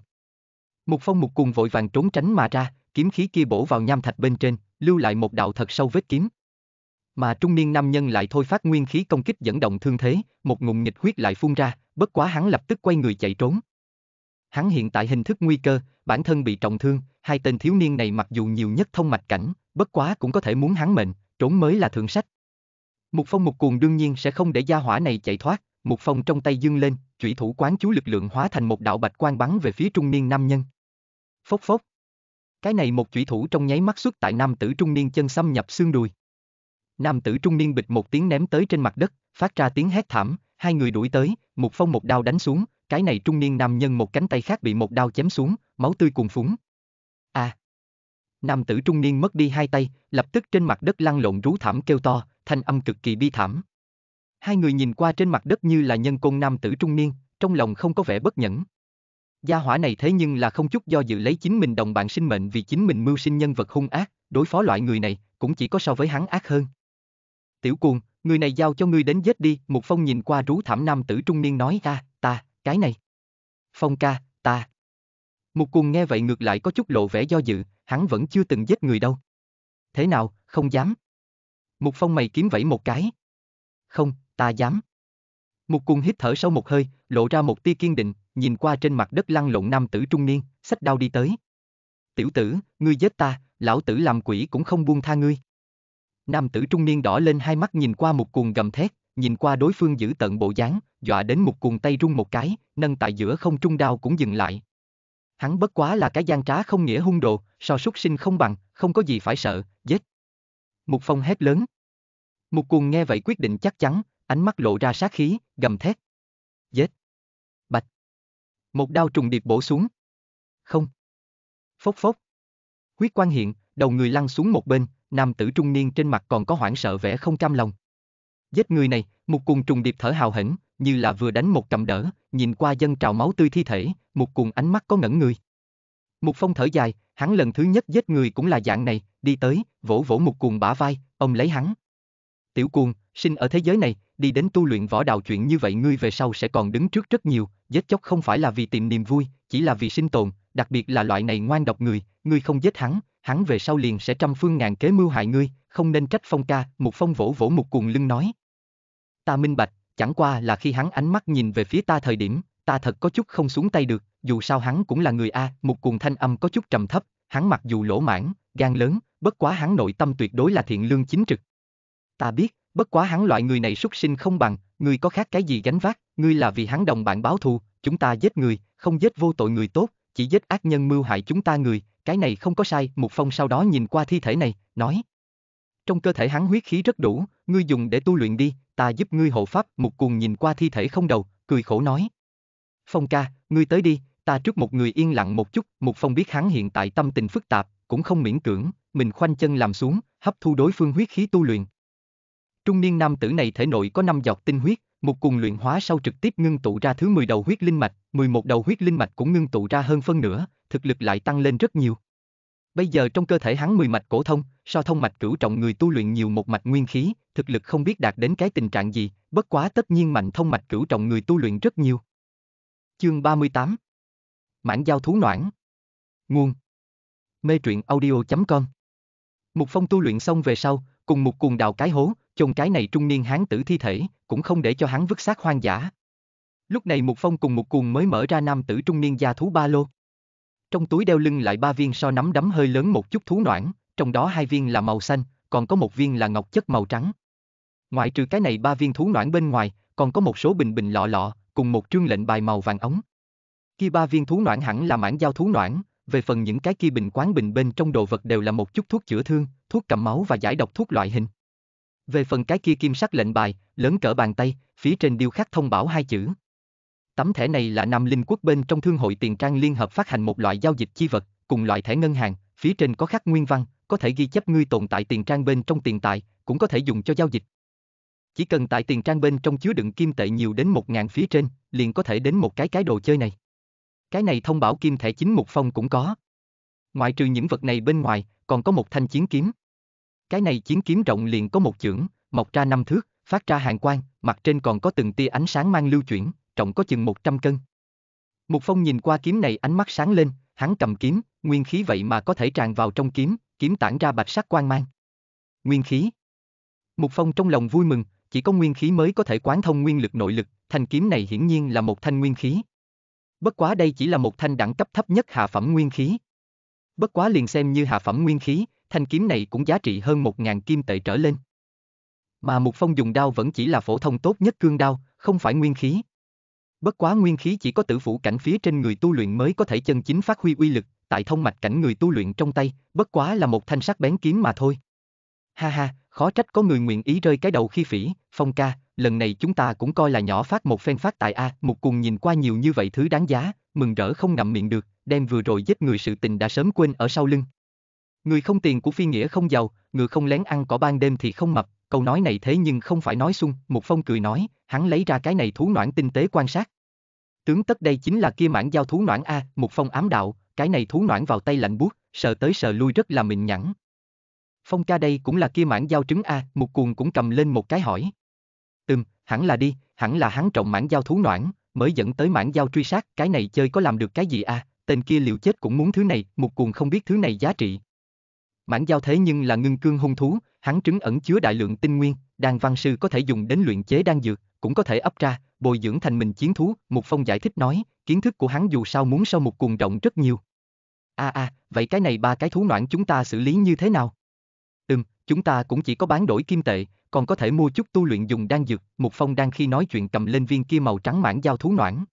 Speaker 1: Mục Phong Mục Cuồng vội vàng trốn tránh mà ra, kiếm khí kia bổ vào nham thạch bên trên, lưu lại một đạo thật sâu vết kiếm mà trung niên nam nhân lại thôi phát nguyên khí công kích dẫn động thương thế, một ngụm nghịch huyết lại phun ra, bất quá hắn lập tức quay người chạy trốn. Hắn hiện tại hình thức nguy cơ, bản thân bị trọng thương, hai tên thiếu niên này mặc dù nhiều nhất thông mạch cảnh, bất quá cũng có thể muốn hắn mệnh, trốn mới là thượng sách. Mục Phong một cuồng đương nhiên sẽ không để gia hỏa này chạy thoát, Mục Phong trong tay dương lên, chủy thủ quán chú lực lượng hóa thành một đạo bạch quang bắn về phía trung niên nam nhân. Phốc phốc. Cái này một chủy thủ trong nháy mắt xuất tại nam tử trung niên chân xâm nhập xương đùi. Nam tử trung niên bịch một tiếng ném tới trên mặt đất, phát ra tiếng hét thảm, hai người đuổi tới, một phong một đao đánh xuống, cái này trung niên nam nhân một cánh tay khác bị một đao chém xuống, máu tươi cùng phúng. A. À. Nam tử trung niên mất đi hai tay, lập tức trên mặt đất lăn lộn rú thảm kêu to, thanh âm cực kỳ bi thảm. Hai người nhìn qua trên mặt đất như là nhân côn nam tử trung niên, trong lòng không có vẻ bất nhẫn. Gia hỏa này thế nhưng là không chút do dự lấy chính mình đồng bạn sinh mệnh vì chính mình mưu sinh nhân vật hung ác, đối phó loại người này, cũng chỉ có so với hắn ác hơn tiểu cuồng, người này giao cho ngươi đến giết đi, một phong nhìn qua rú thảm nam tử trung niên nói ra, ta, cái này. Phong ca, ta. Một cuồng nghe vậy ngược lại có chút lộ vẻ do dự, hắn vẫn chưa từng giết người đâu. Thế nào, không dám. Một phong mày kiếm vẫy một cái. Không, ta dám. Một cuồng hít thở sâu một hơi, lộ ra một tia kiên định, nhìn qua trên mặt đất lăn lộn nam tử trung niên, sách đau đi tới. Tiểu tử, ngươi giết ta, lão tử làm quỷ cũng không buông tha ngươi. Nam tử trung niên đỏ lên hai mắt nhìn qua một cuồng gầm thét, nhìn qua đối phương giữ tận bộ dáng, dọa đến một cuồng tay rung một cái, nâng tại giữa không trung đao cũng dừng lại. Hắn bất quá là cái gian trá không nghĩa hung đồ, so súc sinh không bằng, không có gì phải sợ, giết. Mục phong hét lớn. Mục cuồng nghe vậy quyết định chắc chắn, ánh mắt lộ ra sát khí, gầm thét. Giết. Bạch. Một đao trùng điệp bổ xuống. Không. Phốc phốc. Huyết quan hiện, đầu người lăn xuống một bên, nam tử trung niên trên mặt còn có hoảng sợ vẻ không cam lòng. Giết người này, một cùng trùng điệp thở hào hững, như là vừa đánh một cầm đỡ, nhìn qua dân trào máu tươi thi thể, một cùng ánh mắt có ngẩn người. Một phong thở dài, hắn lần thứ nhất giết người cũng là dạng này, đi tới, vỗ vỗ một cuồng bả vai, ông lấy hắn. Tiểu cuồng, sinh ở thế giới này, đi đến tu luyện võ đạo chuyện như vậy ngươi về sau sẽ còn đứng trước rất nhiều, giết chóc không phải là vì tìm niềm vui, chỉ là vì sinh tồn, đặc biệt là loại này ngoan độc người, ngươi không giết hắn, hắn về sau liền sẽ trăm phương ngàn kế mưu hại ngươi, không nên trách Phong ca, Một Phong vỗ vỗ một cuồng lưng nói. Ta minh bạch, chẳng qua là khi hắn ánh mắt nhìn về phía ta thời điểm, ta thật có chút không xuống tay được, dù sao hắn cũng là người A, một cuồng thanh âm có chút trầm thấp, hắn mặc dù lỗ mãn, gan lớn, bất quá hắn nội tâm tuyệt đối là thiện lương chính trực. Ta biết, bất quá hắn loại người này xuất sinh không bằng, ngươi có khác cái gì gánh vác, ngươi là vì hắn đồng bạn báo thù, chúng ta giết người, không giết vô tội người tốt, chỉ giết ác nhân mưu hại chúng ta người, cái này không có sai, Mục Phong sau đó nhìn qua thi thể này, nói. Trong cơ thể hắn huyết khí rất đủ, ngươi dùng để tu luyện đi, ta giúp ngươi hộ pháp, Mục Cuồng nhìn qua thi thể không đầu, cười khổ nói. Phong ca, ngươi tới đi, ta trước một người yên lặng một chút, Mục Phong biết hắn hiện tại tâm tình phức tạp, cũng không miễn cưỡng, mình khoanh chân làm xuống, hấp thu đối phương huyết khí tu luyện. Trung niên nam tử này thể nội có năm giọt tinh huyết, một cùng luyện hóa sau trực tiếp ngưng tụ ra thứ 10 đầu huyết linh mạch, 11 đầu huyết linh mạch cũng ngưng tụ ra hơn phân nửa, thực lực lại tăng lên rất nhiều. Bây giờ trong cơ thể hắn 10 mạch cổ thông, so thông mạch cửu trọng người tu luyện nhiều một mạch nguyên khí, thực lực không biết đạt đến cái tình trạng gì, bất quá tất nhiên mạnh thông mạch cửu trọng người tu luyện rất nhiều. Chương 38 Mãn giao thú noãn Nguồn Mê truyện audio.com Một phong tu luyện xong về sau, cùng một cuồng đào cái hố, chôn cái này trung niên hán tử thi thể, cũng không để cho hắn vứt xác hoang dã. Lúc này một Phong cùng một cuồng mới mở ra nam tử trung niên gia thú ba lô. Trong túi đeo lưng lại ba viên so nắm đấm hơi lớn một chút thú noãn, trong đó hai viên là màu xanh, còn có một viên là ngọc chất màu trắng. Ngoại trừ cái này ba viên thú noãn bên ngoài, còn có một số bình bình lọ lọ, cùng một trương lệnh bài màu vàng ống. Kia ba viên thú noãn hẳn là mãn giao thú noãn, về phần những cái kia bình quán bình bên trong đồ vật đều là một chút thuốc chữa thương, thuốc cầm máu và giải độc thuốc loại hình. Về phần cái kia kim sắc lệnh bài, lớn cỡ bàn tay, phía trên điêu khắc thông báo hai chữ. Tấm thẻ này là Nam Linh Quốc bên trong Thương hội Tiền Trang Liên Hợp phát hành một loại giao dịch chi vật, cùng loại thẻ ngân hàng, phía trên có khắc nguyên văn, có thể ghi chép ngươi tồn tại tiền trang bên trong tiền tài, cũng có thể dùng cho giao dịch. Chỉ cần tại tiền trang bên trong chứa đựng kim tệ nhiều đến một ngàn phía trên, liền có thể đến một cái cái đồ chơi này. Cái này thông báo kim thẻ chính một phong cũng có. Ngoại trừ những vật này bên ngoài, còn có một thanh chiến kiếm. Cái này chiến kiếm rộng liền có một chưởng, mọc ra năm thước, phát ra hàng quang, mặt trên còn có từng tia ánh sáng mang lưu chuyển, trọng có chừng 100 cân. Mục Phong nhìn qua kiếm này ánh mắt sáng lên, hắn cầm kiếm, nguyên khí vậy mà có thể tràn vào trong kiếm, kiếm tản ra bạch sắc quang mang. Nguyên khí. Mục Phong trong lòng vui mừng, chỉ có nguyên khí mới có thể quán thông nguyên lực nội lực, thanh kiếm này hiển nhiên là một thanh nguyên khí. Bất quá đây chỉ là một thanh đẳng cấp thấp nhất hạ phẩm nguyên khí. Bất quá liền xem như hạ phẩm nguyên khí, thanh kiếm này cũng giá trị hơn 1.000 kim tệ trở lên. Mà Mục Phong dùng đao vẫn chỉ là phổ thông tốt nhất cương đao, không phải nguyên khí. Bất quá nguyên khí chỉ có tử phủ cảnh phía trên người tu luyện mới có thể chân chính phát huy uy lực, tại thông mạch cảnh người tu luyện trong tay, bất quá là một thanh sắc bén kiếm mà thôi. Ha ha, khó trách có người nguyện ý rơi cái đầu khi phỉ, Phong ca, lần này chúng ta cũng coi là nhỏ phát một phen phát tại A, một cùng nhìn qua nhiều như vậy thứ đáng giá, mừng rỡ không ngậm miệng được, đem vừa rồi giết người sự tình đã sớm quên ở sau lưng, Người không tiền của phi nghĩa không giàu, người không lén ăn cỏ ban đêm thì không mập, câu nói này thế nhưng không phải nói xung, Mục Phong cười nói, hắn lấy ra cái này thú noãn tinh tế quan sát. Tướng tất đây chính là kia mãn giao thú noãn A, Mục Phong ám đạo, cái này thú noãn vào tay lạnh buốt, sợ tới sợ lui rất là mình nhẵn. Phong ca đây cũng là kia mãn giao trứng A, Mục Cuồng cũng cầm lên một cái hỏi. Ừm, hẳn là đi, hẳn là hắn trọng mãn giao thú noãn, mới dẫn tới mãn giao truy sát, cái này chơi có làm được cái gì A, tên kia liều chết cũng muốn thứ này, Mục Cuồng không biết thứ này giá trị, Mãn giao thế nhưng là ngưng cương hung thú, hắn trứng ẩn chứa đại lượng tinh nguyên, đan văn sư có thể dùng đến luyện chế đan dược, cũng có thể ấp ra, bồi dưỡng thành mình chiến thú, Mục Phong giải thích nói, kiến thức của hắn dù sao muốn sau một cuồng động rất nhiều. A à, a, à, vậy cái này ba cái thú noãn chúng ta xử lý như thế nào? Ừm, chúng ta cũng chỉ có bán đổi kim tệ, còn có thể mua chút tu luyện dùng đan dược, Mục Phong đang khi nói chuyện cầm lên viên kia màu trắng mãn giao thú noãn.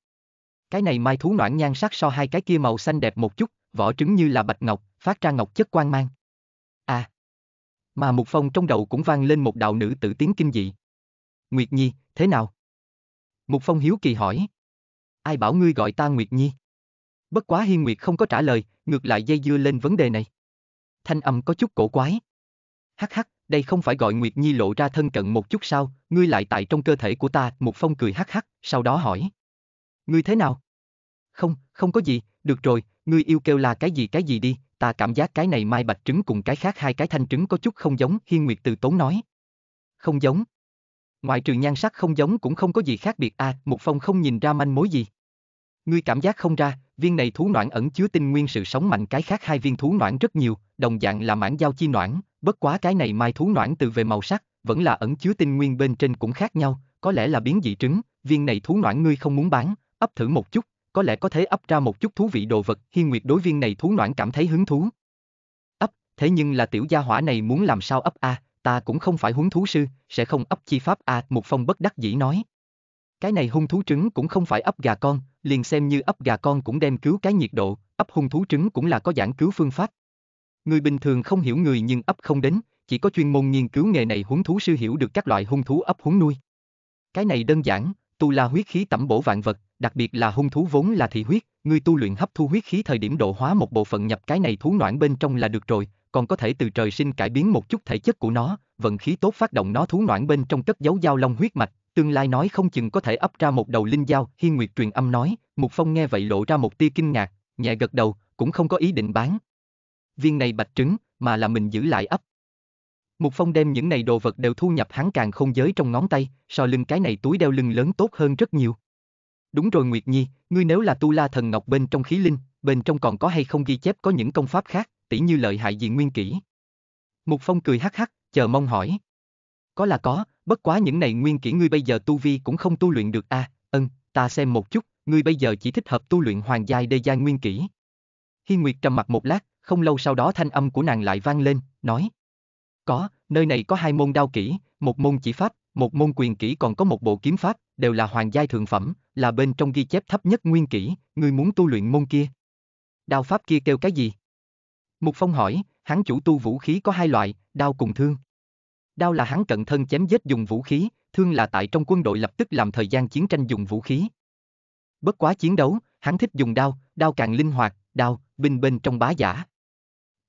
Speaker 1: Cái này mai thú noãn nhan sắc so hai cái kia màu xanh đẹp một chút, vỏ trứng như là bạch ngọc, phát ra ngọc chất quang mang. À! Mà Mục Phong trong đầu cũng vang lên một đạo nữ tử tiếng kinh dị. Nguyệt Nhi, thế nào? Mục Phong hiếu kỳ hỏi. Ai bảo ngươi gọi ta Nguyệt Nhi? Bất quá Hiên Nguyệt không có trả lời, ngược lại dây dưa lên vấn đề này. Thanh âm có chút cổ quái. Hắc hắc, đây không phải gọi Nguyệt Nhi lộ ra thân cận một chút sao, ngươi lại tại trong cơ thể của ta, Mục Phong cười hắc hắc, sau đó hỏi. Ngươi thế nào? Không, không có gì, được rồi, ngươi yêu kêu là cái gì cái gì đi, ta cảm giác cái này mai bạch trứng cùng cái khác hai cái thanh trứng có chút không giống, Hiên Nguyệt từ tốn nói. Không giống. Ngoại trừ nhan sắc không giống cũng không có gì khác biệt a, à, Mục Phong không nhìn ra manh mối gì. Ngươi cảm giác không ra, viên này thú noãn ẩn chứa tinh nguyên sự sống mạnh cái khác hai viên thú noãn rất nhiều, đồng dạng là mãn giao chi noãn, bất quá cái này mai thú noãn từ về màu sắc, vẫn là ẩn chứa tinh nguyên bên trên cũng khác nhau, có lẽ là biến dị trứng, viên này thú noãn ngươi không muốn bán, ấp thử một chút, có lẽ có thể ấp ra một chút thú vị đồ vật, Hiên Nguyệt đối viên này thú noãn cảm thấy hứng thú. Ấp, thế nhưng là tiểu gia hỏa này muốn làm sao ấp a, à, ta cũng không phải huấn thú sư, sẽ không ấp chi pháp a, à, một phong bất đắc dĩ nói. Cái này hung thú trứng cũng không phải ấp gà con, liền xem như ấp gà con cũng đem cứu cái nhiệt độ, ấp hung thú trứng cũng là có giảng cứu phương pháp. Người bình thường không hiểu người nhưng ấp không đến, chỉ có chuyên môn nghiên cứu nghề này huấn thú sư hiểu được các loại hung thú ấp huấn nuôi. Cái này đơn giản, tu la huyết khí tẩm bổ vạn vật, đặc biệt là hung thú vốn là thị huyết, ngươi tu luyện hấp thu huyết khí thời điểm độ hóa một bộ phận nhập cái này thú noãn bên trong là được rồi, còn có thể từ trời sinh cải biến một chút thể chất của nó, vận khí tốt phát động nó thú noãn bên trong cất dấu giao long huyết mạch, tương lai nói không chừng có thể ấp ra một đầu linh giao, Hiên Nguyệt truyền âm nói, Mục Phong nghe vậy lộ ra một tia kinh ngạc, nhẹ gật đầu, cũng không có ý định bán. Viên này bạch trứng, mà là mình giữ lại ấp, Mục Phong đem những này đồ vật đều thu nhập hắn càng không giới trong ngón tay, so lưng cái này túi đeo lưng lớn tốt hơn rất nhiều. Đúng rồi Nguyệt Nhi, ngươi nếu là tu la thần ngọc bên trong khí linh, bên trong còn có hay không ghi chép có những công pháp khác, tỉ như lợi hại gì nguyên kỹ. Mục Phong cười hắc hắc, chờ mong hỏi. Có là có, bất quá những này nguyên kỹ ngươi bây giờ tu vi cũng không tu luyện được a, à, ân, ta xem một chút, ngươi bây giờ chỉ thích hợp tu luyện hoàng giai đê giai nguyên kỹ. Hi Nguyệt trầm mặt một lát, không lâu sau đó thanh âm của nàng lại vang lên, nói. Có, nơi này có hai môn đao kỹ, một môn chỉ pháp, một môn quyền kỹ còn có một bộ kiếm pháp, đều là hoàng giai thượng phẩm, là bên trong ghi chép thấp nhất nguyên kỹ, người muốn tu luyện môn kia. Đao pháp kia kêu cái gì? Mục Phong hỏi, hắn chủ tu vũ khí có hai loại, đao cùng thương. Đao là hắn cận thân chém giết dùng vũ khí, thương là tại trong quân đội lập tức làm thời gian chiến tranh dùng vũ khí. Bất quá chiến đấu, hắn thích dùng đao, đao càng linh hoạt, đao, binh bên trong bá giả.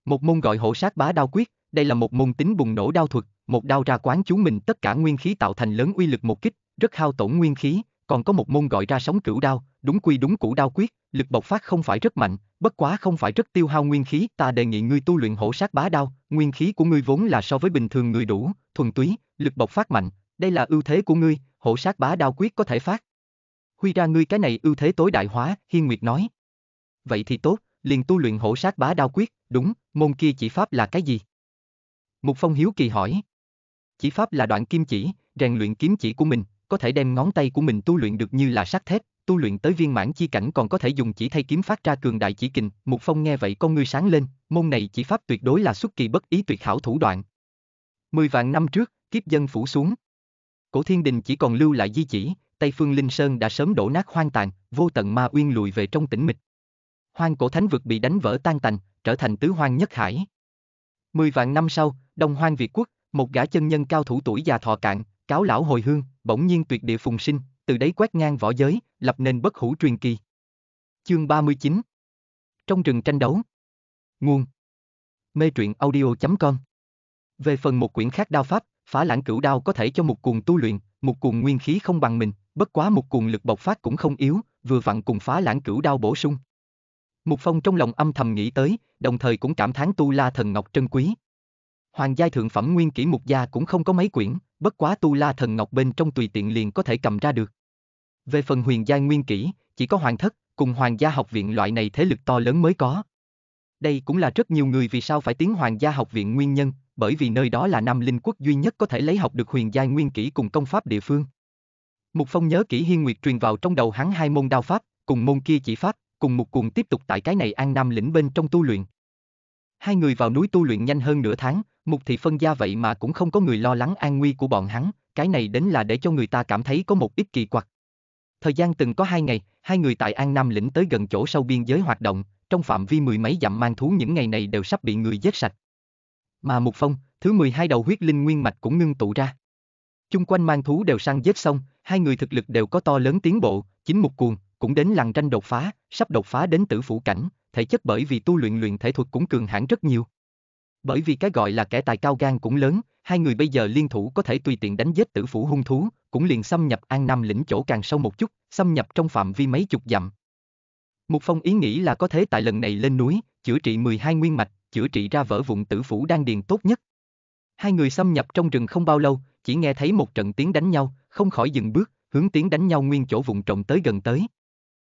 Speaker 1: Một môn gọi hộ sát bá đao quyết, đây là một môn tính bùng nổ đao thuật, một đao ra quán chú mình tất cả nguyên khí tạo thành lớn uy lực một kích, rất hao tổn nguyên khí, còn có một môn gọi ra sóng cửu đao, đúng quy đúng cũ đao quyết, lực bộc phát không phải rất mạnh, bất quá không phải rất tiêu hao nguyên khí, ta đề nghị ngươi tu luyện hổ sát bá đao, nguyên khí của ngươi vốn là so với bình thường người đủ, thuần túy, lực bộc phát mạnh, đây là ưu thế của ngươi, hổ sát bá đao quyết có thể phát. Huy ra ngươi cái này ưu thế tối đại hóa, Hiên Nguyệt nói. Vậy thì tốt, liền tu luyện hổ sát bá đao quyết, đúng, môn kia chỉ pháp là cái gì? Mục Phong hiếu kỳ hỏi. Chỉ pháp là đoạn kim chỉ, rèn luyện kiếm chỉ của mình, có thể đem ngón tay của mình tu luyện được như là sắt thép, tu luyện tới viên mãn chi cảnh còn có thể dùng chỉ thay kiếm phát ra cường đại chỉ kình. Mục Phong nghe vậy con ngươi sáng lên, môn này chỉ pháp tuyệt đối là xuất kỳ bất ý tuyệt hảo thủ đoạn. Mười vạn năm trước, kiếp dân phủ xuống. Cổ thiên đình chỉ còn lưu lại di chỉ, Tây Phương Linh Sơn đã sớm đổ nát hoang tàn, vô tận ma uyên lùi về trong tĩnh mịch. Hoang cổ thánh vực bị đánh vỡ tan tành, trở thành tứ hoang nhất hải. Mười vạn năm sau, Đông Hoang Việt Quốc, một gã chân nhân cao thủ tuổi già thọ cạn, cáo lão hồi hương, bỗng nhiên tuyệt địa phùng sinh, từ đấy quét ngang võ giới, lập nên bất hủ truyền kỳ. Chương 39 Trong rừng tranh đấu Nguồn Mê truyện audio.com Về phần một quyển khác đao pháp, phá lãng cửu đao có thể cho một cuồng tu luyện, một cuồng nguyên khí không bằng mình, bất quá một cuồng lực bộc phát cũng không yếu, vừa vặn cùng phá lãng cửu đao bổ sung. Mục Phong trong lòng âm thầm nghĩ tới, đồng thời cũng cảm thán tu la thần ngọc trân quý, Hoàng giai thượng phẩm nguyên kỷ mục gia cũng không có mấy quyển, bất quá tu la thần ngọc bên trong tùy tiện liền có thể cầm ra được. Về phần huyền giai nguyên kỷ, chỉ có hoàng thất, cùng hoàng gia học viện loại này thế lực to lớn mới có. Đây cũng là rất nhiều người vì sao phải tiến hoàng gia học viện nguyên nhân, bởi vì nơi đó là nam linh quốc duy nhất có thể lấy học được huyền giai nguyên kỷ cùng công pháp địa phương. Mục Phong nhớ kỹ Hiên Nguyệt truyền vào trong đầu hắn hai môn đao pháp, cùng môn kia chỉ pháp, cùng một cuồng tiếp tục tại cái này An Nam lĩnh bên trong tu luyện. Hai người vào núi tu luyện nhanh hơn nửa tháng, Mục thị phân gia vậy mà cũng không có người lo lắng an nguy của bọn hắn, cái này đến là để cho người ta cảm thấy có một ít kỳ quặc. Thời gian từng có hai ngày, hai người tại An Nam lĩnh tới gần chỗ sâu biên giới hoạt động, trong phạm vi mười mấy dặm mang thú những ngày này đều sắp bị người giết sạch. Mà Mục Phong, thứ 12 đầu huyết linh nguyên mạch cũng ngưng tụ ra. Chung quanh mang thú đều săn giết xong, hai người thực lực đều có to lớn tiến bộ, chính Mục Cuồng cũng đến làng tranh đột phá, sắp đột phá đến tử phủ cảnh, thể chất bởi vì tu luyện luyện thể thuật cũng cường hãn rất nhiều. Bởi vì cái gọi là kẻ tài cao gan cũng lớn, hai người bây giờ liên thủ có thể tùy tiện đánh giết tử phủ hung thú, cũng liền xâm nhập An Nam lĩnh chỗ càng sâu một chút, xâm nhập trong phạm vi mấy chục dặm. Mục Phong ý nghĩ là có thể tại lần này lên núi, chữa trị 12 nguyên mạch, chữa trị ra vỡ vụn tử phủ đang điền tốt nhất. Hai người xâm nhập trong rừng không bao lâu, chỉ nghe thấy một trận tiếng đánh nhau, không khỏi dừng bước, hướng tiếng đánh nhau nguyên chỗ vùng trộm tới gần tới.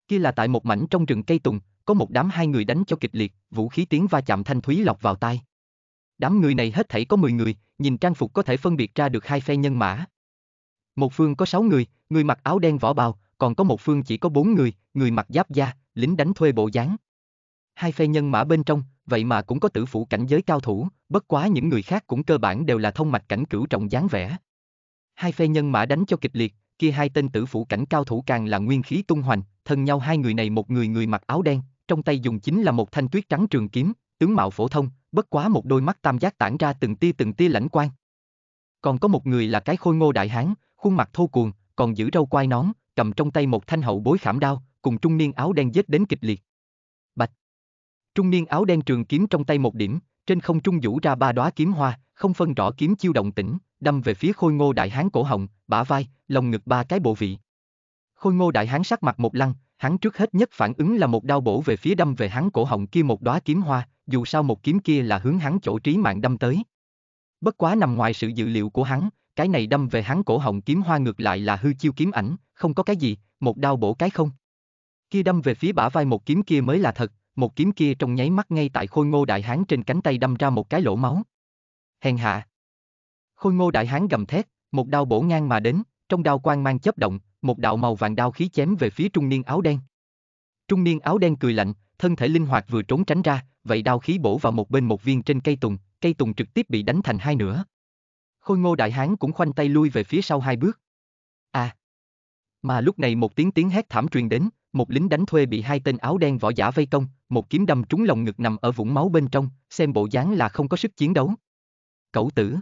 Speaker 1: Kia là tại một mảnh trong rừng cây tùng, có một đám hai người đánh cho kịch liệt, vũ khí tiếng va chạm thanh thúy lọc vào tai. Đám người này hết thảy có 10 người, nhìn trang phục có thể phân biệt ra được hai phe nhân mã. Một phương có 6 người, người mặc áo đen vỏ bào, còn có một phương chỉ có 4 người, người mặc giáp da, lính đánh thuê bộ dáng. Hai phe nhân mã bên trong, vậy mà cũng có tử phụ cảnh giới cao thủ, bất quá những người khác cũng cơ bản đều là thông mạch cảnh cửu trọng dáng vẻ. Hai phe nhân mã đánh cho kịch liệt, kia hai tên tử phụ cảnh cao thủ càng là nguyên khí tung hoành, thân nhau hai người này một người người mặc áo đen, trong tay dùng chính là một thanh tuyết trắng trường kiếm, tướng mạo phổ thông, bất quá một đôi mắt tam giác tản ra từng tia từng tia lãnh quang. Còn có một người là cái khôi ngô đại hán, khuôn mặt thô cuồng, còn giữ râu quai nón, cầm trong tay một thanh hậu bối khảm đao, cùng trung niên áo đen giết đến kịch liệt. Bạch. Trung niên áo đen trường kiếm trong tay một điểm, trên không trung vũ ra ba đóa kiếm hoa, không phân rõ kiếm chiêu động tĩnh, đâm về phía khôi ngô đại hán cổ họng, bả vai, lồng ngực ba cái bộ vị. Khôi ngô đại hán sắc mặt một lăng, hắn trước hết nhất phản ứng là một đao bổ về phía đâm về hắn cổ họng kia một đóa kiếm hoa, dù sao một kiếm kia là hướng hắn chỗ trí mạng đâm tới. Bất quá nằm ngoài sự dự liệu của hắn, cái này đâm về hắn cổ họng kiếm hoa ngược lại là hư chiêu kiếm ảnh, không có cái gì, một đao bổ cái không. Khi đâm về phía bả vai một kiếm kia mới là thật, một kiếm kia trong nháy mắt ngay tại khôi ngô đại hán trên cánh tay đâm ra một cái lỗ máu. Hèn hạ. Khôi ngô đại hán gầm thét, một đao bổ ngang mà đến, trong đao quang mang chớp động, một đạo màu vàng đao khí chém về phía trung niên áo đen. Trung niên áo đen cười lạnh, thân thể linh hoạt vừa trốn tránh ra, vậy đao khí bổ vào một bên một viên trên cây tùng, cây tùng trực tiếp bị đánh thành hai nửa. Khôi ngô đại hán cũng khoanh tay lui về phía sau hai bước. À! Mà lúc này một tiếng tiếng hét thảm truyền đến, một lính đánh thuê bị hai tên áo đen võ giả vây công, một kiếm đâm trúng lồng ngực nằm ở vũng máu bên trong, xem bộ dáng là không có sức chiến đấu. Cẩu tử!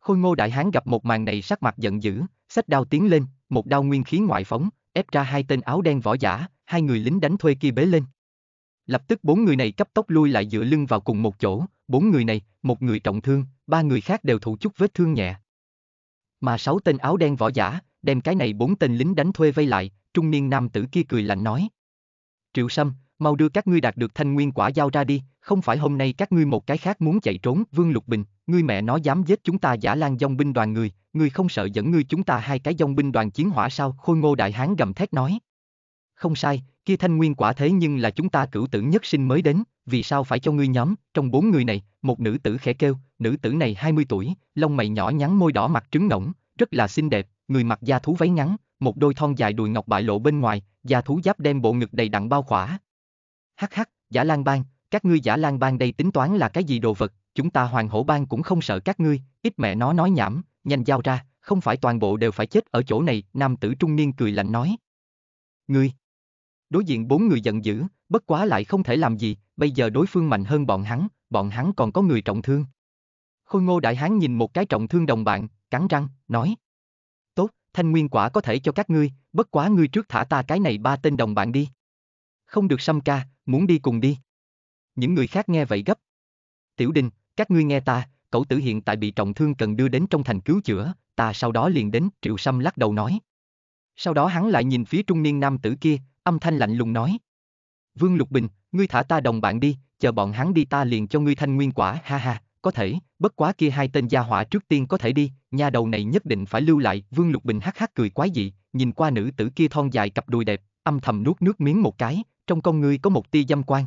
Speaker 1: Khôi ngô đại hán gặp một màn này sắc mặt giận dữ, sách đao tiến lên, một đao nguyên khí ngoại phóng, ép ra hai tên áo đen võ giả, hai người lính đánh thuê kia bế lên. Lập tức bốn người này cấp tốc lui lại dựa lưng vào cùng một chỗ, bốn người này, một người trọng thương, ba người khác đều thụ chút vết thương nhẹ. Mà sáu tên áo đen võ giả, đem cái này bốn tên lính đánh thuê vây lại, trung niên nam tử kia cười lạnh nói. Triệu Sâm, mau đưa các ngươi đạt được thanh nguyên quả giao ra đi, không phải hôm nay các ngươi một cái khác muốn chạy trốn, Vương Lục Bình, ngươi mẹ nó dám giết chúng ta giả lan dòng binh đoàn người, ngươi không sợ dẫn ngươi chúng ta hai cái dòng binh đoàn chiến hỏa sao, Khôi Ngô Đại Hán gầm thét nói. Không sai, kia thanh nguyên quả thế nhưng là chúng ta cửu tử nhất sinh mới đến, vì sao phải cho ngươi nhóm, trong bốn người này, một nữ tử khẽ kêu, nữ tử này 20 tuổi, lông mày nhỏ nhắn môi đỏ mặt trứng nỗng, rất là xinh đẹp, người mặc da thú váy ngắn, một đôi thon dài đùi ngọc bại lộ bên ngoài, da thú giáp đem bộ ngực đầy đặn bao khỏa. Hắc hắc, giả lang bang, các ngươi giả lang bang đây tính toán là cái gì đồ vật, chúng ta hoàng hổ bang cũng không sợ các ngươi, ít mẹ nó nói nhảm, nhanh giao ra, không phải toàn bộ đều phải chết ở chỗ này, nam tử trung niên cười lạnh nói. Ngươi, Đối diện bốn người giận dữ, bất quá lại không thể làm gì, bây giờ đối phương mạnh hơn bọn hắn, bọn hắn còn có người trọng thương. Khôi ngô đại hán nhìn một cái trọng thương đồng bạn, cắn răng, nói. Tốt, thanh nguyên quả có thể cho các ngươi, bất quá ngươi trước thả ta cái này ba tên đồng bạn đi. Không được xăm ca, muốn đi cùng đi. Những người khác nghe vậy gấp. Tiểu đình, các ngươi nghe ta, cậu tử hiện tại bị trọng thương cần đưa đến trong thành cứu chữa, ta sau đó liền đến, triệu xăm lắc đầu nói. Sau đó hắn lại nhìn phía trung niên nam tử kia, âm thanh lạnh lùng nói. Vương Lục Bình, ngươi thả ta đồng bạn đi, chờ bọn hắn đi ta liền cho ngươi thanh nguyên quả, ha ha, có thể, bất quá kia hai tên gia hỏa trước tiên có thể đi, nhà đầu này nhất định phải lưu lại, Vương Lục Bình hắc hắc cười quái dị, nhìn qua nữ tử kia thon dài cặp đùi đẹp, âm thầm nuốt nước miếng một cái, trong con ngươi có một tia dâm quan.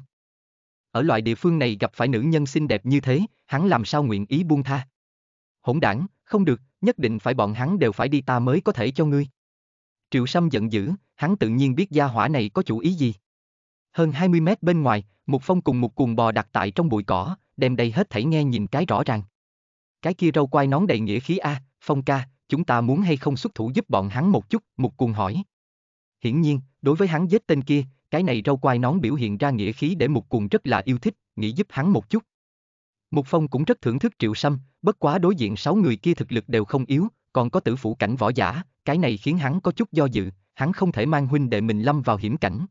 Speaker 1: Ở loại địa phương này gặp phải nữ nhân xinh đẹp như thế, hắn làm sao nguyện ý buông tha. Hỗn đảng, không được, nhất định phải bọn hắn đều phải đi ta mới có thể cho ngươi. Triệu Sâm giận dữ, hắn tự nhiên biết gia hỏa này có chủ ý gì. Hơn 20 mét bên ngoài, một phong cùng một cuồng bò đặt tại trong bụi cỏ, đem đây hết thảy nghe nhìn cái rõ ràng. Cái kia râu quai nón đầy nghĩa khí A, phong ca, chúng ta muốn hay không xuất thủ giúp bọn hắn một chút, một cuồng hỏi. Hiển nhiên, đối với hắn giết tên kia, cái này râu quai nón biểu hiện ra nghĩa khí để một cuồng rất là yêu thích, nghĩ giúp hắn một chút. Một Phong cũng rất thưởng thức Triệu Sâm, bất quá đối diện sáu người kia thực lực đều không yếu, còn có tử phủ cảnh võ giả, cái này khiến hắn có chút do dự, hắn không thể mang huynh đệ mình lâm vào hiểm cảnh.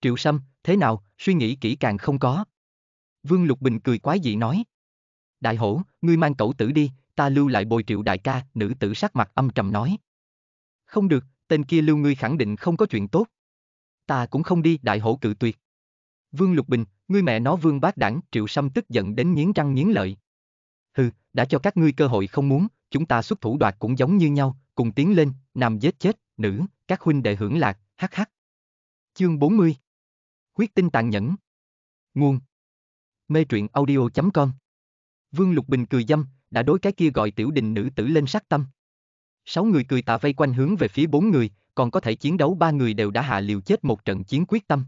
Speaker 1: Triệu Sâm, thế nào, suy nghĩ kỹ càng không có. Vương Lục Bình cười quái dị nói. Đại hổ, ngươi mang cậu tử đi, ta lưu lại bồi triệu đại ca, nữ tử sắc mặt âm trầm nói. Không được, tên kia lưu ngươi khẳng định không có chuyện tốt. Ta cũng không đi, đại hổ cự tuyệt. Vương Lục Bình, ngươi mẹ nó vương bác đảng, triệu sâm tức giận đến nghiến răng nghiến lợi. Hừ, đã cho các ngươi cơ hội không muốn, chúng ta xuất thủ đoạt cũng giống như nhau, cùng tiến lên, nam giết chết, nữ, các huynh đệ hưởng lạc, hắc hắc. Chương 40 Huyết tinh tàn nhẫn Nguồn Mê truyện audio.com Vương Lục Bình cười dâm, đã đối cái kia gọi tiểu đình nữ tử lên sát tâm. Sáu người cười tạ vây quanh hướng về phía bốn người, còn có thể chiến đấu ba người đều đã hạ liều chết một trận chiến quyết tâm.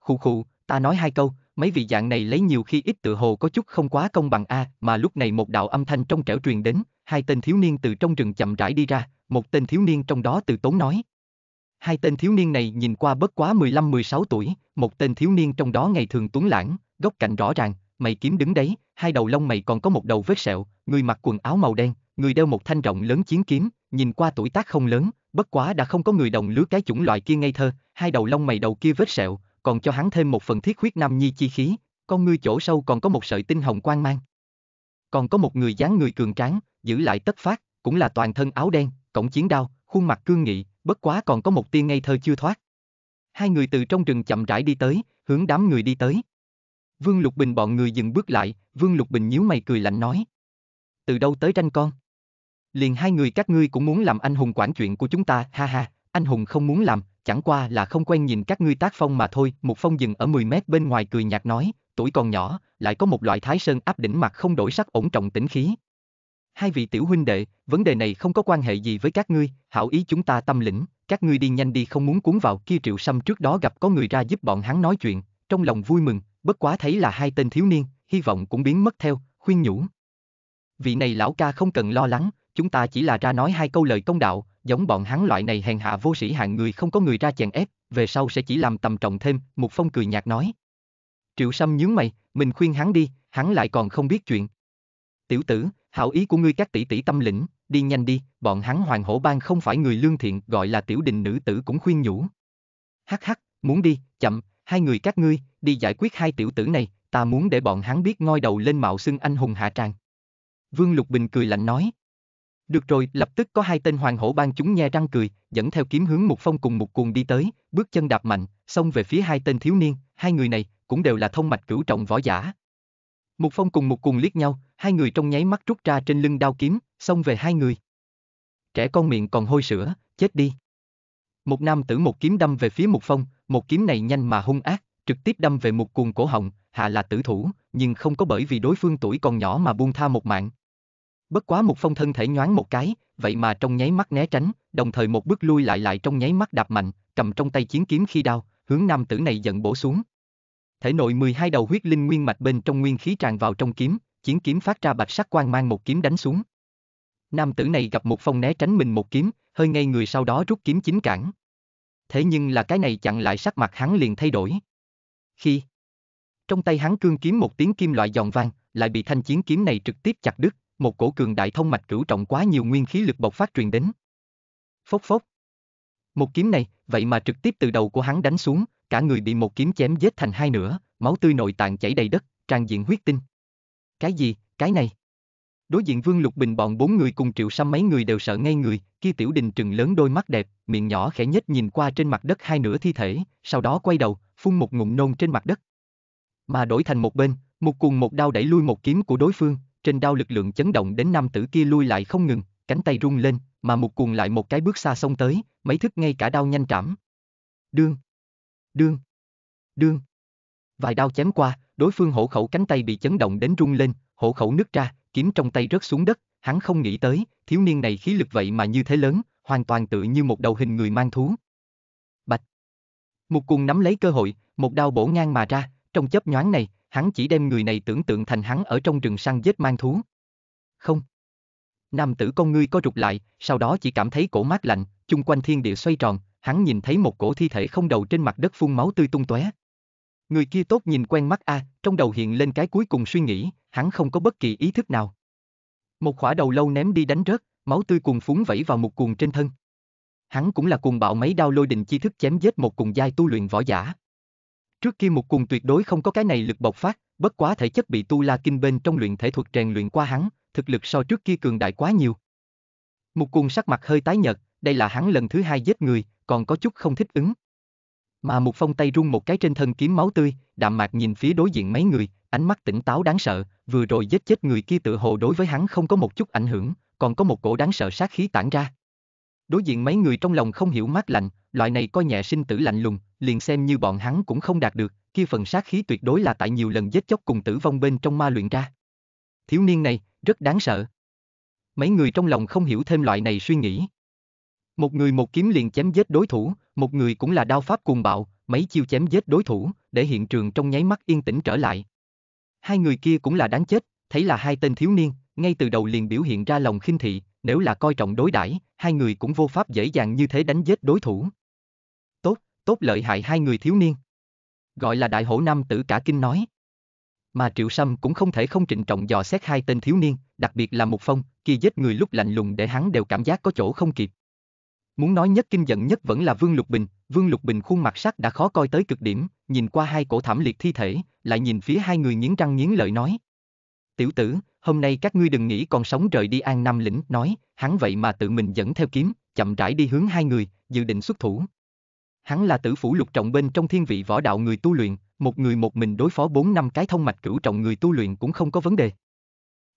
Speaker 1: Khụ khụ, ta nói hai câu, mấy vị dạng này lấy nhiều khi ít tự hồ có chút không quá công bằng a, à, mà lúc này một đạo âm thanh trong trẻo truyền đến, hai tên thiếu niên từ trong rừng chậm rãi đi ra, một tên thiếu niên trong đó từ tốn nói. Hai tên thiếu niên này nhìn qua bất quá 15-16 tuổi, một tên thiếu niên trong đó ngày thường tuấn lãng, góc cạnh rõ ràng, mày kiếm đứng đấy, hai đầu lông mày còn có một đầu vết sẹo, người mặc quần áo màu đen, người đeo một thanh rộng lớn chiến kiếm, nhìn qua tuổi tác không lớn, bất quá đã không có người đồng lứa cái chủng loại kia ngây thơ, hai đầu lông mày đầu kia vết sẹo, còn cho hắn thêm một phần thiết huyết nam nhi chi khí, con ngươi chỗ sâu còn có một sợi tinh hồng quang mang. Còn có một người dáng người cường tráng, giữ lại tất phát, cũng là toàn thân áo đen, cổng chiến đao, khuôn mặt cương nghị, bất quá còn có một tiên ngây thơ chưa thoát. Hai người từ trong rừng chậm rãi đi tới, hướng đám người đi tới. Vương Lục Bình bọn người dừng bước lại, Vương Lục Bình nhíu mày cười lạnh nói. Từ đâu tới tranh con? Liền hai người các ngươi cũng muốn làm anh hùng quản chuyện của chúng ta, ha ha, anh hùng không muốn làm, chẳng qua là không quen nhìn các ngươi tác phong mà thôi. Một phong dừng ở 10 mét bên ngoài cười nhạt nói, tuổi còn nhỏ, lại có một loại thái sơn áp đỉnh mặt không đổi sắc ổn trọng tĩnh khí. Hai vị tiểu huynh đệ, vấn đề này không có quan hệ gì với các ngươi, hảo ý chúng ta tâm lĩnh, các ngươi đi nhanh đi không muốn cuốn vào kia triệu sâm trước đó gặp có người ra giúp bọn hắn nói chuyện, trong lòng vui mừng, bất quá thấy là hai tên thiếu niên, hy vọng cũng biến mất theo, khuyên nhủ. Vị này lão ca không cần lo lắng, chúng ta chỉ là ra nói hai câu lời công đạo, giống bọn hắn loại này hèn hạ vô sĩ hạng người không có người ra chèn ép, về sau sẽ chỉ làm tầm trọng thêm, một Phong cười nhạt nói. Triệu Sâm nhướng mày, mình khuyên hắn đi, hắn lại còn không biết chuyện. Tiểu tử, hảo ý của ngươi các tỷ tỷ tâm lĩnh, đi nhanh đi, bọn hắn hoàng hổ bang không phải người lương thiện, gọi là tiểu đình nữ tử cũng khuyên nhủ. Hắc hắc, muốn đi, chậm, hai người các ngươi, đi giải quyết hai tiểu tử này, ta muốn để bọn hắn biết ngoi đầu lên mạo xưng anh hùng hạ tràng. Vương Lục Bình cười lạnh nói. Được rồi, lập tức có hai tên hoàng hổ ban chúng nhe răng cười, dẫn theo kiếm hướng một Phong cùng một cuồng đi tới, bước chân đạp mạnh, xông về phía hai tên thiếu niên, hai người này cũng đều là thông mạch cửu trọng võ giả. Một Phong cùng một cuồng liếc nhau, hai người trong nháy mắt rút ra trên lưng đao kiếm, xông về hai người. Trẻ con miệng còn hôi sữa, chết đi. Một nam tử một kiếm đâm về phía một Phong, một kiếm này nhanh mà hung ác, trực tiếp đâm về một cuồng cổ họng, hạ là tử thủ, nhưng không có bởi vì đối phương tuổi còn nhỏ mà buông tha một mạng, Bất quá một phong thân thể nhoáng một cái, vậy mà trong nháy mắt né tránh, đồng thời một bước lui lại lại trong nháy mắt đạp mạnh, cầm trong tay chiến kiếm khi đao, hướng nam tử này giận bổ xuống. Thể nội 12 đầu huyết linh nguyên mạch bên trong nguyên khí tràn vào trong kiếm, chiến kiếm phát ra bạch sắc quang mang một kiếm đánh xuống. Nam tử này gặp một phong né tránh mình một kiếm, hơi ngay người sau đó rút kiếm chính cản. Thế nhưng là cái này chặn lại sắc mặt hắn liền thay đổi. Khi trong tay hắn cương kiếm một tiếng kim loại giòn vang, lại bị thanh chiến kiếm này trực tiếp chặt đứt, một cổ cường đại thông mạch cửu trọng quá nhiều nguyên khí lực bộc phát truyền đến. Phốc phốc. Một kiếm này, vậy mà trực tiếp từ đầu của hắn đánh xuống, cả người bị một kiếm chém giết thành hai nửa, máu tươi nội tạng chảy đầy đất, tràn diện huyết tinh. Cái gì, cái này? Đối diện Vương Lục Bình bọn bốn người cùng Triệu xăm mấy người đều sợ ngay người, kia tiểu đình trừng lớn đôi mắt đẹp, miệng nhỏ khẽ nhếch nhìn qua trên mặt đất hai nửa thi thể, sau đó quay đầu, phun một ngụm nôn trên mặt đất. Mà đổi thành một bên, một cuồng một đao đẩy lui một kiếm của đối phương, trên đao lực lượng chấn động đến nam tử kia lui lại không ngừng, cánh tay rung lên, mà một cuồng lại một cái bước xa xông tới, mấy thức ngay cả đao nhanh trảm. Đương! Đương! Đương! Vài đao chém qua, đối phương hổ khẩu cánh tay bị chấn động đến rung lên, hổ khẩu nứt ra, kiếm trong tay rớt xuống đất, hắn không nghĩ tới, thiếu niên này khí lực vậy mà như thế lớn, hoàn toàn tự như một đầu hình người mang thú. Bạch! Một cuồng nắm lấy cơ hội, một đao bổ ngang mà ra, trong chớp nhoáng này, hắn chỉ đem người này tưởng tượng thành hắn ở trong rừng săn giết mang thú. Không. Nam tử con ngươi có rụt lại, sau đó chỉ cảm thấy cổ mát lạnh, chung quanh thiên địa xoay tròn, hắn nhìn thấy một cổ thi thể không đầu trên mặt đất phun máu tươi tung tóe. Người kia tốt nhìn quen mắt a, à, trong đầu hiện lên cái cuối cùng suy nghĩ, hắn không có bất kỳ ý thức nào. Một khỏa đầu lâu ném đi đánh rớt, máu tươi cuồn phúng vẩy vào một cuồng trên thân. Hắn cũng là cuồng bạo mấy đao lôi đình chi thức chém giết một cùng giai tu luyện võ giả. Trước kia một cùng tuyệt đối không có cái này lực bộc phát, bất quá thể chất bị tu la kinh bên trong luyện thể thuật rèn luyện qua hắn, thực lực so trước kia cường đại quá nhiều. Một cùng sắc mặt hơi tái nhợt, đây là hắn lần thứ hai giết người, còn có chút không thích ứng. Mà một phong tay rung một cái trên thân kiếm máu tươi, đạm mạc nhìn phía đối diện mấy người, ánh mắt tỉnh táo đáng sợ, vừa rồi giết chết người kia tự hồ đối với hắn không có một chút ảnh hưởng, còn có một cổ đáng sợ sát khí tản ra. Đối diện mấy người trong lòng không hiểu mát lạnh, loại này coi nhẹ sinh tử lạnh lùng, liền xem như bọn hắn cũng không đạt được, kia phần sát khí tuyệt đối là tại nhiều lần giết chóc cùng tử vong bên trong ma luyện ra. Thiếu niên này, rất đáng sợ. Mấy người trong lòng không hiểu thêm loại này suy nghĩ. Một người một kiếm liền chém giết đối thủ, một người cũng là đao pháp cùng bạo, mấy chiêu chém giết đối thủ, để hiện trường trong nháy mắt yên tĩnh trở lại. Hai người kia cũng là đáng chết, thấy là hai tên thiếu niên, ngay từ đầu liền biểu hiện ra lòng khinh thị, nếu là coi trọng đối đãi, hai người cũng vô pháp dễ dàng như thế đánh giết đối thủ tốt lợi hại hai người thiếu niên. Gọi là đại hổ nam tử cả kinh nói. Mà Triệu Sâm cũng không thể không trịnh trọng dò xét hai tên thiếu niên, đặc biệt là một Phong, kia giết người lúc lạnh lùng để hắn đều cảm giác có chỗ không kịp. Muốn nói nhất kinh giận nhất vẫn là Vương Lục Bình, Vương Lục Bình khuôn mặt sắc đã khó coi tới cực điểm, nhìn qua hai cổ thảm liệt thi thể, lại nhìn phía hai người nghiến răng nghiến lợi nói. Tiểu tử, hôm nay các ngươi đừng nghĩ còn sống rời đi An Nam Lĩnh, nói, hắn vậy mà tự mình dẫn theo kiếm, chậm rãi đi hướng hai người, dự định xuất thủ hắn là tử phủ lục trọng bên trong thiên vị võ đạo người tu luyện, một người một mình đối phó 4 năm cái thông mạch cửu trọng người tu luyện cũng không có vấn đề.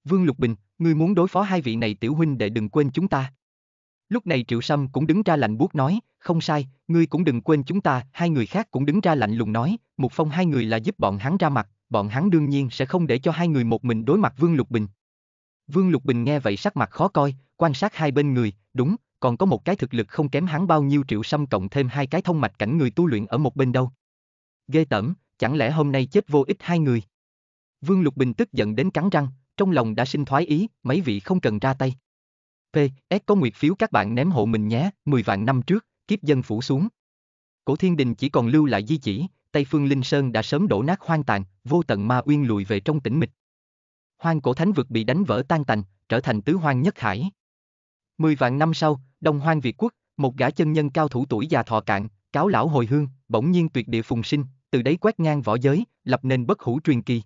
Speaker 1: Vương Lục Bình, ngươi muốn đối phó hai vị này tiểu huynh đệ đừng quên chúng ta. Lúc này Triệu Sâm cũng đứng ra lạnh buốt nói, không sai, ngươi cũng đừng quên chúng ta, hai người khác cũng đứng ra lạnh lùng nói, một Phong hai người là giúp bọn hắn ra mặt, bọn hắn đương nhiên sẽ không để cho hai người một mình đối mặt Vương Lục Bình. Vương Lục Bình nghe vậy sắc mặt khó coi, quan sát hai bên người, đúng, còn có một cái thực lực không kém hắn bao nhiêu triệu xăm cộng thêm hai cái thông mạch cảnh người tu luyện ở một bên đâu. Ghê tởm, chẳng lẽ hôm nay chết vô ích hai người? Vương Lục Bình tức giận đến cắn răng, trong lòng đã sinh thoái ý, mấy vị không cần ra tay. P. S có nguyệt phiếu các bạn ném hộ mình nhé, 10 vạn năm trước, kiếp dân phủ xuống. Cổ thiên đình chỉ còn lưu lại di chỉ, Tây Phương Linh Sơn đã sớm đổ nát hoang tàn, vô tận ma uyên lùi về trong tĩnh mịch. Hoang cổ thánh vực bị đánh vỡ tan tành, trở thành tứ hoang nhất hải. Mười vạn năm sau, Đông Hoang Việt Quốc, một gã chân nhân cao thủ tuổi già thọ cạn, cáo lão hồi hương, bỗng nhiên tuyệt địa phùng sinh, từ đấy quét ngang võ giới, lập nên bất hủ truyền kỳ.